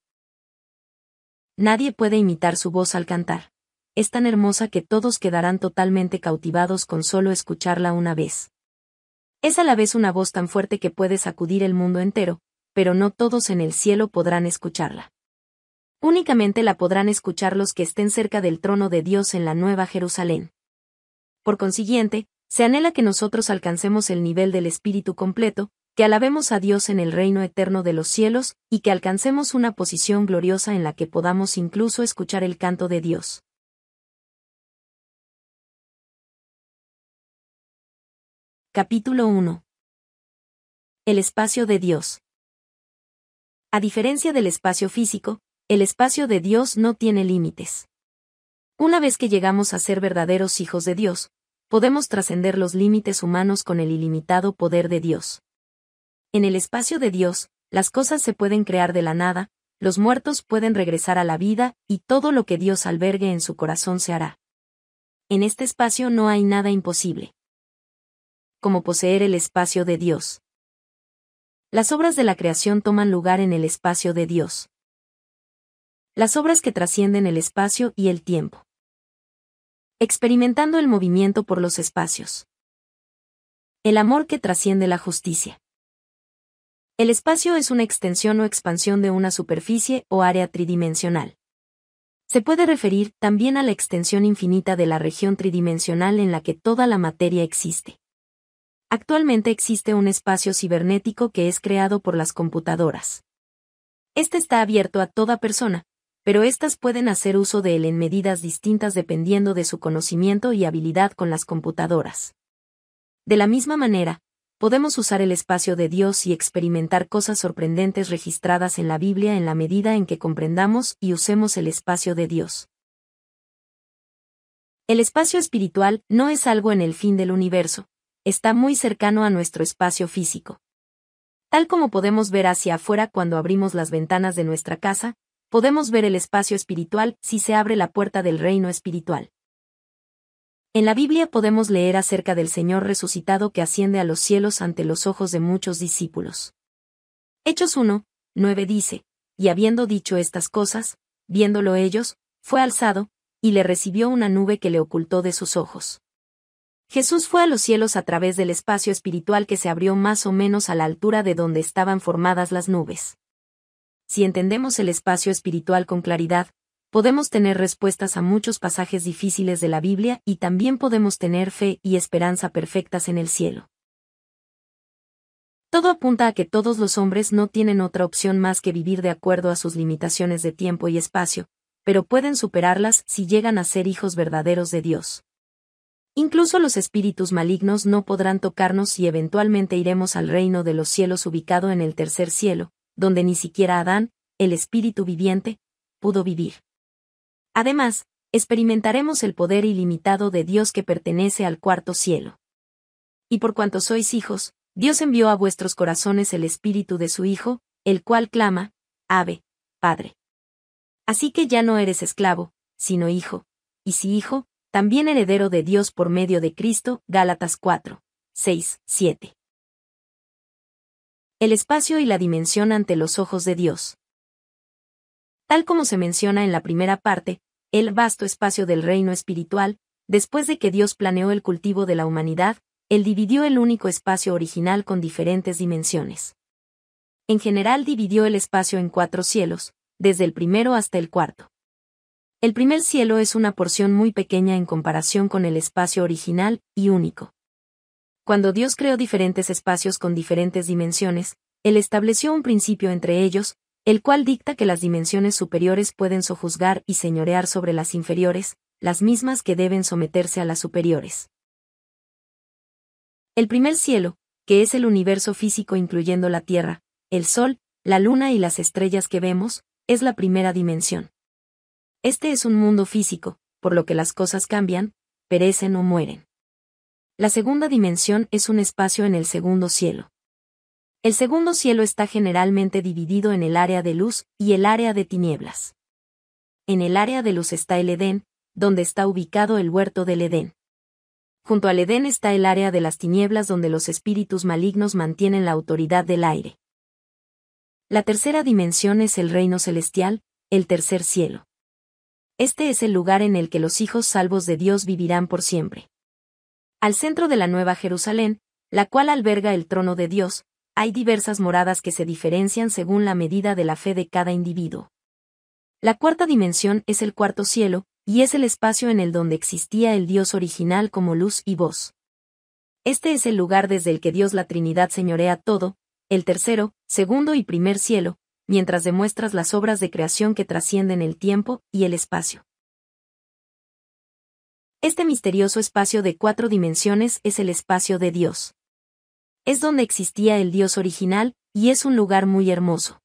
Nadie puede imitar su voz al cantar es tan hermosa que todos quedarán totalmente cautivados con solo escucharla una vez. Es a la vez una voz tan fuerte que puede sacudir el mundo entero, pero no todos en el cielo podrán escucharla. Únicamente la podrán escuchar los que estén cerca del trono de Dios en la Nueva Jerusalén. Por consiguiente, se anhela que nosotros alcancemos el nivel del Espíritu completo, que alabemos a Dios en el reino eterno de los cielos, y que alcancemos una posición gloriosa en la que podamos incluso escuchar el canto de Dios. Capítulo 1. El espacio de Dios. A diferencia del espacio físico, el espacio de Dios no tiene límites. Una vez que llegamos a ser verdaderos hijos de Dios, podemos trascender los límites humanos con el ilimitado poder de Dios. En el espacio de Dios, las cosas se pueden crear de la nada, los muertos pueden regresar a la vida, y todo lo que Dios albergue en su corazón se hará. En este espacio no hay nada imposible como poseer el espacio de Dios. Las obras de la creación toman lugar en el espacio de Dios. Las obras que trascienden el espacio y el tiempo. Experimentando el movimiento por los espacios. El amor que trasciende la justicia. El espacio es una extensión o expansión de una superficie o área tridimensional. Se puede referir también a la extensión infinita de la región tridimensional en la que toda la materia existe. Actualmente existe un espacio cibernético que es creado por las computadoras. Este está abierto a toda persona, pero éstas pueden hacer uso de él en medidas distintas dependiendo de su conocimiento y habilidad con las computadoras. De la misma manera, podemos usar el espacio de Dios y experimentar cosas sorprendentes registradas en la Biblia en la medida en que comprendamos y usemos el espacio de Dios. El espacio espiritual no es algo en el fin del universo, está muy cercano a nuestro espacio físico. Tal como podemos ver hacia afuera cuando abrimos las ventanas de nuestra casa, podemos ver el espacio espiritual si se abre la puerta del reino espiritual. En la Biblia podemos leer acerca del Señor resucitado que asciende a los cielos ante los ojos de muchos discípulos. Hechos 1, 9 dice, y habiendo dicho estas cosas, viéndolo ellos, fue alzado, y le recibió una nube que le ocultó de sus ojos. Jesús fue a los cielos a través del espacio espiritual que se abrió más o menos a la altura de donde estaban formadas las nubes. Si entendemos el espacio espiritual con claridad, podemos tener respuestas a muchos pasajes difíciles de la Biblia y también podemos tener fe y esperanza perfectas en el cielo. Todo apunta a que todos los hombres no tienen otra opción más que vivir de acuerdo a sus limitaciones de tiempo y espacio, pero pueden superarlas si llegan a ser hijos verdaderos de Dios. Incluso los espíritus malignos no podrán tocarnos y eventualmente iremos al reino de los cielos ubicado en el tercer cielo, donde ni siquiera Adán, el espíritu viviente, pudo vivir. Además, experimentaremos el poder ilimitado de Dios que pertenece al cuarto cielo. Y por cuanto sois hijos, Dios envió a vuestros corazones el espíritu de su Hijo, el cual clama, Ave, Padre. Así que ya no eres esclavo, sino hijo, y si hijo, también heredero de Dios por medio de Cristo, Gálatas 4, 6, 7. El espacio y la dimensión ante los ojos de Dios. Tal como se menciona en la primera parte, el vasto espacio del reino espiritual, después de que Dios planeó el cultivo de la humanidad, Él dividió el único espacio original con diferentes dimensiones. En general dividió el espacio en cuatro cielos, desde el primero hasta el cuarto. El primer cielo es una porción muy pequeña en comparación con el espacio original y único. Cuando Dios creó diferentes espacios con diferentes dimensiones, Él estableció un principio entre ellos, el cual dicta que las dimensiones superiores pueden sojuzgar y señorear sobre las inferiores, las mismas que deben someterse a las superiores. El primer cielo, que es el universo físico incluyendo la Tierra, el Sol, la Luna y las estrellas que vemos, es la primera dimensión. Este es un mundo físico, por lo que las cosas cambian, perecen o mueren. La segunda dimensión es un espacio en el segundo cielo. El segundo cielo está generalmente dividido en el área de luz y el área de tinieblas. En el área de luz está el Edén, donde está ubicado el huerto del Edén. Junto al Edén está el área de las tinieblas donde los espíritus malignos mantienen la autoridad del aire. La tercera dimensión es el reino celestial, el tercer cielo. Este es el lugar en el que los hijos salvos de Dios vivirán por siempre. Al centro de la Nueva Jerusalén, la cual alberga el trono de Dios, hay diversas moradas que se diferencian según la medida de la fe de cada individuo. La cuarta dimensión es el cuarto cielo, y es el espacio en el donde existía el Dios original como luz y voz. Este es el lugar desde el que Dios la Trinidad señorea todo, el tercero, segundo y primer cielo, mientras demuestras las obras de creación que trascienden el tiempo y el espacio. Este misterioso espacio de cuatro dimensiones es el espacio de Dios. Es donde existía el Dios original, y es un lugar muy hermoso.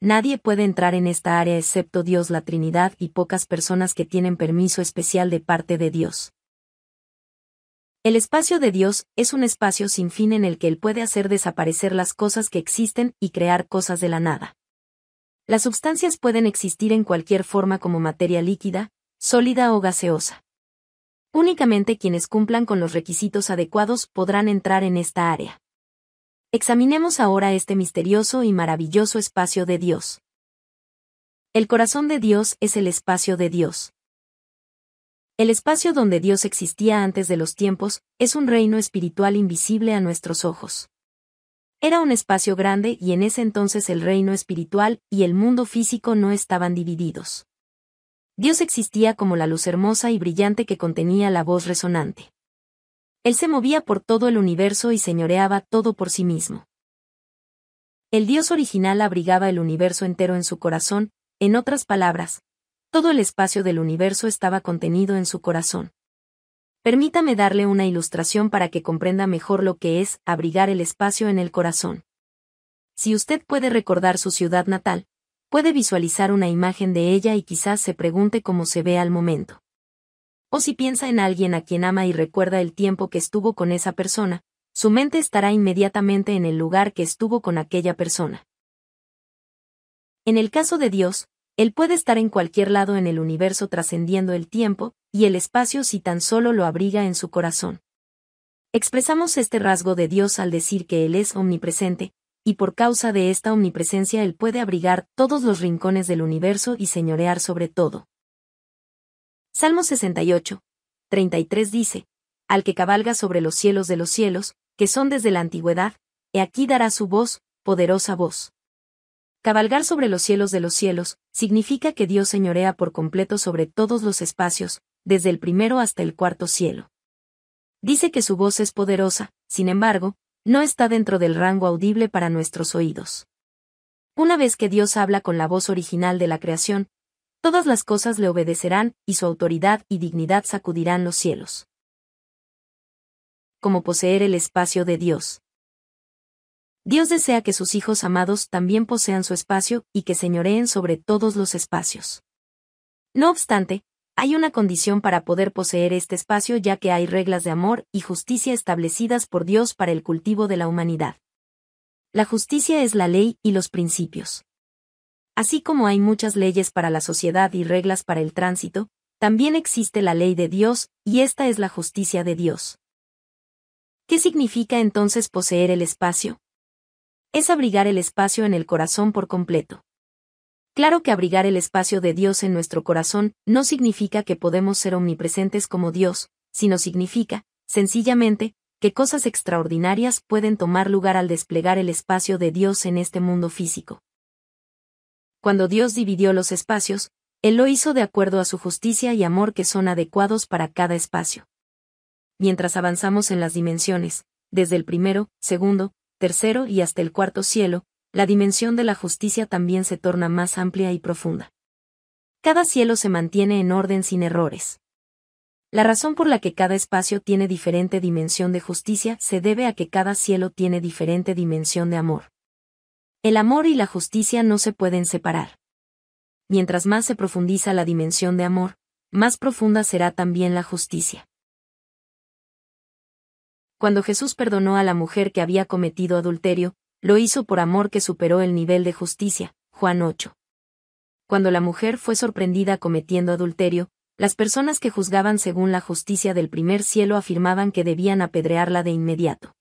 Nadie puede entrar en esta área excepto Dios la Trinidad y pocas personas que tienen permiso especial de parte de Dios. El espacio de Dios es un espacio sin fin en el que Él puede hacer desaparecer las cosas que existen y crear cosas de la nada. Las sustancias pueden existir en cualquier forma como materia líquida, sólida o gaseosa. Únicamente quienes cumplan con los requisitos adecuados podrán entrar en esta área. Examinemos ahora este misterioso y maravilloso espacio de Dios. El corazón de Dios es el espacio de Dios. El espacio donde Dios existía antes de los tiempos, es un reino espiritual invisible a nuestros ojos. Era un espacio grande y en ese entonces el reino espiritual y el mundo físico no estaban divididos. Dios existía como la luz hermosa y brillante que contenía la voz resonante. Él se movía por todo el universo y señoreaba todo por sí mismo. El Dios original abrigaba el universo entero en su corazón, en otras palabras, todo el espacio del universo estaba contenido en su corazón. Permítame darle una ilustración para que comprenda mejor lo que es abrigar el espacio en el corazón. Si usted puede recordar su ciudad natal, puede visualizar una imagen de ella y quizás se pregunte cómo se ve al momento. O si piensa en alguien a quien ama y recuerda el tiempo que estuvo con esa persona, su mente estará inmediatamente en el lugar que estuvo con aquella persona. En el caso de Dios, él puede estar en cualquier lado en el universo trascendiendo el tiempo y el espacio si tan solo lo abriga en su corazón. Expresamos este rasgo de Dios al decir que Él es omnipresente, y por causa de esta omnipresencia Él puede abrigar todos los rincones del universo y señorear sobre todo. Salmo 68, 33 dice, Al que cabalga sobre los cielos de los cielos, que son desde la antigüedad, he aquí dará su voz, poderosa voz. Cabalgar sobre los cielos de los cielos, significa que Dios señorea por completo sobre todos los espacios, desde el primero hasta el cuarto cielo. Dice que su voz es poderosa, sin embargo, no está dentro del rango audible para nuestros oídos. Una vez que Dios habla con la voz original de la creación, todas las cosas le obedecerán, y su autoridad y dignidad sacudirán los cielos. Como poseer el espacio de Dios. Dios desea que sus hijos amados también posean su espacio y que señoreen sobre todos los espacios. No obstante, hay una condición para poder poseer este espacio ya que hay reglas de amor y justicia establecidas por Dios para el cultivo de la humanidad. La justicia es la ley y los principios. Así como hay muchas leyes para la sociedad y reglas para el tránsito, también existe la ley de Dios, y esta es la justicia de Dios. ¿Qué significa entonces poseer el espacio? es abrigar el espacio en el corazón por completo. Claro que abrigar el espacio de Dios en nuestro corazón no significa que podemos ser omnipresentes como Dios, sino significa, sencillamente, que cosas extraordinarias pueden tomar lugar al desplegar el espacio de Dios en este mundo físico. Cuando Dios dividió los espacios, Él lo hizo de acuerdo a su justicia y amor que son adecuados para cada espacio. Mientras avanzamos en las dimensiones, desde el primero, segundo, tercero y hasta el cuarto cielo, la dimensión de la justicia también se torna más amplia y profunda. Cada cielo se mantiene en orden sin errores. La razón por la que cada espacio tiene diferente dimensión de justicia se debe a que cada cielo tiene diferente dimensión de amor. El amor y la justicia no se pueden separar. Mientras más se profundiza la dimensión de amor, más profunda será también la justicia. Cuando Jesús perdonó a la mujer que había cometido adulterio, lo hizo por amor que superó el nivel de justicia. Juan 8. Cuando la mujer fue sorprendida cometiendo adulterio, las personas que juzgaban según la justicia del primer cielo afirmaban que debían apedrearla de inmediato.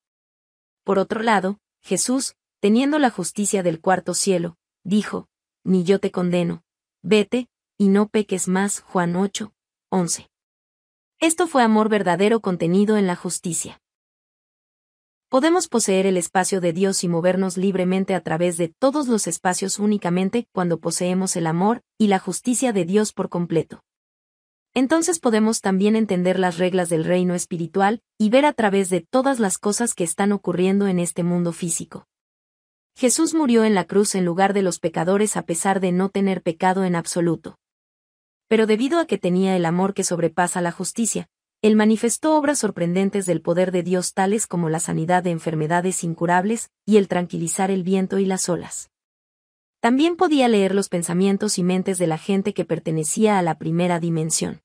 Por otro lado, Jesús, teniendo la justicia del cuarto cielo, dijo, Ni yo te condeno, vete, y no peques más. Juan 8, 11. Esto fue amor verdadero contenido en la justicia podemos poseer el espacio de Dios y movernos libremente a través de todos los espacios únicamente cuando poseemos el amor y la justicia de Dios por completo. Entonces podemos también entender las reglas del reino espiritual y ver a través de todas las cosas que están ocurriendo en este mundo físico. Jesús murió en la cruz en lugar de los pecadores a pesar de no tener pecado en absoluto. Pero debido a que tenía el amor que sobrepasa la justicia, él manifestó obras sorprendentes del poder de Dios tales como la sanidad de enfermedades incurables y el tranquilizar el viento y las olas. También podía leer los pensamientos y mentes de la gente que pertenecía a la primera dimensión.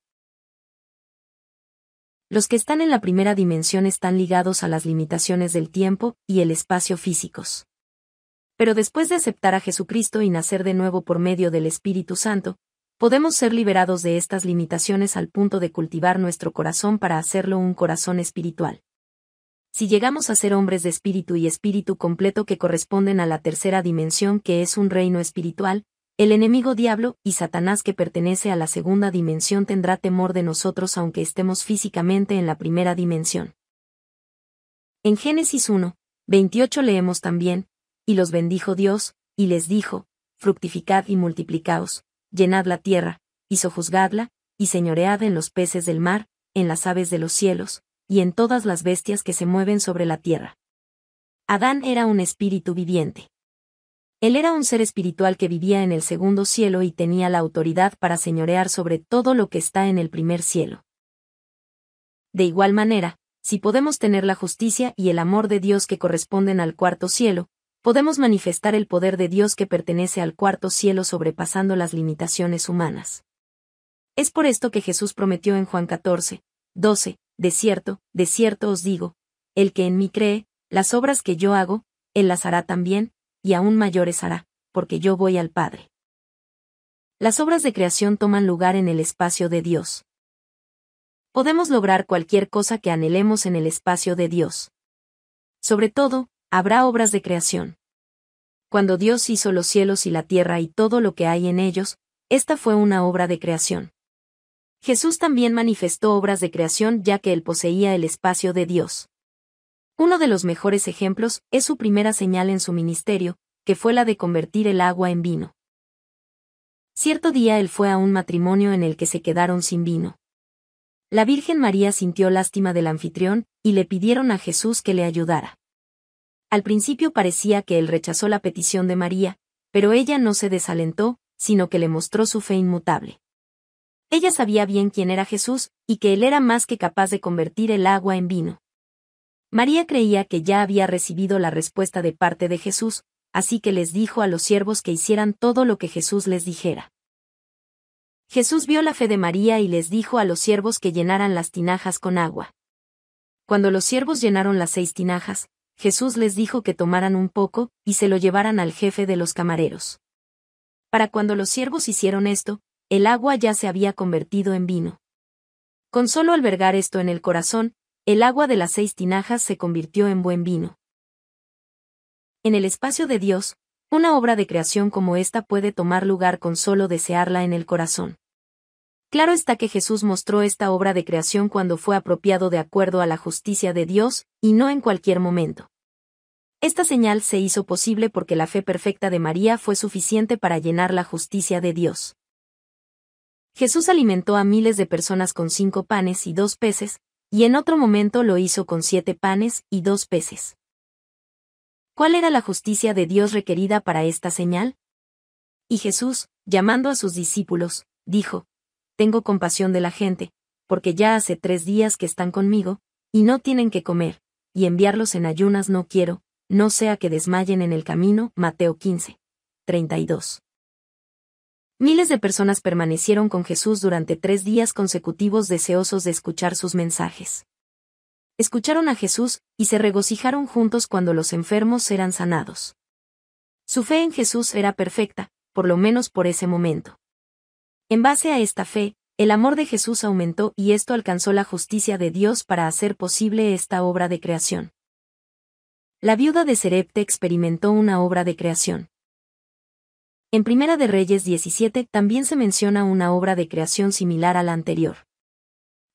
Los que están en la primera dimensión están ligados a las limitaciones del tiempo y el espacio físicos. Pero después de aceptar a Jesucristo y nacer de nuevo por medio del Espíritu Santo, podemos ser liberados de estas limitaciones al punto de cultivar nuestro corazón para hacerlo un corazón espiritual. Si llegamos a ser hombres de espíritu y espíritu completo que corresponden a la tercera dimensión que es un reino espiritual, el enemigo diablo y Satanás que pertenece a la segunda dimensión tendrá temor de nosotros aunque estemos físicamente en la primera dimensión. En Génesis 1, 28 leemos también, y los bendijo Dios, y les dijo, fructificad y multiplicaos, llenad la tierra, y sojuzgadla, y señoread en los peces del mar, en las aves de los cielos, y en todas las bestias que se mueven sobre la tierra. Adán era un espíritu viviente. Él era un ser espiritual que vivía en el segundo cielo y tenía la autoridad para señorear sobre todo lo que está en el primer cielo. De igual manera, si podemos tener la justicia y el amor de Dios que corresponden al cuarto cielo, podemos manifestar el poder de Dios que pertenece al cuarto cielo sobrepasando las limitaciones humanas. Es por esto que Jesús prometió en Juan 14, 12, De cierto, de cierto os digo, el que en mí cree, las obras que yo hago, él las hará también, y aún mayores hará, porque yo voy al Padre. Las obras de creación toman lugar en el espacio de Dios. Podemos lograr cualquier cosa que anhelemos en el espacio de Dios. Sobre todo, Habrá obras de creación. Cuando Dios hizo los cielos y la tierra y todo lo que hay en ellos, esta fue una obra de creación. Jesús también manifestó obras de creación ya que él poseía el espacio de Dios. Uno de los mejores ejemplos es su primera señal en su ministerio, que fue la de convertir el agua en vino. Cierto día él fue a un matrimonio en el que se quedaron sin vino. La Virgen María sintió lástima del anfitrión, y le pidieron a Jesús que le ayudara. Al principio parecía que él rechazó la petición de María, pero ella no se desalentó, sino que le mostró su fe inmutable. Ella sabía bien quién era Jesús, y que él era más que capaz de convertir el agua en vino. María creía que ya había recibido la respuesta de parte de Jesús, así que les dijo a los siervos que hicieran todo lo que Jesús les dijera. Jesús vio la fe de María y les dijo a los siervos que llenaran las tinajas con agua. Cuando los siervos llenaron las seis tinajas, Jesús les dijo que tomaran un poco, y se lo llevaran al jefe de los camareros. Para cuando los siervos hicieron esto, el agua ya se había convertido en vino. Con solo albergar esto en el corazón, el agua de las seis tinajas se convirtió en buen vino. En el espacio de Dios, una obra de creación como esta puede tomar lugar con solo desearla en el corazón. Claro está que Jesús mostró esta obra de creación cuando fue apropiado de acuerdo a la justicia de Dios, y no en cualquier momento. Esta señal se hizo posible porque la fe perfecta de María fue suficiente para llenar la justicia de Dios. Jesús alimentó a miles de personas con cinco panes y dos peces, y en otro momento lo hizo con siete panes y dos peces. ¿Cuál era la justicia de Dios requerida para esta señal? Y Jesús, llamando a sus discípulos, dijo, tengo compasión de la gente, porque ya hace tres días que están conmigo, y no tienen que comer, y enviarlos en ayunas no quiero, no sea que desmayen en el camino. Mateo 15. 32. Miles de personas permanecieron con Jesús durante tres días consecutivos deseosos de escuchar sus mensajes. Escucharon a Jesús, y se regocijaron juntos cuando los enfermos eran sanados. Su fe en Jesús era perfecta, por lo menos por ese momento. En base a esta fe, el amor de Jesús aumentó y esto alcanzó la justicia de Dios para hacer posible esta obra de creación. La viuda de Serepte experimentó una obra de creación. En Primera de Reyes 17 también se menciona una obra de creación similar a la anterior.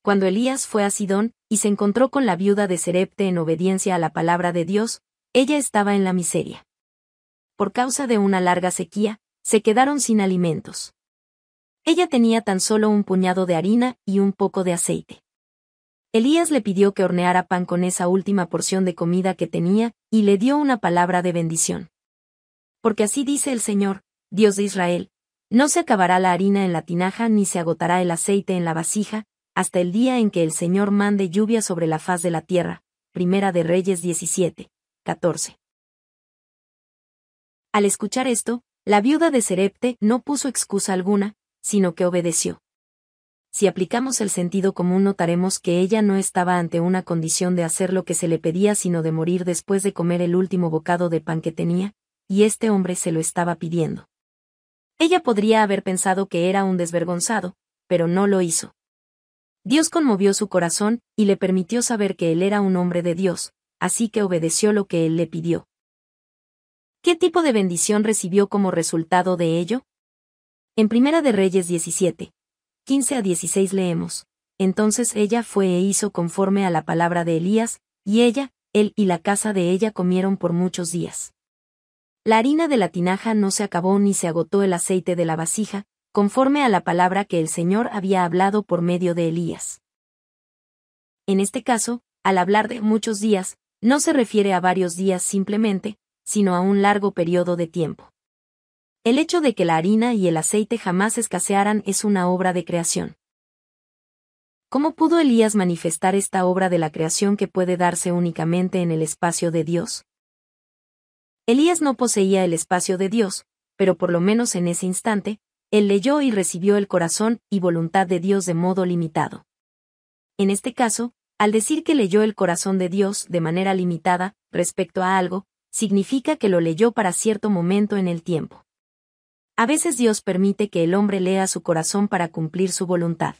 Cuando Elías fue a Sidón, y se encontró con la viuda de Serepte en obediencia a la palabra de Dios, ella estaba en la miseria. Por causa de una larga sequía, se quedaron sin alimentos. Ella tenía tan solo un puñado de harina y un poco de aceite. Elías le pidió que horneara pan con esa última porción de comida que tenía, y le dio una palabra de bendición. Porque así dice el Señor, Dios de Israel, no se acabará la harina en la tinaja ni se agotará el aceite en la vasija, hasta el día en que el Señor mande lluvia sobre la faz de la tierra. Primera de Reyes 17, 14. Al escuchar esto, la viuda de Serepte no puso excusa alguna, sino que obedeció. Si aplicamos el sentido común notaremos que ella no estaba ante una condición de hacer lo que se le pedía sino de morir después de comer el último bocado de pan que tenía, y este hombre se lo estaba pidiendo. Ella podría haber pensado que era un desvergonzado, pero no lo hizo. Dios conmovió su corazón, y le permitió saber que él era un hombre de Dios, así que obedeció lo que él le pidió. ¿Qué tipo de bendición recibió como resultado de ello? En Primera de Reyes 17. 15 a 16 leemos. Entonces ella fue e hizo conforme a la palabra de Elías, y ella, él y la casa de ella comieron por muchos días. La harina de la tinaja no se acabó ni se agotó el aceite de la vasija, conforme a la palabra que el Señor había hablado por medio de Elías. En este caso, al hablar de muchos días, no se refiere a varios días simplemente, sino a un largo periodo de tiempo. El hecho de que la harina y el aceite jamás escasearan es una obra de creación. ¿Cómo pudo Elías manifestar esta obra de la creación que puede darse únicamente en el espacio de Dios? Elías no poseía el espacio de Dios, pero por lo menos en ese instante, él leyó y recibió el corazón y voluntad de Dios de modo limitado. En este caso, al decir que leyó el corazón de Dios de manera limitada, respecto a algo, significa que lo leyó para cierto momento en el tiempo. A veces Dios permite que el hombre lea su corazón para cumplir su voluntad.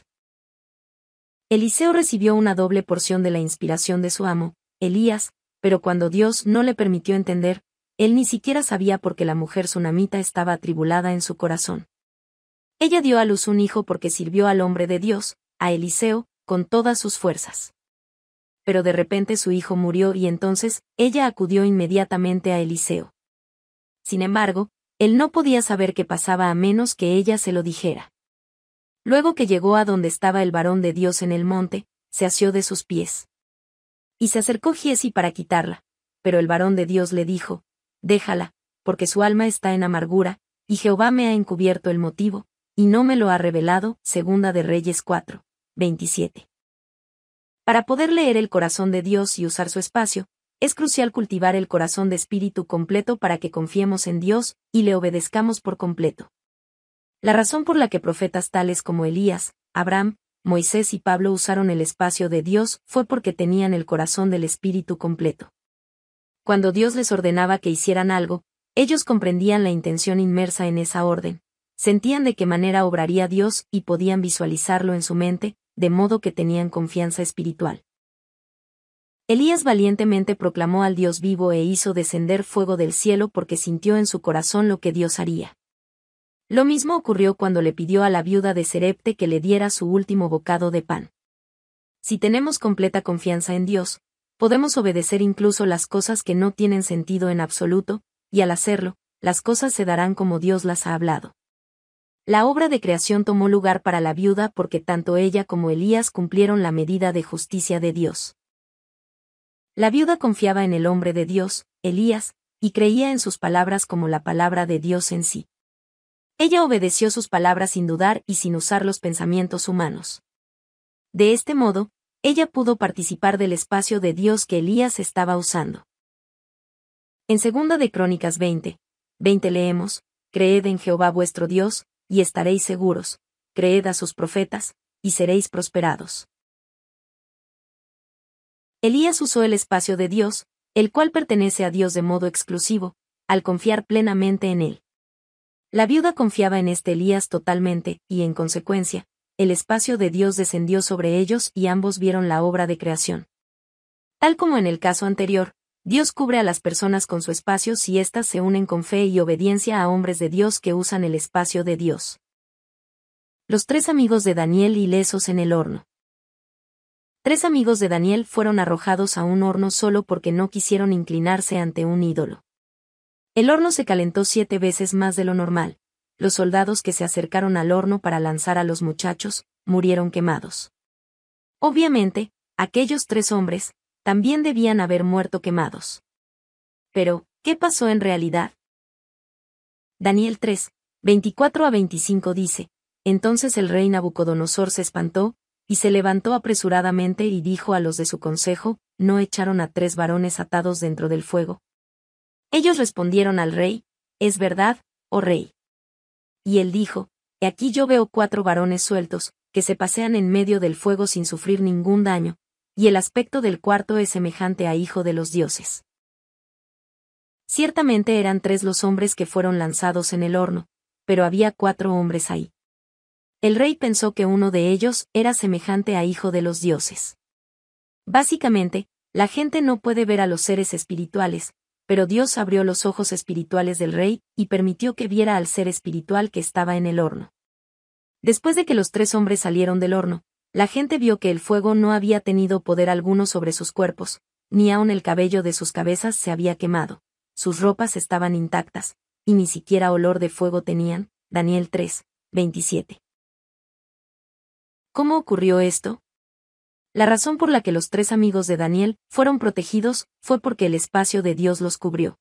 Eliseo recibió una doble porción de la inspiración de su amo, Elías, pero cuando Dios no le permitió entender, él ni siquiera sabía por qué la mujer sunamita estaba atribulada en su corazón. Ella dio a luz un hijo porque sirvió al hombre de Dios, a Eliseo, con todas sus fuerzas. Pero de repente su hijo murió y entonces, ella acudió inmediatamente a Eliseo. Sin embargo, él no podía saber qué pasaba a menos que ella se lo dijera. Luego que llegó a donde estaba el varón de Dios en el monte, se asió de sus pies. Y se acercó Giesi para quitarla, pero el varón de Dios le dijo, Déjala, porque su alma está en amargura, y Jehová me ha encubierto el motivo, y no me lo ha revelado, segunda de Reyes 4, 27. Para poder leer el corazón de Dios y usar su espacio, es crucial cultivar el corazón de espíritu completo para que confiemos en Dios y le obedezcamos por completo. La razón por la que profetas tales como Elías, Abraham, Moisés y Pablo usaron el espacio de Dios fue porque tenían el corazón del espíritu completo. Cuando Dios les ordenaba que hicieran algo, ellos comprendían la intención inmersa en esa orden, sentían de qué manera obraría Dios y podían visualizarlo en su mente, de modo que tenían confianza espiritual. Elías valientemente proclamó al Dios vivo e hizo descender fuego del cielo porque sintió en su corazón lo que Dios haría. Lo mismo ocurrió cuando le pidió a la viuda de Serepte que le diera su último bocado de pan. Si tenemos completa confianza en Dios, podemos obedecer incluso las cosas que no tienen sentido en absoluto, y al hacerlo, las cosas se darán como Dios las ha hablado. La obra de creación tomó lugar para la viuda porque tanto ella como Elías cumplieron la medida de justicia de Dios. La viuda confiaba en el hombre de Dios, Elías, y creía en sus palabras como la palabra de Dios en sí. Ella obedeció sus palabras sin dudar y sin usar los pensamientos humanos. De este modo, ella pudo participar del espacio de Dios que Elías estaba usando. En 2 de Crónicas 20, 20 leemos, Creed en Jehová vuestro Dios, y estaréis seguros, creed a sus profetas, y seréis prosperados. Elías usó el espacio de Dios, el cual pertenece a Dios de modo exclusivo, al confiar plenamente en él. La viuda confiaba en este Elías totalmente, y en consecuencia, el espacio de Dios descendió sobre ellos y ambos vieron la obra de creación. Tal como en el caso anterior, Dios cubre a las personas con su espacio si éstas se unen con fe y obediencia a hombres de Dios que usan el espacio de Dios. Los tres amigos de Daniel y lesos en el horno. Tres amigos de Daniel fueron arrojados a un horno solo porque no quisieron inclinarse ante un ídolo. El horno se calentó siete veces más de lo normal. Los soldados que se acercaron al horno para lanzar a los muchachos, murieron quemados. Obviamente, aquellos tres hombres, también debían haber muerto quemados. Pero, ¿qué pasó en realidad? Daniel 3, 24 a 25 dice, Entonces el rey Nabucodonosor se espantó, y se levantó apresuradamente y dijo a los de su consejo, ¿no echaron a tres varones atados dentro del fuego? Ellos respondieron al rey, ¿es verdad, oh rey? Y él dijo, He aquí yo veo cuatro varones sueltos, que se pasean en medio del fuego sin sufrir ningún daño, y el aspecto del cuarto es semejante a hijo de los dioses. Ciertamente eran tres los hombres que fueron lanzados en el horno, pero había cuatro hombres ahí el rey pensó que uno de ellos era semejante a hijo de los dioses. Básicamente, la gente no puede ver a los seres espirituales, pero Dios abrió los ojos espirituales del rey y permitió que viera al ser espiritual que estaba en el horno. Después de que los tres hombres salieron del horno, la gente vio que el fuego no había tenido poder alguno sobre sus cuerpos, ni aun el cabello de sus cabezas se había quemado, sus ropas estaban intactas, y ni siquiera olor de fuego tenían, Daniel 3, ¿Cómo ocurrió esto? La razón por la que los tres amigos de Daniel fueron protegidos fue porque el espacio de Dios los cubrió.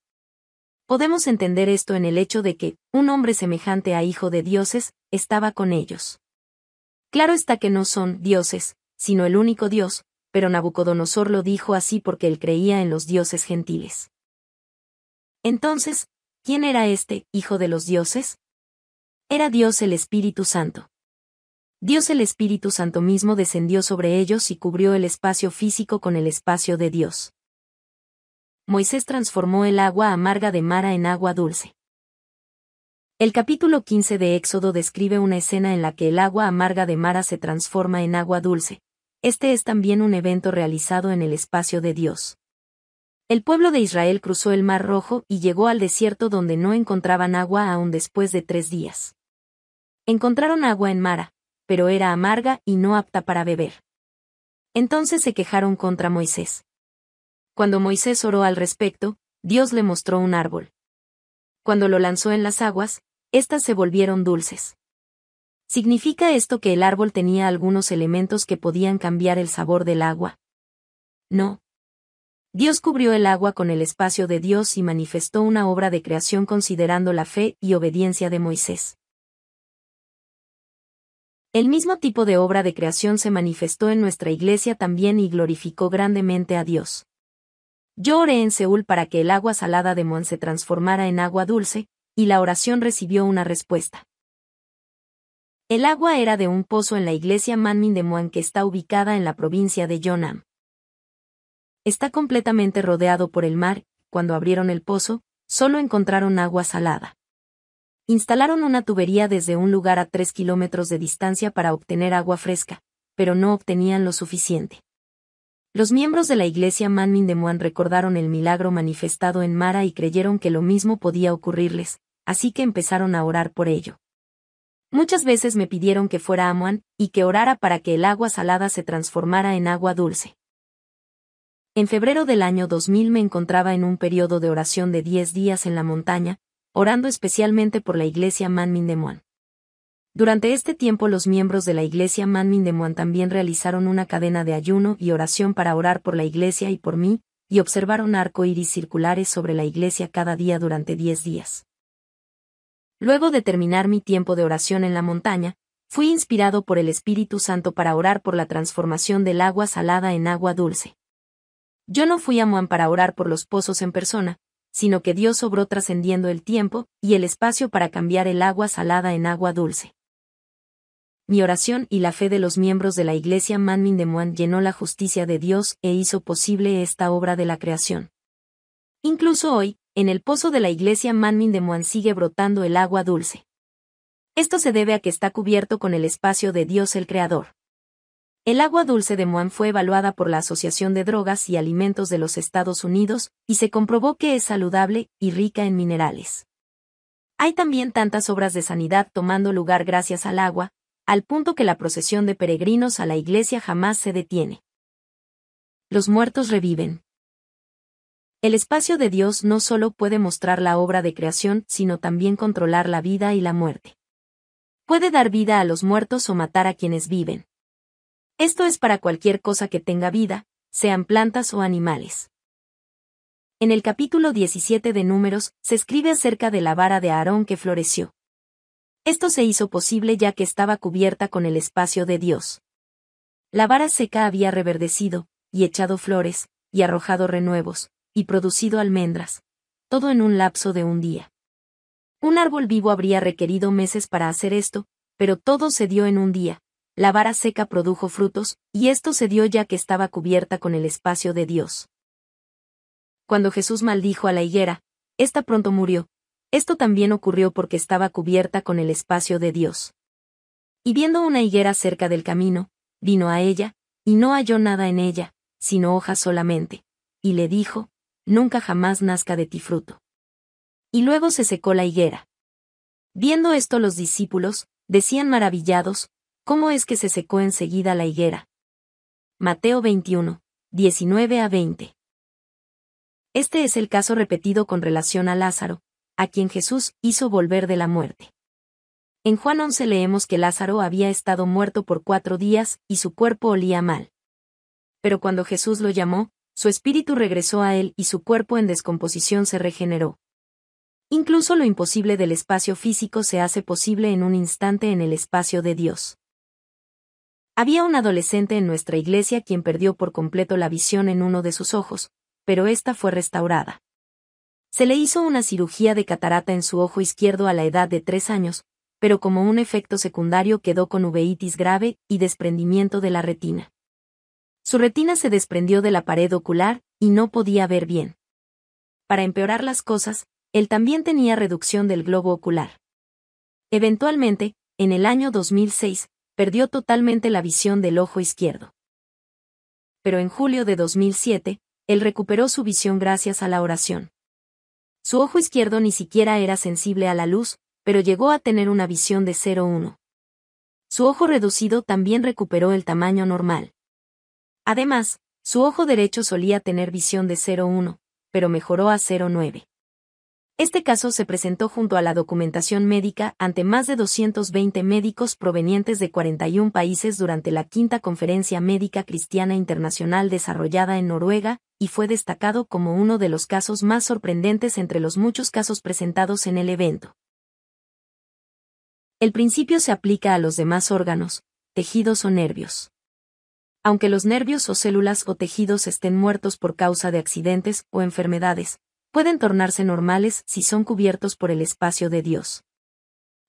Podemos entender esto en el hecho de que, un hombre semejante a hijo de dioses, estaba con ellos. Claro está que no son dioses, sino el único Dios, pero Nabucodonosor lo dijo así porque él creía en los dioses gentiles. Entonces, ¿quién era este, hijo de los dioses? Era Dios el Espíritu Santo. Dios el Espíritu Santo mismo descendió sobre ellos y cubrió el espacio físico con el espacio de Dios. Moisés transformó el agua amarga de Mara en agua dulce. El capítulo 15 de Éxodo describe una escena en la que el agua amarga de Mara se transforma en agua dulce. Este es también un evento realizado en el espacio de Dios. El pueblo de Israel cruzó el Mar Rojo y llegó al desierto donde no encontraban agua aún después de tres días. Encontraron agua en Mara, pero era amarga y no apta para beber. Entonces se quejaron contra Moisés. Cuando Moisés oró al respecto, Dios le mostró un árbol. Cuando lo lanzó en las aguas, éstas se volvieron dulces. ¿Significa esto que el árbol tenía algunos elementos que podían cambiar el sabor del agua? No. Dios cubrió el agua con el espacio de Dios y manifestó una obra de creación considerando la fe y obediencia de Moisés. El mismo tipo de obra de creación se manifestó en nuestra iglesia también y glorificó grandemente a Dios. Yo oré en Seúl para que el agua salada de Mon se transformara en agua dulce, y la oración recibió una respuesta. El agua era de un pozo en la iglesia Manmin de Muan que está ubicada en la provincia de Yonam. Está completamente rodeado por el mar, cuando abrieron el pozo, solo encontraron agua salada. Instalaron una tubería desde un lugar a tres kilómetros de distancia para obtener agua fresca, pero no obtenían lo suficiente. Los miembros de la iglesia Manmin de Moan recordaron el milagro manifestado en Mara y creyeron que lo mismo podía ocurrirles, así que empezaron a orar por ello. Muchas veces me pidieron que fuera a Muan y que orara para que el agua salada se transformara en agua dulce. En febrero del año 2000 me encontraba en un periodo de oración de 10 días en la montaña, orando especialmente por la iglesia Manmin de Moan. Durante este tiempo los miembros de la iglesia Manmin de Moan también realizaron una cadena de ayuno y oración para orar por la iglesia y por mí, y observaron arco iris circulares sobre la iglesia cada día durante diez días. Luego de terminar mi tiempo de oración en la montaña, fui inspirado por el Espíritu Santo para orar por la transformación del agua salada en agua dulce. Yo no fui a Moan para orar por los pozos en persona, sino que Dios obró trascendiendo el tiempo y el espacio para cambiar el agua salada en agua dulce. Mi oración y la fe de los miembros de la Iglesia Manmin de Moan llenó la justicia de Dios e hizo posible esta obra de la creación. Incluso hoy, en el pozo de la Iglesia Manmin de Moan sigue brotando el agua dulce. Esto se debe a que está cubierto con el espacio de Dios el Creador. El agua dulce de Moan fue evaluada por la Asociación de Drogas y Alimentos de los Estados Unidos, y se comprobó que es saludable y rica en minerales. Hay también tantas obras de sanidad tomando lugar gracias al agua, al punto que la procesión de peregrinos a la iglesia jamás se detiene. Los muertos reviven. El espacio de Dios no solo puede mostrar la obra de creación, sino también controlar la vida y la muerte. Puede dar vida a los muertos o matar a quienes viven. Esto es para cualquier cosa que tenga vida, sean plantas o animales. En el capítulo 17 de Números, se escribe acerca de la vara de Aarón que floreció. Esto se hizo posible ya que estaba cubierta con el espacio de Dios. La vara seca había reverdecido, y echado flores, y arrojado renuevos, y producido almendras, todo en un lapso de un día. Un árbol vivo habría requerido meses para hacer esto, pero todo se dio en un día, la vara seca produjo frutos, y esto se dio ya que estaba cubierta con el espacio de Dios. Cuando Jesús maldijo a la higuera, esta pronto murió. Esto también ocurrió porque estaba cubierta con el espacio de Dios. Y viendo una higuera cerca del camino, vino a ella, y no halló nada en ella, sino hojas solamente, y le dijo, Nunca jamás nazca de ti fruto. Y luego se secó la higuera. Viendo esto los discípulos, decían maravillados, ¿Cómo es que se secó enseguida la higuera? Mateo 21, 19 a 20. Este es el caso repetido con relación a Lázaro, a quien Jesús hizo volver de la muerte. En Juan 11 leemos que Lázaro había estado muerto por cuatro días y su cuerpo olía mal. Pero cuando Jesús lo llamó, su espíritu regresó a él y su cuerpo en descomposición se regeneró. Incluso lo imposible del espacio físico se hace posible en un instante en el espacio de Dios. Había un adolescente en nuestra iglesia quien perdió por completo la visión en uno de sus ojos, pero esta fue restaurada. Se le hizo una cirugía de catarata en su ojo izquierdo a la edad de tres años, pero como un efecto secundario quedó con uveitis grave y desprendimiento de la retina. Su retina se desprendió de la pared ocular y no podía ver bien. Para empeorar las cosas, él también tenía reducción del globo ocular. Eventualmente, en el año 2006, perdió totalmente la visión del ojo izquierdo. Pero en julio de 2007, él recuperó su visión gracias a la oración. Su ojo izquierdo ni siquiera era sensible a la luz, pero llegó a tener una visión de 0,1. Su ojo reducido también recuperó el tamaño normal. Además, su ojo derecho solía tener visión de 0,1, pero mejoró a 0,9. Este caso se presentó junto a la documentación médica ante más de 220 médicos provenientes de 41 países durante la quinta Conferencia Médica Cristiana Internacional desarrollada en Noruega, y fue destacado como uno de los casos más sorprendentes entre los muchos casos presentados en el evento. El principio se aplica a los demás órganos, tejidos o nervios. Aunque los nervios o células o tejidos estén muertos por causa de accidentes o enfermedades, pueden tornarse normales si son cubiertos por el espacio de Dios.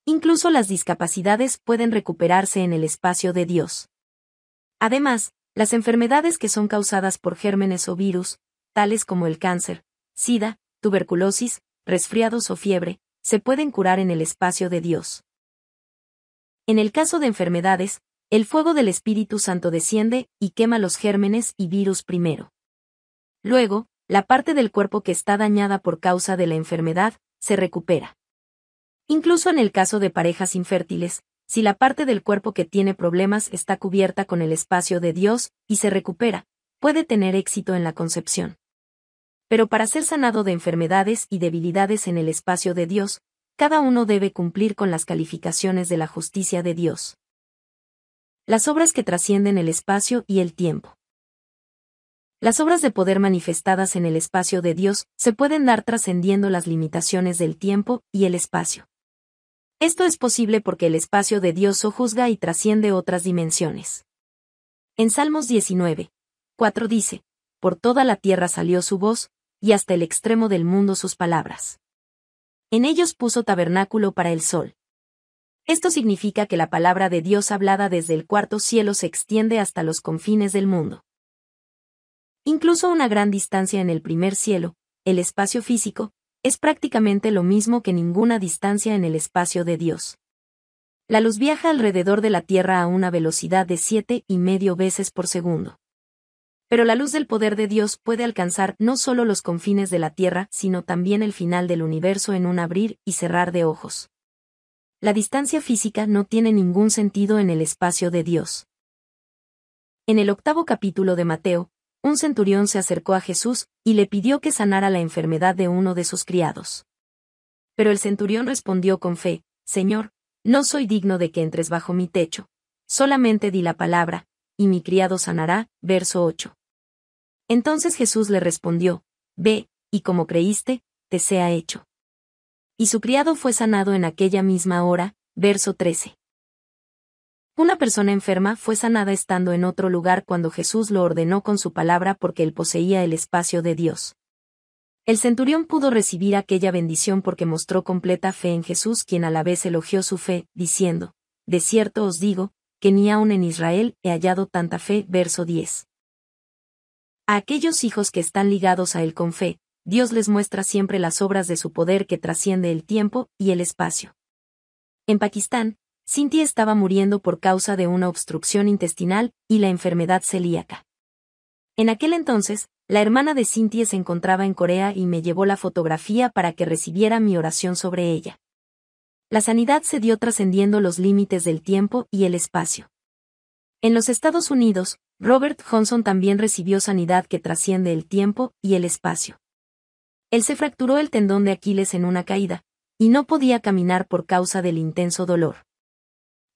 Incluso las discapacidades pueden recuperarse en el espacio de Dios. Además, las enfermedades que son causadas por gérmenes o virus, tales como el cáncer, sida, tuberculosis, resfriados o fiebre, se pueden curar en el espacio de Dios. En el caso de enfermedades, el fuego del Espíritu Santo desciende y quema los gérmenes y virus primero. Luego, la parte del cuerpo que está dañada por causa de la enfermedad, se recupera. Incluso en el caso de parejas infértiles, si la parte del cuerpo que tiene problemas está cubierta con el espacio de Dios y se recupera, puede tener éxito en la concepción. Pero para ser sanado de enfermedades y debilidades en el espacio de Dios, cada uno debe cumplir con las calificaciones de la justicia de Dios. Las obras que trascienden el espacio y el tiempo. Las obras de poder manifestadas en el espacio de Dios se pueden dar trascendiendo las limitaciones del tiempo y el espacio. Esto es posible porque el espacio de Dios sojuzga y trasciende otras dimensiones. En Salmos 19, 4 dice, Por toda la tierra salió su voz, y hasta el extremo del mundo sus palabras. En ellos puso tabernáculo para el sol. Esto significa que la palabra de Dios hablada desde el cuarto cielo se extiende hasta los confines del mundo. Incluso una gran distancia en el primer cielo, el espacio físico, es prácticamente lo mismo que ninguna distancia en el espacio de Dios. La luz viaja alrededor de la Tierra a una velocidad de siete y medio veces por segundo. Pero la luz del poder de Dios puede alcanzar no solo los confines de la Tierra, sino también el final del universo en un abrir y cerrar de ojos. La distancia física no tiene ningún sentido en el espacio de Dios. En el octavo capítulo de Mateo, un centurión se acercó a Jesús y le pidió que sanara la enfermedad de uno de sus criados. Pero el centurión respondió con fe, Señor, no soy digno de que entres bajo mi techo, solamente di la palabra, y mi criado sanará, verso 8. Entonces Jesús le respondió, Ve, y como creíste, te sea hecho. Y su criado fue sanado en aquella misma hora, verso 13. Una persona enferma fue sanada estando en otro lugar cuando Jesús lo ordenó con su palabra porque él poseía el espacio de Dios. El centurión pudo recibir aquella bendición porque mostró completa fe en Jesús quien a la vez elogió su fe, diciendo, De cierto os digo, que ni aun en Israel he hallado tanta fe. Verso 10. A aquellos hijos que están ligados a él con fe, Dios les muestra siempre las obras de su poder que trasciende el tiempo y el espacio. En Pakistán, Cynthia estaba muriendo por causa de una obstrucción intestinal y la enfermedad celíaca. En aquel entonces, la hermana de Cynthia se encontraba en Corea y me llevó la fotografía para que recibiera mi oración sobre ella. La sanidad se dio trascendiendo los límites del tiempo y el espacio. En los Estados Unidos, Robert Johnson también recibió sanidad que trasciende el tiempo y el espacio. Él se fracturó el tendón de Aquiles en una caída, y no podía caminar por causa del intenso dolor.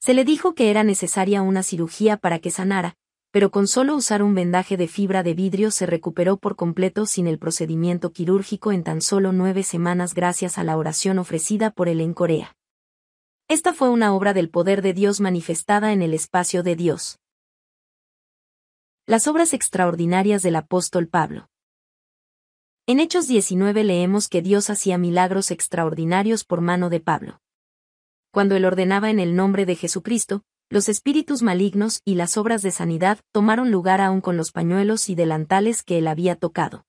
Se le dijo que era necesaria una cirugía para que sanara, pero con solo usar un vendaje de fibra de vidrio se recuperó por completo sin el procedimiento quirúrgico en tan solo nueve semanas gracias a la oración ofrecida por él en Corea. Esta fue una obra del poder de Dios manifestada en el espacio de Dios. Las obras extraordinarias del apóstol Pablo. En Hechos 19 leemos que Dios hacía milagros extraordinarios por mano de Pablo cuando él ordenaba en el nombre de Jesucristo, los espíritus malignos y las obras de sanidad tomaron lugar aún con los pañuelos y delantales que él había tocado.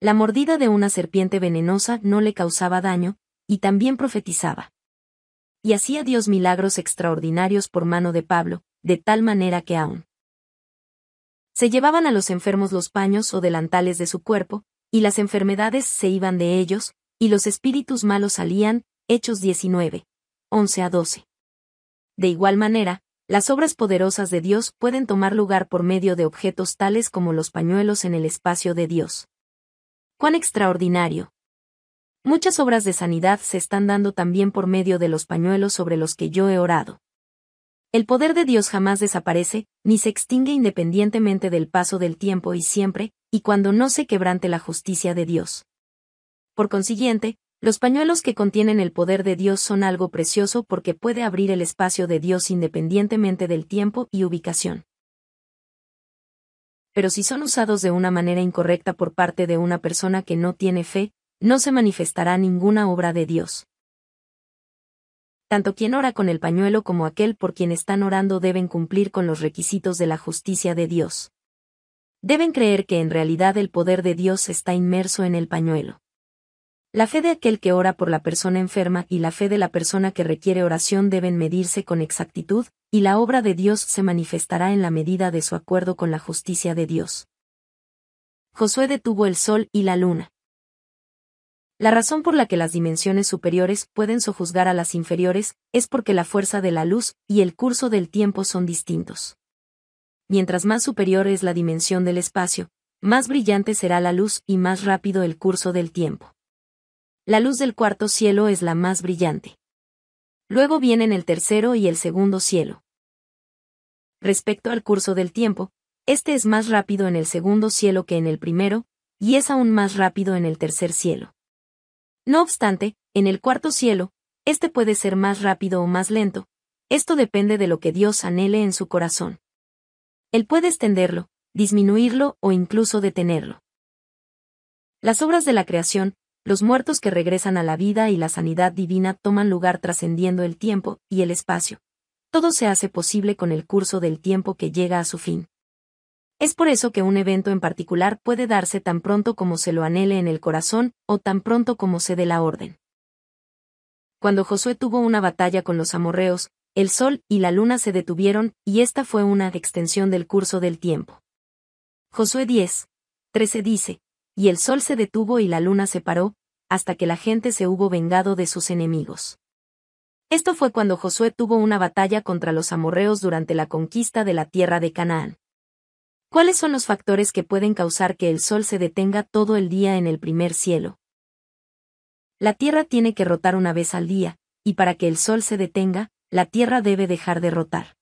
La mordida de una serpiente venenosa no le causaba daño, y también profetizaba. Y hacía Dios milagros extraordinarios por mano de Pablo, de tal manera que aún se llevaban a los enfermos los paños o delantales de su cuerpo, y las enfermedades se iban de ellos, y los espíritus malos salían, Hechos 19. 11 a 12. De igual manera, las obras poderosas de Dios pueden tomar lugar por medio de objetos tales como los pañuelos en el espacio de Dios. ¡Cuán extraordinario! Muchas obras de sanidad se están dando también por medio de los pañuelos sobre los que yo he orado. El poder de Dios jamás desaparece, ni se extingue independientemente del paso del tiempo y siempre, y cuando no se quebrante la justicia de Dios. Por consiguiente, los pañuelos que contienen el poder de Dios son algo precioso porque puede abrir el espacio de Dios independientemente del tiempo y ubicación. Pero si son usados de una manera incorrecta por parte de una persona que no tiene fe, no se manifestará ninguna obra de Dios. Tanto quien ora con el pañuelo como aquel por quien están orando deben cumplir con los requisitos de la justicia de Dios. Deben creer que en realidad el poder de Dios está inmerso en el pañuelo. La fe de aquel que ora por la persona enferma y la fe de la persona que requiere oración deben medirse con exactitud, y la obra de Dios se manifestará en la medida de su acuerdo con la justicia de Dios. Josué detuvo el sol y la luna. La razón por la que las dimensiones superiores pueden sojuzgar a las inferiores es porque la fuerza de la luz y el curso del tiempo son distintos. Mientras más superior es la dimensión del espacio, más brillante será la luz y más rápido el curso del tiempo. La luz del cuarto cielo es la más brillante. Luego vienen el tercero y el segundo cielo. Respecto al curso del tiempo, este es más rápido en el segundo cielo que en el primero, y es aún más rápido en el tercer cielo. No obstante, en el cuarto cielo, este puede ser más rápido o más lento, esto depende de lo que Dios anhele en su corazón. Él puede extenderlo, disminuirlo o incluso detenerlo. Las obras de la creación, los muertos que regresan a la vida y la sanidad divina toman lugar trascendiendo el tiempo y el espacio. Todo se hace posible con el curso del tiempo que llega a su fin. Es por eso que un evento en particular puede darse tan pronto como se lo anhele en el corazón o tan pronto como se dé la orden. Cuando Josué tuvo una batalla con los amorreos, el sol y la luna se detuvieron y esta fue una extensión del curso del tiempo. Josué 10. dice, y el sol se detuvo y la luna se paró, hasta que la gente se hubo vengado de sus enemigos. Esto fue cuando Josué tuvo una batalla contra los amorreos durante la conquista de la tierra de Canaán. ¿Cuáles son los factores que pueden causar que el sol se detenga todo el día en el primer cielo? La Tierra tiene que rotar una vez al día, y para que el sol se detenga, la Tierra debe dejar de rotar.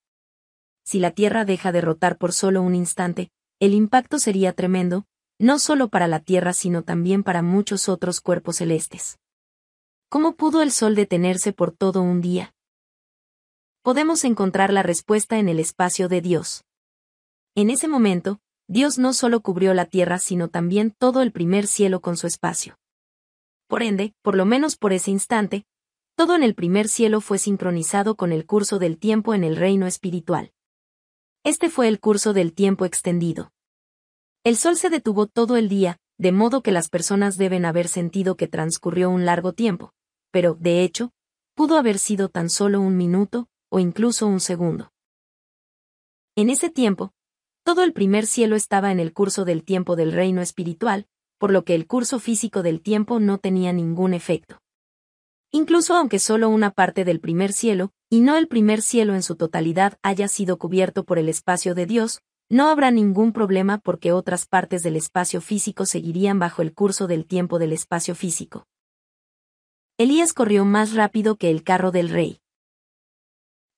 Si la Tierra deja de rotar por solo un instante, el impacto sería tremendo, no solo para la Tierra sino también para muchos otros cuerpos celestes. ¿Cómo pudo el Sol detenerse por todo un día? Podemos encontrar la respuesta en el espacio de Dios. En ese momento, Dios no solo cubrió la Tierra sino también todo el primer cielo con su espacio. Por ende, por lo menos por ese instante, todo en el primer cielo fue sincronizado con el curso del tiempo en el reino espiritual. Este fue el curso del tiempo extendido. El sol se detuvo todo el día, de modo que las personas deben haber sentido que transcurrió un largo tiempo, pero, de hecho, pudo haber sido tan solo un minuto, o incluso un segundo. En ese tiempo, todo el primer cielo estaba en el curso del tiempo del reino espiritual, por lo que el curso físico del tiempo no tenía ningún efecto. Incluso aunque solo una parte del primer cielo, y no el primer cielo en su totalidad, haya sido cubierto por el espacio de Dios, no habrá ningún problema porque otras partes del espacio físico seguirían bajo el curso del tiempo del espacio físico. Elías corrió más rápido que el carro del rey.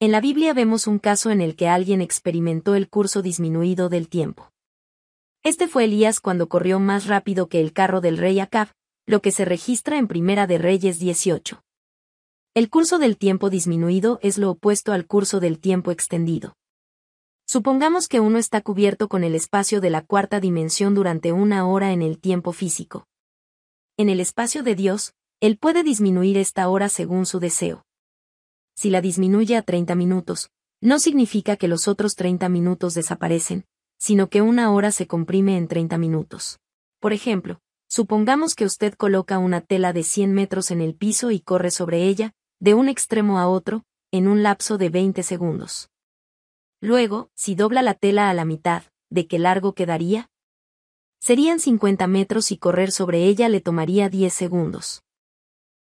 En la Biblia vemos un caso en el que alguien experimentó el curso disminuido del tiempo. Este fue Elías cuando corrió más rápido que el carro del rey Acab, lo que se registra en Primera de Reyes 18. El curso del tiempo disminuido es lo opuesto al curso del tiempo extendido. Supongamos que uno está cubierto con el espacio de la cuarta dimensión durante una hora en el tiempo físico. En el espacio de Dios, Él puede disminuir esta hora según su deseo. Si la disminuye a 30 minutos, no significa que los otros 30 minutos desaparecen, sino que una hora se comprime en 30 minutos. Por ejemplo, supongamos que usted coloca una tela de 100 metros en el piso y corre sobre ella, de un extremo a otro, en un lapso de 20 segundos. Luego, si dobla la tela a la mitad, ¿de qué largo quedaría? Serían 50 metros y correr sobre ella le tomaría 10 segundos.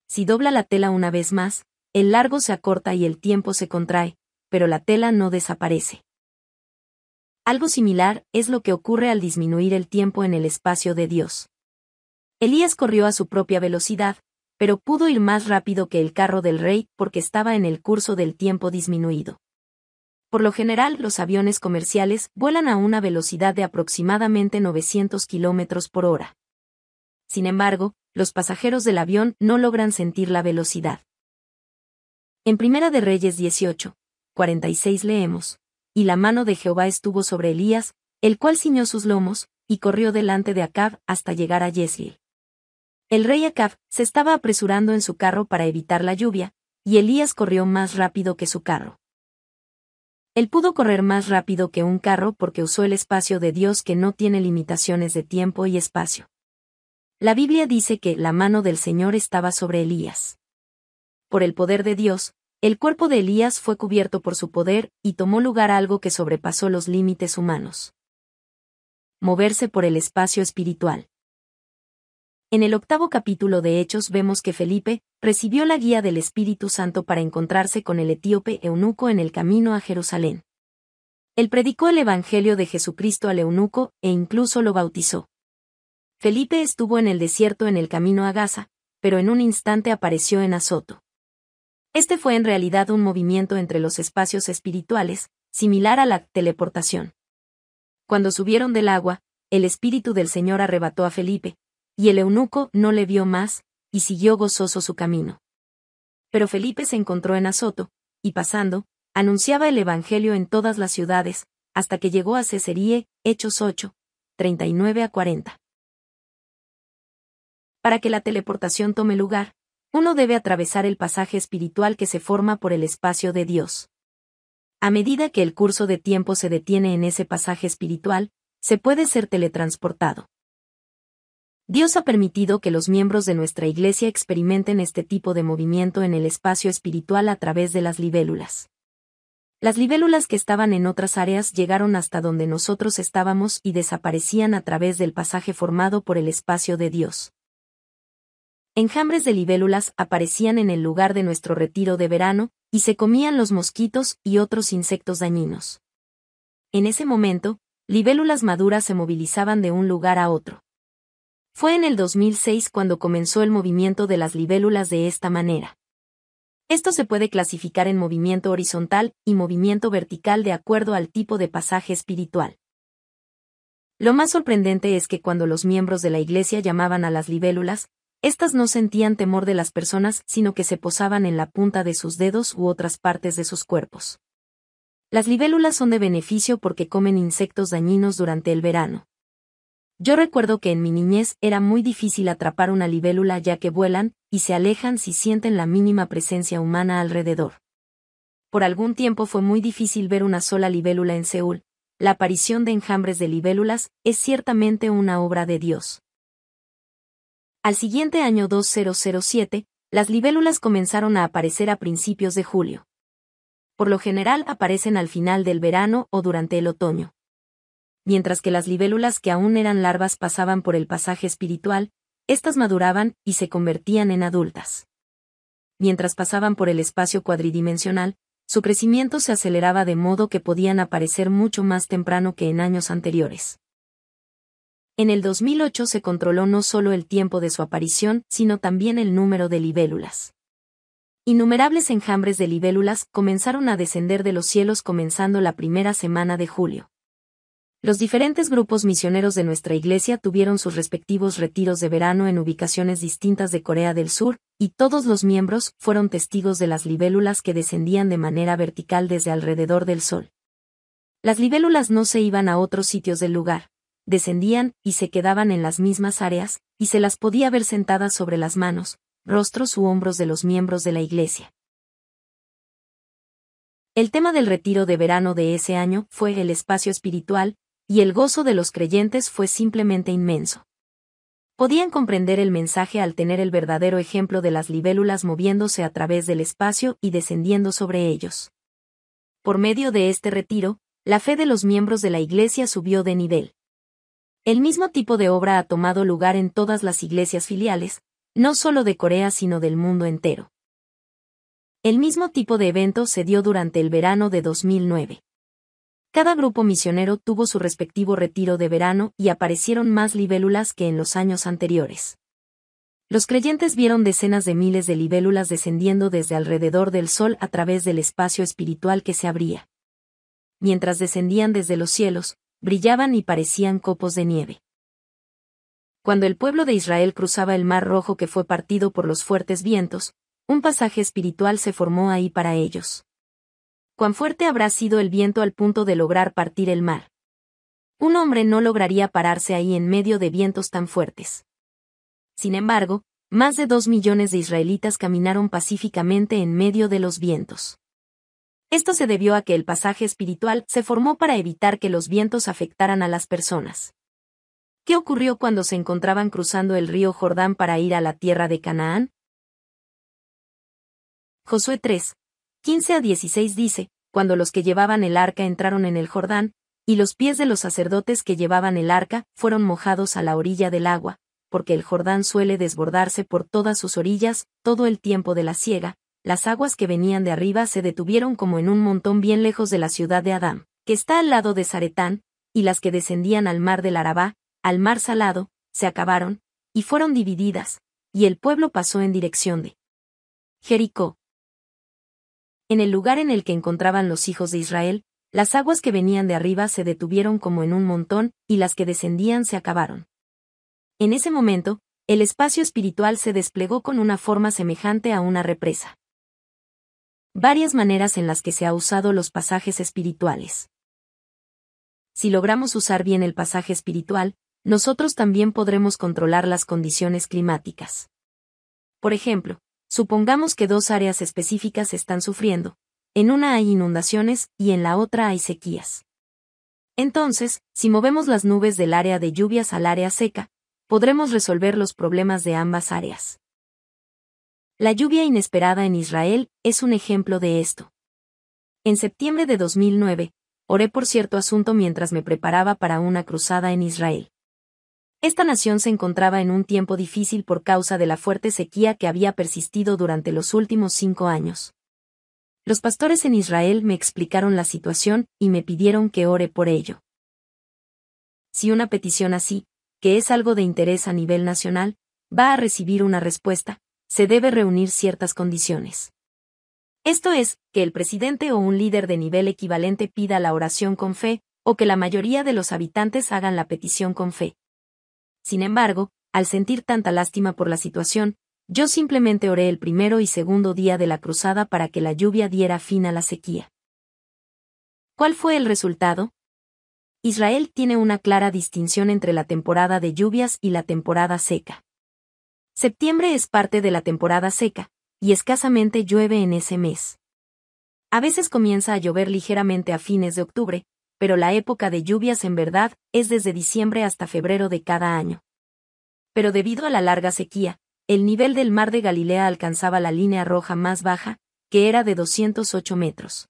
Si dobla la tela una vez más, el largo se acorta y el tiempo se contrae, pero la tela no desaparece. Algo similar es lo que ocurre al disminuir el tiempo en el espacio de Dios. Elías corrió a su propia velocidad, pero pudo ir más rápido que el carro del rey porque estaba en el curso del tiempo disminuido. Por lo general, los aviones comerciales vuelan a una velocidad de aproximadamente 900 kilómetros por hora. Sin embargo, los pasajeros del avión no logran sentir la velocidad. En Primera de Reyes 18, 46 leemos, y la mano de Jehová estuvo sobre Elías, el cual ciñó sus lomos, y corrió delante de Acab hasta llegar a Yesril. El rey Acab se estaba apresurando en su carro para evitar la lluvia, y Elías corrió más rápido que su carro. Él pudo correr más rápido que un carro porque usó el espacio de Dios que no tiene limitaciones de tiempo y espacio. La Biblia dice que la mano del Señor estaba sobre Elías. Por el poder de Dios, el cuerpo de Elías fue cubierto por su poder y tomó lugar algo que sobrepasó los límites humanos. Moverse por el espacio espiritual. En el octavo capítulo de Hechos vemos que Felipe recibió la guía del Espíritu Santo para encontrarse con el etíope eunuco en el camino a Jerusalén. Él predicó el Evangelio de Jesucristo al eunuco e incluso lo bautizó. Felipe estuvo en el desierto en el camino a Gaza, pero en un instante apareció en Azoto. Este fue en realidad un movimiento entre los espacios espirituales, similar a la teleportación. Cuando subieron del agua, el Espíritu del Señor arrebató a Felipe, y el eunuco no le vio más, y siguió gozoso su camino. Pero Felipe se encontró en Azoto, y pasando, anunciaba el Evangelio en todas las ciudades, hasta que llegó a Ceseríe, Hechos 8, 39 a 40. Para que la teleportación tome lugar, uno debe atravesar el pasaje espiritual que se forma por el espacio de Dios. A medida que el curso de tiempo se detiene en ese pasaje espiritual, se puede ser teletransportado. Dios ha permitido que los miembros de nuestra Iglesia experimenten este tipo de movimiento en el espacio espiritual a través de las libélulas. Las libélulas que estaban en otras áreas llegaron hasta donde nosotros estábamos y desaparecían a través del pasaje formado por el espacio de Dios. Enjambres de libélulas aparecían en el lugar de nuestro retiro de verano, y se comían los mosquitos y otros insectos dañinos. En ese momento, libélulas maduras se movilizaban de un lugar a otro. Fue en el 2006 cuando comenzó el movimiento de las libélulas de esta manera. Esto se puede clasificar en movimiento horizontal y movimiento vertical de acuerdo al tipo de pasaje espiritual. Lo más sorprendente es que cuando los miembros de la iglesia llamaban a las libélulas, éstas no sentían temor de las personas, sino que se posaban en la punta de sus dedos u otras partes de sus cuerpos. Las libélulas son de beneficio porque comen insectos dañinos durante el verano, yo recuerdo que en mi niñez era muy difícil atrapar una libélula ya que vuelan, y se alejan si sienten la mínima presencia humana alrededor. Por algún tiempo fue muy difícil ver una sola libélula en Seúl. La aparición de enjambres de libélulas es ciertamente una obra de Dios. Al siguiente año 2007, las libélulas comenzaron a aparecer a principios de julio. Por lo general aparecen al final del verano o durante el otoño mientras que las libélulas que aún eran larvas pasaban por el pasaje espiritual, éstas maduraban y se convertían en adultas. Mientras pasaban por el espacio cuadridimensional, su crecimiento se aceleraba de modo que podían aparecer mucho más temprano que en años anteriores. En el 2008 se controló no solo el tiempo de su aparición, sino también el número de libélulas. Innumerables enjambres de libélulas comenzaron a descender de los cielos comenzando la primera semana de julio. Los diferentes grupos misioneros de nuestra iglesia tuvieron sus respectivos retiros de verano en ubicaciones distintas de Corea del Sur, y todos los miembros fueron testigos de las libélulas que descendían de manera vertical desde alrededor del Sol. Las libélulas no se iban a otros sitios del lugar, descendían y se quedaban en las mismas áreas, y se las podía ver sentadas sobre las manos, rostros u hombros de los miembros de la iglesia. El tema del retiro de verano de ese año fue el espacio espiritual, y el gozo de los creyentes fue simplemente inmenso. Podían comprender el mensaje al tener el verdadero ejemplo de las libélulas moviéndose a través del espacio y descendiendo sobre ellos. Por medio de este retiro, la fe de los miembros de la Iglesia subió de nivel. El mismo tipo de obra ha tomado lugar en todas las iglesias filiales, no solo de Corea sino del mundo entero. El mismo tipo de evento se dio durante el verano de 2009. Cada grupo misionero tuvo su respectivo retiro de verano y aparecieron más libélulas que en los años anteriores. Los creyentes vieron decenas de miles de libélulas descendiendo desde alrededor del sol a través del espacio espiritual que se abría. Mientras descendían desde los cielos, brillaban y parecían copos de nieve. Cuando el pueblo de Israel cruzaba el mar rojo que fue partido por los fuertes vientos, un pasaje espiritual se formó ahí para ellos cuán fuerte habrá sido el viento al punto de lograr partir el mar. Un hombre no lograría pararse ahí en medio de vientos tan fuertes. Sin embargo, más de dos millones de israelitas caminaron pacíficamente en medio de los vientos. Esto se debió a que el pasaje espiritual se formó para evitar que los vientos afectaran a las personas. ¿Qué ocurrió cuando se encontraban cruzando el río Jordán para ir a la tierra de Canaán? Josué 3, 15 a 16 dice, cuando los que llevaban el arca entraron en el Jordán, y los pies de los sacerdotes que llevaban el arca fueron mojados a la orilla del agua, porque el Jordán suele desbordarse por todas sus orillas, todo el tiempo de la siega, las aguas que venían de arriba se detuvieron como en un montón bien lejos de la ciudad de Adán, que está al lado de Zaretán, y las que descendían al mar del Arabá, al mar salado, se acabaron, y fueron divididas, y el pueblo pasó en dirección de Jericó. En el lugar en el que encontraban los hijos de Israel, las aguas que venían de arriba se detuvieron como en un montón, y las que descendían se acabaron. En ese momento, el espacio espiritual se desplegó con una forma semejante a una represa. Varias maneras en las que se ha usado los pasajes espirituales. Si logramos usar bien el pasaje espiritual, nosotros también podremos controlar las condiciones climáticas. Por ejemplo, Supongamos que dos áreas específicas están sufriendo. En una hay inundaciones y en la otra hay sequías. Entonces, si movemos las nubes del área de lluvias al área seca, podremos resolver los problemas de ambas áreas. La lluvia inesperada en Israel es un ejemplo de esto. En septiembre de 2009, oré por cierto asunto mientras me preparaba para una cruzada en Israel. Esta nación se encontraba en un tiempo difícil por causa de la fuerte sequía que había persistido durante los últimos cinco años. Los pastores en Israel me explicaron la situación y me pidieron que ore por ello. Si una petición así, que es algo de interés a nivel nacional, va a recibir una respuesta, se debe reunir ciertas condiciones. Esto es, que el presidente o un líder de nivel equivalente pida la oración con fe, o que la mayoría de los habitantes hagan la petición con fe. Sin embargo, al sentir tanta lástima por la situación, yo simplemente oré el primero y segundo día de la cruzada para que la lluvia diera fin a la sequía. ¿Cuál fue el resultado? Israel tiene una clara distinción entre la temporada de lluvias y la temporada seca. Septiembre es parte de la temporada seca, y escasamente llueve en ese mes. A veces comienza a llover ligeramente a fines de octubre, pero la época de lluvias en verdad es desde diciembre hasta febrero de cada año. Pero debido a la larga sequía, el nivel del mar de Galilea alcanzaba la línea roja más baja, que era de 208 metros.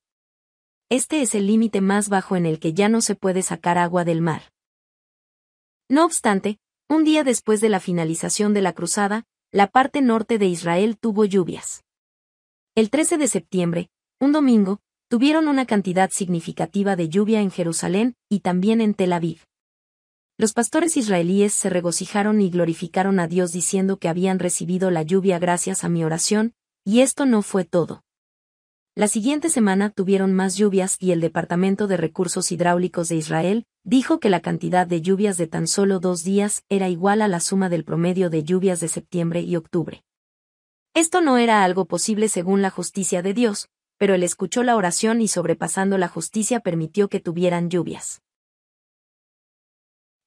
Este es el límite más bajo en el que ya no se puede sacar agua del mar. No obstante, un día después de la finalización de la cruzada, la parte norte de Israel tuvo lluvias. El 13 de septiembre, un domingo, tuvieron una cantidad significativa de lluvia en Jerusalén y también en Tel Aviv. Los pastores israelíes se regocijaron y glorificaron a Dios diciendo que habían recibido la lluvia gracias a mi oración, y esto no fue todo. La siguiente semana tuvieron más lluvias y el Departamento de Recursos Hidráulicos de Israel dijo que la cantidad de lluvias de tan solo dos días era igual a la suma del promedio de lluvias de septiembre y octubre. Esto no era algo posible según la justicia de Dios, pero él escuchó la oración y sobrepasando la justicia permitió que tuvieran lluvias.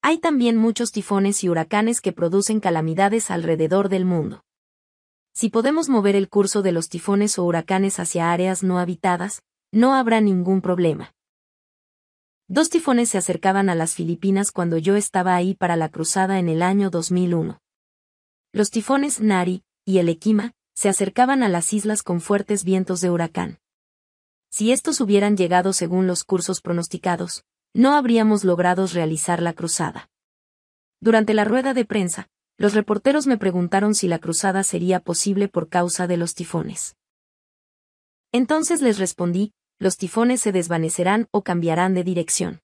Hay también muchos tifones y huracanes que producen calamidades alrededor del mundo. Si podemos mover el curso de los tifones o huracanes hacia áreas no habitadas, no habrá ningún problema. Dos tifones se acercaban a las Filipinas cuando yo estaba ahí para la cruzada en el año 2001. Los tifones Nari y el Ekima se acercaban a las islas con fuertes vientos de huracán. Si estos hubieran llegado según los cursos pronosticados, no habríamos logrado realizar la cruzada. Durante la rueda de prensa, los reporteros me preguntaron si la cruzada sería posible por causa de los tifones. Entonces les respondí, los tifones se desvanecerán o cambiarán de dirección.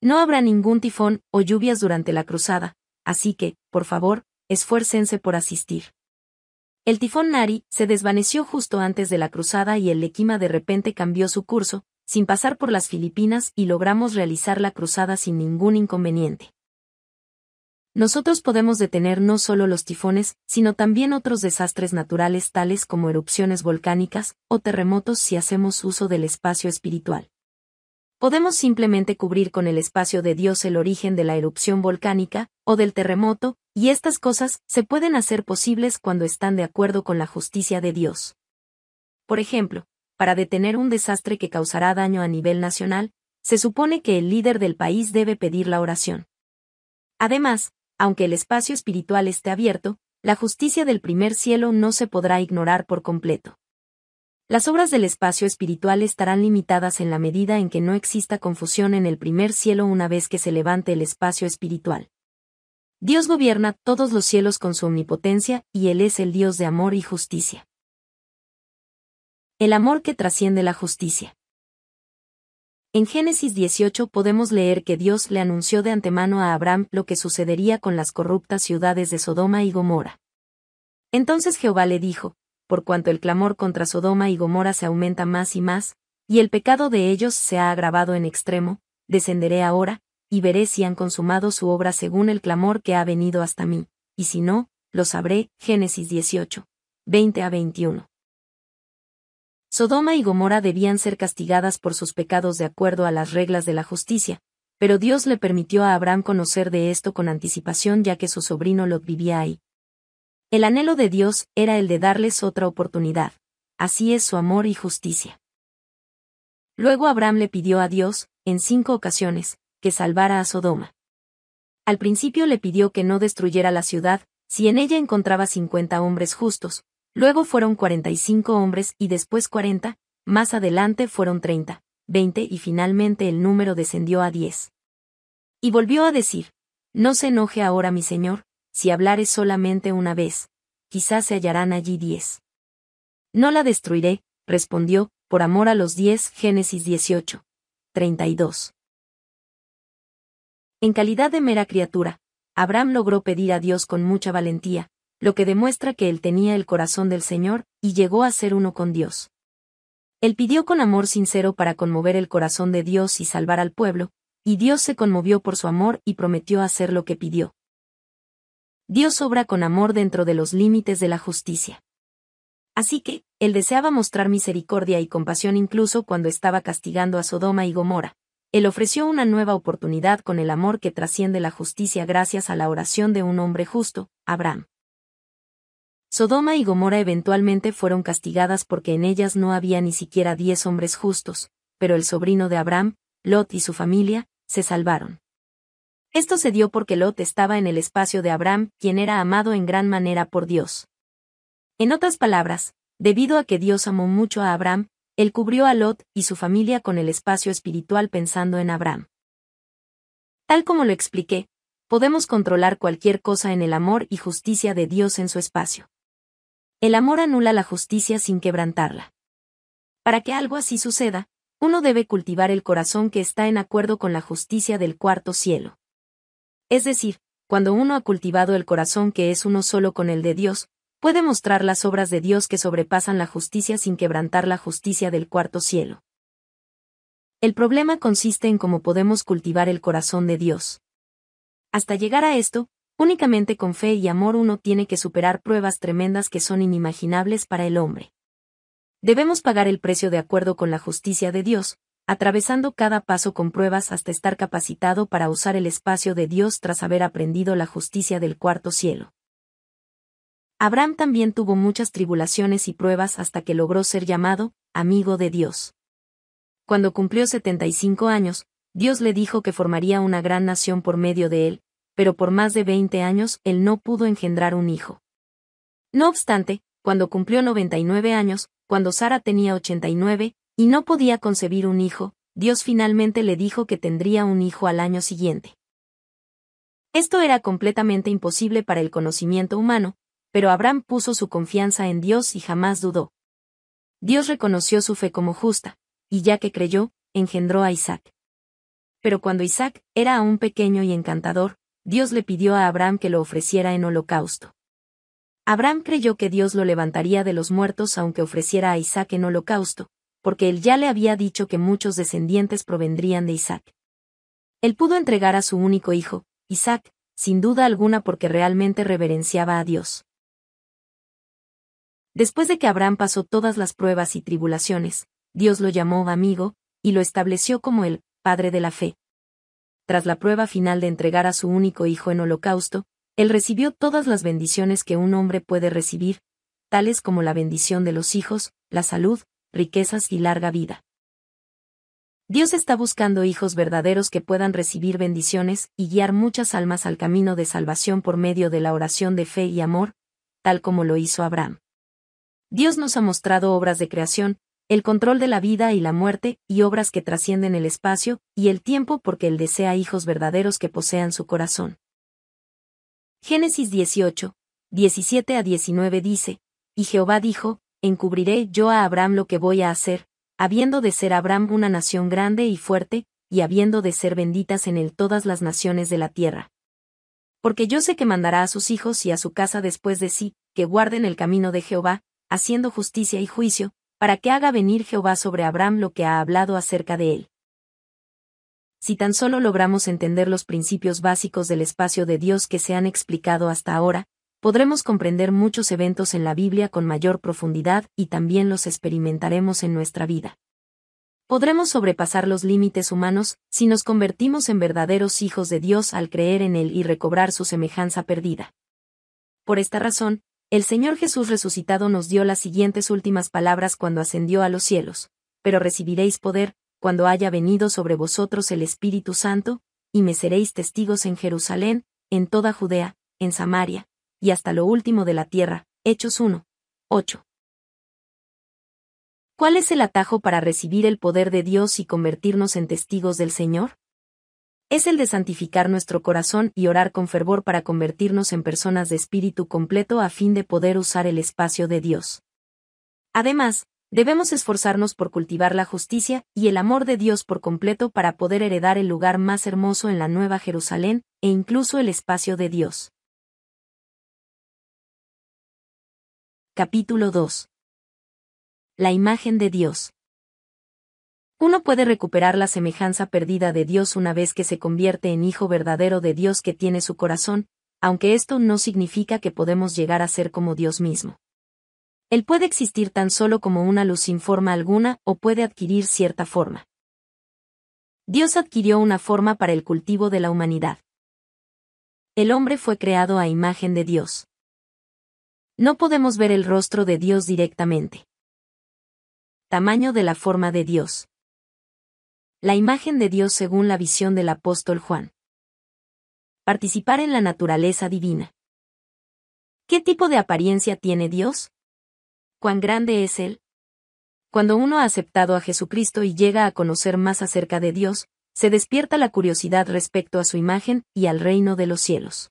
No habrá ningún tifón o lluvias durante la cruzada, así que, por favor, esfuércense por asistir. El tifón Nari se desvaneció justo antes de la cruzada y el Lequima de repente cambió su curso, sin pasar por las Filipinas y logramos realizar la cruzada sin ningún inconveniente. Nosotros podemos detener no solo los tifones, sino también otros desastres naturales tales como erupciones volcánicas o terremotos si hacemos uso del espacio espiritual. Podemos simplemente cubrir con el espacio de Dios el origen de la erupción volcánica o del terremoto y estas cosas se pueden hacer posibles cuando están de acuerdo con la justicia de Dios. Por ejemplo, para detener un desastre que causará daño a nivel nacional, se supone que el líder del país debe pedir la oración. Además, aunque el espacio espiritual esté abierto, la justicia del primer cielo no se podrá ignorar por completo. Las obras del espacio espiritual estarán limitadas en la medida en que no exista confusión en el primer cielo una vez que se levante el espacio espiritual. Dios gobierna todos los cielos con su omnipotencia, y Él es el Dios de amor y justicia. El amor que trasciende la justicia. En Génesis 18 podemos leer que Dios le anunció de antemano a Abraham lo que sucedería con las corruptas ciudades de Sodoma y Gomorra. Entonces Jehová le dijo, por cuanto el clamor contra Sodoma y Gomorra se aumenta más y más, y el pecado de ellos se ha agravado en extremo, descenderé ahora, y veré si han consumado su obra según el clamor que ha venido hasta mí, y si no, lo sabré. Génesis 18. 20 a 21. Sodoma y Gomorra debían ser castigadas por sus pecados de acuerdo a las reglas de la justicia, pero Dios le permitió a Abraham conocer de esto con anticipación ya que su sobrino Lot vivía ahí. El anhelo de Dios era el de darles otra oportunidad. Así es su amor y justicia. Luego Abraham le pidió a Dios, en cinco ocasiones, que salvara a Sodoma. Al principio le pidió que no destruyera la ciudad, si en ella encontraba 50 hombres justos, luego fueron 45 hombres y después 40, más adelante fueron 30, 20 y finalmente el número descendió a 10. Y volvió a decir, No se enoje ahora mi señor, si hablare solamente una vez, quizás se hallarán allí 10. No la destruiré, respondió, por amor a los 10 Génesis 18. 32. En calidad de mera criatura, Abraham logró pedir a Dios con mucha valentía, lo que demuestra que él tenía el corazón del Señor, y llegó a ser uno con Dios. Él pidió con amor sincero para conmover el corazón de Dios y salvar al pueblo, y Dios se conmovió por su amor y prometió hacer lo que pidió. Dios obra con amor dentro de los límites de la justicia. Así que, él deseaba mostrar misericordia y compasión incluso cuando estaba castigando a Sodoma y Gomorra, él ofreció una nueva oportunidad con el amor que trasciende la justicia gracias a la oración de un hombre justo, Abraham. Sodoma y Gomorra eventualmente fueron castigadas porque en ellas no había ni siquiera diez hombres justos, pero el sobrino de Abraham, Lot y su familia, se salvaron. Esto se dio porque Lot estaba en el espacio de Abraham, quien era amado en gran manera por Dios. En otras palabras, debido a que Dios amó mucho a Abraham, él cubrió a Lot y su familia con el espacio espiritual pensando en Abraham. Tal como lo expliqué, podemos controlar cualquier cosa en el amor y justicia de Dios en su espacio. El amor anula la justicia sin quebrantarla. Para que algo así suceda, uno debe cultivar el corazón que está en acuerdo con la justicia del cuarto cielo. Es decir, cuando uno ha cultivado el corazón que es uno solo con el de Dios, puede mostrar las obras de Dios que sobrepasan la justicia sin quebrantar la justicia del cuarto cielo. El problema consiste en cómo podemos cultivar el corazón de Dios. Hasta llegar a esto, únicamente con fe y amor uno tiene que superar pruebas tremendas que son inimaginables para el hombre. Debemos pagar el precio de acuerdo con la justicia de Dios, atravesando cada paso con pruebas hasta estar capacitado para usar el espacio de Dios tras haber aprendido la justicia del cuarto cielo. Abraham también tuvo muchas tribulaciones y pruebas hasta que logró ser llamado, amigo de Dios. Cuando cumplió 75 años, Dios le dijo que formaría una gran nación por medio de él, pero por más de 20 años él no pudo engendrar un hijo. No obstante, cuando cumplió 99 años, cuando Sara tenía 89, y no podía concebir un hijo, Dios finalmente le dijo que tendría un hijo al año siguiente. Esto era completamente imposible para el conocimiento humano, pero Abraham puso su confianza en Dios y jamás dudó. Dios reconoció su fe como justa, y ya que creyó, engendró a Isaac. Pero cuando Isaac era aún pequeño y encantador, Dios le pidió a Abraham que lo ofreciera en holocausto. Abraham creyó que Dios lo levantaría de los muertos aunque ofreciera a Isaac en holocausto, porque él ya le había dicho que muchos descendientes provendrían de Isaac. Él pudo entregar a su único hijo, Isaac, sin duda alguna porque realmente reverenciaba a Dios. Después de que Abraham pasó todas las pruebas y tribulaciones, Dios lo llamó amigo, y lo estableció como el Padre de la Fe. Tras la prueba final de entregar a su único hijo en holocausto, él recibió todas las bendiciones que un hombre puede recibir, tales como la bendición de los hijos, la salud, riquezas y larga vida. Dios está buscando hijos verdaderos que puedan recibir bendiciones y guiar muchas almas al camino de salvación por medio de la oración de fe y amor, tal como lo hizo Abraham. Dios nos ha mostrado obras de creación, el control de la vida y la muerte, y obras que trascienden el espacio y el tiempo porque Él desea hijos verdaderos que posean su corazón. Génesis 18, 17 a 19 dice, Y Jehová dijo, Encubriré yo a Abraham lo que voy a hacer, habiendo de ser Abraham una nación grande y fuerte, y habiendo de ser benditas en él todas las naciones de la tierra. Porque yo sé que mandará a sus hijos y a su casa después de sí, que guarden el camino de Jehová, haciendo justicia y juicio, para que haga venir Jehová sobre Abraham lo que ha hablado acerca de él. Si tan solo logramos entender los principios básicos del espacio de Dios que se han explicado hasta ahora, podremos comprender muchos eventos en la Biblia con mayor profundidad y también los experimentaremos en nuestra vida. Podremos sobrepasar los límites humanos si nos convertimos en verdaderos hijos de Dios al creer en Él y recobrar su semejanza perdida. Por esta razón, el Señor Jesús resucitado nos dio las siguientes últimas palabras cuando ascendió a los cielos, pero recibiréis poder, cuando haya venido sobre vosotros el Espíritu Santo, y me seréis testigos en Jerusalén, en toda Judea, en Samaria, y hasta lo último de la tierra. Hechos 1. 8. ¿Cuál es el atajo para recibir el poder de Dios y convertirnos en testigos del Señor? es el de santificar nuestro corazón y orar con fervor para convertirnos en personas de espíritu completo a fin de poder usar el espacio de Dios. Además, debemos esforzarnos por cultivar la justicia y el amor de Dios por completo para poder heredar el lugar más hermoso en la Nueva Jerusalén, e incluso el espacio de Dios. Capítulo 2. La imagen de Dios. Uno puede recuperar la semejanza perdida de Dios una vez que se convierte en hijo verdadero de Dios que tiene su corazón, aunque esto no significa que podemos llegar a ser como Dios mismo. Él puede existir tan solo como una luz sin forma alguna o puede adquirir cierta forma. Dios adquirió una forma para el cultivo de la humanidad. El hombre fue creado a imagen de Dios. No podemos ver el rostro de Dios directamente. Tamaño de la forma de Dios. La imagen de Dios según la visión del apóstol Juan. Participar en la naturaleza divina. ¿Qué tipo de apariencia tiene Dios? ¿Cuán grande es Él? Cuando uno ha aceptado a Jesucristo y llega a conocer más acerca de Dios, se despierta la curiosidad respecto a su imagen y al reino de los cielos.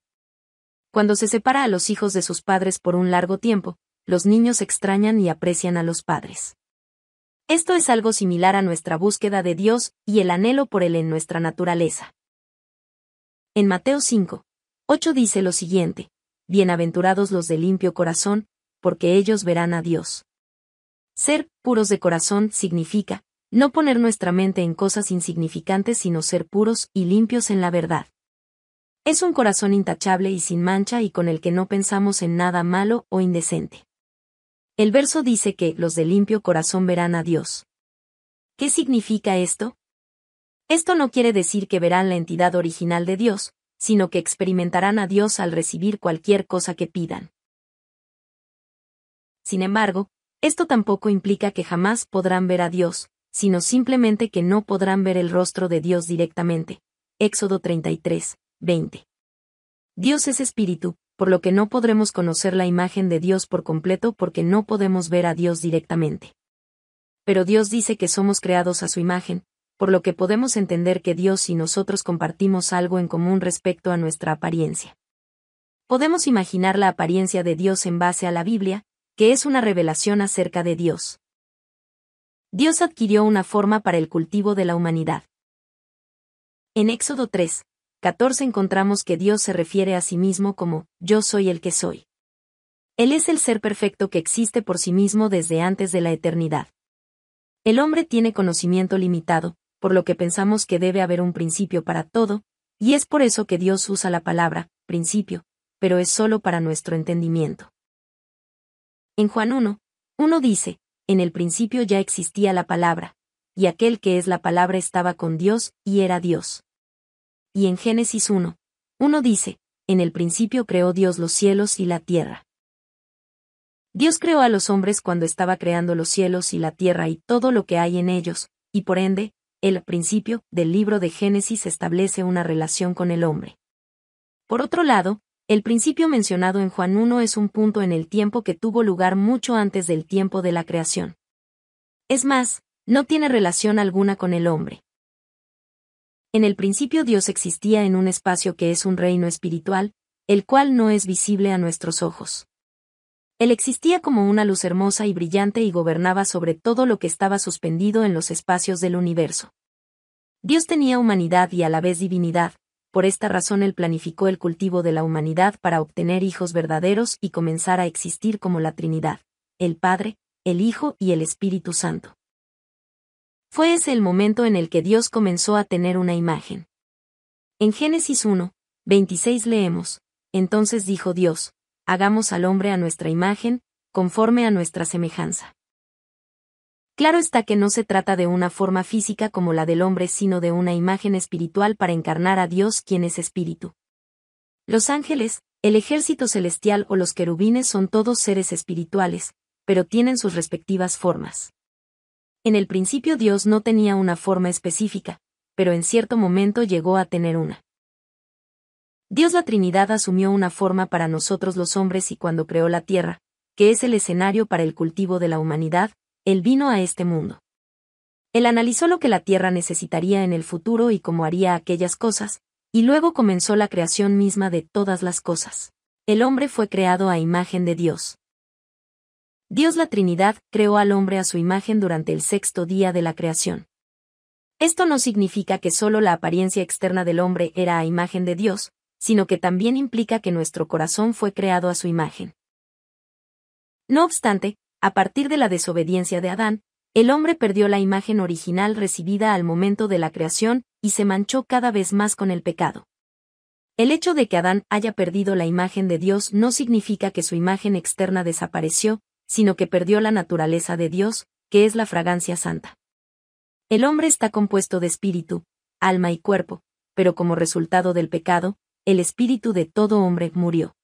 Cuando se separa a los hijos de sus padres por un largo tiempo, los niños extrañan y aprecian a los padres. Esto es algo similar a nuestra búsqueda de Dios y el anhelo por Él en nuestra naturaleza. En Mateo 5, 8 dice lo siguiente, Bienaventurados los de limpio corazón, porque ellos verán a Dios. Ser puros de corazón significa, no poner nuestra mente en cosas insignificantes, sino ser puros y limpios en la verdad. Es un corazón intachable y sin mancha y con el que no pensamos en nada malo o indecente. El verso dice que los de limpio corazón verán a Dios. ¿Qué significa esto? Esto no quiere decir que verán la entidad original de Dios, sino que experimentarán a Dios al recibir cualquier cosa que pidan. Sin embargo, esto tampoco implica que jamás podrán ver a Dios, sino simplemente que no podrán ver el rostro de Dios directamente. Éxodo 33, 20. Dios es espíritu, por lo que no podremos conocer la imagen de Dios por completo porque no podemos ver a Dios directamente. Pero Dios dice que somos creados a su imagen, por lo que podemos entender que Dios y nosotros compartimos algo en común respecto a nuestra apariencia. Podemos imaginar la apariencia de Dios en base a la Biblia, que es una revelación acerca de Dios. Dios adquirió una forma para el cultivo de la humanidad. En Éxodo 3, 14 encontramos que Dios se refiere a sí mismo como, yo soy el que soy. Él es el ser perfecto que existe por sí mismo desde antes de la eternidad. El hombre tiene conocimiento limitado, por lo que pensamos que debe haber un principio para todo, y es por eso que Dios usa la palabra, principio, pero es solo para nuestro entendimiento. En Juan 1, 1 dice, en el principio ya existía la palabra, y aquel que es la palabra estaba con Dios, y era Dios y en Génesis 1. uno dice, en el principio creó Dios los cielos y la tierra. Dios creó a los hombres cuando estaba creando los cielos y la tierra y todo lo que hay en ellos, y por ende, el principio del libro de Génesis establece una relación con el hombre. Por otro lado, el principio mencionado en Juan 1 es un punto en el tiempo que tuvo lugar mucho antes del tiempo de la creación. Es más, no tiene relación alguna con el hombre. En el principio Dios existía en un espacio que es un reino espiritual, el cual no es visible a nuestros ojos. Él existía como una luz hermosa y brillante y gobernaba sobre todo lo que estaba suspendido en los espacios del universo. Dios tenía humanidad y a la vez divinidad, por esta razón él planificó el cultivo de la humanidad para obtener hijos verdaderos y comenzar a existir como la Trinidad, el Padre, el Hijo y el Espíritu Santo. Fue ese el momento en el que Dios comenzó a tener una imagen. En Génesis 1, 26 leemos, Entonces dijo Dios, hagamos al hombre a nuestra imagen, conforme a nuestra semejanza. Claro está que no se trata de una forma física como la del hombre, sino de una imagen espiritual para encarnar a Dios quien es espíritu. Los ángeles, el ejército celestial o los querubines son todos seres espirituales, pero tienen sus respectivas formas. En el principio Dios no tenía una forma específica, pero en cierto momento llegó a tener una. Dios la Trinidad asumió una forma para nosotros los hombres y cuando creó la tierra, que es el escenario para el cultivo de la humanidad, Él vino a este mundo. Él analizó lo que la tierra necesitaría en el futuro y cómo haría aquellas cosas, y luego comenzó la creación misma de todas las cosas. El hombre fue creado a imagen de Dios. Dios la Trinidad creó al hombre a su imagen durante el sexto día de la creación. Esto no significa que solo la apariencia externa del hombre era a imagen de Dios, sino que también implica que nuestro corazón fue creado a su imagen. No obstante, a partir de la desobediencia de Adán, el hombre perdió la imagen original recibida al momento de la creación y se manchó cada vez más con el pecado. El hecho de que Adán haya perdido la imagen de Dios no significa que su imagen externa desapareció, sino que perdió la naturaleza de Dios, que es la fragancia santa. El hombre está compuesto de espíritu, alma y cuerpo, pero como resultado del pecado, el espíritu de todo hombre murió.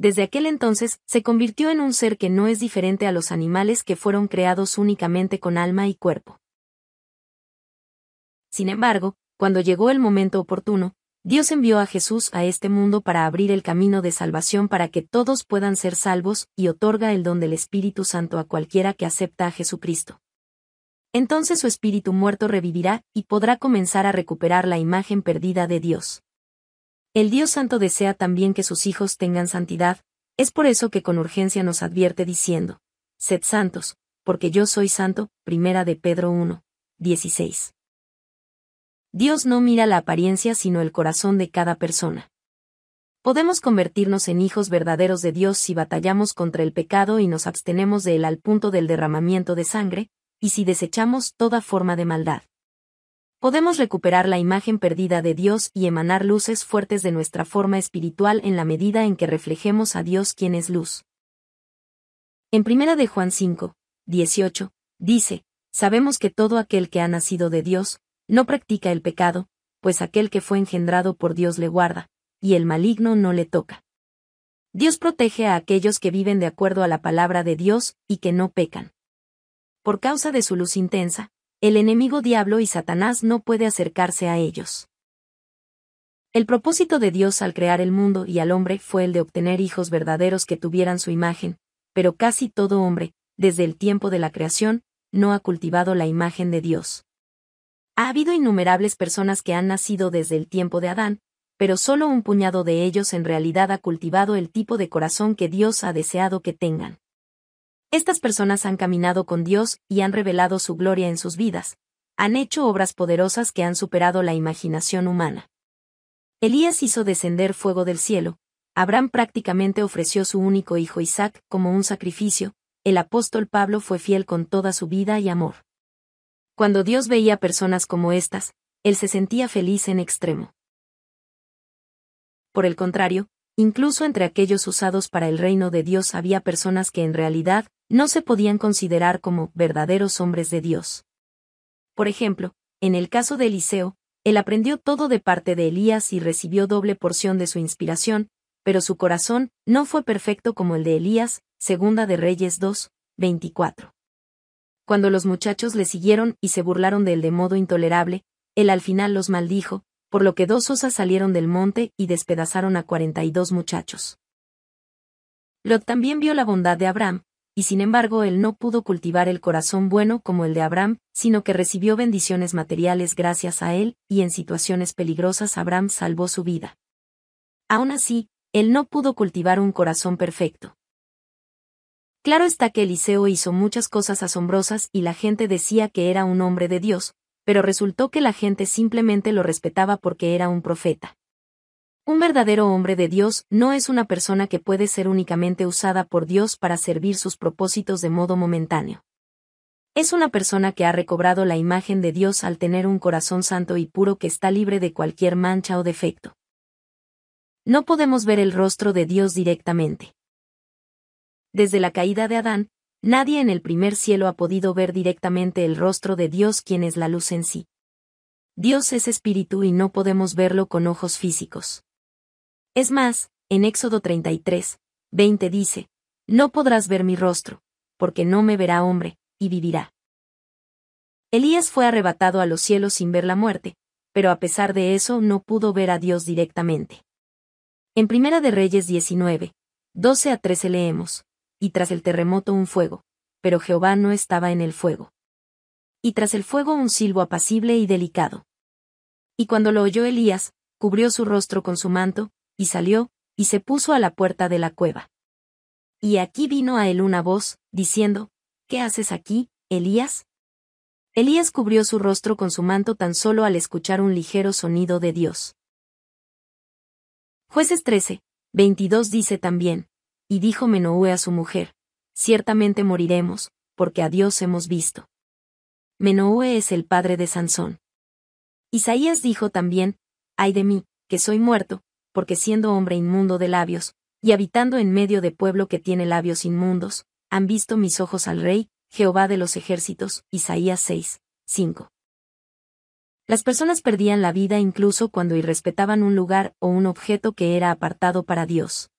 Desde aquel entonces se convirtió en un ser que no es diferente a los animales que fueron creados únicamente con alma y cuerpo. Sin embargo, cuando llegó el momento oportuno, Dios envió a Jesús a este mundo para abrir el camino de salvación para que todos puedan ser salvos, y otorga el don del Espíritu Santo a cualquiera que acepta a Jesucristo. Entonces su espíritu muerto revivirá, y podrá comenzar a recuperar la imagen perdida de Dios. El Dios Santo desea también que sus hijos tengan santidad, es por eso que con urgencia nos advierte diciendo, Sed santos, porque yo soy santo, primera de Pedro 1, 16. Dios no mira la apariencia sino el corazón de cada persona. Podemos convertirnos en hijos verdaderos de Dios si batallamos contra el pecado y nos abstenemos de él al punto del derramamiento de sangre, y si desechamos toda forma de maldad. Podemos recuperar la imagen perdida de Dios y emanar luces fuertes de nuestra forma espiritual en la medida en que reflejemos a Dios quien es luz. En 1 de Juan 5, 18, dice, Sabemos que todo aquel que ha nacido de Dios, no practica el pecado, pues aquel que fue engendrado por Dios le guarda, y el maligno no le toca. Dios protege a aquellos que viven de acuerdo a la palabra de Dios y que no pecan. Por causa de su luz intensa, el enemigo diablo y Satanás no puede acercarse a ellos. El propósito de Dios al crear el mundo y al hombre fue el de obtener hijos verdaderos que tuvieran su imagen, pero casi todo hombre, desde el tiempo de la creación, no ha cultivado la imagen de Dios. Ha habido innumerables personas que han nacido desde el tiempo de Adán, pero solo un puñado de ellos en realidad ha cultivado el tipo de corazón que Dios ha deseado que tengan. Estas personas han caminado con Dios y han revelado su gloria en sus vidas, han hecho obras poderosas que han superado la imaginación humana. Elías hizo descender fuego del cielo, Abraham prácticamente ofreció su único hijo Isaac como un sacrificio, el apóstol Pablo fue fiel con toda su vida y amor. Cuando Dios veía personas como estas, Él se sentía feliz en extremo. Por el contrario, incluso entre aquellos usados para el reino de Dios había personas que en realidad no se podían considerar como verdaderos hombres de Dios. Por ejemplo, en el caso de Eliseo, él aprendió todo de parte de Elías y recibió doble porción de su inspiración, pero su corazón no fue perfecto como el de Elías, segunda de Reyes 2, 24 cuando los muchachos le siguieron y se burlaron de él de modo intolerable, él al final los maldijo, por lo que dos osas salieron del monte y despedazaron a cuarenta y dos muchachos. Lot también vio la bondad de Abraham, y sin embargo él no pudo cultivar el corazón bueno como el de Abraham, sino que recibió bendiciones materiales gracias a él, y en situaciones peligrosas Abraham salvó su vida. Aún así, él no pudo cultivar un corazón perfecto. Claro está que Eliseo hizo muchas cosas asombrosas y la gente decía que era un hombre de Dios, pero resultó que la gente simplemente lo respetaba porque era un profeta. Un verdadero hombre de Dios no es una persona que puede ser únicamente usada por Dios para servir sus propósitos de modo momentáneo. Es una persona que ha recobrado la imagen de Dios al tener un corazón santo y puro que está libre de cualquier mancha o defecto. No podemos ver el rostro de Dios directamente. Desde la caída de Adán, nadie en el primer cielo ha podido ver directamente el rostro de Dios quien es la luz en sí. Dios es espíritu y no podemos verlo con ojos físicos. Es más, en Éxodo 33, 20 dice, No podrás ver mi rostro, porque no me verá hombre, y vivirá. Elías fue arrebatado a los cielos sin ver la muerte, pero a pesar de eso no pudo ver a Dios directamente. En Primera de Reyes 19, 12 a 13 leemos, y tras el terremoto un fuego, pero Jehová no estaba en el fuego. Y tras el fuego un silbo apacible y delicado. Y cuando lo oyó Elías, cubrió su rostro con su manto, y salió, y se puso a la puerta de la cueva. Y aquí vino a él una voz, diciendo, ¿Qué haces aquí, Elías? Elías cubrió su rostro con su manto tan solo al escuchar un ligero sonido de Dios. Jueces 13, 22 dice también, y dijo Menoué a su mujer, Ciertamente moriremos, porque a Dios hemos visto. Menoé es el padre de Sansón. Isaías dijo también, Ay de mí, que soy muerto, porque siendo hombre inmundo de labios, y habitando en medio de pueblo que tiene labios inmundos, han visto mis ojos al Rey, Jehová de los ejércitos, Isaías 6, 5. Las personas perdían la vida incluso cuando irrespetaban un lugar o un objeto que era apartado para Dios.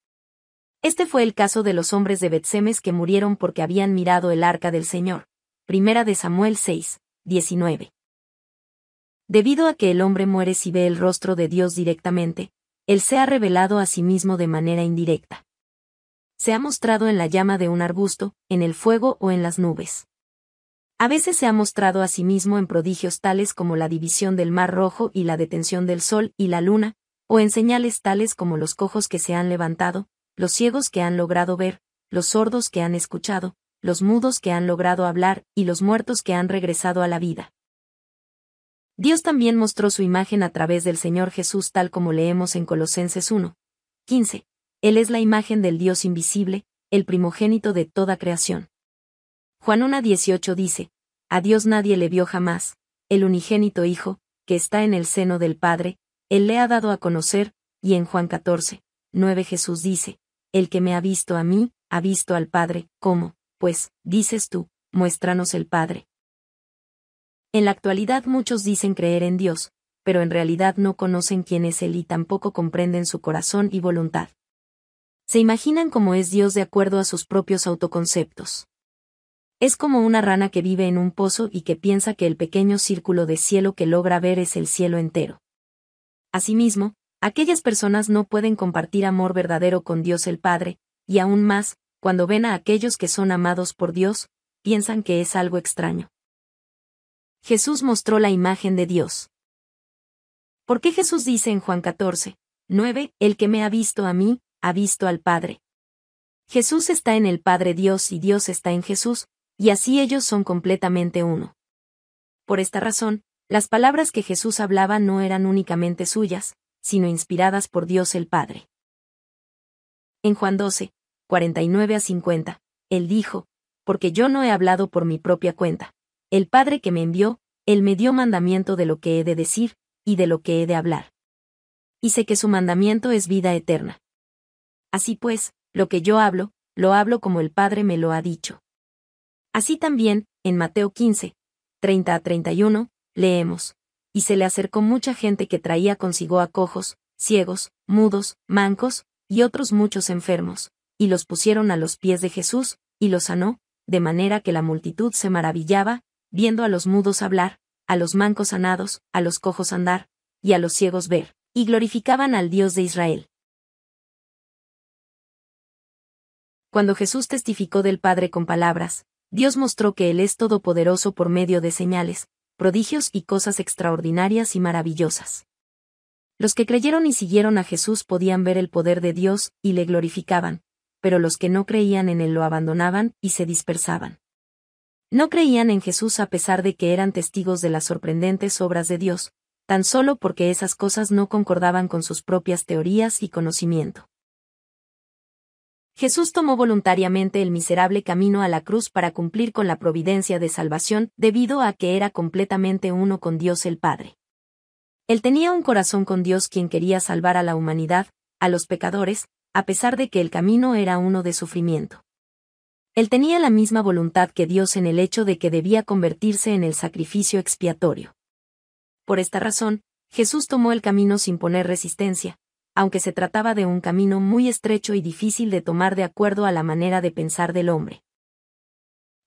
Este fue el caso de los hombres de Betsemes que murieron porque habían mirado el arca del Señor. Primera de Samuel 6, 19. Debido a que el hombre muere si ve el rostro de Dios directamente, él se ha revelado a sí mismo de manera indirecta. Se ha mostrado en la llama de un arbusto, en el fuego o en las nubes. A veces se ha mostrado a sí mismo en prodigios tales como la división del mar rojo y la detención del sol y la luna, o en señales tales como los cojos que se han levantado, los ciegos que han logrado ver, los sordos que han escuchado, los mudos que han logrado hablar, y los muertos que han regresado a la vida. Dios también mostró su imagen a través del Señor Jesús tal como leemos en Colosenses 1. 15. Él es la imagen del Dios invisible, el primogénito de toda creación. Juan 1.18 dice, A Dios nadie le vio jamás, el unigénito Hijo, que está en el seno del Padre, Él le ha dado a conocer, y en Juan 14, 9 Jesús dice, el que me ha visto a mí, ha visto al Padre, ¿cómo, pues, dices tú, muéstranos el Padre? En la actualidad muchos dicen creer en Dios, pero en realidad no conocen quién es Él y tampoco comprenden su corazón y voluntad. Se imaginan cómo es Dios de acuerdo a sus propios autoconceptos. Es como una rana que vive en un pozo y que piensa que el pequeño círculo de cielo que logra ver es el cielo entero. Asimismo, Aquellas personas no pueden compartir amor verdadero con Dios el Padre, y aún más, cuando ven a aquellos que son amados por Dios, piensan que es algo extraño. Jesús mostró la imagen de Dios. ¿Por qué Jesús dice en Juan 14, 9, El que me ha visto a mí, ha visto al Padre? Jesús está en el Padre Dios y Dios está en Jesús, y así ellos son completamente uno. Por esta razón, las palabras que Jesús hablaba no eran únicamente suyas, sino inspiradas por Dios el Padre. En Juan 12, 49 a 50, él dijo, porque yo no he hablado por mi propia cuenta. El Padre que me envió, él me dio mandamiento de lo que he de decir, y de lo que he de hablar. Y sé que su mandamiento es vida eterna. Así pues, lo que yo hablo, lo hablo como el Padre me lo ha dicho. Así también, en Mateo 15, 30 a 31, leemos y se le acercó mucha gente que traía consigo a cojos, ciegos, mudos, mancos, y otros muchos enfermos, y los pusieron a los pies de Jesús, y los sanó, de manera que la multitud se maravillaba, viendo a los mudos hablar, a los mancos sanados, a los cojos andar, y a los ciegos ver, y glorificaban al Dios de Israel. Cuando Jesús testificó del Padre con palabras, Dios mostró que Él es todopoderoso por medio de señales, prodigios y cosas extraordinarias y maravillosas. Los que creyeron y siguieron a Jesús podían ver el poder de Dios y le glorificaban, pero los que no creían en él lo abandonaban y se dispersaban. No creían en Jesús a pesar de que eran testigos de las sorprendentes obras de Dios, tan solo porque esas cosas no concordaban con sus propias teorías y conocimiento. Jesús tomó voluntariamente el miserable camino a la cruz para cumplir con la providencia de salvación, debido a que era completamente uno con Dios el Padre. Él tenía un corazón con Dios quien quería salvar a la humanidad, a los pecadores, a pesar de que el camino era uno de sufrimiento. Él tenía la misma voluntad que Dios en el hecho de que debía convertirse en el sacrificio expiatorio. Por esta razón, Jesús tomó el camino sin poner resistencia, aunque se trataba de un camino muy estrecho y difícil de tomar de acuerdo a la manera de pensar del hombre.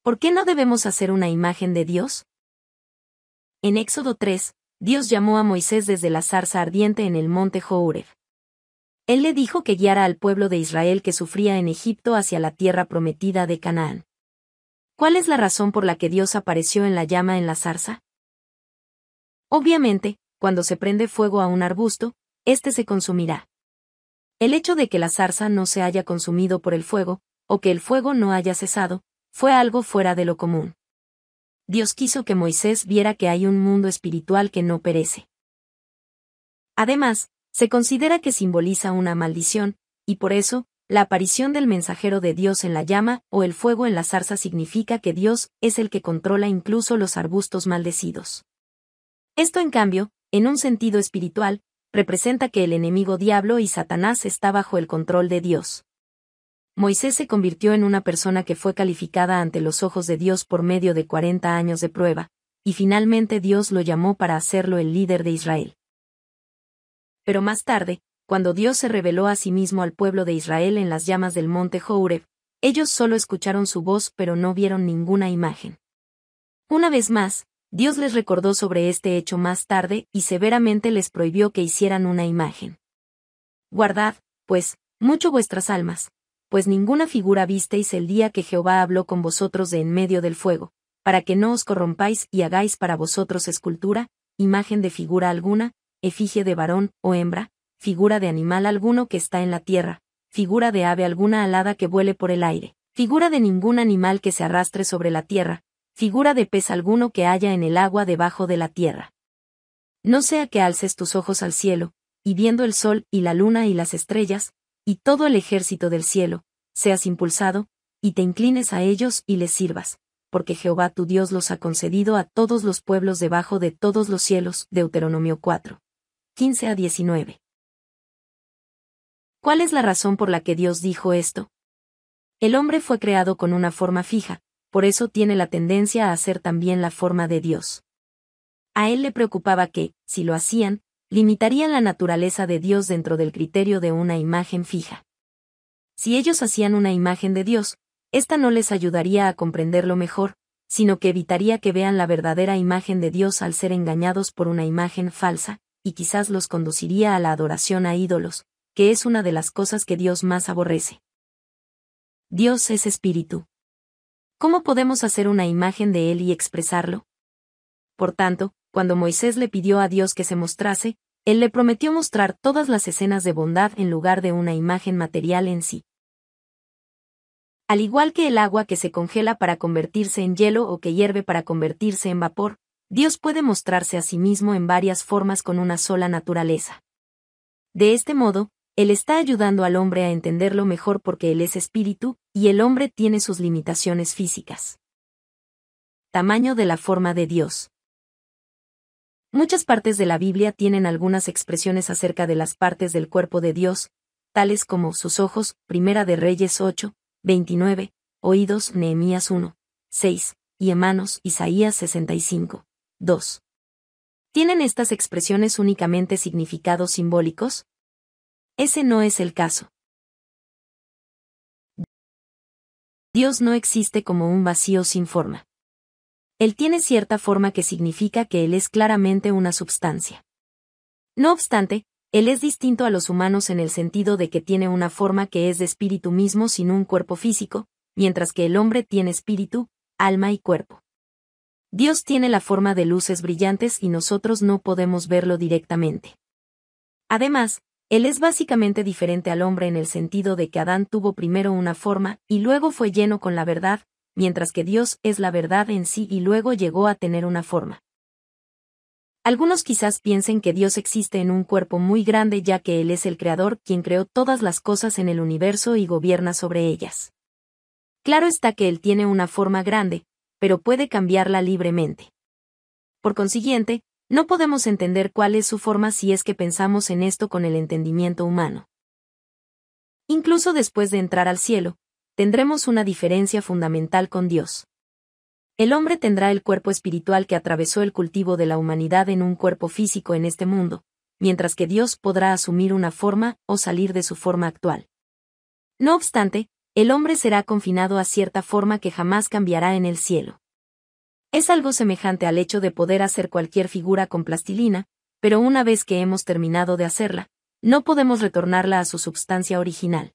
¿Por qué no debemos hacer una imagen de Dios? En Éxodo 3, Dios llamó a Moisés desde la zarza ardiente en el monte Jourev. Él le dijo que guiara al pueblo de Israel que sufría en Egipto hacia la tierra prometida de Canaán. ¿Cuál es la razón por la que Dios apareció en la llama en la zarza? Obviamente, cuando se prende fuego a un arbusto, este se consumirá. El hecho de que la zarza no se haya consumido por el fuego, o que el fuego no haya cesado, fue algo fuera de lo común. Dios quiso que Moisés viera que hay un mundo espiritual que no perece. Además, se considera que simboliza una maldición, y por eso, la aparición del mensajero de Dios en la llama o el fuego en la zarza significa que Dios es el que controla incluso los arbustos maldecidos. Esto en cambio, en un sentido espiritual, representa que el enemigo diablo y Satanás está bajo el control de Dios. Moisés se convirtió en una persona que fue calificada ante los ojos de Dios por medio de 40 años de prueba, y finalmente Dios lo llamó para hacerlo el líder de Israel. Pero más tarde, cuando Dios se reveló a sí mismo al pueblo de Israel en las llamas del monte Horeb, ellos solo escucharon su voz pero no vieron ninguna imagen. Una vez más, Dios les recordó sobre este hecho más tarde y severamente les prohibió que hicieran una imagen. Guardad, pues, mucho vuestras almas, pues ninguna figura visteis el día que Jehová habló con vosotros de en medio del fuego, para que no os corrompáis y hagáis para vosotros escultura, imagen de figura alguna, efigie de varón o hembra, figura de animal alguno que está en la tierra, figura de ave alguna alada que vuele por el aire, figura de ningún animal que se arrastre sobre la tierra, figura de pez alguno que haya en el agua debajo de la tierra. No sea que alces tus ojos al cielo, y viendo el sol y la luna y las estrellas, y todo el ejército del cielo, seas impulsado, y te inclines a ellos y les sirvas, porque Jehová tu Dios los ha concedido a todos los pueblos debajo de todos los cielos. Deuteronomio 4. 15 a 19. ¿Cuál es la razón por la que Dios dijo esto? El hombre fue creado con una forma fija, por eso tiene la tendencia a hacer también la forma de Dios. A él le preocupaba que, si lo hacían, limitarían la naturaleza de Dios dentro del criterio de una imagen fija. Si ellos hacían una imagen de Dios, esta no les ayudaría a comprenderlo mejor, sino que evitaría que vean la verdadera imagen de Dios al ser engañados por una imagen falsa, y quizás los conduciría a la adoración a ídolos, que es una de las cosas que Dios más aborrece. Dios es espíritu. ¿Cómo podemos hacer una imagen de él y expresarlo? Por tanto, cuando Moisés le pidió a Dios que se mostrase, él le prometió mostrar todas las escenas de bondad en lugar de una imagen material en sí. Al igual que el agua que se congela para convertirse en hielo o que hierve para convertirse en vapor, Dios puede mostrarse a sí mismo en varias formas con una sola naturaleza. De este modo, él está ayudando al hombre a entenderlo mejor porque Él es espíritu, y el hombre tiene sus limitaciones físicas. Tamaño de la forma de Dios. Muchas partes de la Biblia tienen algunas expresiones acerca de las partes del cuerpo de Dios, tales como sus ojos, Primera de Reyes 8, 29, oídos, Nehemías 1, 6, y manos, Isaías 65, 2. ¿Tienen estas expresiones únicamente significados simbólicos? Ese no es el caso. Dios no existe como un vacío sin forma. Él tiene cierta forma que significa que Él es claramente una substancia. No obstante, Él es distinto a los humanos en el sentido de que tiene una forma que es de espíritu mismo sin un cuerpo físico, mientras que el hombre tiene espíritu, alma y cuerpo. Dios tiene la forma de luces brillantes y nosotros no podemos verlo directamente. Además, él es básicamente diferente al hombre en el sentido de que Adán tuvo primero una forma y luego fue lleno con la verdad, mientras que Dios es la verdad en sí y luego llegó a tener una forma. Algunos quizás piensen que Dios existe en un cuerpo muy grande ya que Él es el Creador quien creó todas las cosas en el universo y gobierna sobre ellas. Claro está que Él tiene una forma grande, pero puede cambiarla libremente. Por consiguiente, no podemos entender cuál es su forma si es que pensamos en esto con el entendimiento humano. Incluso después de entrar al cielo, tendremos una diferencia fundamental con Dios. El hombre tendrá el cuerpo espiritual que atravesó el cultivo de la humanidad en un cuerpo físico en este mundo, mientras que Dios podrá asumir una forma o salir de su forma actual. No obstante, el hombre será confinado a cierta forma que jamás cambiará en el cielo. Es algo semejante al hecho de poder hacer cualquier figura con plastilina, pero una vez que hemos terminado de hacerla, no podemos retornarla a su substancia original.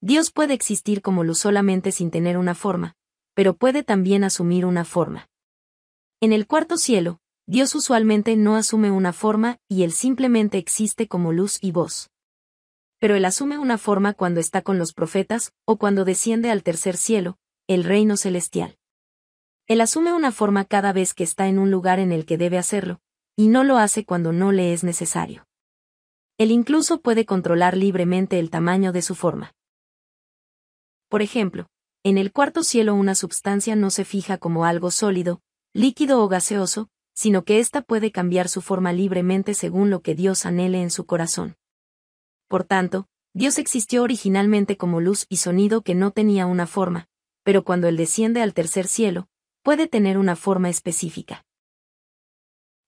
Dios puede existir como luz solamente sin tener una forma, pero puede también asumir una forma. En el cuarto cielo, Dios usualmente no asume una forma y Él simplemente existe como luz y voz. Pero Él asume una forma cuando está con los profetas o cuando desciende al tercer cielo, el reino celestial. Él asume una forma cada vez que está en un lugar en el que debe hacerlo, y no lo hace cuando no le es necesario. Él incluso puede controlar libremente el tamaño de su forma. Por ejemplo, en el cuarto cielo una substancia no se fija como algo sólido, líquido o gaseoso, sino que ésta puede cambiar su forma libremente según lo que Dios anhele en su corazón. Por tanto, Dios existió originalmente como luz y sonido que no tenía una forma, pero cuando Él desciende al tercer cielo, puede tener una forma específica.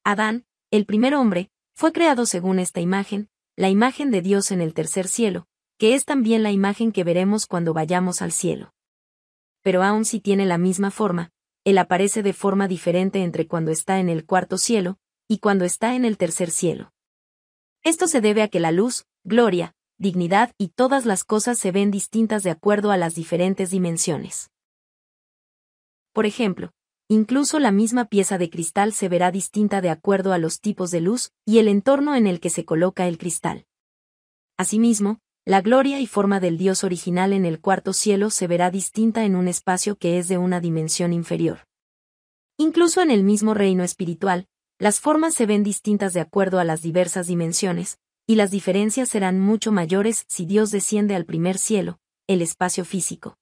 Adán, el primer hombre, fue creado según esta imagen, la imagen de Dios en el tercer cielo, que es también la imagen que veremos cuando vayamos al cielo. Pero aun si tiene la misma forma, él aparece de forma diferente entre cuando está en el cuarto cielo y cuando está en el tercer cielo. Esto se debe a que la luz, gloria, dignidad y todas las cosas se ven distintas de acuerdo a las diferentes dimensiones. Por ejemplo, incluso la misma pieza de cristal se verá distinta de acuerdo a los tipos de luz y el entorno en el que se coloca el cristal. Asimismo, la gloria y forma del Dios original en el cuarto cielo se verá distinta en un espacio que es de una dimensión inferior. Incluso en el mismo reino espiritual, las formas se ven distintas de acuerdo a las diversas dimensiones, y las diferencias serán mucho mayores si Dios desciende al primer cielo, el espacio físico.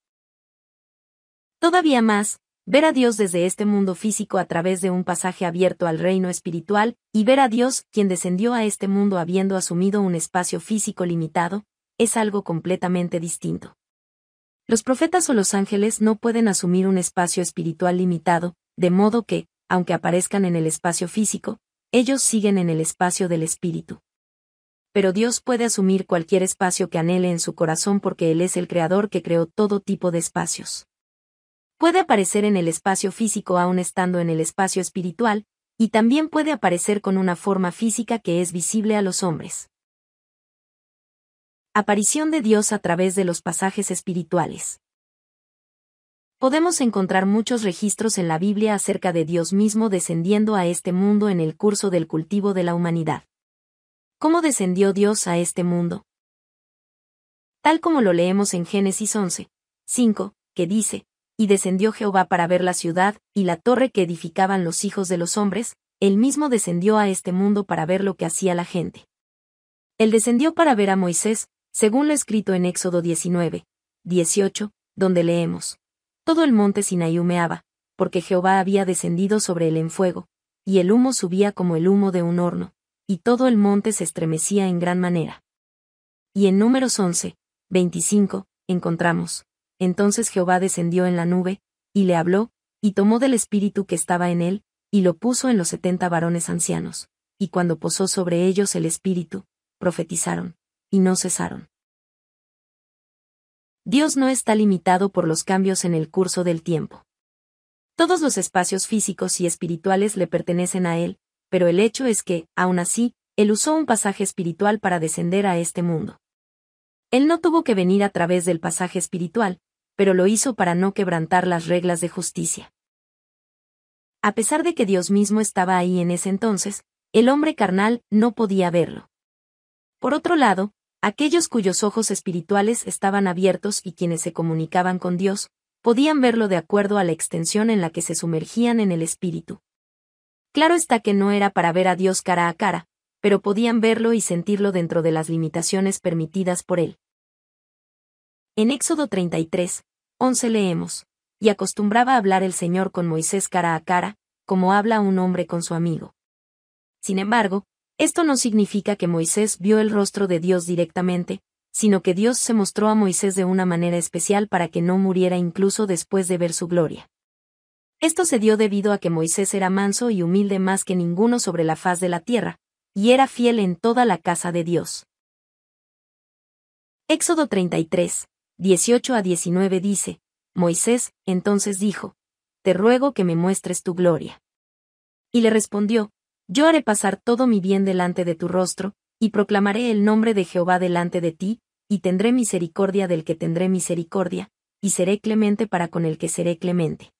Todavía más, ver a Dios desde este mundo físico a través de un pasaje abierto al reino espiritual, y ver a Dios, quien descendió a este mundo habiendo asumido un espacio físico limitado, es algo completamente distinto. Los profetas o los ángeles no pueden asumir un espacio espiritual limitado, de modo que, aunque aparezcan en el espacio físico, ellos siguen en el espacio del espíritu. Pero Dios puede asumir cualquier espacio que anhele en su corazón porque Él es el creador que creó todo tipo de espacios. Puede aparecer en el espacio físico aún estando en el espacio espiritual, y también puede aparecer con una forma física que es visible a los hombres. Aparición de Dios a través de los pasajes espirituales. Podemos encontrar muchos registros en la Biblia acerca de Dios mismo descendiendo a este mundo en el curso del cultivo de la humanidad. ¿Cómo descendió Dios a este mundo? Tal como lo leemos en Génesis 11, 5, que dice, y descendió Jehová para ver la ciudad, y la torre que edificaban los hijos de los hombres, él mismo descendió a este mundo para ver lo que hacía la gente. Él descendió para ver a Moisés, según lo escrito en Éxodo 19, 18, donde leemos. Todo el monte Sinaí humeaba, porque Jehová había descendido sobre él en fuego, y el humo subía como el humo de un horno, y todo el monte se estremecía en gran manera. Y en números 11, 25, encontramos. Entonces Jehová descendió en la nube, y le habló, y tomó del espíritu que estaba en él, y lo puso en los setenta varones ancianos, y cuando posó sobre ellos el espíritu, profetizaron, y no cesaron. Dios no está limitado por los cambios en el curso del tiempo. Todos los espacios físicos y espirituales le pertenecen a Él, pero el hecho es que, aún así, Él usó un pasaje espiritual para descender a este mundo. Él no tuvo que venir a través del pasaje espiritual, pero lo hizo para no quebrantar las reglas de justicia. A pesar de que Dios mismo estaba ahí en ese entonces, el hombre carnal no podía verlo. Por otro lado, aquellos cuyos ojos espirituales estaban abiertos y quienes se comunicaban con Dios, podían verlo de acuerdo a la extensión en la que se sumergían en el espíritu. Claro está que no era para ver a Dios cara a cara, pero podían verlo y sentirlo dentro de las limitaciones permitidas por él. En Éxodo 33, 11 leemos, y acostumbraba hablar el Señor con Moisés cara a cara, como habla un hombre con su amigo. Sin embargo, esto no significa que Moisés vio el rostro de Dios directamente, sino que Dios se mostró a Moisés de una manera especial para que no muriera incluso después de ver su gloria. Esto se dio debido a que Moisés era manso y humilde más que ninguno sobre la faz de la tierra, y era fiel en toda la casa de Dios. Éxodo 33, 18 a 19 dice, Moisés entonces dijo, Te ruego que me muestres tu gloria. Y le respondió, Yo haré pasar todo mi bien delante de tu rostro, y proclamaré el nombre de Jehová delante de ti, y tendré misericordia del que tendré misericordia, y seré clemente para con el que seré clemente.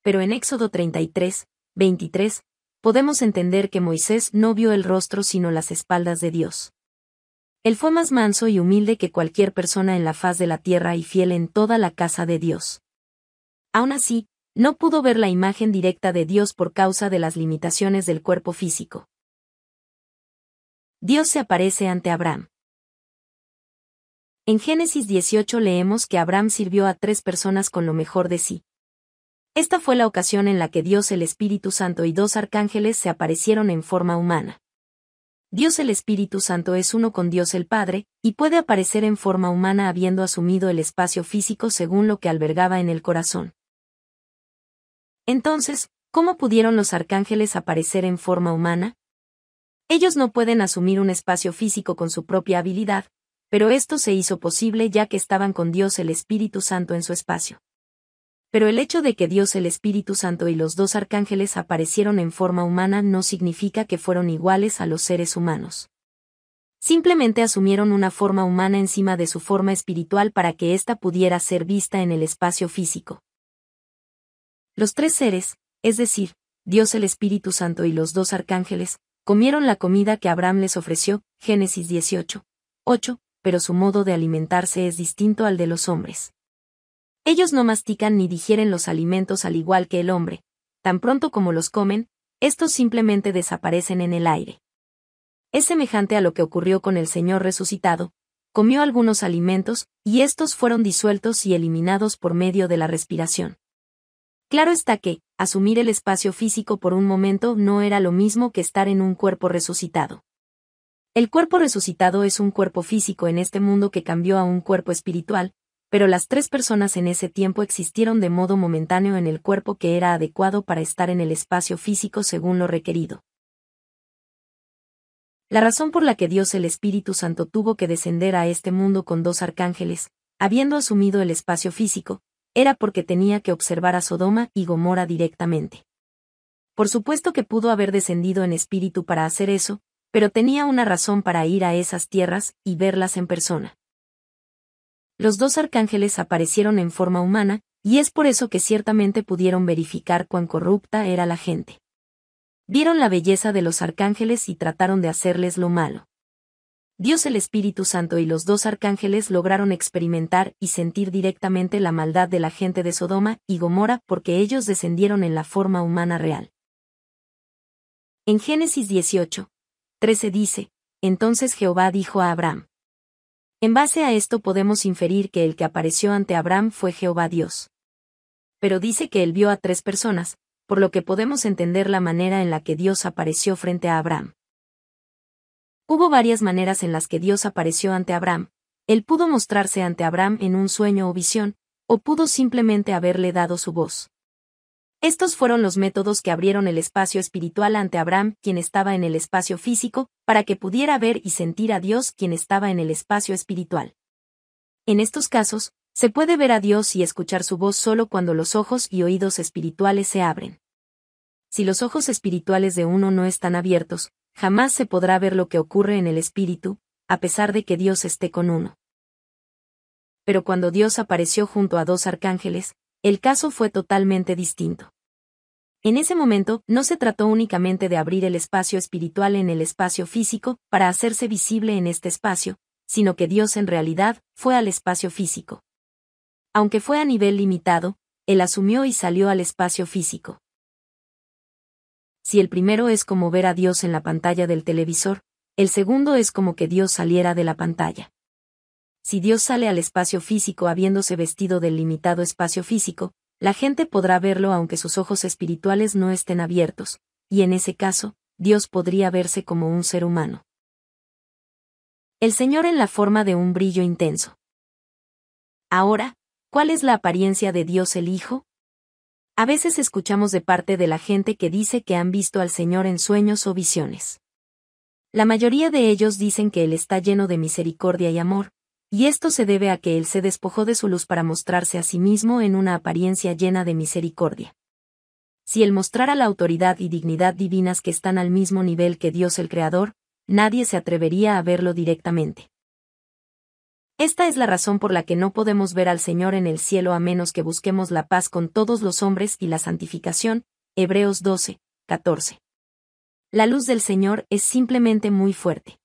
Pero en Éxodo 33, 23, podemos entender que Moisés no vio el rostro sino las espaldas de Dios. Él fue más manso y humilde que cualquier persona en la faz de la tierra y fiel en toda la casa de Dios. Aún así, no pudo ver la imagen directa de Dios por causa de las limitaciones del cuerpo físico. Dios se aparece ante Abraham. En Génesis 18 leemos que Abraham sirvió a tres personas con lo mejor de sí. Esta fue la ocasión en la que Dios el Espíritu Santo y dos arcángeles se aparecieron en forma humana. Dios el Espíritu Santo es uno con Dios el Padre, y puede aparecer en forma humana habiendo asumido el espacio físico según lo que albergaba en el corazón. Entonces, ¿cómo pudieron los arcángeles aparecer en forma humana? Ellos no pueden asumir un espacio físico con su propia habilidad, pero esto se hizo posible ya que estaban con Dios el Espíritu Santo en su espacio pero el hecho de que Dios el Espíritu Santo y los dos arcángeles aparecieron en forma humana no significa que fueron iguales a los seres humanos. Simplemente asumieron una forma humana encima de su forma espiritual para que ésta pudiera ser vista en el espacio físico. Los tres seres, es decir, Dios el Espíritu Santo y los dos arcángeles, comieron la comida que Abraham les ofreció, Génesis 18. 8, pero su modo de alimentarse es distinto al de los hombres. Ellos no mastican ni digieren los alimentos al igual que el hombre. Tan pronto como los comen, estos simplemente desaparecen en el aire. Es semejante a lo que ocurrió con el Señor resucitado, comió algunos alimentos, y estos fueron disueltos y eliminados por medio de la respiración. Claro está que, asumir el espacio físico por un momento no era lo mismo que estar en un cuerpo resucitado. El cuerpo resucitado es un cuerpo físico en este mundo que cambió a un cuerpo espiritual, pero las tres personas en ese tiempo existieron de modo momentáneo en el cuerpo que era adecuado para estar en el espacio físico según lo requerido. La razón por la que Dios el Espíritu Santo tuvo que descender a este mundo con dos arcángeles, habiendo asumido el espacio físico, era porque tenía que observar a Sodoma y Gomorra directamente. Por supuesto que pudo haber descendido en espíritu para hacer eso, pero tenía una razón para ir a esas tierras y verlas en persona los dos arcángeles aparecieron en forma humana, y es por eso que ciertamente pudieron verificar cuán corrupta era la gente. Vieron la belleza de los arcángeles y trataron de hacerles lo malo. Dios el Espíritu Santo y los dos arcángeles lograron experimentar y sentir directamente la maldad de la gente de Sodoma y Gomorra porque ellos descendieron en la forma humana real. En Génesis 18, 13 dice, Entonces Jehová dijo a Abraham, en base a esto podemos inferir que el que apareció ante Abraham fue Jehová Dios. Pero dice que él vio a tres personas, por lo que podemos entender la manera en la que Dios apareció frente a Abraham. Hubo varias maneras en las que Dios apareció ante Abraham. Él pudo mostrarse ante Abraham en un sueño o visión, o pudo simplemente haberle dado su voz. Estos fueron los métodos que abrieron el espacio espiritual ante Abraham, quien estaba en el espacio físico, para que pudiera ver y sentir a Dios, quien estaba en el espacio espiritual. En estos casos, se puede ver a Dios y escuchar su voz solo cuando los ojos y oídos espirituales se abren. Si los ojos espirituales de uno no están abiertos, jamás se podrá ver lo que ocurre en el espíritu, a pesar de que Dios esté con uno. Pero cuando Dios apareció junto a dos arcángeles, el caso fue totalmente distinto. En ese momento, no se trató únicamente de abrir el espacio espiritual en el espacio físico, para hacerse visible en este espacio, sino que Dios en realidad fue al espacio físico. Aunque fue a nivel limitado, Él asumió y salió al espacio físico. Si el primero es como ver a Dios en la pantalla del televisor, el segundo es como que Dios saliera de la pantalla si Dios sale al espacio físico habiéndose vestido del limitado espacio físico, la gente podrá verlo aunque sus ojos espirituales no estén abiertos, y en ese caso, Dios podría verse como un ser humano. El Señor en la forma de un brillo intenso. Ahora, ¿cuál es la apariencia de Dios el Hijo? A veces escuchamos de parte de la gente que dice que han visto al Señor en sueños o visiones. La mayoría de ellos dicen que Él está lleno de misericordia y amor, y esto se debe a que Él se despojó de su luz para mostrarse a sí mismo en una apariencia llena de misericordia. Si Él mostrara la autoridad y dignidad divinas que están al mismo nivel que Dios el Creador, nadie se atrevería a verlo directamente. Esta es la razón por la que no podemos ver al Señor en el cielo a menos que busquemos la paz con todos los hombres y la santificación. Hebreos 12, 14. La luz del Señor es simplemente muy fuerte.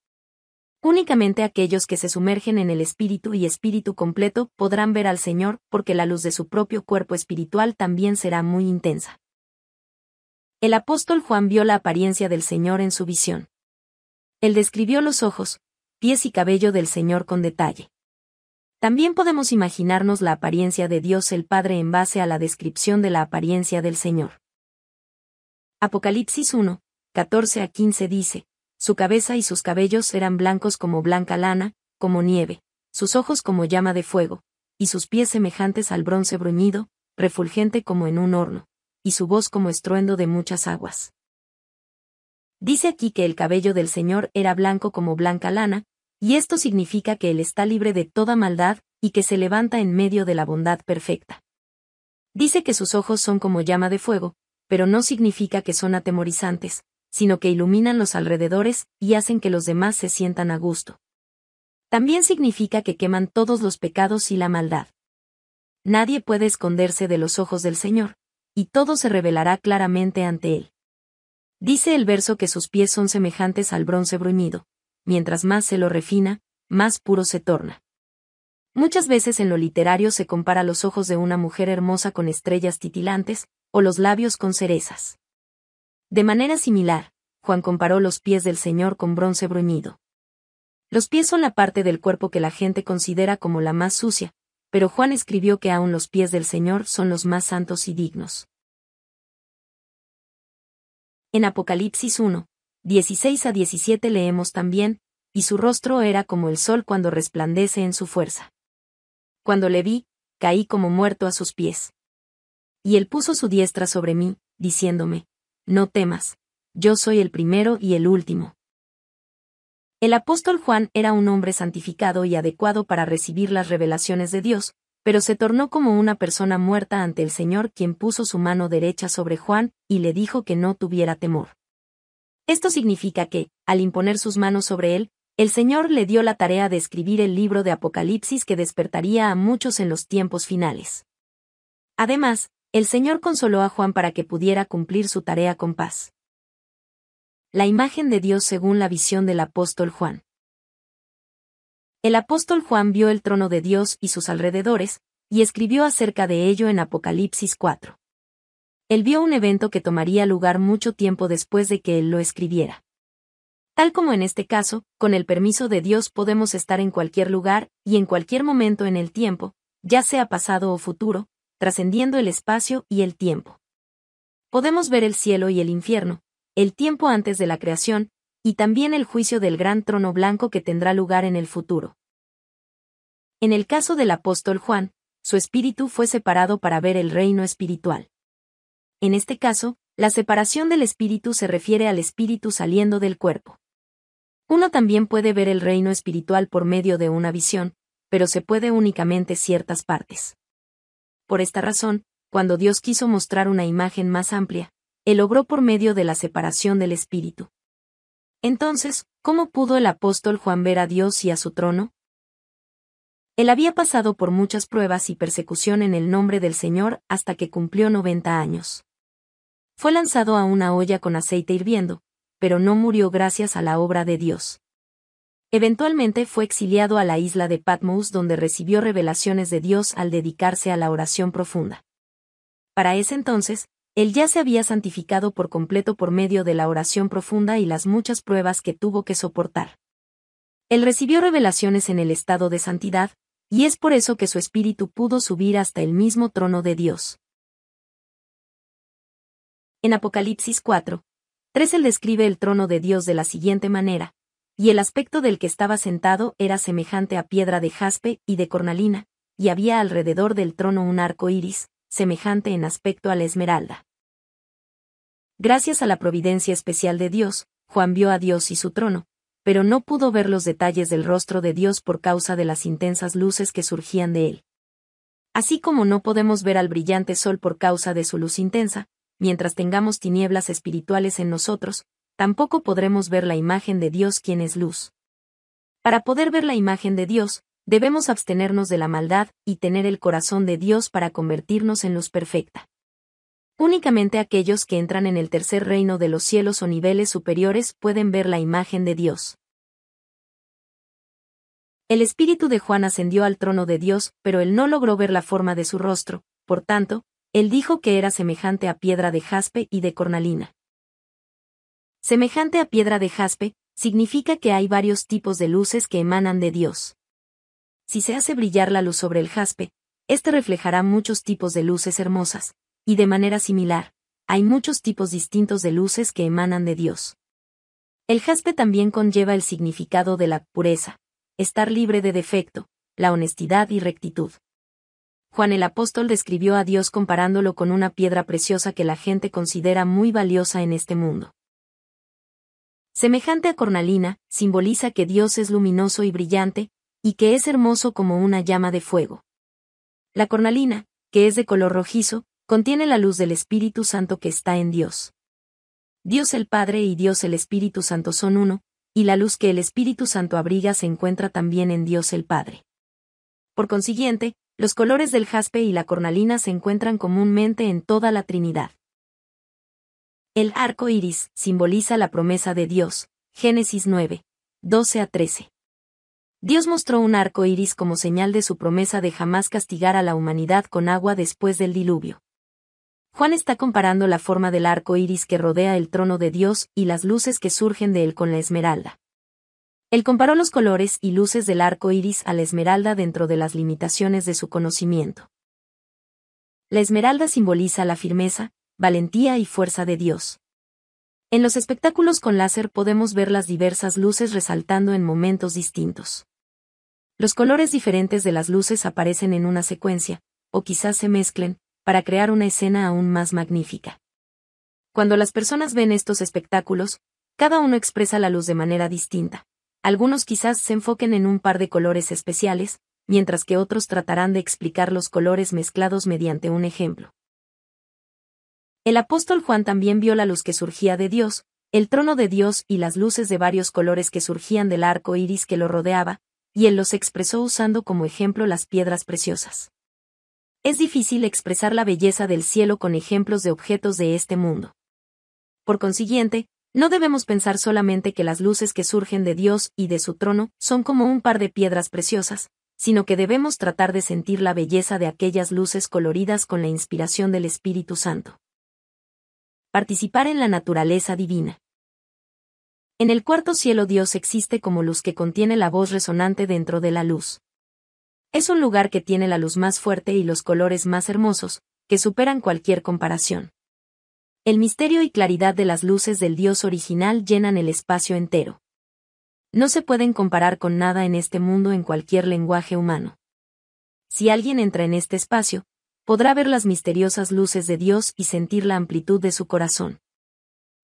Únicamente aquellos que se sumergen en el espíritu y espíritu completo podrán ver al Señor, porque la luz de su propio cuerpo espiritual también será muy intensa. El apóstol Juan vio la apariencia del Señor en su visión. Él describió los ojos, pies y cabello del Señor con detalle. También podemos imaginarnos la apariencia de Dios el Padre en base a la descripción de la apariencia del Señor. Apocalipsis 1, 14 a 15 dice, su cabeza y sus cabellos eran blancos como blanca lana, como nieve, sus ojos como llama de fuego, y sus pies semejantes al bronce bruñido, refulgente como en un horno, y su voz como estruendo de muchas aguas. Dice aquí que el cabello del Señor era blanco como blanca lana, y esto significa que Él está libre de toda maldad, y que se levanta en medio de la bondad perfecta. Dice que sus ojos son como llama de fuego, pero no significa que son atemorizantes, sino que iluminan los alrededores y hacen que los demás se sientan a gusto. También significa que queman todos los pecados y la maldad. Nadie puede esconderse de los ojos del Señor, y todo se revelará claramente ante Él. Dice el verso que sus pies son semejantes al bronce bruñido, mientras más se lo refina, más puro se torna. Muchas veces en lo literario se compara los ojos de una mujer hermosa con estrellas titilantes, o los labios con cerezas. De manera similar, Juan comparó los pies del Señor con bronce bruñido. Los pies son la parte del cuerpo que la gente considera como la más sucia, pero Juan escribió que aún los pies del Señor son los más santos y dignos. En Apocalipsis 1, 16 a 17 leemos también, y su rostro era como el sol cuando resplandece en su fuerza. Cuando le vi, caí como muerto a sus pies. Y él puso su diestra sobre mí, diciéndome, no temas. Yo soy el primero y el último. El apóstol Juan era un hombre santificado y adecuado para recibir las revelaciones de Dios, pero se tornó como una persona muerta ante el Señor quien puso su mano derecha sobre Juan y le dijo que no tuviera temor. Esto significa que, al imponer sus manos sobre él, el Señor le dio la tarea de escribir el libro de Apocalipsis que despertaría a muchos en los tiempos finales. Además, el Señor consoló a Juan para que pudiera cumplir su tarea con paz. La imagen de Dios según la visión del apóstol Juan. El apóstol Juan vio el trono de Dios y sus alrededores, y escribió acerca de ello en Apocalipsis 4. Él vio un evento que tomaría lugar mucho tiempo después de que él lo escribiera. Tal como en este caso, con el permiso de Dios podemos estar en cualquier lugar y en cualquier momento en el tiempo, ya sea pasado o futuro, trascendiendo el espacio y el tiempo. Podemos ver el cielo y el infierno, el tiempo antes de la creación, y también el juicio del gran trono blanco que tendrá lugar en el futuro. En el caso del apóstol Juan, su espíritu fue separado para ver el reino espiritual. En este caso, la separación del espíritu se refiere al espíritu saliendo del cuerpo. Uno también puede ver el reino espiritual por medio de una visión, pero se puede únicamente ciertas partes. Por esta razón, cuando Dios quiso mostrar una imagen más amplia, Él logró por medio de la separación del Espíritu. Entonces, ¿cómo pudo el apóstol Juan ver a Dios y a su trono? Él había pasado por muchas pruebas y persecución en el nombre del Señor hasta que cumplió 90 años. Fue lanzado a una olla con aceite hirviendo, pero no murió gracias a la obra de Dios. Eventualmente fue exiliado a la isla de Patmos donde recibió revelaciones de Dios al dedicarse a la oración profunda. Para ese entonces, él ya se había santificado por completo por medio de la oración profunda y las muchas pruebas que tuvo que soportar. Él recibió revelaciones en el estado de santidad, y es por eso que su espíritu pudo subir hasta el mismo trono de Dios. En Apocalipsis 4, 3 él describe el trono de Dios de la siguiente manera, y el aspecto del que estaba sentado era semejante a piedra de jaspe y de cornalina, y había alrededor del trono un arco iris, semejante en aspecto a la esmeralda. Gracias a la providencia especial de Dios, Juan vio a Dios y su trono, pero no pudo ver los detalles del rostro de Dios por causa de las intensas luces que surgían de él. Así como no podemos ver al brillante sol por causa de su luz intensa, mientras tengamos tinieblas espirituales en nosotros, tampoco podremos ver la imagen de Dios quien es luz. Para poder ver la imagen de Dios, debemos abstenernos de la maldad y tener el corazón de Dios para convertirnos en luz perfecta. Únicamente aquellos que entran en el tercer reino de los cielos o niveles superiores pueden ver la imagen de Dios. El espíritu de Juan ascendió al trono de Dios, pero él no logró ver la forma de su rostro, por tanto, él dijo que era semejante a piedra de jaspe y de cornalina. Semejante a piedra de jaspe, significa que hay varios tipos de luces que emanan de Dios. Si se hace brillar la luz sobre el jaspe, éste reflejará muchos tipos de luces hermosas, y de manera similar, hay muchos tipos distintos de luces que emanan de Dios. El jaspe también conlleva el significado de la pureza, estar libre de defecto, la honestidad y rectitud. Juan el apóstol describió a Dios comparándolo con una piedra preciosa que la gente considera muy valiosa en este mundo. Semejante a cornalina, simboliza que Dios es luminoso y brillante, y que es hermoso como una llama de fuego. La cornalina, que es de color rojizo, contiene la luz del Espíritu Santo que está en Dios. Dios el Padre y Dios el Espíritu Santo son uno, y la luz que el Espíritu Santo abriga se encuentra también en Dios el Padre. Por consiguiente, los colores del jaspe y la cornalina se encuentran comúnmente en toda la Trinidad. El arco iris simboliza la promesa de Dios. Génesis 9, 12 a 13. Dios mostró un arco iris como señal de su promesa de jamás castigar a la humanidad con agua después del diluvio. Juan está comparando la forma del arco iris que rodea el trono de Dios y las luces que surgen de él con la esmeralda. Él comparó los colores y luces del arco iris a la esmeralda dentro de las limitaciones de su conocimiento. La esmeralda simboliza la firmeza, valentía y fuerza de Dios. En los espectáculos con láser podemos ver las diversas luces resaltando en momentos distintos. Los colores diferentes de las luces aparecen en una secuencia, o quizás se mezclen, para crear una escena aún más magnífica. Cuando las personas ven estos espectáculos, cada uno expresa la luz de manera distinta. Algunos quizás se enfoquen en un par de colores especiales, mientras que otros tratarán de explicar los colores mezclados mediante un ejemplo. El apóstol Juan también vio la luz que surgía de Dios, el trono de Dios y las luces de varios colores que surgían del arco iris que lo rodeaba, y él los expresó usando como ejemplo las piedras preciosas. Es difícil expresar la belleza del cielo con ejemplos de objetos de este mundo. Por consiguiente, no debemos pensar solamente que las luces que surgen de Dios y de su trono son como un par de piedras preciosas, sino que debemos tratar de sentir la belleza de aquellas luces coloridas con la inspiración del Espíritu Santo participar en la naturaleza divina. En el cuarto cielo Dios existe como luz que contiene la voz resonante dentro de la luz. Es un lugar que tiene la luz más fuerte y los colores más hermosos, que superan cualquier comparación. El misterio y claridad de las luces del Dios original llenan el espacio entero. No se pueden comparar con nada en este mundo en cualquier lenguaje humano. Si alguien entra en este espacio, podrá ver las misteriosas luces de Dios y sentir la amplitud de su corazón.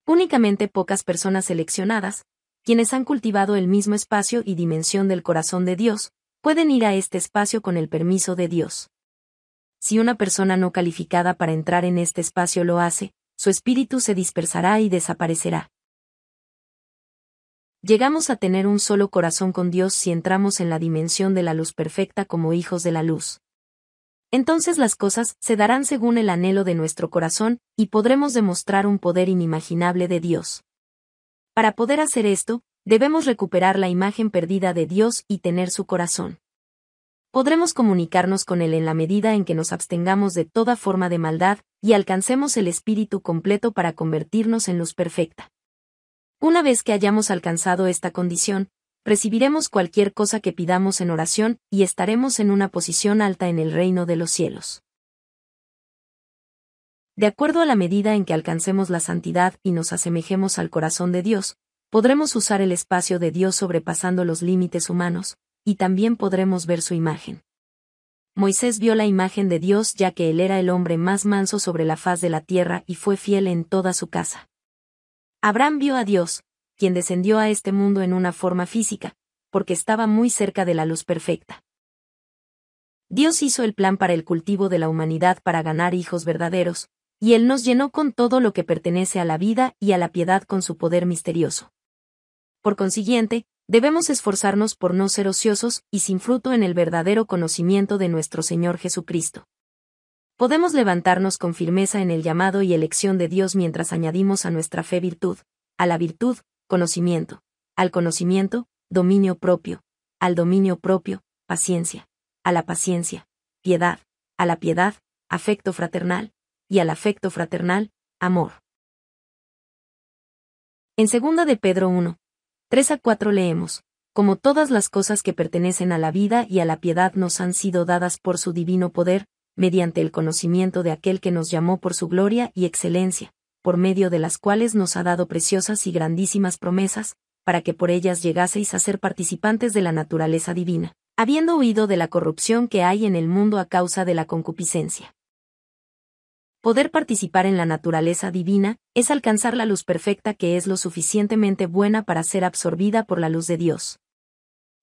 Únicamente pocas personas seleccionadas, quienes han cultivado el mismo espacio y dimensión del corazón de Dios, pueden ir a este espacio con el permiso de Dios. Si una persona no calificada para entrar en este espacio lo hace, su espíritu se dispersará y desaparecerá. Llegamos a tener un solo corazón con Dios si entramos en la dimensión de la luz perfecta como hijos de la luz. Entonces las cosas se darán según el anhelo de nuestro corazón, y podremos demostrar un poder inimaginable de Dios. Para poder hacer esto, debemos recuperar la imagen perdida de Dios y tener su corazón. Podremos comunicarnos con Él en la medida en que nos abstengamos de toda forma de maldad, y alcancemos el espíritu completo para convertirnos en luz perfecta. Una vez que hayamos alcanzado esta condición, recibiremos cualquier cosa que pidamos en oración, y estaremos en una posición alta en el reino de los cielos. De acuerdo a la medida en que alcancemos la santidad y nos asemejemos al corazón de Dios, podremos usar el espacio de Dios sobrepasando los límites humanos, y también podremos ver su imagen. Moisés vio la imagen de Dios ya que él era el hombre más manso sobre la faz de la tierra y fue fiel en toda su casa. Abraham vio a Dios, quien descendió a este mundo en una forma física, porque estaba muy cerca de la luz perfecta. Dios hizo el plan para el cultivo de la humanidad para ganar hijos verdaderos, y Él nos llenó con todo lo que pertenece a la vida y a la piedad con su poder misterioso. Por consiguiente, debemos esforzarnos por no ser ociosos y sin fruto en el verdadero conocimiento de nuestro Señor Jesucristo. Podemos levantarnos con firmeza en el llamado y elección de Dios mientras añadimos a nuestra fe virtud, a la virtud, Conocimiento. Al conocimiento, dominio propio. Al dominio propio, paciencia. A la paciencia, piedad. A la piedad, afecto fraternal. Y al afecto fraternal, amor. En 2 de Pedro 1, 3 a 4 leemos, como todas las cosas que pertenecen a la vida y a la piedad nos han sido dadas por su divino poder, mediante el conocimiento de aquel que nos llamó por su gloria y excelencia, por medio de las cuales nos ha dado preciosas y grandísimas promesas, para que por ellas llegaseis a ser participantes de la naturaleza divina, habiendo huido de la corrupción que hay en el mundo a causa de la concupiscencia. Poder participar en la naturaleza divina es alcanzar la luz perfecta que es lo suficientemente buena para ser absorbida por la luz de Dios.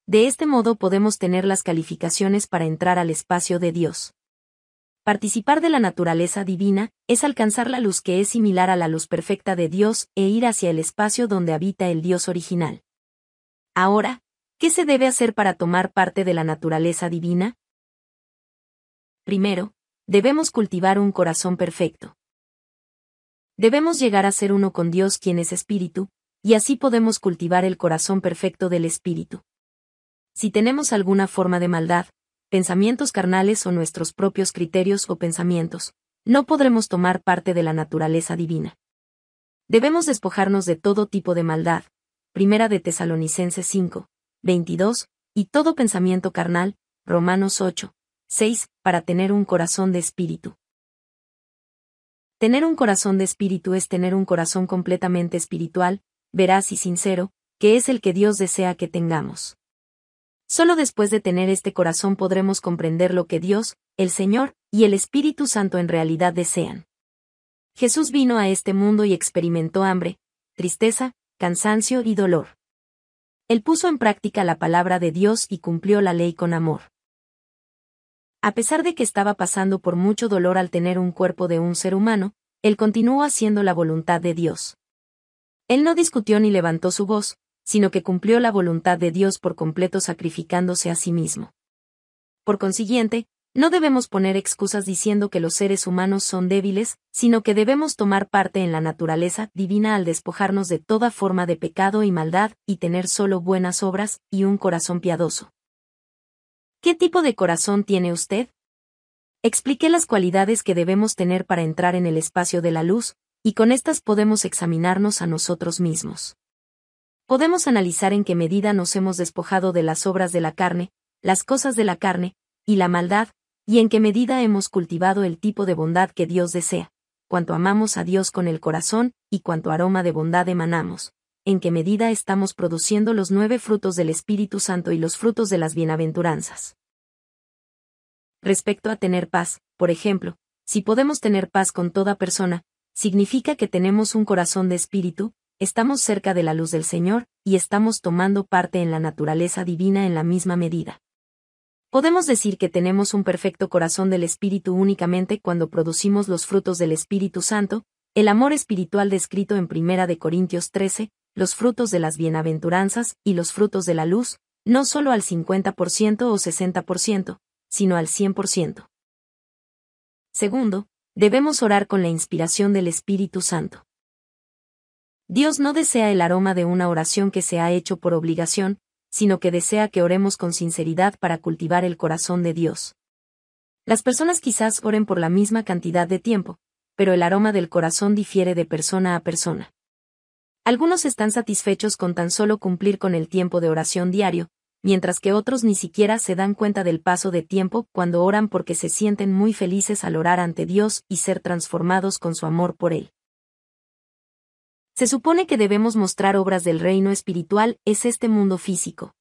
De este modo podemos tener las calificaciones para entrar al espacio de Dios. Participar de la naturaleza divina es alcanzar la luz que es similar a la luz perfecta de Dios e ir hacia el espacio donde habita el Dios original. Ahora, ¿qué se debe hacer para tomar parte de la naturaleza divina? Primero, debemos cultivar un corazón perfecto. Debemos llegar a ser uno con Dios quien es espíritu, y así podemos cultivar el corazón perfecto del espíritu. Si tenemos alguna forma de maldad, pensamientos carnales o nuestros propios criterios o pensamientos, no podremos tomar parte de la naturaleza divina. Debemos despojarnos de todo tipo de maldad, primera de Tesalonicenses 5, 22, y todo pensamiento carnal, Romanos 8, 6, para tener un corazón de espíritu. Tener un corazón de espíritu es tener un corazón completamente espiritual, veraz y sincero, que es el que Dios desea que tengamos. Solo después de tener este corazón podremos comprender lo que Dios, el Señor y el Espíritu Santo en realidad desean. Jesús vino a este mundo y experimentó hambre, tristeza, cansancio y dolor. Él puso en práctica la palabra de Dios y cumplió la ley con amor. A pesar de que estaba pasando por mucho dolor al tener un cuerpo de un ser humano, él continuó haciendo la voluntad de Dios. Él no discutió ni levantó su voz, sino que cumplió la voluntad de Dios por completo sacrificándose a sí mismo. Por consiguiente, no debemos poner excusas diciendo que los seres humanos son débiles, sino que debemos tomar parte en la naturaleza divina al despojarnos de toda forma de pecado y maldad, y tener solo buenas obras, y un corazón piadoso. ¿Qué tipo de corazón tiene usted? Expliqué las cualidades que debemos tener para entrar en el espacio de la luz, y con estas podemos examinarnos a nosotros mismos podemos analizar en qué medida nos hemos despojado de las obras de la carne, las cosas de la carne, y la maldad, y en qué medida hemos cultivado el tipo de bondad que Dios desea, cuanto amamos a Dios con el corazón, y cuanto aroma de bondad emanamos, en qué medida estamos produciendo los nueve frutos del Espíritu Santo y los frutos de las bienaventuranzas. Respecto a tener paz, por ejemplo, si podemos tener paz con toda persona, significa que tenemos un corazón de espíritu, estamos cerca de la luz del Señor, y estamos tomando parte en la naturaleza divina en la misma medida. Podemos decir que tenemos un perfecto corazón del Espíritu únicamente cuando producimos los frutos del Espíritu Santo, el amor espiritual descrito en 1 Corintios 13, los frutos de las bienaventuranzas y los frutos de la luz, no solo al 50% o 60%, sino al 100%. Segundo, debemos orar con la inspiración del Espíritu Santo. Dios no desea el aroma de una oración que se ha hecho por obligación, sino que desea que oremos con sinceridad para cultivar el corazón de Dios. Las personas quizás oren por la misma cantidad de tiempo, pero el aroma del corazón difiere de persona a persona. Algunos están satisfechos con tan solo cumplir con el tiempo de oración diario, mientras que otros ni siquiera se dan cuenta del paso de tiempo cuando oran porque se sienten muy felices al orar ante Dios y ser transformados con su amor por Él. Se supone que debemos mostrar obras del reino espiritual es este mundo físico.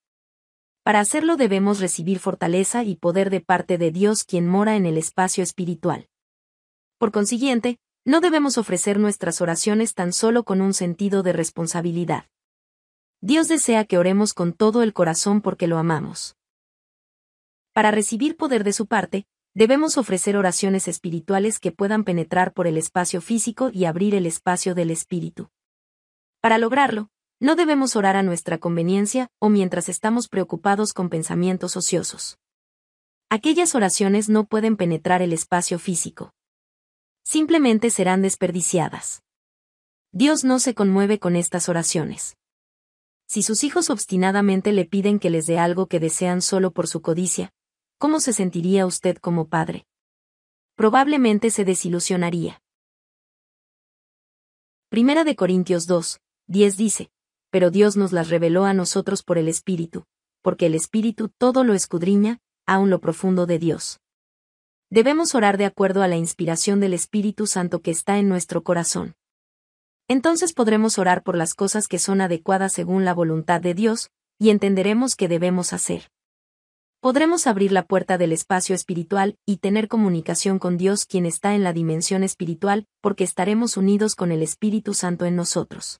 Para hacerlo debemos recibir fortaleza y poder de parte de Dios quien mora en el espacio espiritual. Por consiguiente, no debemos ofrecer nuestras oraciones tan solo con un sentido de responsabilidad. Dios desea que oremos con todo el corazón porque lo amamos. Para recibir poder de su parte, debemos ofrecer oraciones espirituales que puedan penetrar por el espacio físico y abrir el espacio del espíritu. Para lograrlo, no debemos orar a nuestra conveniencia o mientras estamos preocupados con pensamientos ociosos. Aquellas oraciones no pueden penetrar el espacio físico. Simplemente serán desperdiciadas. Dios no se conmueve con estas oraciones. Si sus hijos obstinadamente le piden que les dé algo que desean solo por su codicia, ¿cómo se sentiría usted como padre? Probablemente se desilusionaría. Primera de Corintios 2, 10 dice, pero Dios nos las reveló a nosotros por el Espíritu, porque el Espíritu todo lo escudriña, aun lo profundo de Dios. Debemos orar de acuerdo a la inspiración del Espíritu Santo que está en nuestro corazón. Entonces podremos orar por las cosas que son adecuadas según la voluntad de Dios, y entenderemos qué debemos hacer. Podremos abrir la puerta del espacio espiritual y tener comunicación con Dios quien está en la dimensión espiritual, porque estaremos unidos con el Espíritu Santo en nosotros.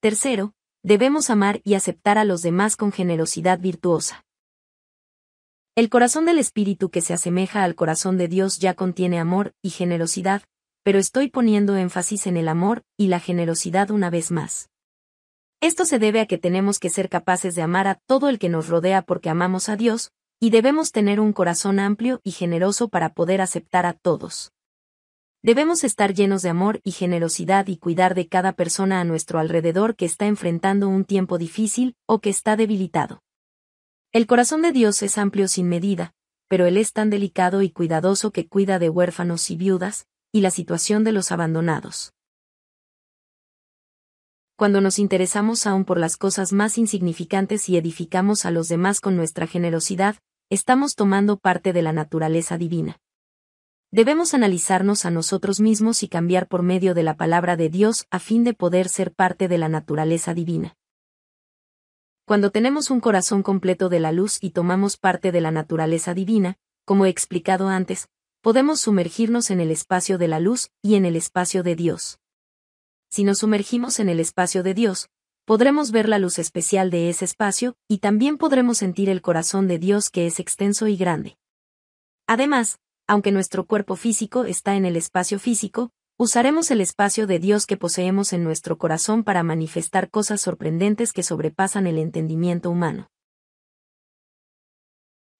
Tercero, debemos amar y aceptar a los demás con generosidad virtuosa. El corazón del Espíritu que se asemeja al corazón de Dios ya contiene amor y generosidad, pero estoy poniendo énfasis en el amor y la generosidad una vez más. Esto se debe a que tenemos que ser capaces de amar a todo el que nos rodea porque amamos a Dios, y debemos tener un corazón amplio y generoso para poder aceptar a todos. Debemos estar llenos de amor y generosidad y cuidar de cada persona a nuestro alrededor que está enfrentando un tiempo difícil o que está debilitado. El corazón de Dios es amplio sin medida, pero Él es tan delicado y cuidadoso que cuida de huérfanos y viudas, y la situación de los abandonados. Cuando nos interesamos aún por las cosas más insignificantes y edificamos a los demás con nuestra generosidad, estamos tomando parte de la naturaleza divina. Debemos analizarnos a nosotros mismos y cambiar por medio de la palabra de Dios a fin de poder ser parte de la naturaleza divina. Cuando tenemos un corazón completo de la luz y tomamos parte de la naturaleza divina, como he explicado antes, podemos sumergirnos en el espacio de la luz y en el espacio de Dios. Si nos sumergimos en el espacio de Dios, podremos ver la luz especial de ese espacio y también podremos sentir el corazón de Dios que es extenso y grande. Además, aunque nuestro cuerpo físico está en el espacio físico, usaremos el espacio de Dios que poseemos en nuestro corazón para manifestar cosas sorprendentes que sobrepasan el entendimiento humano.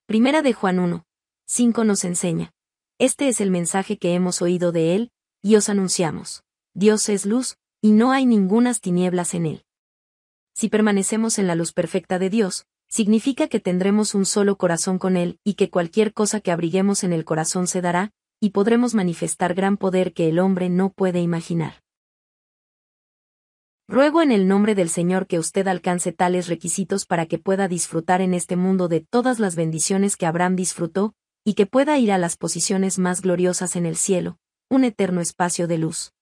Primera de Juan 1. 5 nos enseña. Este es el mensaje que hemos oído de Él, y os anunciamos. Dios es luz, y no hay ningunas tinieblas en Él. Si permanecemos en la luz perfecta de Dios, significa que tendremos un solo corazón con Él y que cualquier cosa que abriguemos en el corazón se dará, y podremos manifestar gran poder que el hombre no puede imaginar. Ruego en el nombre del Señor que usted alcance tales requisitos para que pueda disfrutar en este mundo de todas las bendiciones que Abraham disfrutó, y que pueda ir a las posiciones más gloriosas en el cielo, un eterno espacio de luz.